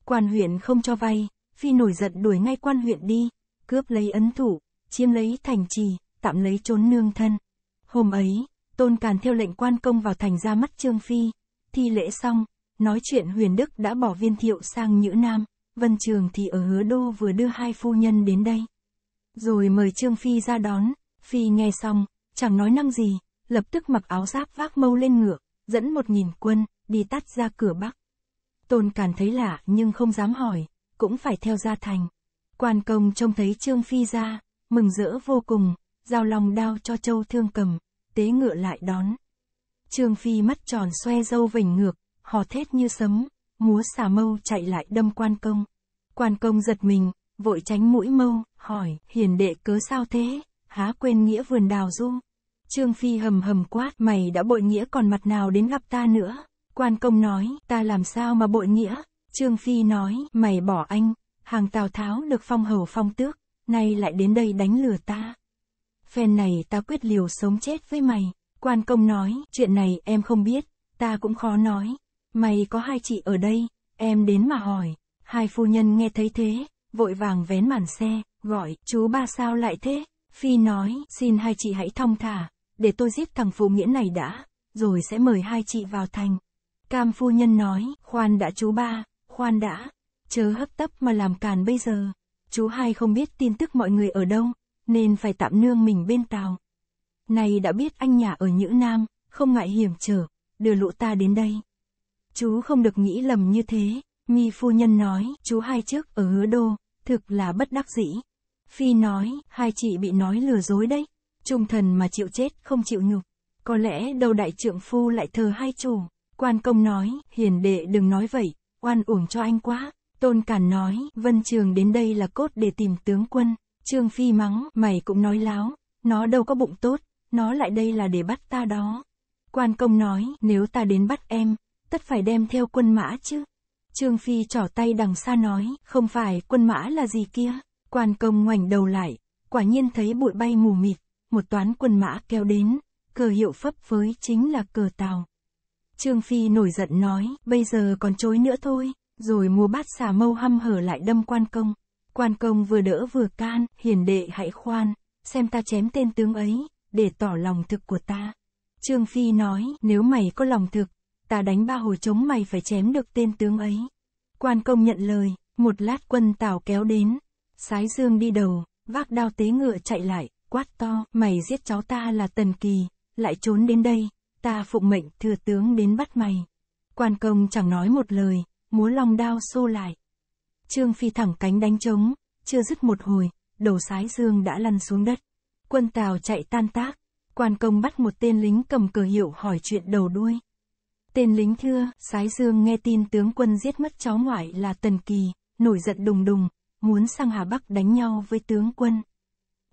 A: Quan huyện không cho vay, Phi nổi giận đuổi ngay quan huyện đi, cướp lấy ấn thủ, chiếm lấy thành trì, tạm lấy trốn nương thân. Hôm ấy, Tôn Càn theo lệnh quan công vào thành ra mắt Trương Phi, thi lễ xong, nói chuyện huyền đức đã bỏ viên thiệu sang Nhữ Nam, Vân Trường thì ở hứa đô vừa đưa hai phu nhân đến đây. Rồi mời Trương Phi ra đón, Phi nghe xong, chẳng nói năng gì, lập tức mặc áo giáp vác mâu lên ngựa, dẫn một nghìn quân, đi tắt ra cửa Bắc. Tôn Càn thấy lạ nhưng không dám hỏi, cũng phải theo ra thành. Quan công trông thấy Trương Phi ra, mừng rỡ vô cùng, giao lòng đao cho châu thương cầm, tế ngựa lại đón. Trương Phi mắt tròn xoe dâu vành ngược, hò thét như sấm, múa xà mâu chạy lại đâm quan công. Quan công giật mình, vội tránh mũi mâu, hỏi, hiền đệ cớ sao thế, há quên nghĩa vườn đào du. Trương Phi hầm hầm quát, mày đã bội nghĩa còn mặt nào đến gặp ta nữa. Quan công nói, ta làm sao mà bội nghĩa. Trương Phi nói, mày bỏ anh, hàng Tào Tháo được phong hầu phong tước, nay lại đến đây đánh lừa ta. Phen này ta quyết liều sống chết với mày. Quan công nói, chuyện này em không biết, ta cũng khó nói. Mày có hai chị ở đây, em đến mà hỏi. Hai phu nhân nghe thấy thế, vội vàng vén màn xe, gọi, chú ba sao lại thế? Phi nói, xin hai chị hãy thong thả, để tôi giết thằng phụ Nghĩa này đã, rồi sẽ mời hai chị vào thành. Cam phu nhân nói, khoan đã chú ba, khoan đã, chớ hấp tấp mà làm càn bây giờ. Chú hai không biết tin tức mọi người ở đâu, nên phải tạm nương mình bên tàu. Này đã biết anh nhà ở Nhữ Nam, không ngại hiểm trở, đưa lũ ta đến đây. Chú không được nghĩ lầm như thế, mi phu nhân nói, chú hai trước ở hứa đô, Thực là bất đắc dĩ. Phi nói, hai chị bị nói lừa dối đấy. Trung thần mà chịu chết, không chịu nhục. Có lẽ đầu đại trượng phu lại thờ hai chủ. Quan công nói, hiền đệ đừng nói vậy, oan uổng cho anh quá. Tôn Cản nói, Vân Trường đến đây là cốt để tìm tướng quân. Trương Phi mắng, mày cũng nói láo, nó đâu có bụng tốt, nó lại đây là để bắt ta đó. Quan công nói, nếu ta đến bắt em, tất phải đem theo quân mã chứ. Trương Phi trỏ tay đằng xa nói, không phải quân mã là gì kia. Quan công ngoảnh đầu lại, quả nhiên thấy bụi bay mù mịt, một toán quân mã kéo đến, cờ hiệu phấp với chính là cờ tàu. Trương Phi nổi giận nói, bây giờ còn chối nữa thôi, rồi mua bát xà mâu hăm hở lại đâm quan công. Quan công vừa đỡ vừa can, hiền đệ hãy khoan, xem ta chém tên tướng ấy, để tỏ lòng thực của ta. Trương Phi nói, nếu mày có lòng thực, ta đánh ba hồi chống mày phải chém được tên tướng ấy. Quan công nhận lời, một lát quân tào kéo đến, sái dương đi đầu, vác đao tế ngựa chạy lại, quát to, mày giết cháu ta là Tần Kỳ, lại trốn đến đây, ta phụng mệnh thừa tướng đến bắt mày. Quan công chẳng nói một lời, múa long đao xô lại. Trương Phi thẳng cánh đánh trống, chưa dứt một hồi, đầu sái dương đã lăn xuống đất. Quân Tào chạy tan tác, quan công bắt một tên lính cầm cờ hiệu hỏi chuyện đầu đuôi. Tên lính thưa, Sái Dương nghe tin tướng quân giết mất cháu ngoại là Tần Kỳ, nổi giận đùng đùng, muốn sang Hà Bắc đánh nhau với tướng quân.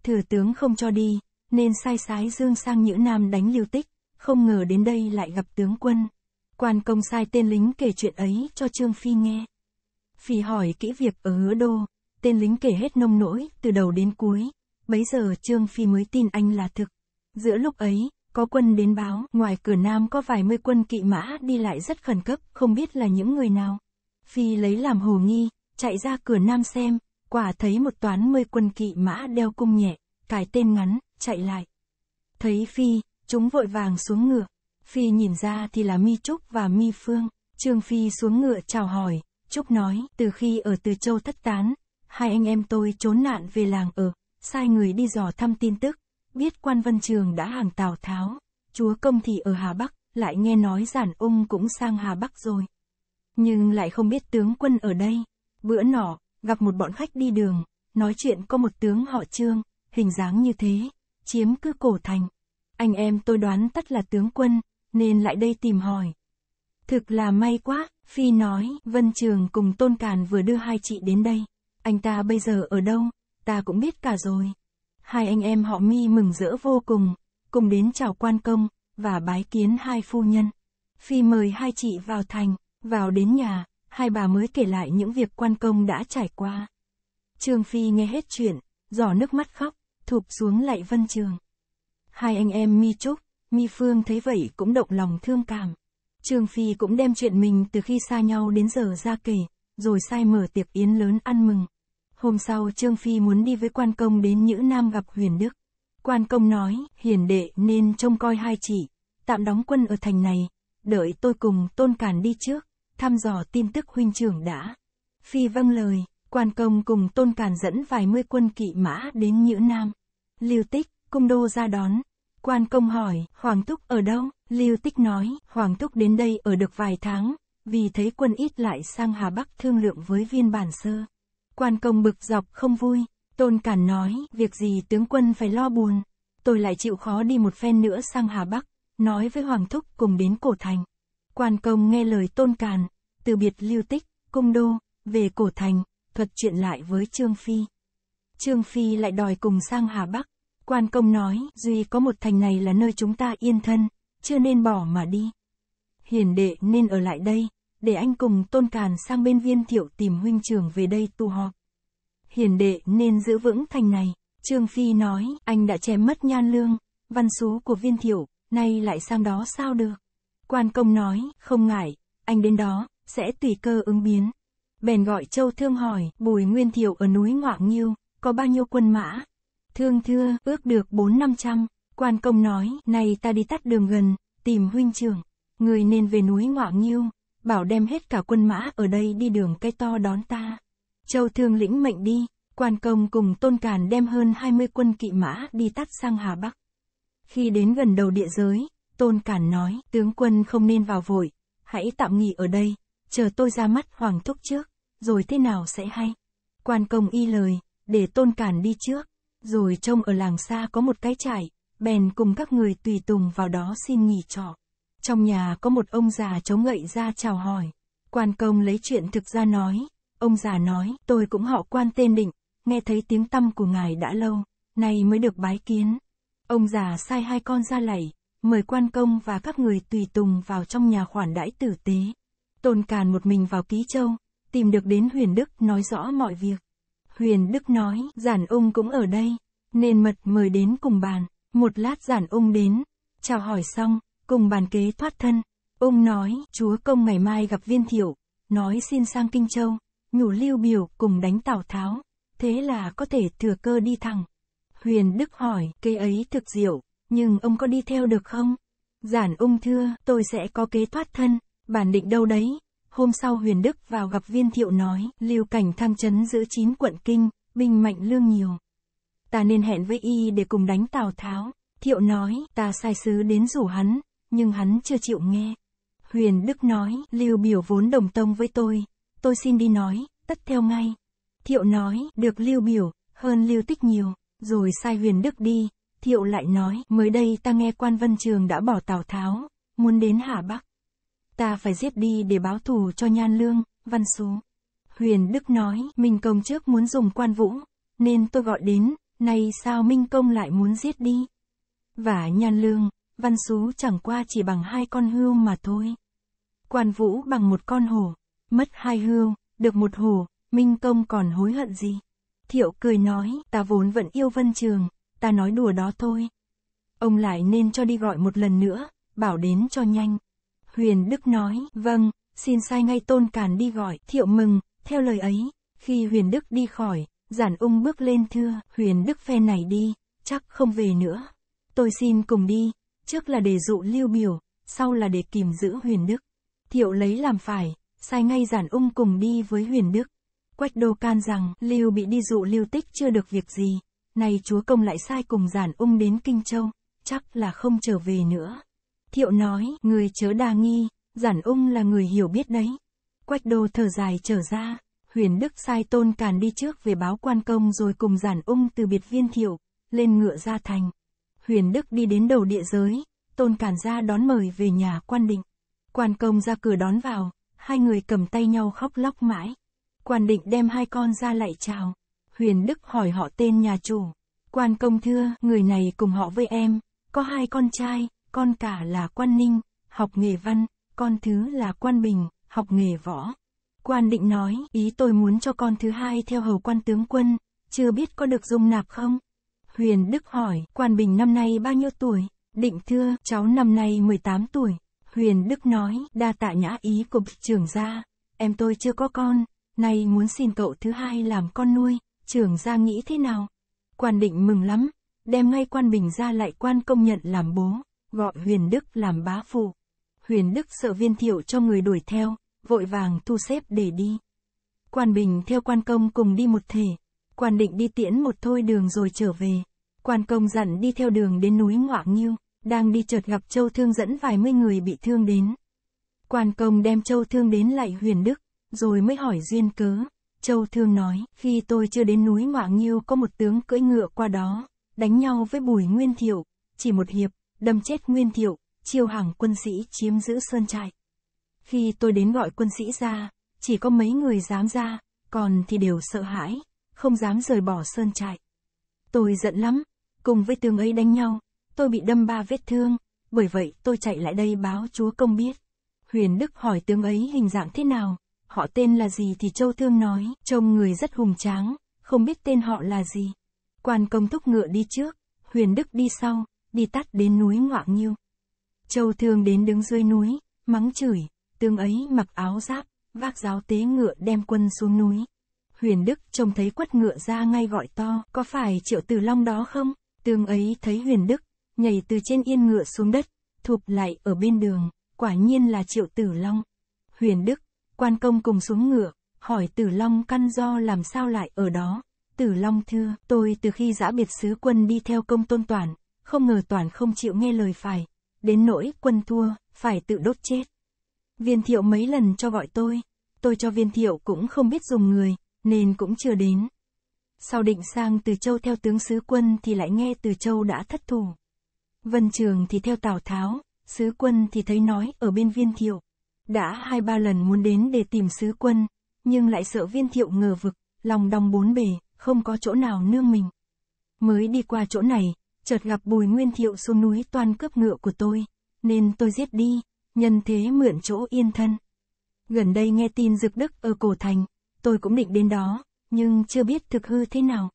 A: Thừa tướng không cho đi, nên sai Sái Dương sang Nhữ Nam đánh lưu tích, không ngờ đến đây lại gặp tướng quân. Quan công sai tên lính kể chuyện ấy cho Trương Phi nghe. Phi hỏi kỹ việc ở hứa đô, tên lính kể hết nông nỗi, từ đầu đến cuối. Bấy giờ Trương Phi mới tin anh là thực. Giữa lúc ấy, có quân đến báo, ngoài cửa nam có vài mươi quân kỵ mã đi lại rất khẩn cấp, không biết là những người nào. Phi lấy làm hồ nghi, chạy ra cửa nam xem, quả thấy một toán mươi quân kỵ mã đeo cung nhẹ, cài tên ngắn, chạy lại. Thấy Phi, chúng vội vàng xuống ngựa. Phi nhìn ra thì là Mi Trúc và Mi Phương. Trương Phi xuống ngựa chào hỏi, Trúc nói, từ khi ở Từ Châu thất tán, hai anh em tôi trốn nạn về làng ở, sai người đi dò thăm tin tức, biết quan vân trường đã hàng Tào Tháo, chúa công thì ở Hà Bắc, lại nghe nói giản ung cũng sang Hà Bắc rồi. Nhưng lại không biết tướng quân ở đây. Bữa nọ, gặp một bọn khách đi đường, nói chuyện có một tướng họ trương, hình dáng như thế, chiếm cứ cổ thành. Anh em tôi đoán tất là tướng quân, nên lại đây tìm hỏi. Thực là may quá, Phi nói, Vân Trường cùng Tôn Càn vừa đưa hai chị đến đây. Anh ta bây giờ ở đâu, ta cũng biết cả rồi hai anh em họ mi mừng rỡ vô cùng, cùng đến chào quan công, và bái kiến hai phu nhân. Phi mời hai chị vào thành, vào đến nhà, hai bà mới kể lại những việc quan công đã trải qua. Trương Phi nghe hết chuyện, giỏ nước mắt khóc, thụp xuống lại vân trường. Hai anh em Mi Trúc, Mi Phương thấy vậy cũng động lòng thương cảm. Trương Phi cũng đem chuyện mình từ khi xa nhau đến giờ ra kể, rồi sai mở tiệc yến lớn ăn mừng. Hôm sau Trương Phi muốn đi với quan công đến Nhữ Nam gặp Huyền Đức. Quan công nói, hiền đệ nên trông coi hai chị, tạm đóng quân ở thành này, đợi tôi cùng tôn càn đi trước, thăm dò tin tức huynh trưởng đã. Phi vâng lời, quan công cùng tôn càn dẫn vài mươi quân kỵ mã đến Nhữ Nam. Lưu Tích, cung đô ra đón. Quan công hỏi, Hoàng thúc ở đâu? Lưu Tích nói, Hoàng thúc đến đây ở được vài tháng, vì thấy quân ít lại sang Hà Bắc thương lượng với viên bản sơ. Quan công bực dọc không vui, tôn cản nói, việc gì tướng quân phải lo buồn, tôi lại chịu khó đi một phen nữa sang Hà Bắc, nói với Hoàng Thúc cùng đến Cổ Thành. Quan công nghe lời tôn càn, từ biệt lưu tích, cung đô, về Cổ Thành, thuật chuyện lại với Trương Phi. Trương Phi lại đòi cùng sang Hà Bắc, quan công nói, duy có một thành này là nơi chúng ta yên thân, chưa nên bỏ mà đi. Hiền đệ nên ở lại đây, để anh cùng tôn càn sang bên viên thiệu tìm huynh trường về đây tu họp. Hiền đệ nên giữ vững thành này, Trương Phi nói, anh đã chém mất nhan lương, văn xú của viên thiệu, nay lại sang đó sao được. Quan công nói, không ngại, anh đến đó, sẽ tùy cơ ứng biến. Bèn gọi Châu Thương hỏi, Bùi Nguyên Thiệu ở núi Ngoạng Nhiêu, có bao nhiêu quân mã? Thương thưa, ước được bốn năm trăm. Quan công nói, nay ta đi tắt đường gần, tìm huynh trưởng, người nên về núi Ngoạng Nhiêu bảo đem hết cả quân mã ở đây đi đường cây to đón ta. Châu Thương lĩnh mệnh đi, quan công cùng Tôn Càn đem hơn 20 quân kỵ mã đi tắt sang Hà Bắc. Khi đến gần đầu địa giới, Tôn Càn nói, tướng quân không nên vào vội, hãy tạm nghỉ ở đây, chờ tôi ra mắt Hoàng Thúc trước, rồi thế nào sẽ hay. Quan công y lời, để Tôn Càn đi trước, rồi trông ở làng xa có một cái trại, bèn cùng các người tùy tùng vào đó xin nghỉ trọ. Trong nhà có một ông già chống gậy ra chào hỏi. Quan công lấy chuyện thực ra nói. Ông già nói, tôi cũng họ quan tên định, nghe thấy tiếng tăm của ngài đã lâu, nay mới được bái kiến. Ông già sai hai con ra lẩy mời quan công và các người tùy tùng vào trong nhà khoản đãi tử tế. Tôn Càn một mình vào Ký Châu, tìm được đến Huyền Đức nói rõ mọi việc. Huyền Đức nói, giản ung cũng ở đây, nên mật mời đến cùng bàn. Một lát giản ung đến, chào hỏi xong, cùng bàn kế thoát thân. Ông nói, chúa công ngày mai gặp viên thiệu, nói xin sang Kinh Châu, nhủ lưu biểu cùng đánh Tào Tháo, thế là có thể thừa cơ đi thẳng. Huyền Đức hỏi, kế ấy thực diệu, nhưng ông có đi theo được không? Giản ung thưa, tôi sẽ có kế thoát thân, bản định đâu đấy. Hôm sau Huyền Đức vào gặp viên thiệu nói, lưu cảnh tham chấn giữ chín quận kinh, binh mạnh lương nhiều. Ta nên hẹn với y để cùng đánh Tào Tháo. Thiệu nói, ta sai sứ đến rủ hắn, nhưng hắn chưa chịu nghe. Huyền Đức nói, Lưu Biểu vốn đồng tông với tôi, tôi xin đi nói, tất theo ngay. Thiệu nói, được Lưu Biểu, hơn Lưu Tích nhiều, rồi sai Huyền Đức đi. Thiệu lại nói, mới đây ta nghe quan vân trường đã bỏ Tào Tháo, muốn đến Hà Bắc. Ta phải giết đi để báo thù cho Nhan Lương, Văn Xú. Huyền Đức nói, Minh Công trước muốn dùng quan vũ, nên tôi gọi đến, nay sao Minh Công lại muốn giết đi? Và Nhan Lương, văn xú chẳng qua chỉ bằng hai con hươu mà thôi. Quan vũ bằng một con hổ, mất hai hươu, được một hổ, Minh Công còn hối hận gì? Thiệu cười nói, ta vốn vẫn yêu Vân Trường, ta nói đùa đó thôi. Ông lại nên cho đi gọi một lần nữa, bảo đến cho nhanh. Huyền Đức nói, vâng, xin sai ngay tôn càn đi gọi, thiệu mừng, theo lời ấy, khi Huyền Đức đi khỏi, giản ung bước lên thưa, Huyền Đức phe này đi, chắc không về nữa. Tôi xin cùng đi, Trước là để dụ lưu biểu, sau là để kìm giữ huyền đức. Thiệu lấy làm phải, sai ngay giản ung cùng đi với huyền đức. Quách đô can rằng, lưu bị đi dụ lưu tích chưa được việc gì. nay chúa công lại sai cùng giản ung đến Kinh Châu, chắc là không trở về nữa. Thiệu nói, người chớ đa nghi, giản ung là người hiểu biết đấy. Quách đô thở dài trở ra, huyền đức sai tôn càn đi trước về báo quan công rồi cùng giản ung từ biệt viên thiệu, lên ngựa ra thành. Huyền Đức đi đến đầu địa giới, Tôn Cản ra đón mời về nhà quan định. Quan công ra cửa đón vào, hai người cầm tay nhau khóc lóc mãi. Quan định đem hai con ra lại chào. Huyền Đức hỏi họ tên nhà chủ. Quan công thưa, người này cùng họ với em, có hai con trai, con cả là quan ninh, học nghề văn, con thứ là quan bình, học nghề võ. Quan định nói, ý tôi muốn cho con thứ hai theo hầu quan tướng quân, chưa biết có được dung nạp không? Huyền Đức hỏi, Quan Bình năm nay bao nhiêu tuổi? Định thưa, cháu năm nay 18 tuổi. Huyền Đức nói, đa tạ nhã ý của bậc trưởng gia, em tôi chưa có con, nay muốn xin cậu thứ hai làm con nuôi, trưởng gia nghĩ thế nào? Quan Định mừng lắm, đem ngay Quan Bình ra lại quan công nhận làm bố, gọi Huyền Đức làm bá phụ. Huyền Đức sợ viên thiệu cho người đuổi theo, vội vàng thu xếp để đi. Quan Bình theo quan công cùng đi một thể, Quan định đi tiễn một thôi đường rồi trở về. Quan công dặn đi theo đường đến núi Ngoạng Nhiêu, đang đi chợt gặp Châu Thương dẫn vài mươi người bị thương đến. Quan công đem Châu Thương đến lại huyền đức, rồi mới hỏi duyên cớ. Châu Thương nói, khi tôi chưa đến núi Ngoạng Nhiêu có một tướng cưỡi ngựa qua đó, đánh nhau với Bùi Nguyên Thiệu, chỉ một hiệp, đâm chết Nguyên Thiệu, chiêu hàng quân sĩ chiếm giữ sơn trại. Khi tôi đến gọi quân sĩ ra, chỉ có mấy người dám ra, còn thì đều sợ hãi không dám rời bỏ sơn trại. Tôi giận lắm, cùng với tướng ấy đánh nhau, tôi bị đâm ba vết thương, bởi vậy tôi chạy lại đây báo chúa công biết. Huyền Đức hỏi tướng ấy hình dạng thế nào, họ tên là gì thì Châu Thương nói, trông người rất hùng tráng, không biết tên họ là gì. Quan công thúc ngựa đi trước, Huyền Đức đi sau, đi tắt đến núi Ngoạng Nhiêu. Châu Thương đến đứng dưới núi, mắng chửi, tướng ấy mặc áo giáp, vác giáo tế ngựa đem quân xuống núi. Huyền Đức trông thấy quất ngựa ra ngay gọi to, có phải triệu tử long đó không? Tương ấy thấy Huyền Đức, nhảy từ trên yên ngựa xuống đất, thụp lại ở bên đường, quả nhiên là triệu tử long. Huyền Đức, quan công cùng xuống ngựa, hỏi tử long căn do làm sao lại ở đó. Tử long thưa, tôi từ khi giã biệt sứ quân đi theo công tôn toàn, không ngờ toàn không chịu nghe lời phải, đến nỗi quân thua, phải tự đốt chết. Viên thiệu mấy lần cho gọi tôi, tôi cho viên thiệu cũng không biết dùng người, nên cũng chưa đến. Sau định sang Từ Châu theo tướng sứ quân thì lại nghe Từ Châu đã thất thủ. Vân Trường thì theo Tào Tháo, sứ quân thì thấy nói ở bên viên thiệu. Đã hai ba lần muốn đến để tìm sứ quân, nhưng lại sợ viên thiệu ngờ vực, lòng đong bốn bề, không có chỗ nào nương mình. Mới đi qua chỗ này, chợt gặp bùi nguyên thiệu xuống núi toàn cướp ngựa của tôi, nên tôi giết đi, nhân thế mượn chỗ yên thân. Gần đây nghe tin Dực Đức ở Cổ Thành, tôi cũng định đến đó, nhưng chưa biết thực hư thế nào.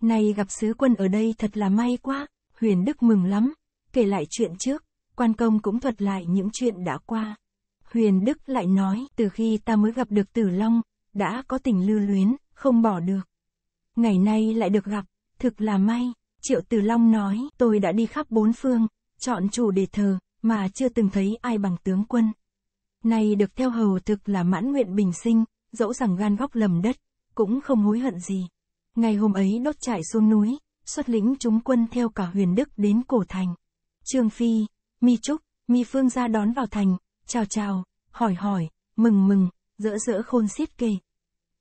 A: Nay gặp sứ quân ở đây thật là may quá, Huyền Đức mừng lắm, kể lại chuyện trước, quan công cũng thuật lại những chuyện đã qua. Huyền Đức lại nói, từ khi ta mới gặp được Tử Long, đã có tình lưu luyến, không bỏ được. Ngày nay lại được gặp, thực là may, Triệu Tử Long nói, tôi đã đi khắp bốn phương, chọn chủ để thờ, mà chưa từng thấy ai bằng tướng quân. Nay được theo hầu thực là mãn nguyện bình sinh, dẫu rằng gan góc lầm đất, cũng không hối hận gì. Ngày hôm ấy đốt trại xuống núi, xuất lĩnh chúng quân theo cả huyền đức đến cổ thành. Trương Phi, Mi Trúc, Mi Phương ra đón vào thành, chào chào, hỏi hỏi, mừng mừng, rỡ rỡ khôn xiết kề.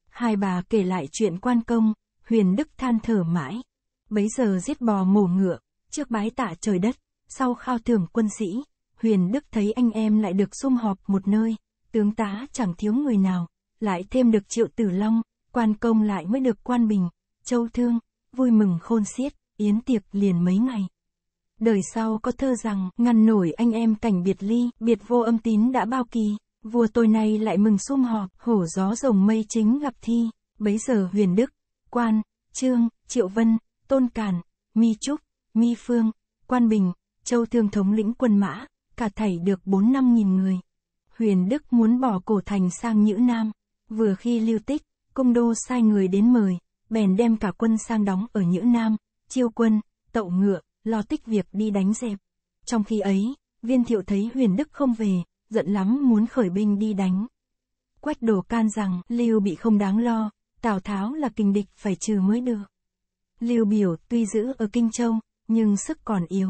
A: Hai bà kể lại chuyện quan công, huyền đức than thở mãi. Bấy giờ giết bò mổ ngựa, trước bái tạ trời đất, sau khao thưởng quân sĩ, huyền đức thấy anh em lại được sum họp một nơi, tướng tá chẳng thiếu người nào, lại thêm được triệu tử long, quan công lại mới được quan bình, châu thương, vui mừng khôn xiết, yến tiệc liền mấy ngày. Đời sau có thơ rằng, ngăn nổi anh em cảnh biệt ly, biệt vô âm tín đã bao kỳ, vua tôi nay lại mừng sum họp, hổ gió rồng mây chính gặp thi, bấy giờ huyền đức, quan, trương, triệu vân, tôn càn, mi trúc, mi phương, quan bình, châu thương thống lĩnh quân mã, cả thảy được bốn năm nghìn người. Huyền Đức muốn bỏ cổ thành sang Nhữ Nam. Vừa khi lưu tích, công đô sai người đến mời, bèn đem cả quân sang đóng ở Nhữ Nam, chiêu quân, tậu ngựa, lo tích việc đi đánh dẹp. Trong khi ấy, viên thiệu thấy huyền đức không về, giận lắm muốn khởi binh đi đánh. Quách đồ can rằng lưu bị không đáng lo, Tào Tháo là kình địch phải trừ mới được. Lưu biểu tuy giữ ở Kinh Châu, nhưng sức còn yếu.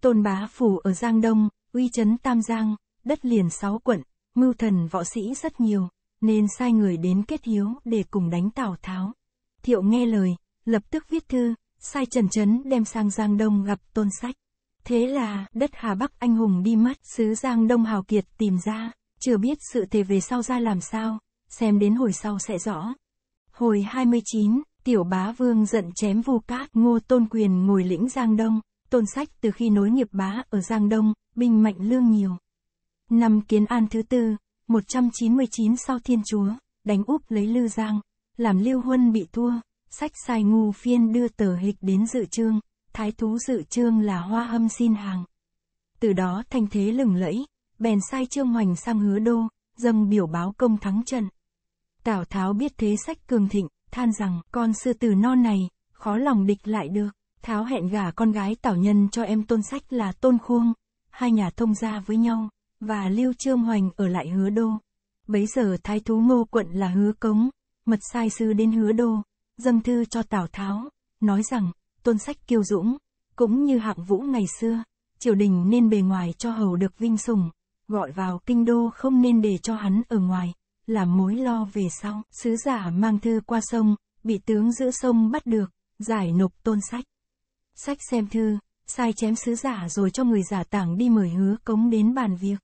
A: Tôn bá phủ ở Giang Đông, uy chấn Tam Giang, đất liền sáu quận, mưu thần võ sĩ rất nhiều, nên sai người đến kết hiếu để cùng đánh Tào Tháo. Thiệu nghe lời, lập tức viết thư, sai Trần Trấn đem sang Giang Đông gặp Tôn Sách. Thế là, đất Hà Bắc anh hùng đi mất, xứ Giang Đông hào kiệt tìm ra, chưa biết sự thế về sau ra làm sao, xem đến hồi sau sẽ rõ. Hồi 29, Tiểu Bá Vương giận chém vu cát ngô tôn quyền ngồi lĩnh Giang Đông, tôn sách từ khi nối nghiệp bá ở Giang Đông, binh mạnh lương nhiều. Năm Kiến An thứ tư, 199 sau Thiên Chúa, đánh úp lấy Lư Giang, làm Lưu Huân bị thua, sách sai ngu phiên đưa tờ hịch đến dự trương, thái thú dự trương là hoa hâm xin hàng. Từ đó thành thế lừng lẫy, bèn sai trương hoành sang hứa đô, dâng biểu báo công thắng trận. Tào Tháo biết thế sách cường thịnh, than rằng con sư tử non này, khó lòng địch lại được. Tháo hẹn gả con gái Tảo Nhân cho em tôn sách là tôn khuông, hai nhà thông gia với nhau và Lưu Trương Hoành ở lại hứa đô. Bấy giờ thái thú ngô quận là hứa cống, mật sai sư đến hứa đô, dâng thư cho Tào Tháo, nói rằng, tôn sách kiêu dũng, cũng như hạng vũ ngày xưa, triều đình nên bề ngoài cho hầu được vinh sùng gọi vào kinh đô không nên để cho hắn ở ngoài, làm mối lo về sau. Sứ giả mang thư qua sông, bị tướng giữa sông bắt được, giải nộp tôn sách. Sách xem thư, sai chém sứ giả rồi cho người giả tảng đi mời hứa cống đến bàn việc.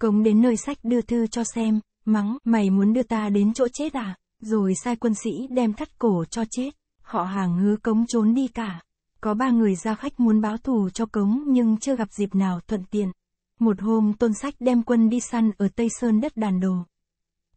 A: Cống đến nơi sách đưa thư cho xem, mắng, mày muốn đưa ta đến chỗ chết à? Rồi sai quân sĩ đem thắt cổ cho chết, họ hàng hứa cống trốn đi cả. Có ba người gia khách muốn báo thù cho cống nhưng chưa gặp dịp nào thuận tiện. Một hôm tôn sách đem quân đi săn ở Tây Sơn đất đàn đồ.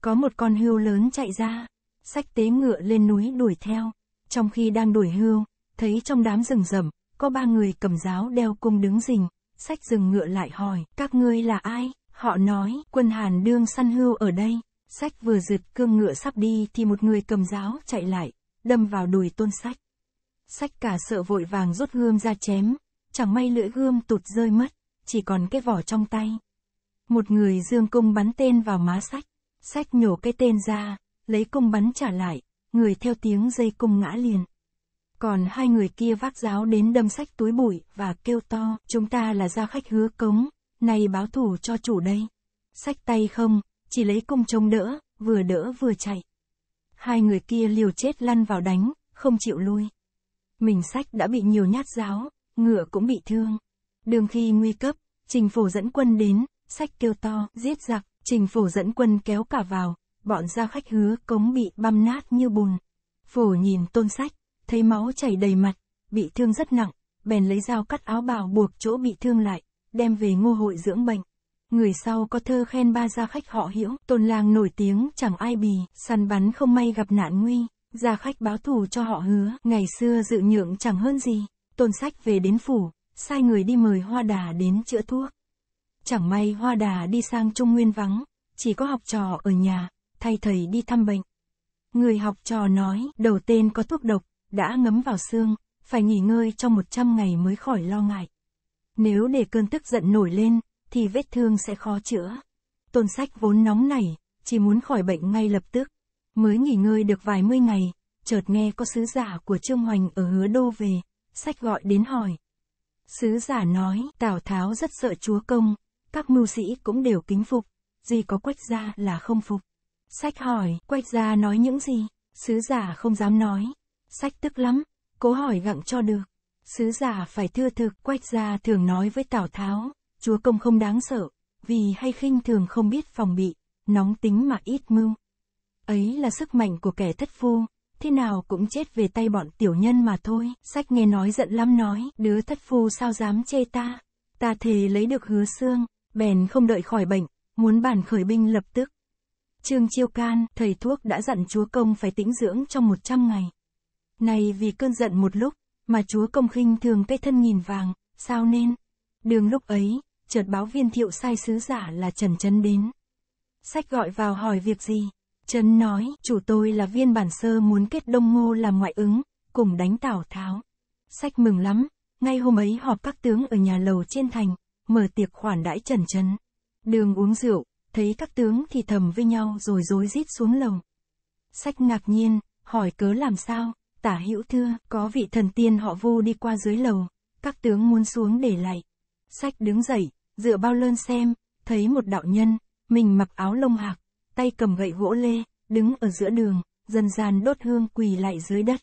A: Có một con hươu lớn chạy ra, sách tế ngựa lên núi đuổi theo. Trong khi đang đuổi hươu, thấy trong đám rừng rậm, có ba người cầm giáo đeo cung đứng rình, sách dừng ngựa lại hỏi, các ngươi là ai? Họ nói, quân Hàn đương săn hưu ở đây, sách vừa giựt cương ngựa sắp đi thì một người cầm giáo chạy lại, đâm vào đùi tôn sách. Sách cả sợ vội vàng rút gươm ra chém, chẳng may lưỡi gươm tụt rơi mất, chỉ còn cái vỏ trong tay. Một người dương cung bắn tên vào má sách, sách nhổ cái tên ra, lấy cung bắn trả lại, người theo tiếng dây cung ngã liền. Còn hai người kia vác giáo đến đâm sách túi bụi và kêu to, chúng ta là gia khách hứa cống, nay báo thủ cho chủ đây. Sách tay không, chỉ lấy cung trông đỡ, vừa đỡ vừa chạy. Hai người kia liều chết lăn vào đánh, không chịu lui. Mình sách đã bị nhiều nhát giáo, ngựa cũng bị thương. Đường khi nguy cấp, trình phổ dẫn quân đến, sách kêu to, giết giặc, trình phổ dẫn quân kéo cả vào, bọn gia khách hứa cống bị băm nát như bùn. Phổ nhìn tôn sách, thấy máu chảy đầy mặt, bị thương rất nặng, bèn lấy dao cắt áo bào buộc chỗ bị thương lại, đem về ngô hội dưỡng bệnh. Người sau có thơ khen ba gia khách họ hiểu, tôn lang nổi tiếng chẳng ai bì, săn bắn không may gặp nạn nguy, gia khách báo thù cho họ hứa, ngày xưa dự nhượng chẳng hơn gì, tôn sách về đến phủ, sai người đi mời hoa đà đến chữa thuốc. Chẳng may hoa đà đi sang Trung Nguyên vắng, chỉ có học trò ở nhà, thay thầy đi thăm bệnh. Người học trò nói, đầu tên có thuốc độc, đã ngấm vào xương, phải nghỉ ngơi trong 100 ngày mới khỏi lo ngại. Nếu để cơn tức giận nổi lên, thì vết thương sẽ khó chữa. Tôn sách vốn nóng này, chỉ muốn khỏi bệnh ngay lập tức. Mới nghỉ ngơi được vài mươi ngày, chợt nghe có sứ giả của Trương Hoành ở hứa đô về, sách gọi đến hỏi. Sứ giả nói, Tào Tháo rất sợ chúa công, các mưu sĩ cũng đều kính phục, gì có quách gia là không phục. Sách hỏi, quách gia nói những gì, sứ giả không dám nói, sách tức lắm, cố hỏi gặng cho được. Sứ giả phải thưa thực, quách gia thường nói với Tào Tháo, chúa công không đáng sợ, vì hay khinh thường không biết phòng bị, nóng tính mà ít mưu. Ấy là sức mạnh của kẻ thất phu, thế nào cũng chết về tay bọn tiểu nhân mà thôi. Sách nghe nói giận lắm nói, đứa thất phu sao dám chê ta. Ta thề lấy được hứa xương, bèn không đợi khỏi bệnh, muốn bản khởi binh lập tức. Trương Chiêu Can, thầy thuốc đã dặn chúa công phải tĩnh dưỡng trong 100 ngày. nay vì cơn giận một lúc, mà chúa công khinh thường cái thân nghìn vàng, sao nên? Đường lúc ấy, chợt báo viên thiệu sai sứ giả là Trần Trấn đến. Sách gọi vào hỏi việc gì? Trấn nói, chủ tôi là viên bản sơ muốn kết đông ngô làm ngoại ứng, cùng đánh tảo tháo. Sách mừng lắm, ngay hôm ấy họp các tướng ở nhà lầu trên thành, mở tiệc khoản đãi Trần Trấn. Đường uống rượu, thấy các tướng thì thầm với nhau rồi rối rít xuống lầu. Sách ngạc nhiên, hỏi cớ làm sao, Tả hữu thưa, có vị thần tiên họ Vu đi qua dưới lầu, các tướng muốn xuống để lại. Sách đứng dậy, dựa bao lơn xem, thấy một đạo nhân, mình mặc áo lông hạc, tay cầm gậy gỗ lê, đứng ở giữa đường, dần dàn đốt hương quỳ lại dưới đất.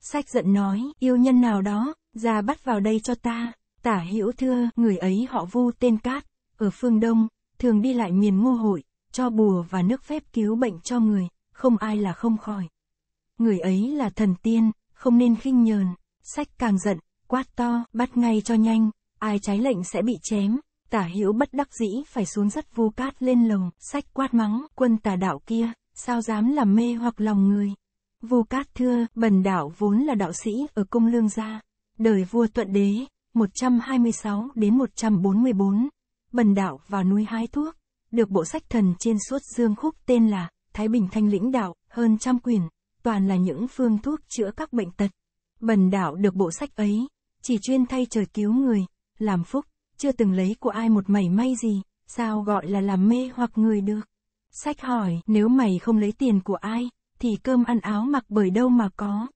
A: Sách giận nói, yêu nhân nào đó, ra bắt vào đây cho ta. Tả hữu thưa, người ấy họ vu tên Cát, ở phương Đông, thường đi lại miền ngô hội, cho bùa và nước phép cứu bệnh cho người, không ai là không khỏi người ấy là thần tiên, không nên khinh nhờn, sách càng giận, quát to, bắt ngay cho nhanh, ai trái lệnh sẽ bị chém, tả hữu bất đắc dĩ phải xuống dắt vu cát lên lồng, sách quát mắng, quân tà đạo kia, sao dám làm mê hoặc lòng người. Vu cát thưa, bần đạo vốn là đạo sĩ ở cung lương gia, đời vua tuận đế, 126 đến 144, bần đạo vào núi hái thuốc, được bộ sách thần trên suốt dương khúc tên là Thái Bình Thanh Lĩnh Đạo, hơn trăm quyển, toàn là những phương thuốc chữa các bệnh tật. Bần đạo được bộ sách ấy, chỉ chuyên thay trời cứu người, làm phúc, chưa từng lấy của ai một mảy may gì, sao gọi là làm mê hoặc người được. Sách hỏi, nếu mày không lấy tiền của ai, thì cơm ăn áo mặc bởi đâu mà có.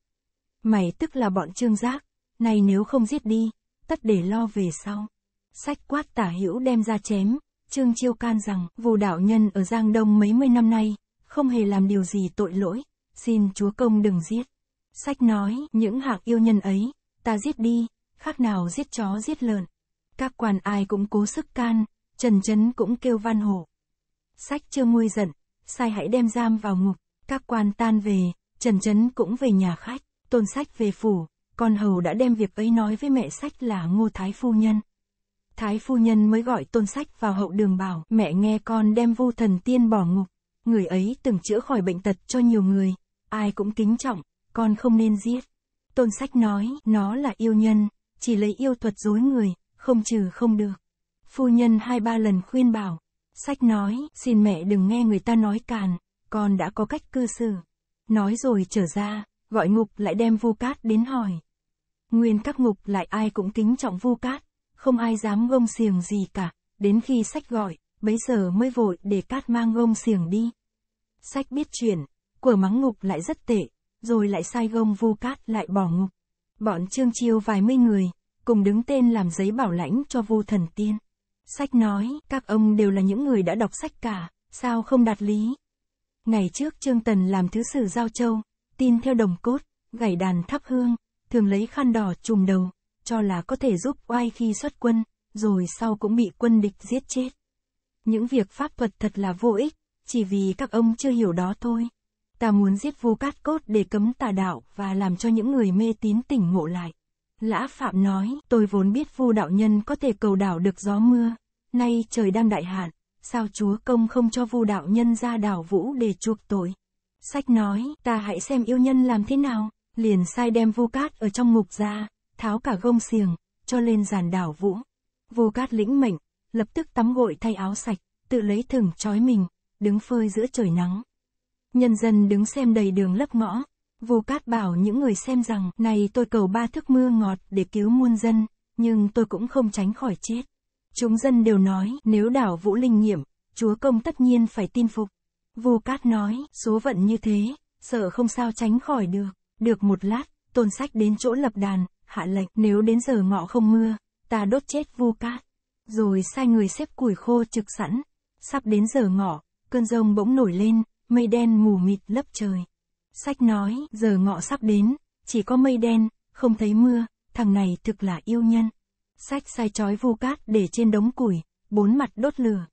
A: Mày tức là bọn trương giác, này nếu không giết đi, tất để lo về sau. Sách quát tả hữu đem ra chém, trương chiêu can rằng, vù đạo nhân ở Giang Đông mấy mươi năm nay, không hề làm điều gì tội lỗi, xin chúa công đừng giết. Sách nói, những hạc yêu nhân ấy, ta giết đi, khác nào giết chó giết lợn. Các quan ai cũng cố sức can, trần chấn cũng kêu văn hổ. Sách chưa nguôi giận, sai hãy đem giam vào ngục, các quan tan về, trần chấn cũng về nhà khách, tôn sách về phủ, con hầu đã đem việc ấy nói với mẹ sách là ngô thái phu nhân. Thái phu nhân mới gọi tôn sách vào hậu đường bảo, mẹ nghe con đem vô thần tiên bỏ ngục, người ấy từng chữa khỏi bệnh tật cho nhiều người, ai cũng kính trọng, con không nên giết. Tôn sách nói, nó là yêu nhân, chỉ lấy yêu thuật dối người, không trừ không được. Phu nhân hai ba lần khuyên bảo, sách nói, xin mẹ đừng nghe người ta nói càn, con đã có cách cư xử. Nói rồi trở ra, gọi ngục lại đem vu cát đến hỏi. Nguyên các ngục lại ai cũng kính trọng vu cát, không ai dám gông xiềng gì cả, đến khi sách gọi, bấy giờ mới vội để cát mang gông xiềng đi. Sách biết chuyện, của mắng ngục lại rất tệ, rồi lại sai gông vu cát lại bỏ ngục. Bọn Trương Chiêu vài mươi người, cùng đứng tên làm giấy bảo lãnh cho vu thần tiên. Sách nói, các ông đều là những người đã đọc sách cả, sao không đạt lý. Ngày trước Trương Tần làm thứ sử Giao Châu, tin theo đồng cốt, gảy đàn thắp hương, thường lấy khăn đỏ trùm đầu, cho là có thể giúp oai khi xuất quân, rồi sau cũng bị quân địch giết chết. Những việc pháp thuật thật là vô ích, chỉ vì các ông chưa hiểu đó thôi. Ta muốn giết Vu Cát Cốt để cấm tà đạo và làm cho những người mê tín tỉnh ngộ lại. Lã Phạm nói, tôi vốn biết Vu đạo nhân có thể cầu đảo được gió mưa. Nay trời đang đại hạn, sao chúa công không cho Vu đạo nhân ra đảo vũ để chuộc tội. Sách nói, ta hãy xem yêu nhân làm thế nào, liền sai đem Vu Cát ở trong ngục ra, tháo cả gông xiềng, cho lên giàn đảo vũ. Vu Cát lĩnh mệnh, lập tức tắm gội thay áo sạch, tự lấy thừng trói mình, đứng phơi giữa trời nắng. Nhân dân đứng xem đầy đường lấp ngõ. Vu Cát bảo những người xem rằng, này tôi cầu ba thước mưa ngọt để cứu muôn dân, nhưng tôi cũng không tránh khỏi chết. Chúng dân đều nói, nếu đảo Vũ Linh nghiệm, chúa công tất nhiên phải tin phục. Vu Cát nói, số vận như thế, sợ không sao tránh khỏi được. Được một lát, tôn sách đến chỗ lập đàn, hạ lệnh, nếu đến giờ ngọ không mưa, ta đốt chết Vu Cát. Rồi sai người xếp củi khô trực sẵn, sắp đến giờ ngọ, cơn rông bỗng nổi lên, mây đen mù mịt lấp trời. Sách nói, giờ ngọ sắp đến, chỉ có mây đen, không thấy mưa, thằng này thực là yêu nhân. Sách sai chói vu cát để trên đống củi, bốn mặt đốt lửa.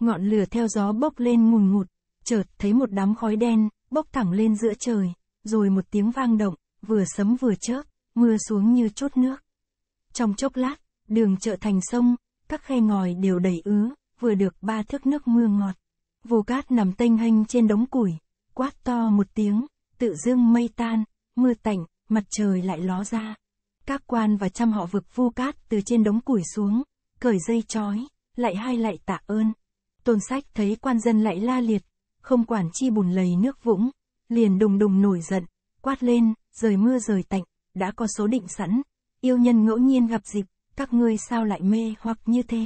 A: Ngọn lửa theo gió bốc lên ngùn ngụt, chợt thấy một đám khói đen, bốc thẳng lên giữa trời, rồi một tiếng vang động, vừa sấm vừa chớp, mưa xuống như chốt nước. Trong chốc lát, đường chợ thành sông, các khe ngòi đều đầy ứ, vừa được ba thước nước mưa ngọt. Vô cát nằm tênh hênh trên đống củi, quát to một tiếng, tự dưng mây tan, mưa tạnh, mặt trời lại ló ra. Các quan và trăm họ vực vô cát từ trên đống củi xuống, cởi dây trói, lại hai lại tạ ơn. Tôn sách thấy quan dân lại la liệt, không quản chi bùn lầy nước vũng, liền đùng đùng nổi giận, quát lên, rời mưa rời tạnh, đã có số định sẵn, yêu nhân ngẫu nhiên gặp dịp, các ngươi sao lại mê hoặc như thế.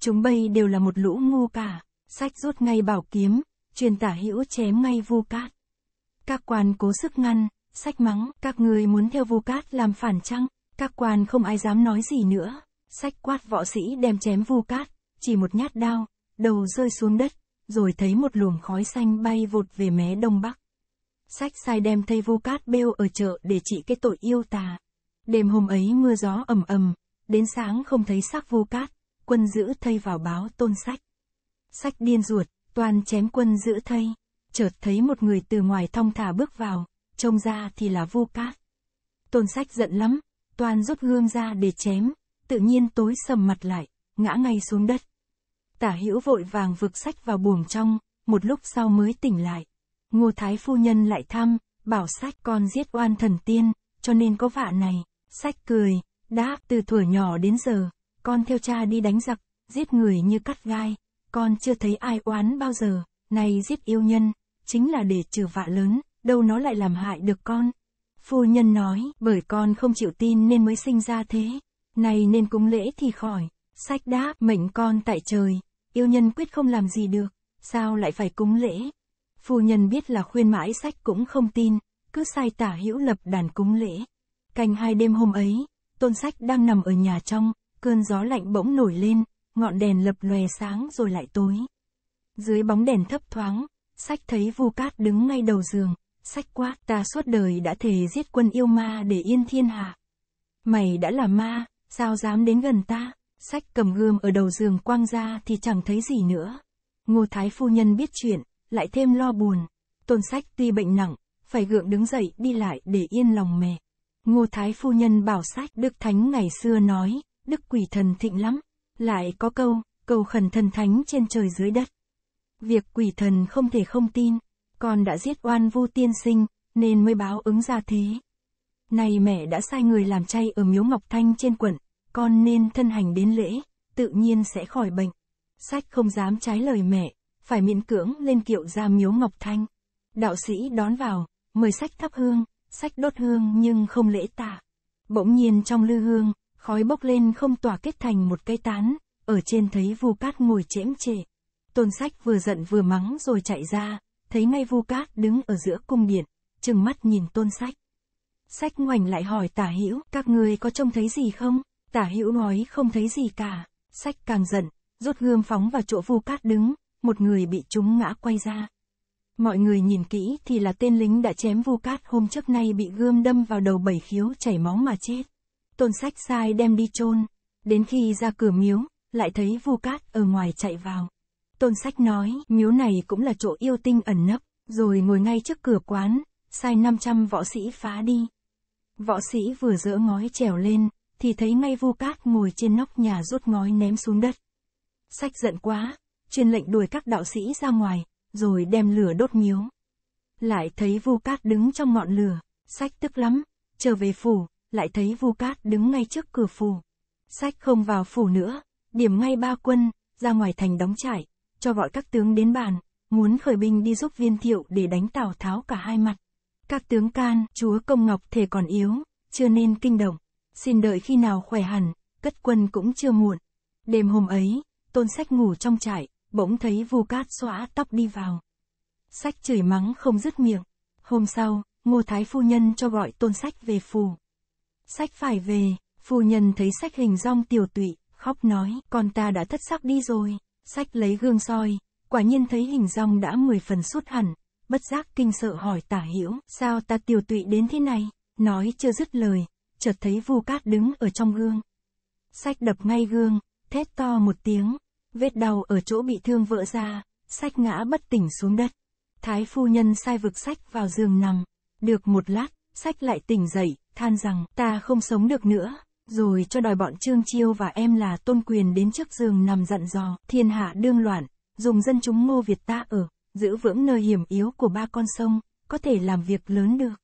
A: Chúng bây đều là một lũ ngu cả. Sách rút ngay bảo kiếm, truyền tả hữu chém ngay vu cát. Các quan cố sức ngăn, sách mắng, các người muốn theo vu cát làm phản trăng, các quan không ai dám nói gì nữa. Sách quát võ sĩ đem chém vu cát, chỉ một nhát đao, đầu rơi xuống đất, rồi thấy một luồng khói xanh bay vụt về mé đông bắc. Sách sai đem thầy vu cát bêu ở chợ để trị cái tội yêu tà. Đêm hôm ấy mưa gió ầm ầm, đến sáng không thấy xác vu cát, quân giữ thầy vào báo tôn sách. Sách điên ruột, toàn chém quân giữ thây, chợt thấy một người từ ngoài thong thả bước vào, trông ra thì là vô cát. Tôn sách giận lắm, toàn rút gươm ra để chém, tự nhiên tối sầm mặt lại, ngã ngay xuống đất. Tả hữu vội vàng vực sách vào buồng trong, một lúc sau mới tỉnh lại. Ngô Thái Phu Nhân lại thăm, bảo sách con giết oan thần tiên, cho nên có vạ này. Sách cười, đáp từ thuở nhỏ đến giờ, con theo cha đi đánh giặc, giết người như cắt gai con chưa thấy ai oán bao giờ, nay giết yêu nhân, chính là để trừ vạ lớn, đâu nó lại làm hại được con. Phu nhân nói, bởi con không chịu tin nên mới sinh ra thế, nay nên cúng lễ thì khỏi, sách đáp, mệnh con tại trời, yêu nhân quyết không làm gì được, sao lại phải cúng lễ. Phu nhân biết là khuyên mãi sách cũng không tin, cứ sai tả hữu lập đàn cúng lễ. Canh hai đêm hôm ấy, tôn sách đang nằm ở nhà trong, cơn gió lạnh bỗng nổi lên, ngọn đèn lập lòe sáng rồi lại tối. Dưới bóng đèn thấp thoáng, sách thấy Vu Cát đứng ngay đầu giường, sách quát ta suốt đời đã thề giết quân yêu ma để yên thiên hạ. Mày đã là ma, sao dám đến gần ta? Sách cầm gươm ở đầu giường quang ra thì chẳng thấy gì nữa. Ngô Thái Phu Nhân biết chuyện, lại thêm lo buồn. Tôn sách tuy bệnh nặng, phải gượng đứng dậy đi lại để yên lòng mẹ. Ngô Thái Phu Nhân bảo sách Đức Thánh ngày xưa nói, Đức quỷ thần thịnh lắm, lại có câu, cầu khẩn thần thánh trên trời dưới đất. Việc quỷ thần không thể không tin, con đã giết oan vu tiên sinh, nên mới báo ứng ra thế. Này mẹ đã sai người làm chay ở miếu Ngọc Thanh trên quận, con nên thân hành đến lễ, tự nhiên sẽ khỏi bệnh. Sách không dám trái lời mẹ, phải miễn cưỡng lên kiệu ra miếu Ngọc Thanh. Đạo sĩ đón vào, mời sách thắp hương, sách đốt hương nhưng không lễ tạ. Bỗng nhiên trong lư hương, khói bốc lên không tỏa kết thành một cây tán, ở trên thấy Vu Cát ngồi chễm chệ Tôn Sách vừa giận vừa mắng rồi chạy ra, thấy ngay Vu Cát đứng ở giữa cung điện, chừng mắt nhìn Tôn Sách. Sách ngoảnh lại hỏi Tả Hữu, các người có trông thấy gì không? Tả Hữu nói không thấy gì cả. Sách càng giận, rút gươm phóng vào chỗ Vu Cát đứng, một người bị chúng ngã quay ra. Mọi người nhìn kỹ thì là tên lính đã chém Vu Cát hôm trước nay bị gươm đâm vào đầu bảy khiếu chảy máu mà chết tôn sách sai đem đi chôn Đến khi ra cửa miếu, lại thấy Vu Cát ở ngoài chạy vào. Tôn sách nói, miếu này cũng là chỗ yêu tinh ẩn nấp, rồi ngồi ngay trước cửa quán, sai 500 võ sĩ phá đi. Võ sĩ vừa dỡ ngói trèo lên, thì thấy ngay Vu Cát ngồi trên nóc nhà rút ngói ném xuống đất. Sách giận quá, truyền lệnh đuổi các đạo sĩ ra ngoài, rồi đem lửa đốt miếu. Lại thấy Vu Cát đứng trong ngọn lửa, sách tức lắm, trở về phủ, lại thấy Vu Cát đứng ngay trước cửa phủ. Sách không vào phủ nữa, điểm ngay ba quân, ra ngoài thành đóng trại, cho gọi các tướng đến bàn, muốn khởi binh đi giúp viên thiệu để đánh Tào Tháo cả hai mặt. Các tướng can, chúa Công Ngọc thể còn yếu, chưa nên kinh động, xin đợi khi nào khỏe hẳn, cất quân cũng chưa muộn. Đêm hôm ấy, tôn sách ngủ trong trại, bỗng thấy Vu Cát xóa tóc đi vào. Sách chửi mắng không dứt miệng. Hôm sau, Ngô Thái Phu Nhân cho gọi tôn sách về phù sách phải về, phu nhân thấy sách hình rong tiểu tụy, khóc nói, con ta đã thất sắc đi rồi, sách lấy gương soi, quả nhiên thấy hình rong đã mười phần sút hẳn, bất giác kinh sợ hỏi tả hiểu, sao ta tiểu tụy đến thế này, nói chưa dứt lời, chợt thấy vu cát đứng ở trong gương. Sách đập ngay gương, thét to một tiếng, vết đau ở chỗ bị thương vỡ ra, sách ngã bất tỉnh xuống đất. Thái phu nhân sai vực sách vào giường nằm, được một lát, sách lại tỉnh dậy, than rằng, ta không sống được nữa. Rồi cho đòi bọn Trương Chiêu và em là tôn quyền đến trước giường nằm dặn dò, thiên hạ đương loạn, dùng dân chúng ngô Việt ta ở, giữ vững nơi hiểm yếu của ba con sông, có thể làm việc lớn được.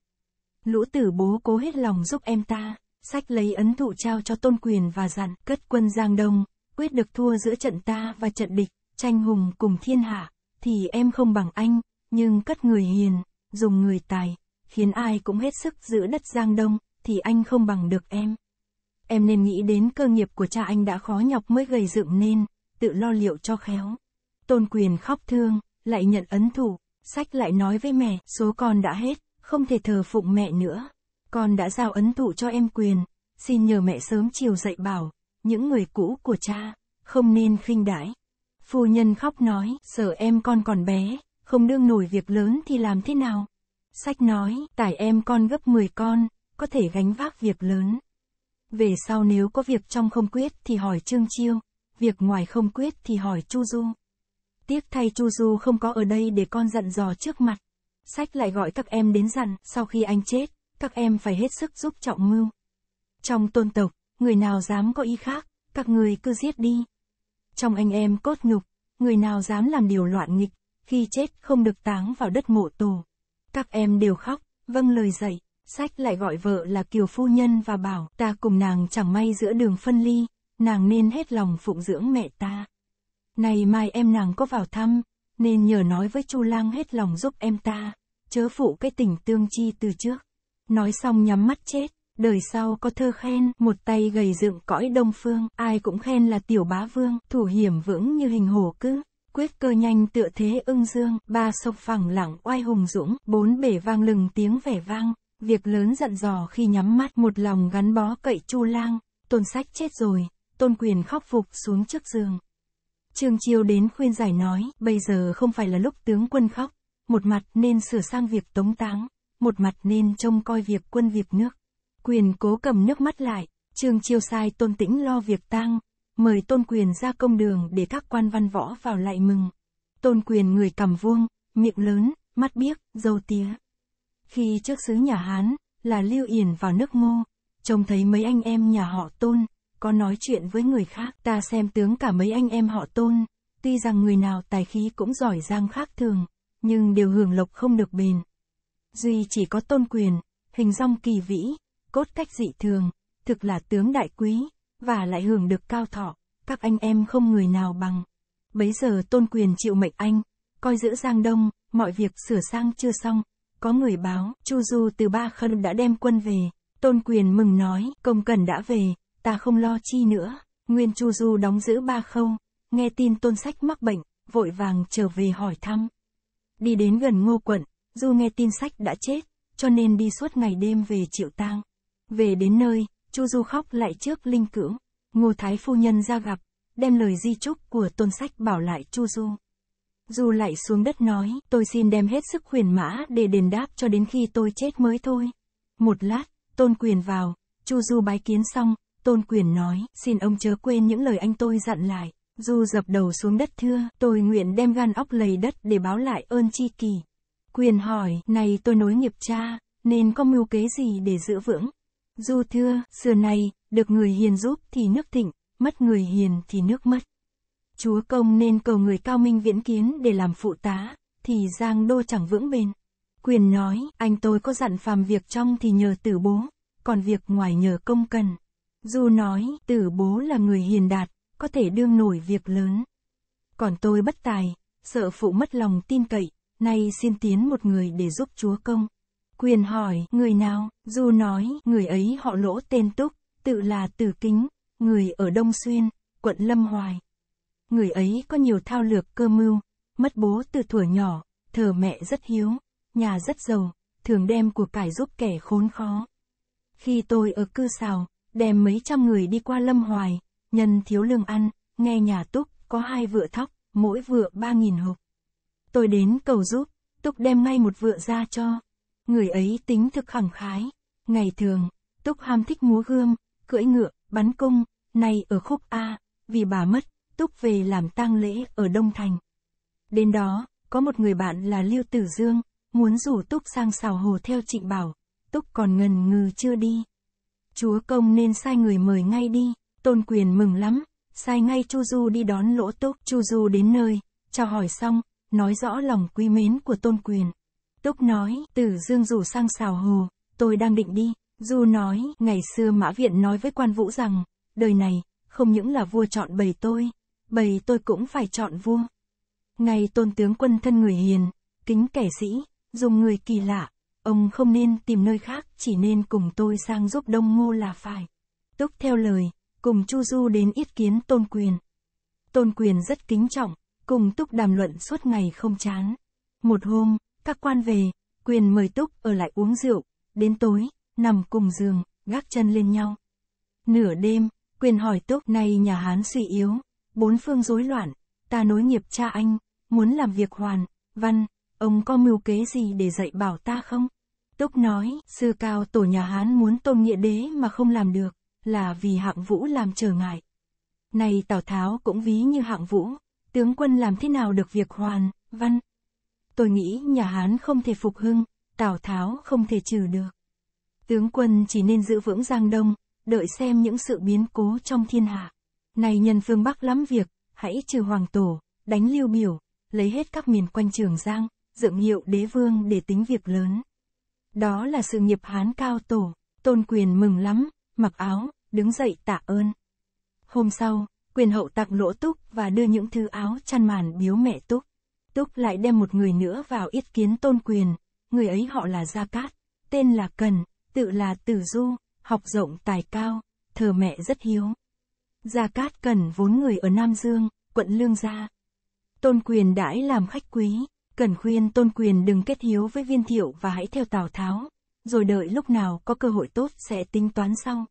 A: Lũ tử bố cố hết lòng giúp em ta, sách lấy ấn thụ trao cho tôn quyền và dặn, cất quân Giang Đông, quyết được thua giữa trận ta và trận địch, tranh hùng cùng thiên hạ, thì em không bằng anh, nhưng cất người hiền, dùng người tài, khiến ai cũng hết sức giữ đất Giang Đông, thì anh không bằng được em. Em nên nghĩ đến cơ nghiệp của cha anh đã khó nhọc mới gầy dựng nên, tự lo liệu cho khéo. Tôn quyền khóc thương, lại nhận ấn thủ, sách lại nói với mẹ, số con đã hết, không thể thờ phụng mẹ nữa. Con đã giao ấn thủ cho em quyền, xin nhờ mẹ sớm chiều dạy bảo, những người cũ của cha, không nên khinh đãi. Phu nhân khóc nói, sợ em con còn bé, không đương nổi việc lớn thì làm thế nào? Sách nói, tải em con gấp 10 con, có thể gánh vác việc lớn. Về sau nếu có việc trong không quyết thì hỏi Trương Chiêu, việc ngoài không quyết thì hỏi Chu Du. Tiếc thay Chu Du không có ở đây để con dặn dò trước mặt. Sách lại gọi các em đến dặn, sau khi anh chết, các em phải hết sức giúp trọng mưu. Trong tôn tộc, người nào dám có ý khác, các người cứ giết đi. Trong anh em cốt nhục, người nào dám làm điều loạn nghịch, khi chết không được táng vào đất mộ tù các em đều khóc, vâng lời dạy, sách lại gọi vợ là Kiều Phu Nhân và bảo ta cùng nàng chẳng may giữa đường phân ly, nàng nên hết lòng phụng dưỡng mẹ ta. Này mai em nàng có vào thăm, nên nhờ nói với Chu Lang hết lòng giúp em ta, chớ phụ cái tình tương chi từ trước. Nói xong nhắm mắt chết, đời sau có thơ khen, một tay gầy dựng cõi đông phương, ai cũng khen là tiểu bá vương, thủ hiểm vững như hình hồ cứ quyết cơ nhanh tựa thế ưng dương, ba sông phẳng lặng oai hùng dũng, bốn bể vang lừng tiếng vẻ vang, việc lớn giận dò khi nhắm mắt một lòng gắn bó cậy chu lang, tôn sách chết rồi, tôn quyền khóc phục xuống trước giường. Trương Chiêu đến khuyên giải nói, bây giờ không phải là lúc tướng quân khóc, một mặt nên sửa sang việc tống táng, một mặt nên trông coi việc quân việc nước. Quyền cố cầm nước mắt lại, Trương Chiêu sai tôn tĩnh lo việc tang, mời tôn quyền ra công đường để các quan văn võ vào lại mừng. Tôn quyền người cầm vuông, miệng lớn, mắt biếc, dâu tía. Khi trước xứ nhà Hán, là Lưu Yển vào nước ngô, trông thấy mấy anh em nhà họ tôn, có nói chuyện với người khác. Ta xem tướng cả mấy anh em họ tôn, tuy rằng người nào tài khí cũng giỏi giang khác thường, nhưng đều hưởng lộc không được bền. Duy chỉ có tôn quyền, hình dong kỳ vĩ, cốt cách dị thường, thực là tướng đại quý, và lại hưởng được cao thọ, các anh em không người nào bằng. Bấy giờ tôn quyền chịu mệnh anh, coi giữ Giang Đông, mọi việc sửa sang chưa xong, có người báo, Chu Du từ Ba Khân đã đem quân về, tôn quyền mừng nói, công cần đã về, ta không lo chi nữa, nguyên Chu Du đóng giữ Ba Khâu, nghe tin tôn sách mắc bệnh, vội vàng trở về hỏi thăm. Đi đến gần ngô quận, Du nghe tin sách đã chết, cho nên đi suốt ngày đêm về chịu tang. Về đến nơi, Chu Du khóc lại trước linh cữu. Ngô Thái Phu Nhân ra gặp, đem lời di chúc của tôn sách bảo lại Chu Du. Du lại xuống đất nói, tôi xin đem hết sức khuyển mã để đền đáp cho đến khi tôi chết mới thôi. Một lát, tôn quyền vào, Chu Du bái kiến xong, tôn quyền nói, xin ông chớ quên những lời anh tôi dặn lại. Du dập đầu xuống đất thưa, tôi nguyện đem gan óc lầy đất để báo lại ơn chi kỳ. Quyền hỏi, này tôi nối nghiệp cha, nên có mưu kế gì để giữ vững? Du thưa, xưa nay, được người hiền giúp thì nước thịnh, mất người hiền thì nước mất. Chúa công nên cầu người cao minh viễn kiến để làm phụ tá, thì giang đô chẳng vững bền. Quyền nói, anh tôi có dặn phàm việc trong thì nhờ tử bố, còn việc ngoài nhờ công cần. Du nói, tử bố là người hiền đạt, có thể đương nổi việc lớn. Còn tôi bất tài, sợ phụ mất lòng tin cậy, nay xin tiến một người để giúp chúa công. Quyền hỏi, người nào? Du nói, người ấy họ lỗ tên Túc, tự là Tử Kính, người ở Đông Xuyên, quận Lâm Hoài. Người ấy có nhiều thao lược cơ mưu, mất bố từ thuở nhỏ, thờ mẹ rất hiếu, nhà rất giàu, thường đem của cải giúp kẻ khốn khó. Khi tôi ở cư xào, đem mấy trăm người đi qua Lâm Hoài, nhân thiếu lương ăn, nghe nhà Túc có hai vựa thóc, mỗi vựa ba nghìn hộp. Tôi đến cầu giúp, Túc đem ngay một vựa ra cho, Người ấy tính thực khẳng khái. Ngày thường, Túc Ham thích múa gươm, cưỡi ngựa, bắn cung, nay ở khúc A, vì bà mất, Túc về làm tang lễ ở Đông Thành. Đến đó, có một người bạn là Lưu Tử Dương, muốn rủ Túc sang xào hồ theo trịnh bảo, Túc còn ngần ngừ chưa đi. Chúa công nên sai người mời ngay đi, tôn quyền mừng lắm, sai ngay Chu Du đi đón lỗ Túc. Chu Du đến nơi, chào hỏi xong, nói rõ lòng quý mến của tôn quyền túc nói, tử dương dù sang xào hồ, tôi đang định đi. Du nói, ngày xưa Mã Viện nói với quan vũ rằng, đời này, không những là vua chọn bầy tôi, bầy tôi cũng phải chọn vua. Ngày tôn tướng quân thân người hiền, kính kẻ sĩ, dùng người kỳ lạ, ông không nên tìm nơi khác, chỉ nên cùng tôi sang giúp Đông Ngô là phải. Túc theo lời, cùng Chu Du đến Yết kiến tôn quyền. Tôn quyền rất kính trọng, cùng Túc đàm luận suốt ngày không chán. Một hôm, các quan về, quyền mời túc ở lại uống rượu, đến tối, nằm cùng giường, gác chân lên nhau. Nửa đêm, quyền hỏi túc nay nhà Hán suy yếu, bốn phương rối loạn, ta nối nghiệp cha anh, muốn làm việc hoàn, văn, ông có mưu kế gì để dạy bảo ta không? Túc nói, sư cao tổ nhà Hán muốn tôn nghĩa đế mà không làm được, là vì hạng vũ làm trở ngại. Này Tào Tháo cũng ví như hạng vũ, tướng quân làm thế nào được việc hoàn, văn, tôi nghĩ nhà Hán không thể phục hưng, Tào Tháo không thể trừ được. Tướng quân chỉ nên giữ vững Giang Đông, đợi xem những sự biến cố trong thiên hạ. Này nhân phương Bắc lắm việc, hãy trừ hoàng tổ, đánh lưu biểu, lấy hết các miền quanh trường Giang, dựng hiệu đế vương để tính việc lớn. Đó là sự nghiệp Hán cao tổ, tôn quyền mừng lắm, mặc áo, đứng dậy tạ ơn. Hôm sau, quyền hậu tặng lỗ túc và đưa những thứ áo chăn màn biếu mẹ túc. Túc lại đem một người nữa vào yết kiến tôn quyền, người ấy họ là Gia Cát, tên là Cần, tự là Tử Du, học rộng tài cao, thờ mẹ rất hiếu. Gia Cát Cần vốn người ở Nam Dương, quận Lương Gia. Tôn quyền đãi làm khách quý, Cần khuyên tôn quyền đừng kết hiếu với viên thiệu và hãy theo Tào Tháo, rồi đợi lúc nào có cơ hội tốt sẽ tính toán sau.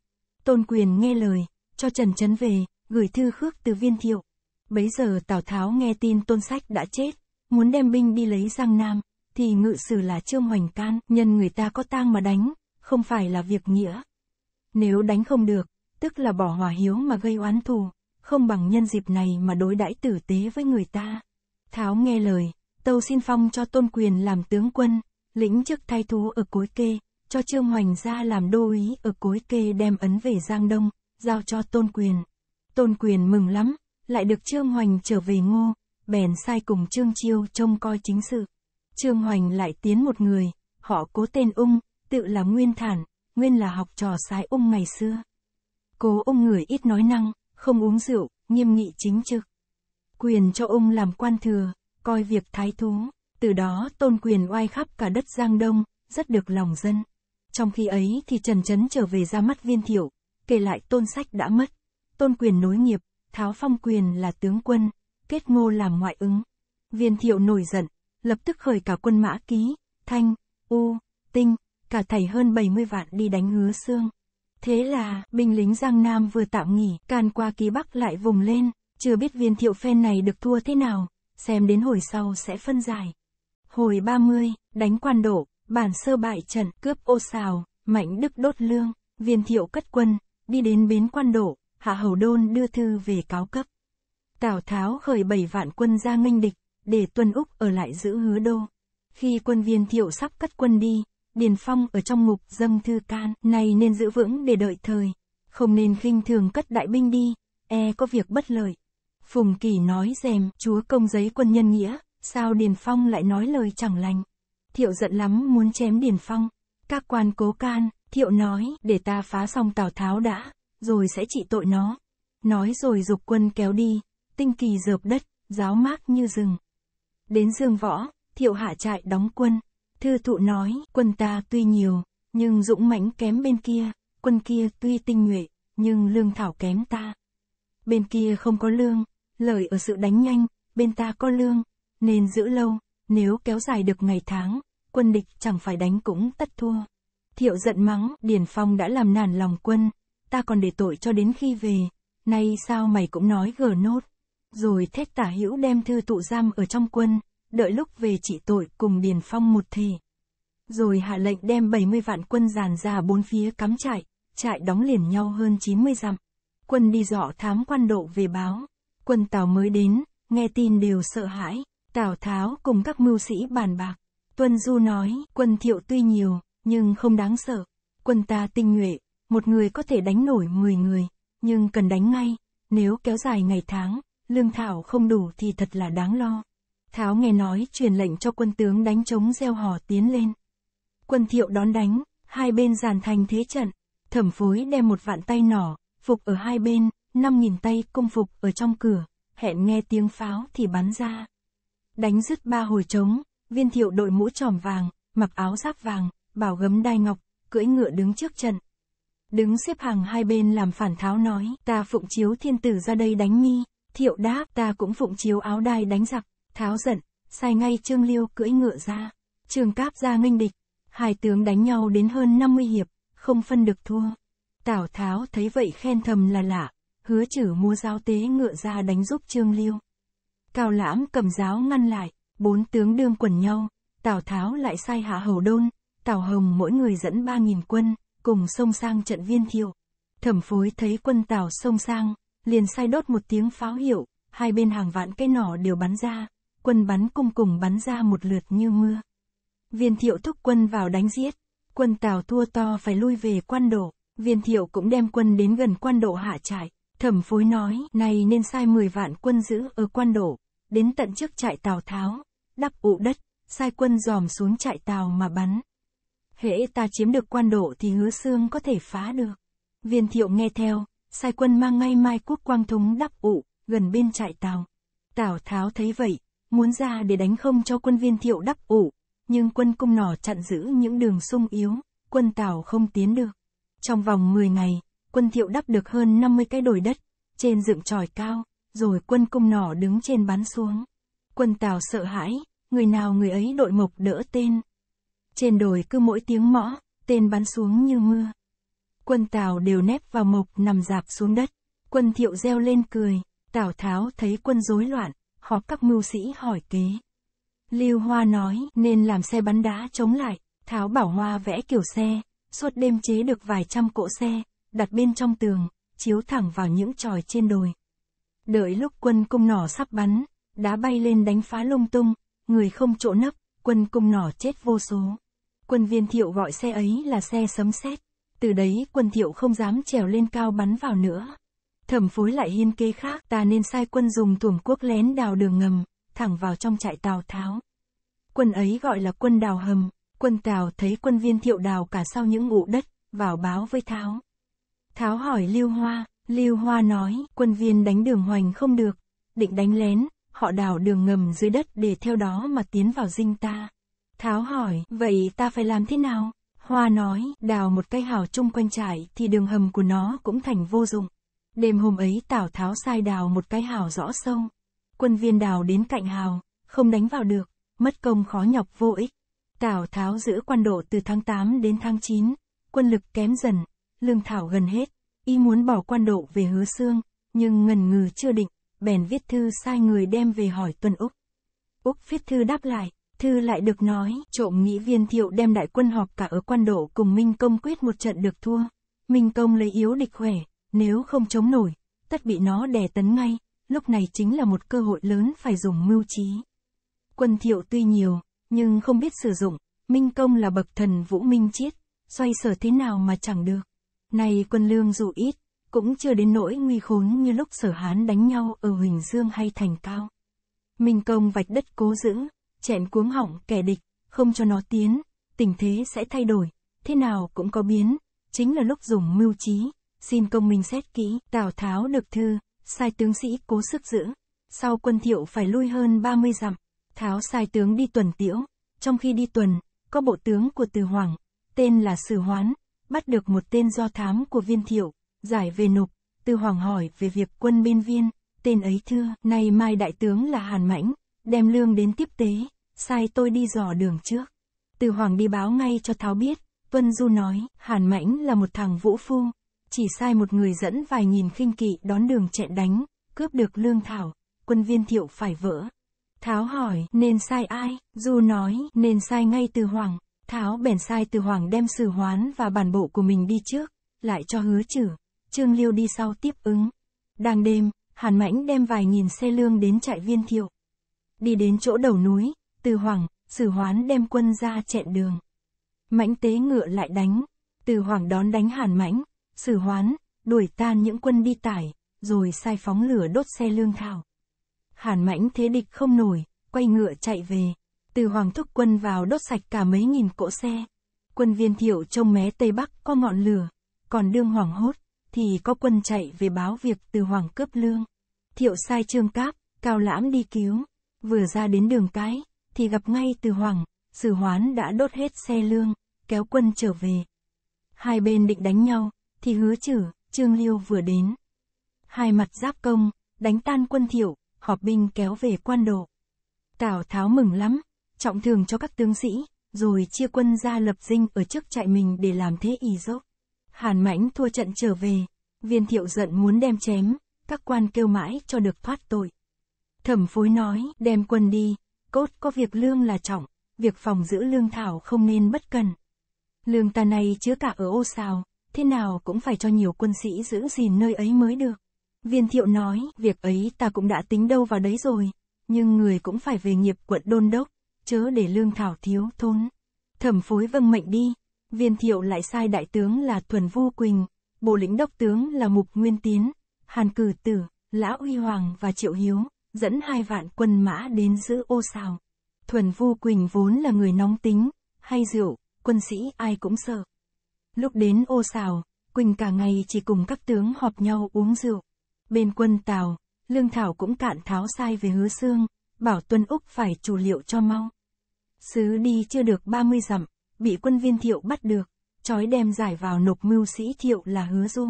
A: Tôn quyền nghe lời, cho Trần Trấn về, gửi thư khước từ viên thiệu. Bấy giờ Tào Tháo nghe tin tôn sách đã chết, muốn đem binh đi lấy Giang Nam, thì ngự sử là Trương Hoành Can, nhân người ta có tang mà đánh, không phải là việc nghĩa. Nếu đánh không được, tức là bỏ hòa hiếu mà gây oán thù, không bằng nhân dịp này mà đối đãi tử tế với người ta. Tháo nghe lời, tâu xin phong cho tôn quyền làm tướng quân, lĩnh chức thay thú ở cối kê, cho Trương Hoành ra làm đô úy ở cối kê đem ấn về Giang Đông, giao cho tôn quyền. Tôn quyền mừng lắm, lại được Trương Hoành trở về ngô, bèn sai cùng Trương Chiêu trông coi chính sự. Trương Hoành lại tiến một người, họ cố tên ung, tự là Nguyên Thản, Nguyên là học trò sai ung ngày xưa. Cố ung người ít nói năng, không uống rượu, nghiêm nghị chính trực. Quyền cho ung làm quan thừa, coi việc thái thú, từ đó tôn quyền oai khắp cả đất Giang Đông, rất được lòng dân. Trong khi ấy thì Trần Trấn trở về ra mắt viên thiệu, kể lại tôn sách đã mất. Tôn quyền nối nghiệp, tháo phong quyền là tướng quân, kết ngô làm ngoại ứng. Viên thiệu nổi giận, lập tức khởi cả quân mã ký, thanh, u, tinh, cả thầy hơn 70 vạn đi đánh hứa xương. Thế là, binh lính Giang Nam vừa tạm nghỉ, càn qua ký Bắc lại vùng lên, chưa biết viên thiệu phen này được thua thế nào, xem đến hồi sau sẽ phân giải. Hồi 30, đánh quan độ, bản sơ bại trận, cướp ô xào, mạnh đức đốt lương, viên thiệu cất quân, đi đến bến quan độ, hạ hầu đôn đưa thư về cáo cấp. Tào Tháo khởi bảy vạn quân ra nghênh địch, để Tuân Úc ở lại giữ hứa đô. Khi quân viên thiệu sắp cất quân đi, Điền Phong ở trong ngục dâng thư can, này nên giữ vững để đợi thời, không nên khinh thường cất đại binh đi, e có việc bất lợi. Phùng Kỳ nói dèm, chúa công giấy quân nhân nghĩa, sao Điền Phong lại nói lời chẳng lành. Thiệu giận lắm muốn chém Điền Phong, các quan cố can, Thiệu nói, để ta phá xong Tào Tháo đã, rồi sẽ trị tội nó. Nói rồi dục quân kéo đi, tinh kỳ dợp đất, giáo mát như rừng. Đến dương võ, thiệu hạ trại đóng quân. Thư thụ nói, quân ta tuy nhiều, nhưng dũng mãnh kém bên kia, quân kia tuy tinh nhuệ, nhưng lương thảo kém ta. Bên kia không có lương, lợi ở sự đánh nhanh, bên ta có lương, nên giữ lâu, nếu kéo dài được ngày tháng, quân địch chẳng phải đánh cũng tất thua. Thiệu giận mắng, điền Phong đã làm nản lòng quân, ta còn để tội cho đến khi về, nay sao mày cũng nói gờ nốt. Rồi thét tả hữu đem thư tụ giam ở trong quân, đợi lúc về trị tội cùng Điền Phong một thể. Rồi hạ lệnh đem 70 vạn quân dàn ra bốn phía cắm trại, trại đóng liền nhau hơn 90 dặm. Quân đi dọ thám quan độ về báo. Quân Tào mới đến, nghe tin đều sợ hãi. Tào Tháo cùng các mưu sĩ bàn bạc. Tuân Du nói, quân thiệu tuy nhiều, nhưng không đáng sợ. Quân ta tinh nhuệ, một người có thể đánh nổi 10 người, nhưng cần đánh ngay, nếu kéo dài ngày tháng, lương thảo không đủ thì thật là đáng lo. Tháo nghe nói truyền lệnh cho quân tướng đánh chống gieo hò tiến lên. Quân thiệu đón đánh, hai bên giàn thành thế trận, thẩm phối đem một vạn tay nỏ, phục ở hai bên, năm nghìn tay công phục ở trong cửa, hẹn nghe tiếng pháo thì bắn ra. Đánh dứt ba hồi trống, viên thiệu đội mũ tròm vàng, mặc áo giáp vàng, bảo gấm đai ngọc, cưỡi ngựa đứng trước trận. Đứng xếp hàng hai bên làm phản tháo nói, ta phụng chiếu thiên tử ra đây đánh mi, Thiệu đáp ta cũng phụng chiếu áo đai đánh giặc, tháo giận, sai ngay Trương Liêu cưỡi ngựa ra. Trường Cáp ra nghênh địch, hai tướng đánh nhau đến hơn 50 hiệp, không phân được thua. Tào Tháo thấy vậy khen thầm là lạ, hứa chử mua giáo tế ngựa ra đánh giúp Trương Liêu. Cao Lãm cầm giáo ngăn lại, bốn tướng đương quần nhau, Tào Tháo lại sai hạ hầu đôn, Tào Hồng mỗi người dẫn 3.000 quân, cùng sông sang trận viên thiệu. Thẩm phối thấy quân Tào sông sang, liền sai đốt một tiếng pháo hiệu, hai bên hàng vạn cây nỏ đều bắn ra, quân bắn cung cùng bắn ra một lượt như mưa. Viên thiệu thúc quân vào đánh giết, quân tào thua to phải lui về quan độ, viên thiệu cũng đem quân đến gần quan độ hạ trại, thẩm phối nói này nên sai 10 vạn quân giữ ở quan độ, đến tận trước trại tào tháo, đắp ụ đất, sai quân dòm xuống trại tàu mà bắn. Hễ ta chiếm được quan độ thì hứa xương có thể phá được. Viên thiệu nghe theo, sai quân mang ngay mai quốc quang thống đắp ụ gần bên trại tào Tào Tháo thấy vậy, muốn ra để đánh không cho quân viên thiệu đắp ụ nhưng quân cung nỏ chặn giữ những đường sung yếu, quân Tào không tiến được. Trong vòng 10 ngày, quân thiệu đắp được hơn 50 cái đồi đất, trên dựng tròi cao, rồi quân cung nỏ đứng trên bắn xuống. Quân Tào sợ hãi, người nào người ấy đội mộc đỡ tên. Trên đồi cứ mỗi tiếng mõ, tên bắn xuống như mưa quân Tào đều nép vào mộc nằm dạp xuống đất. Quân thiệu reo lên cười, Tào Tháo thấy quân rối loạn, họp các mưu sĩ hỏi kế. Lưu Hoa nói nên làm xe bắn đá chống lại, Tháo bảo Hoa vẽ kiểu xe, suốt đêm chế được vài trăm cỗ xe, đặt bên trong tường, chiếu thẳng vào những tròi trên đồi. Đợi lúc quân cung nỏ sắp bắn, đá bay lên đánh phá lung tung, người không chỗ nấp, quân cung nỏ chết vô số. Quân viên thiệu gọi xe ấy là xe sấm sét từ đấy quân thiệu không dám trèo lên cao bắn vào nữa. Thẩm phối lại hiên kê khác, ta nên sai quân dùng tuồng quốc lén đào đường ngầm, thẳng vào trong trại Tào Tháo. Quân ấy gọi là quân đào hầm, quân Tào thấy quân viên thiệu đào cả sau những ngụ đất, vào báo với Tháo. Tháo hỏi Lưu Hoa, Lưu Hoa nói, quân viên đánh đường hoành không được, định đánh lén, họ đào đường ngầm dưới đất để theo đó mà tiến vào dinh ta. Tháo hỏi, vậy ta phải làm thế nào? Hoa nói, đào một cây hào chung quanh trại thì đường hầm của nó cũng thành vô dụng. Đêm hôm ấy Tào Tháo sai đào một cái hào rõ sâu. Quân viên đào đến cạnh hào, không đánh vào được, mất công khó nhọc vô ích. Tào Tháo giữ quan độ từ tháng 8 đến tháng 9, quân lực kém dần, lương thảo gần hết, y muốn bỏ quan độ về hứa xương, nhưng ngần ngừ chưa định, bèn viết thư sai người đem về hỏi Tuân Úc. Úc viết thư đáp lại, thư lại được nói, trộm nghĩ viên thiệu đem đại quân họp cả ở quan độ cùng Minh Công quyết một trận được thua. Minh Công lấy yếu địch khỏe, nếu không chống nổi, tất bị nó đè tấn ngay, lúc này chính là một cơ hội lớn phải dùng mưu trí. Quân thiệu tuy nhiều, nhưng không biết sử dụng, Minh Công là bậc thần vũ minh chiết, xoay sở thế nào mà chẳng được. Này quân lương dù ít, cũng chưa đến nỗi nguy khốn như lúc sở Hán đánh nhau ở Huỳnh Dương hay Thành Cao. Minh Công vạch đất cố giữ, chẹn cuống họng kẻ địch, không cho nó tiến, tình thế sẽ thay đổi, thế nào cũng có biến, chính là lúc dùng mưu trí, xin công minh xét kỹ, Tào Tháo được thư, sai tướng sĩ cố sức giữ, sau quân thiệu phải lui hơn 30 dặm, Tháo sai tướng đi tuần tiễu, trong khi đi tuần, có bộ tướng của Từ Hoàng, tên là Sử Hoán, bắt được một tên do thám của viên thiệu, giải về nộp, Từ Hoàng hỏi về việc quân biên viên, tên ấy thưa, nay mai đại tướng là Hàn Mãnh, đem lương đến tiếp tế, sai tôi đi dò đường trước. Từ Hoàng đi báo ngay cho Tháo biết, Vân Du nói, Hàn Mãnh là một thằng vũ phu, chỉ sai một người dẫn vài nghìn khinh kỵ đón đường chạy đánh, cướp được lương thảo, quân viên thiệu phải vỡ. Tháo hỏi, nên sai ai? Du nói, nên sai ngay từ Hoàng. Tháo bèn sai từ Hoàng đem sử hoán và bản bộ của mình đi trước, lại cho hứa chử. Trương Liêu đi sau tiếp ứng. Đang đêm, Hàn Mãnh đem vài nghìn xe lương đến trại viên thiệu. Đi đến chỗ đầu núi, từ hoàng Sử Hoán đem quân ra chẹn đường. Mãnh tế ngựa lại đánh, Từ hoàng đón đánh Hàn Mãnh, Sử Hoán đuổi tan những quân đi tải, rồi sai phóng lửa đốt xe lương thảo. Hàn Mãnh thế địch không nổi, quay ngựa chạy về. Từ Hoàng thúc quân vào đốt sạch cả mấy nghìn cỗ xe. Quân viên thiệu trông mé Tây Bắc có ngọn lửa, còn đương hoàng hốt, thì có quân chạy về báo việc từ Hoàng cướp lương. Thiệu sai trương cáp, cao lãm đi cứu, vừa ra đến đường cái, thì gặp ngay từ Hoàng, Sử Hoán đã đốt hết xe lương, kéo quân trở về. Hai bên định đánh nhau, thì hứa chử, Trương Liêu vừa đến. Hai mặt giáp công, đánh tan quân thiệu, họp binh kéo về quan độ. Tào Tháo mừng lắm, trọng thường cho các tướng sĩ, rồi chia quân ra lập dinh ở trước trại mình để làm thế ỉ dốc. Hàn Mãnh thua trận trở về, viên thiệu giận muốn đem chém, các quan kêu mãi cho được thoát tội. Thẩm phối nói, đem quân đi, cốt có việc lương là trọng, việc phòng giữ lương thảo không nên bất cần. Lương ta này chứa cả ở ô xào, thế nào cũng phải cho nhiều quân sĩ giữ gìn nơi ấy mới được. Viên thiệu nói, việc ấy ta cũng đã tính đâu vào đấy rồi, nhưng người cũng phải về nghiệp quận đôn đốc, chớ để lương thảo thiếu thốn. Thẩm phối vâng mệnh đi, viên thiệu lại sai đại tướng là Thuần Vu Quỳnh, bộ lĩnh đốc tướng là Mục Nguyên Tiến, Hàn Cử Tử, Lão Huy Hoàng và Triệu Hiếu dẫn hai vạn quân mã đến giữ ô sào Thuần Vu Quỳnh vốn là người nóng tính, hay rượu, quân sĩ ai cũng sợ. Lúc đến ô sào Quỳnh cả ngày chỉ cùng các tướng họp nhau uống rượu. Bên quân Tào, Lương Thảo cũng cạn tháo sai về hứa xương, bảo Tuân Úc phải chủ liệu cho mau. Sứ đi chưa được 30 dặm, bị quân viên thiệu bắt được, trói đem giải vào nộp mưu sĩ thiệu là hứa du.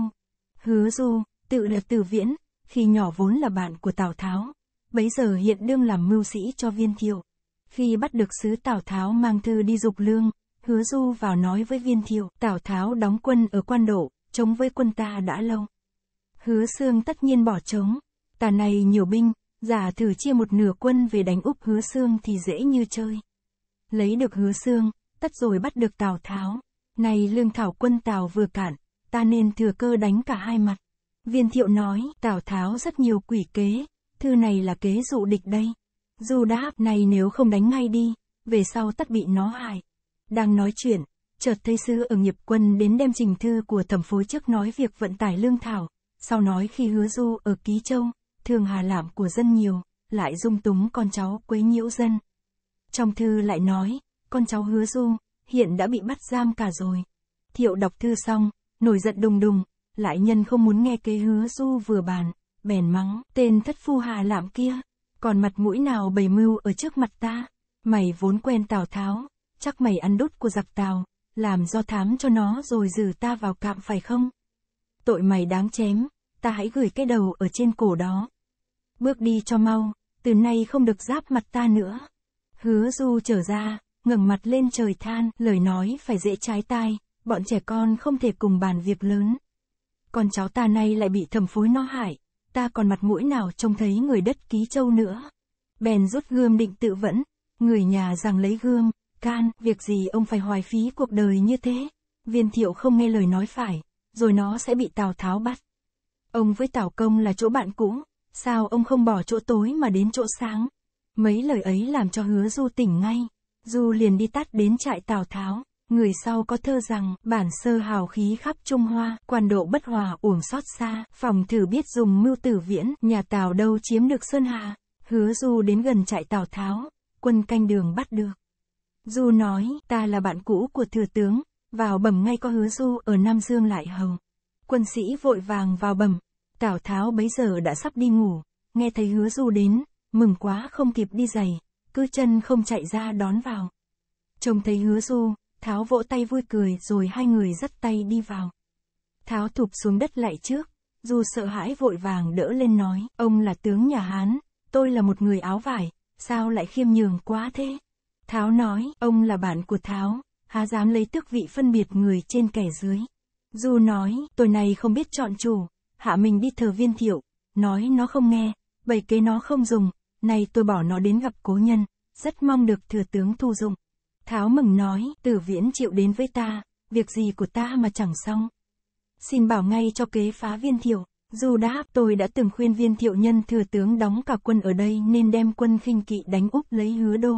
A: Hứa du, tự là từ viễn, khi nhỏ vốn là bạn của Tào Tháo, bấy giờ hiện đương làm mưu sĩ cho viên thiệu. Khi bắt được sứ Tào Tháo mang thư đi dục lương, hứa du vào nói với viên thiệu, Tào Tháo đóng quân ở quan độ, chống với quân ta đã lâu. Hứa xương tất nhiên bỏ trống, tà này nhiều binh, giả thử chia một nửa quân về đánh úp hứa xương thì dễ như chơi. Lấy được hứa xương, tất rồi bắt được Tào Tháo. Này lương thảo quân Tào vừa cạn, ta nên thừa cơ đánh cả hai mặt. Viên thiệu nói, Tào Tháo rất nhiều quỷ kế, thư này là kế dụ địch đây. Du đáp này nếu không đánh ngay đi, về sau tất bị nó hại. Đang nói chuyện, chợt thấy sư ở nghiệp quân đến đem trình thư của thẩm phối trước nói việc vận tải lương thảo, sau nói khi hứa du ở Ký Châu, thường hà lạm của dân nhiều, lại dung túng con cháu quấy nhiễu dân. Trong thư lại nói, con cháu hứa du, hiện đã bị bắt giam cả rồi. Thiệu đọc thư xong, nổi giận đùng đùng, lại nhân không muốn nghe kế hứa du vừa bàn, bèn mắng, tên thất phu hà lạm kia, còn mặt mũi nào bày mưu ở trước mặt ta, mày vốn quen Tào Tháo, chắc mày ăn đút của giặc Tào, làm do thám cho nó rồi dừ ta vào cạm phải không? Tội mày đáng chém, ta hãy gửi cái đầu ở trên cổ đó. Bước đi cho mau, từ nay không được giáp mặt ta nữa. Hứa Du trở ra, ngẩng mặt lên trời than, lời nói phải dễ trái tai, bọn trẻ con không thể cùng bàn việc lớn. Con cháu ta nay lại bị thẩm phối nó hại, ta còn mặt mũi nào trông thấy người đất ký châu nữa. Bèn rút gươm định tự vẫn, người nhà rằng lấy gươm, can, việc gì ông phải hoài phí cuộc đời như thế. Viên thiệu không nghe lời nói phải, rồi nó sẽ bị Tào Tháo bắt. Ông với Tào Công là chỗ bạn cũ, sao ông không bỏ chỗ tối mà đến chỗ sáng. Mấy lời ấy làm cho hứa Du tỉnh ngay, Du liền đi tắt đến trại Tào Tháo. Người sau có thơ rằng, bản sơ hào khí khắp Trung Hoa, quan độ bất hòa uổng xót xa, phòng thử biết dùng mưu tử viễn, nhà Tào đâu chiếm được Sơn Hà, hứa du đến gần trại Tào Tháo, quân canh đường bắt được. Du nói, ta là bạn cũ của thừa tướng, vào bẩm ngay có hứa du ở Nam Dương lại hầu. Quân sĩ vội vàng vào bẩm, Tào Tháo bấy giờ đã sắp đi ngủ, nghe thấy hứa du đến, mừng quá không kịp đi giày, cứ chân không chạy ra đón vào. Trông thấy hứa du, Tháo vỗ tay vui cười rồi hai người dắt tay đi vào. Tháo thụp xuống đất lại trước, dù sợ hãi vội vàng đỡ lên nói, ông là tướng nhà Hán, tôi là một người áo vải, sao lại khiêm nhường quá thế? Tháo nói, ông là bạn của Tháo, há dám lấy tước vị phân biệt người trên kẻ dưới. Dù nói, tôi này không biết chọn chủ, hạ mình đi thờ viên thiệu, nói nó không nghe, bày kế nó không dùng, nay tôi bỏ nó đến gặp cố nhân, rất mong được thừa tướng thu dụng. Tháo mừng nói, tử viễn chịu đến với ta, việc gì của ta mà chẳng xong. Xin bảo ngay cho kế phá viên thiệu, dù đáp tôi đã từng khuyên viên thiệu nhân thừa tướng đóng cả quân ở đây nên đem quân khinh kỵ đánh úp lấy hứa đô.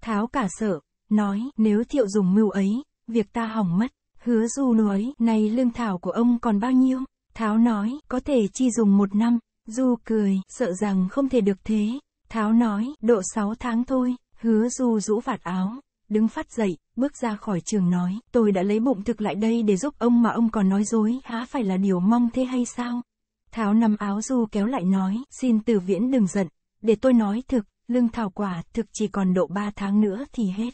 A: Tháo cả sợ, nói, nếu thiệu dùng mưu ấy, việc ta hỏng mất. Hứa du nói, này lương thảo của ông còn bao nhiêu? Tháo nói, có thể chi dùng một năm. Du cười, sợ rằng không thể được thế. Tháo nói, độ sáu tháng thôi. Hứa du rũ vạt áo, đứng phát dậy, bước ra khỏi trường nói, tôi đã lấy bụng thực lại đây để giúp ông mà ông còn nói dối, há phải là điều mong thế hay sao? Tháo nằm áo du kéo lại nói, xin từ viễn đừng giận, để tôi nói thực, lương thảo quả thực chỉ còn độ 3 tháng nữa thì hết.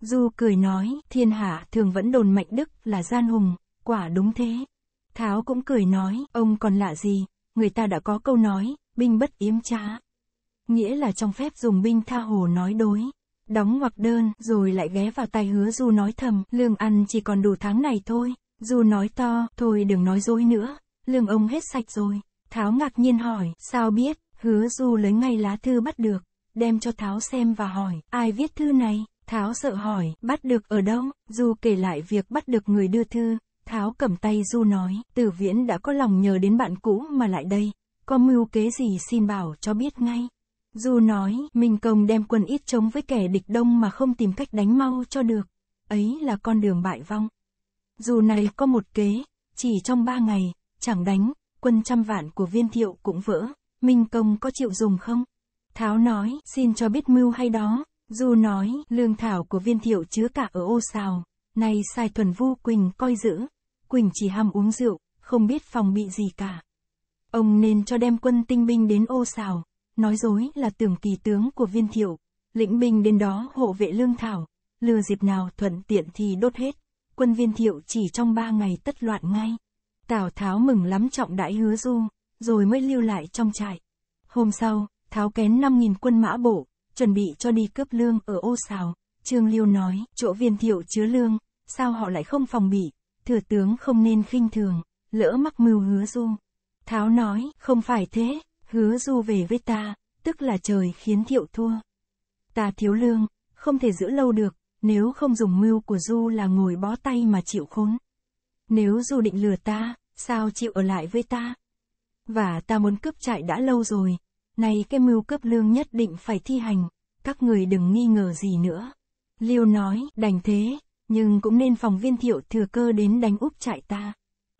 A: Du cười nói, thiên hạ thường vẫn đồn mạnh đức là gian hùng, quả đúng thế. Tháo cũng cười nói, ông còn lạ gì, người ta đã có câu nói, binh bất yếm trá. Nghĩa là trong phép dùng binh tha hồ nói đối đóng ngoặc đơn, rồi lại ghé vào tay hứa Du nói thầm, lương ăn chỉ còn đủ tháng này thôi. Du nói to, thôi đừng nói dối nữa, lương ông hết sạch rồi. Tháo ngạc nhiên hỏi, sao biết, hứa Du lấy ngay lá thư bắt được, đem cho Tháo xem và hỏi, ai viết thư này? Tháo sợ hỏi, bắt được ở đâu? Du kể lại việc bắt được người đưa thư. Tháo cầm tay Du nói, tử viễn đã có lòng nhờ đến bạn cũ mà lại đây. Có mưu kế gì xin bảo cho biết ngay. Du nói, minh công đem quân ít chống với kẻ địch đông mà không tìm cách đánh mau cho được. Ấy là con đường bại vong. Dù này có một kế, chỉ trong ba ngày, chẳng đánh, quân trăm vạn của viên thiệu cũng vỡ. Minh công có chịu dùng không? Tháo nói, xin cho biết mưu hay đó. Du nói, lương thảo của viên thiệu chứa cả ở ô xào. Này sai thuần vu Quỳnh coi giữ. Quỳnh chỉ ham uống rượu, không biết phòng bị gì cả. Ông nên cho đem quân tinh binh đến ô xào, nói dối là tưởng kỳ tướng của viên thiệu, lĩnh binh đến đó hộ vệ lương thảo, lừa dịp nào thuận tiện thì đốt hết, quân viên thiệu chỉ trong ba ngày tất loạn ngay. Tào Tháo mừng lắm trọng đãi hứa du, rồi mới lưu lại trong trại. Hôm sau, Tháo kén 5.000 quân mã bộ, chuẩn bị cho đi cướp lương ở ô xào. Trương Liêu nói, chỗ viên thiệu chứa lương, sao họ lại không phòng bị, thừa tướng không nên khinh thường, lỡ mắc mưu hứa du. Tháo nói, không phải thế, hứa du về với ta, tức là trời khiến thiệu thua. Ta thiếu lương, không thể giữ lâu được, nếu không dùng mưu của du là ngồi bó tay mà chịu khốn. Nếu du định lừa ta, sao chịu ở lại với ta? Và ta muốn cướp trại đã lâu rồi, nay cái mưu cướp lương nhất định phải thi hành, các người đừng nghi ngờ gì nữa. Liêu nói, đành thế, nhưng cũng nên phòng viên thiệu thừa cơ đến đánh úp trại ta.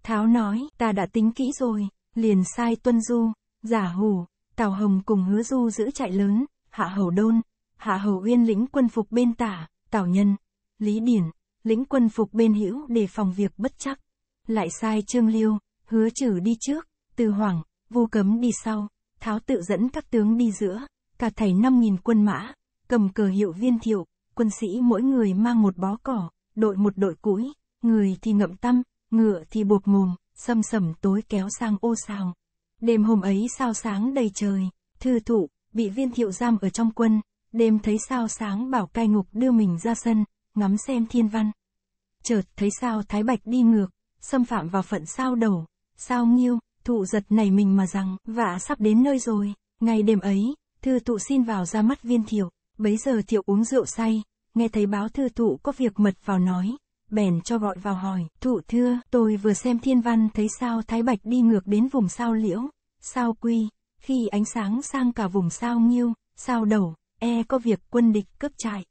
A: Tháo nói, ta đã tính kỹ rồi, liền sai Tuân Du, Giả Hủ, Tào Hồng cùng Hứa Du giữ chạy lớn, Hạ Hầu Đôn, Hạ Hầu Uyên lĩnh quân phục bên tả, Tào Nhân, Lý Điển, lĩnh quân phục bên hữu để phòng việc bất chắc. Lại sai Trương Liêu, Hứa Trử đi trước, Từ Hoàng, Vu Cấm đi sau, Tháo tự dẫn các tướng đi giữa, cả thầy năm nghìn quân mã, cầm cờ hiệu viên thiệu, quân sĩ mỗi người mang một bó cỏ, đội một đội củi, người thì ngậm tâm ngựa thì buộc mồm, sầm sầm tối kéo sang ô sào. Đêm hôm ấy sao sáng đầy trời, thư thụ, bị viên thiệu giam ở trong quân, đêm thấy sao sáng bảo cai ngục đưa mình ra sân, ngắm xem thiên văn. Chợt thấy sao Thái Bạch đi ngược, xâm phạm vào phận sao đầu, sao nghiêu, thụ giật nảy mình mà rằng, vả sắp đến nơi rồi, ngày đêm ấy, thư thụ xin vào ra mắt viên thiệu, bấy giờ thiệu uống rượu say, nghe thấy báo thư thụ có việc mật vào nói, bèn cho gọi vào hỏi, thụ thưa, tôi vừa xem thiên văn thấy sao Thái Bạch đi ngược đến vùng sao liễu, sao quy, khi ánh sáng sang cả vùng sao nghiêu, sao đầu, e có việc quân địch cướp trại.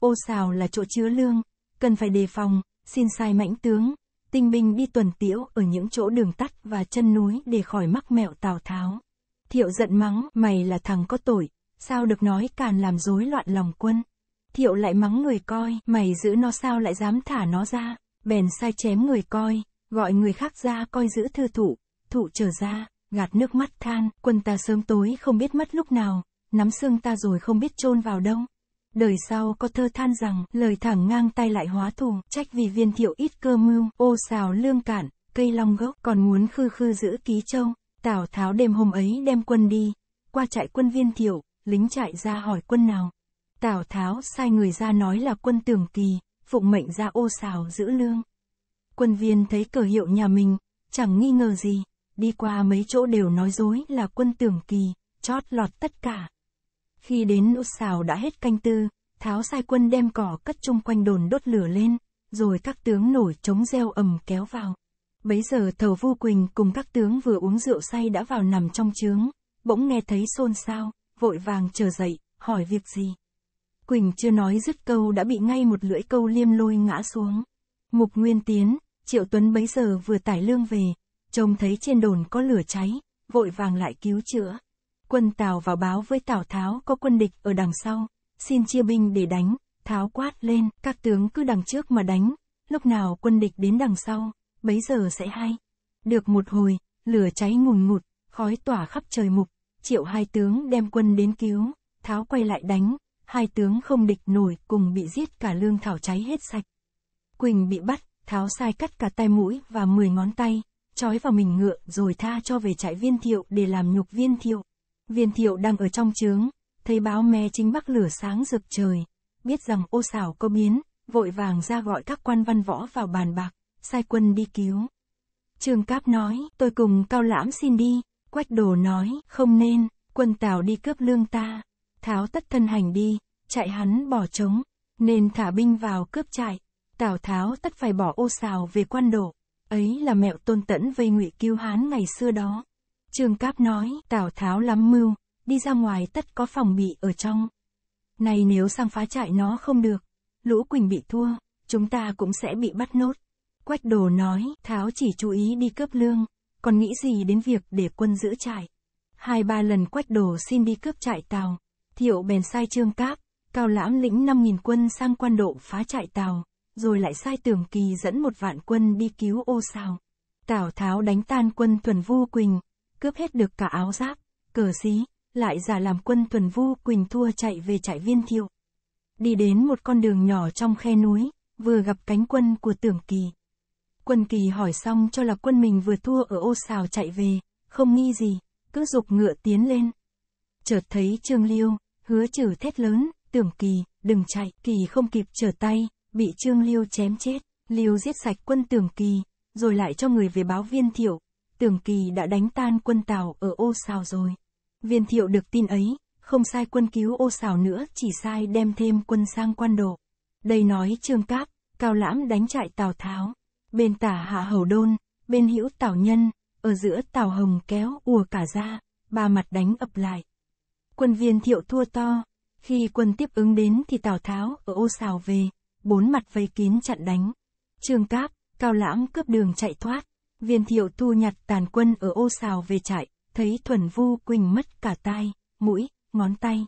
A: Ô xào là chỗ chứa lương, cần phải đề phòng, xin sai mãnh tướng, tinh binh đi tuần tiễu ở những chỗ đường tắt và chân núi để khỏi mắc mẹo Tào Tháo. Thiệu giận mắng, mày là thằng có tội, sao được nói càn làm rối loạn lòng quân. Thiệu lại mắng người coi, mày giữ nó sao lại dám thả nó ra, bèn sai chém người coi, gọi người khác ra coi giữ thư thụ, thụ trở ra, gạt nước mắt than, quân ta sớm tối không biết mất lúc nào, nắm xương ta rồi không biết chôn vào đâu. Đời sau có thơ than rằng, lời thẳng ngang tay lại hóa thù, trách vì viên thiệu ít cơ mưu, ô xào lương cản, cây long gốc, còn muốn khư khư giữ ký châu. Tào Tháo đêm hôm ấy đem quân đi, qua trại quân viên thiệu, lính trại ra hỏi quân nào, Tào Tháo sai người ra nói là quân tưởng kỳ, phụng mệnh ra ô xào giữ lương. Quân viên thấy cờ hiệu nhà mình, chẳng nghi ngờ gì, đi qua mấy chỗ đều nói dối là quân tưởng kỳ, chót lọt tất cả. Khi đến ô xào đã hết canh tư, Tháo sai quân đem cỏ cất chung quanh đồn đốt lửa lên, rồi các tướng nổi trống reo ầm kéo vào. Bấy giờ thầu Vu Quỳnh cùng các tướng vừa uống rượu say đã vào nằm trong trướng, bỗng nghe thấy xôn xao, vội vàng trở dậy, hỏi việc gì. Quỳnh chưa nói dứt câu đã bị ngay một lưỡi câu liêm lôi ngã xuống. Mục Nguyên Tiến, Triệu Tuấn bấy giờ vừa tải lương về, trông thấy trên đồn có lửa cháy, vội vàng lại cứu chữa. Quân Tào vào báo với Tào Tháo có quân địch ở đằng sau, xin chia binh để đánh, Tháo quát lên, các tướng cứ đằng trước mà đánh, lúc nào quân địch đến đằng sau, bấy giờ sẽ hay. Được một hồi, lửa cháy ngùn ngụt, khói tỏa khắp trời mục, triệu hai tướng đem quân đến cứu, Tháo quay lại đánh, hai tướng không địch nổi cùng bị giết cả lương thảo cháy hết sạch. Quỳnh bị bắt, tháo sai cắt cả tay mũi và mười ngón tay, trói vào mình ngựa rồi tha cho về trại viên thiệu để làm nhục viên thiệu. Viên thiệu đang ở trong trướng, thấy báo mè chính bắc lửa sáng rực trời, biết rằng ô xảo có biến, vội vàng ra gọi các quan văn võ vào bàn bạc, sai quân đi cứu. Trương Cáp nói, tôi cùng Cao Lãm xin đi, Quách Đồ nói, không nên, quân Tào đi cướp lương ta, tháo tất thân hành đi, chạy hắn bỏ trống, nên thả binh vào cướp trại. Tào Tháo tất phải bỏ ô xào về quan độ. Ấy là mẹo tôn tẫn vây ngụy cứu hán ngày xưa đó. Trương Cáp nói, Tào Tháo lắm mưu, đi ra ngoài tất có phòng bị ở trong. nay nếu sang phá trại nó không được, Lũ Quỳnh bị thua, chúng ta cũng sẽ bị bắt nốt. Quách đồ nói, Tháo chỉ chú ý đi cướp lương, còn nghĩ gì đến việc để quân giữ trại. Hai ba lần quách đồ xin đi cướp trại Tào, Thiệu bèn sai Trương Cáp, Cao Lãm lĩnh 5.000 quân sang quan độ phá trại tàu rồi lại sai Tưởng Kỳ dẫn một vạn quân đi cứu ô sao. Tào Tháo đánh tan quân Tuần Vu Quỳnh, cướp hết được cả áo giáp, cờ xí, lại giả làm quân Tuần Vu Quỳnh thua chạy về trại viên Thiệu. Đi đến một con đường nhỏ trong khe núi, vừa gặp cánh quân của Tưởng Kỳ. Quân Kỳ hỏi xong cho là quân mình vừa thua ở ô xào chạy về, không nghi gì, cứ dục ngựa tiến lên. Chợt thấy Trương Liêu, hứa trừ thét lớn, tưởng kỳ, đừng chạy, kỳ không kịp trở tay, bị Trương Liêu chém chết, Liêu giết sạch quân tưởng kỳ, rồi lại cho người về báo viên thiệu, tưởng kỳ đã đánh tan quân Tào ở ô xào rồi. Viên thiệu được tin ấy, không sai quân cứu ô xào nữa, chỉ sai đem thêm quân sang quan độ. Đây nói Trương Cáp, Cao Lãm đánh trại Tào Tháo, bên tả Hạ Hầu Đôn, bên hữu Tào Nhân, ở giữa Tào Hồng kéo ùa cả ra, ba mặt đánh ập lại. Quân viên thiệu thua to. Khi quân tiếp ứng đến thì Tào Tháo ở ô xào về, bốn mặt vây kín chặn đánh. Trương Cáp, Cao Lãm cướp đường chạy thoát. Viên thiệu thu nhặt tàn quân ở ô xào về chạy, thấy Thuần Vu Quỳnh mất cả tai, mũi, ngón tay.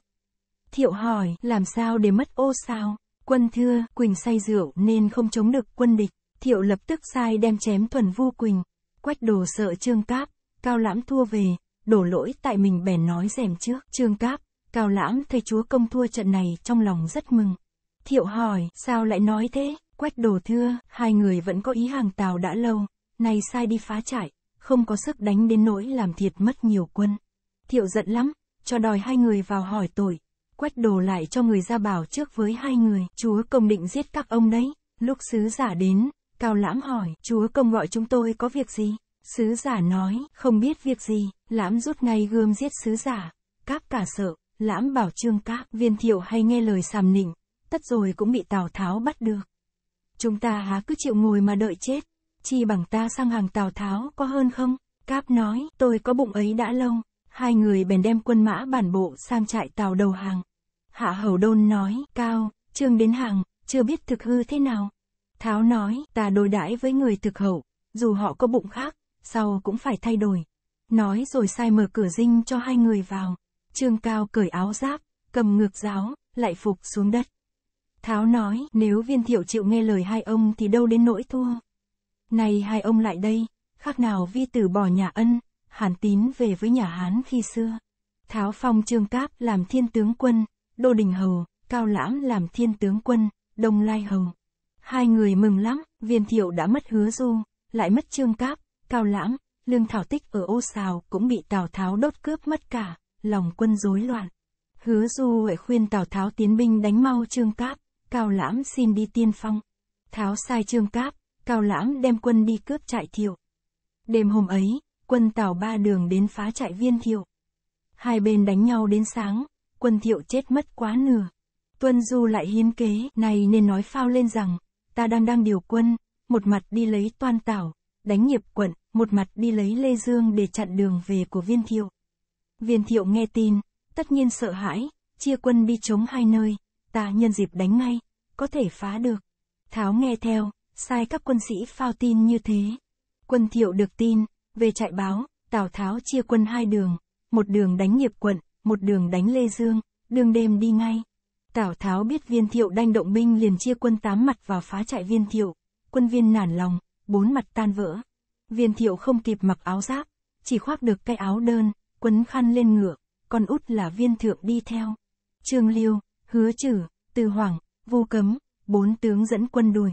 A: Thiệu hỏi, làm sao để mất ô sao? Quân thưa, Quỳnh say rượu nên không chống được quân địch. Thiệu lập tức sai đem chém Thuần Vu Quỳnh. Quách đồ sợ Trương Cáp, Cao Lãm thua về, đổ lỗi tại mình bèn nói rèm trước. Trương Cáp, Cao Lãm thấy chúa công thua trận này trong lòng rất mừng. Thiệu hỏi, sao lại nói thế? Quách đồ thưa, hai người vẫn có ý hàng tàu đã lâu, nay sai đi phá trại, không có sức đánh đến nỗi làm thiệt mất nhiều quân. Thiệu giận lắm, cho đòi hai người vào hỏi tội. Quách đồ lại cho người ra bảo trước với hai người, chúa công định giết các ông đấy. Lúc sứ giả đến, Cao Lãm hỏi, chúa công gọi chúng tôi có việc gì? Sứ giả nói, không biết việc gì, lãm rút ngay gươm giết sứ giả. Các cả sợ, lãm bảo trương các viên thiệu hay nghe lời sàm nịnh, tất rồi cũng bị Tào Tháo bắt được. Chúng ta há cứ chịu ngồi mà đợi chết, chi bằng ta sang hàng Tào Tháo có hơn không? Cáp nói, tôi có bụng ấy đã lâu, hai người bèn đem quân mã bản bộ sang trại Tào đầu hàng. Hạ Hầu Đôn nói, cao, trương đến hàng, chưa biết thực hư thế nào. Tháo nói, ta đối đãi với người thực hậu, dù họ có bụng khác, sau cũng phải thay đổi. Nói rồi sai mở cửa dinh cho hai người vào. Trương Cao cởi áo giáp, cầm ngược giáo, lại phục xuống đất. Tháo nói, nếu viên thiệu chịu nghe lời hai ông thì đâu đến nỗi thua. Này hai ông lại đây, khác nào vi tử bỏ nhà ân, hàn tín về với nhà Hán khi xưa. Tháo phong trương cáp làm thiên tướng quân, đô đình hầu, cao lãm làm thiên tướng quân, đông lai hầu. Hai người mừng lắm, viên thiệu đã mất hứa du, lại mất trương cáp, Cao Lãm, lương thảo tích ở ô xào cũng bị Tào Tháo đốt cướp mất cả, lòng quân rối loạn. Hứa Du Huệ khuyên Tào Tháo tiến binh đánh mau Trương Cáp, Cao Lãm xin đi tiên phong. Tháo sai Trương Cáp, Cao Lãm đem quân đi cướp trại thiệu. Đêm hôm ấy, quân Tào ba đường đến phá trại viên thiệu. Hai bên đánh nhau đến sáng, quân thiệu chết mất quá nửa. Tuân Du lại hiến kế, này nên nói phao lên rằng, ta đang đang điều quân, một mặt đi lấy toan Tào đánh nghiệp quận, một mặt đi lấy Lê Dương để chặn đường về của viên thiệu. Viên thiệu nghe tin, tất nhiên sợ hãi, chia quân đi chống hai nơi, ta nhân dịp đánh ngay, có thể phá được. Tháo nghe theo, sai các quân sĩ phao tin như thế. Quân thiệu được tin, về chạy báo, Tào Tháo chia quân hai đường, một đường đánh nghiệp quận, một đường đánh Lê Dương, đường đêm đi ngay. Tào Tháo biết viên thiệu đanh động binh liền chia quân tám mặt vào phá trại viên thiệu, quân viên nản lòng, bốn mặt tan vỡ. Viên thiệu không kịp mặc áo giáp, chỉ khoác được cái áo đơn, quấn khăn lên ngựa, còn út là viên thượng đi theo. Trương Liêu, Hứa chử, Từ Hoàng, Vu Cấm, bốn tướng dẫn quân đuổi.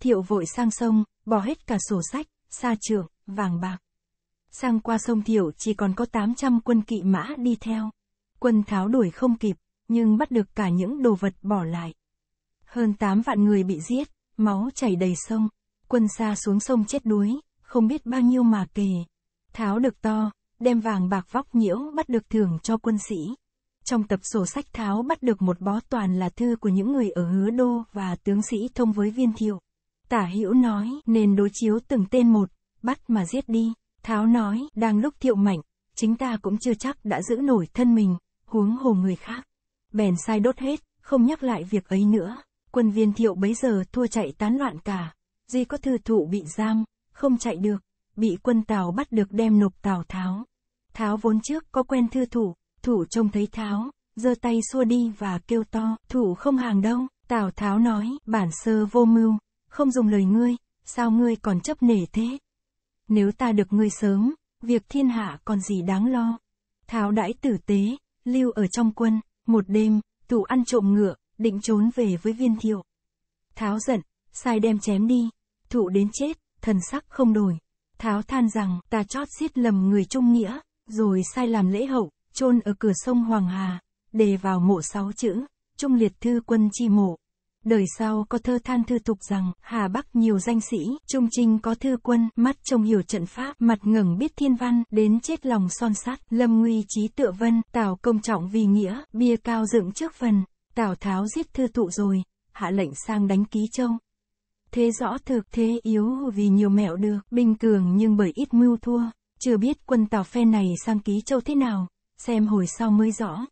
A: Thiệu vội sang sông, bỏ hết cả sổ sách, sa trường, vàng bạc. Sang qua sông Thiệu chỉ còn có 800 quân kỵ mã đi theo. Quân tháo đuổi không kịp, nhưng bắt được cả những đồ vật bỏ lại. Hơn 8 vạn người bị giết, máu chảy đầy sông quân xa xuống sông chết đuối, không biết bao nhiêu mà kể Tháo được to, đem vàng bạc vóc nhiễu bắt được thưởng cho quân sĩ. Trong tập sổ sách Tháo bắt được một bó toàn là thư của những người ở hứa đô và tướng sĩ thông với viên thiệu. Tả hữu nói nên đối chiếu từng tên một, bắt mà giết đi. Tháo nói đang lúc thiệu mạnh, chính ta cũng chưa chắc đã giữ nổi thân mình, huống hồ người khác. Bèn sai đốt hết, không nhắc lại việc ấy nữa. Quân viên thiệu bấy giờ thua chạy tán loạn cả. Di có thư thụ bị giam, không chạy được, bị quân Tào bắt được đem nộp Tào Tháo. Tháo vốn trước có quen thư thủ, thủ trông thấy Tháo, giơ tay xua đi và kêu to, thủ không hàng đâu, Tào Tháo nói, bản sơ vô mưu, không dùng lời ngươi, sao ngươi còn chấp nể thế? Nếu ta được ngươi sớm, việc thiên hạ còn gì đáng lo. Tháo đãi tử tế, lưu ở trong quân, một đêm, tụ ăn trộm ngựa, định trốn về với viên thiệu. Tháo giận, sai đem chém đi, thụ đến chết, thần sắc không đổi. Tháo than rằng, ta chót giết lầm người trung nghĩa, rồi sai làm lễ hậu, chôn ở cửa sông Hoàng Hà, đề vào mộ sáu chữ, trung liệt thư quân chi mộ. Đời sau có thơ than thư tục rằng, Hà Bắc nhiều danh sĩ, trung trinh có thư quân, mắt trông hiểu trận pháp, mặt ngẩng biết thiên văn, đến chết lòng son sắt, lâm nguy trí tựa vân, tào công trọng vì nghĩa, bia cao dựng trước phần, tào tháo giết thư tụ rồi, hạ lệnh sang đánh ký châu thế rõ thực thế yếu vì nhiều mẹo được, bình cường nhưng bởi ít mưu thua, chưa biết quân tàu phe này sang ký châu thế nào, xem hồi sau mới rõ.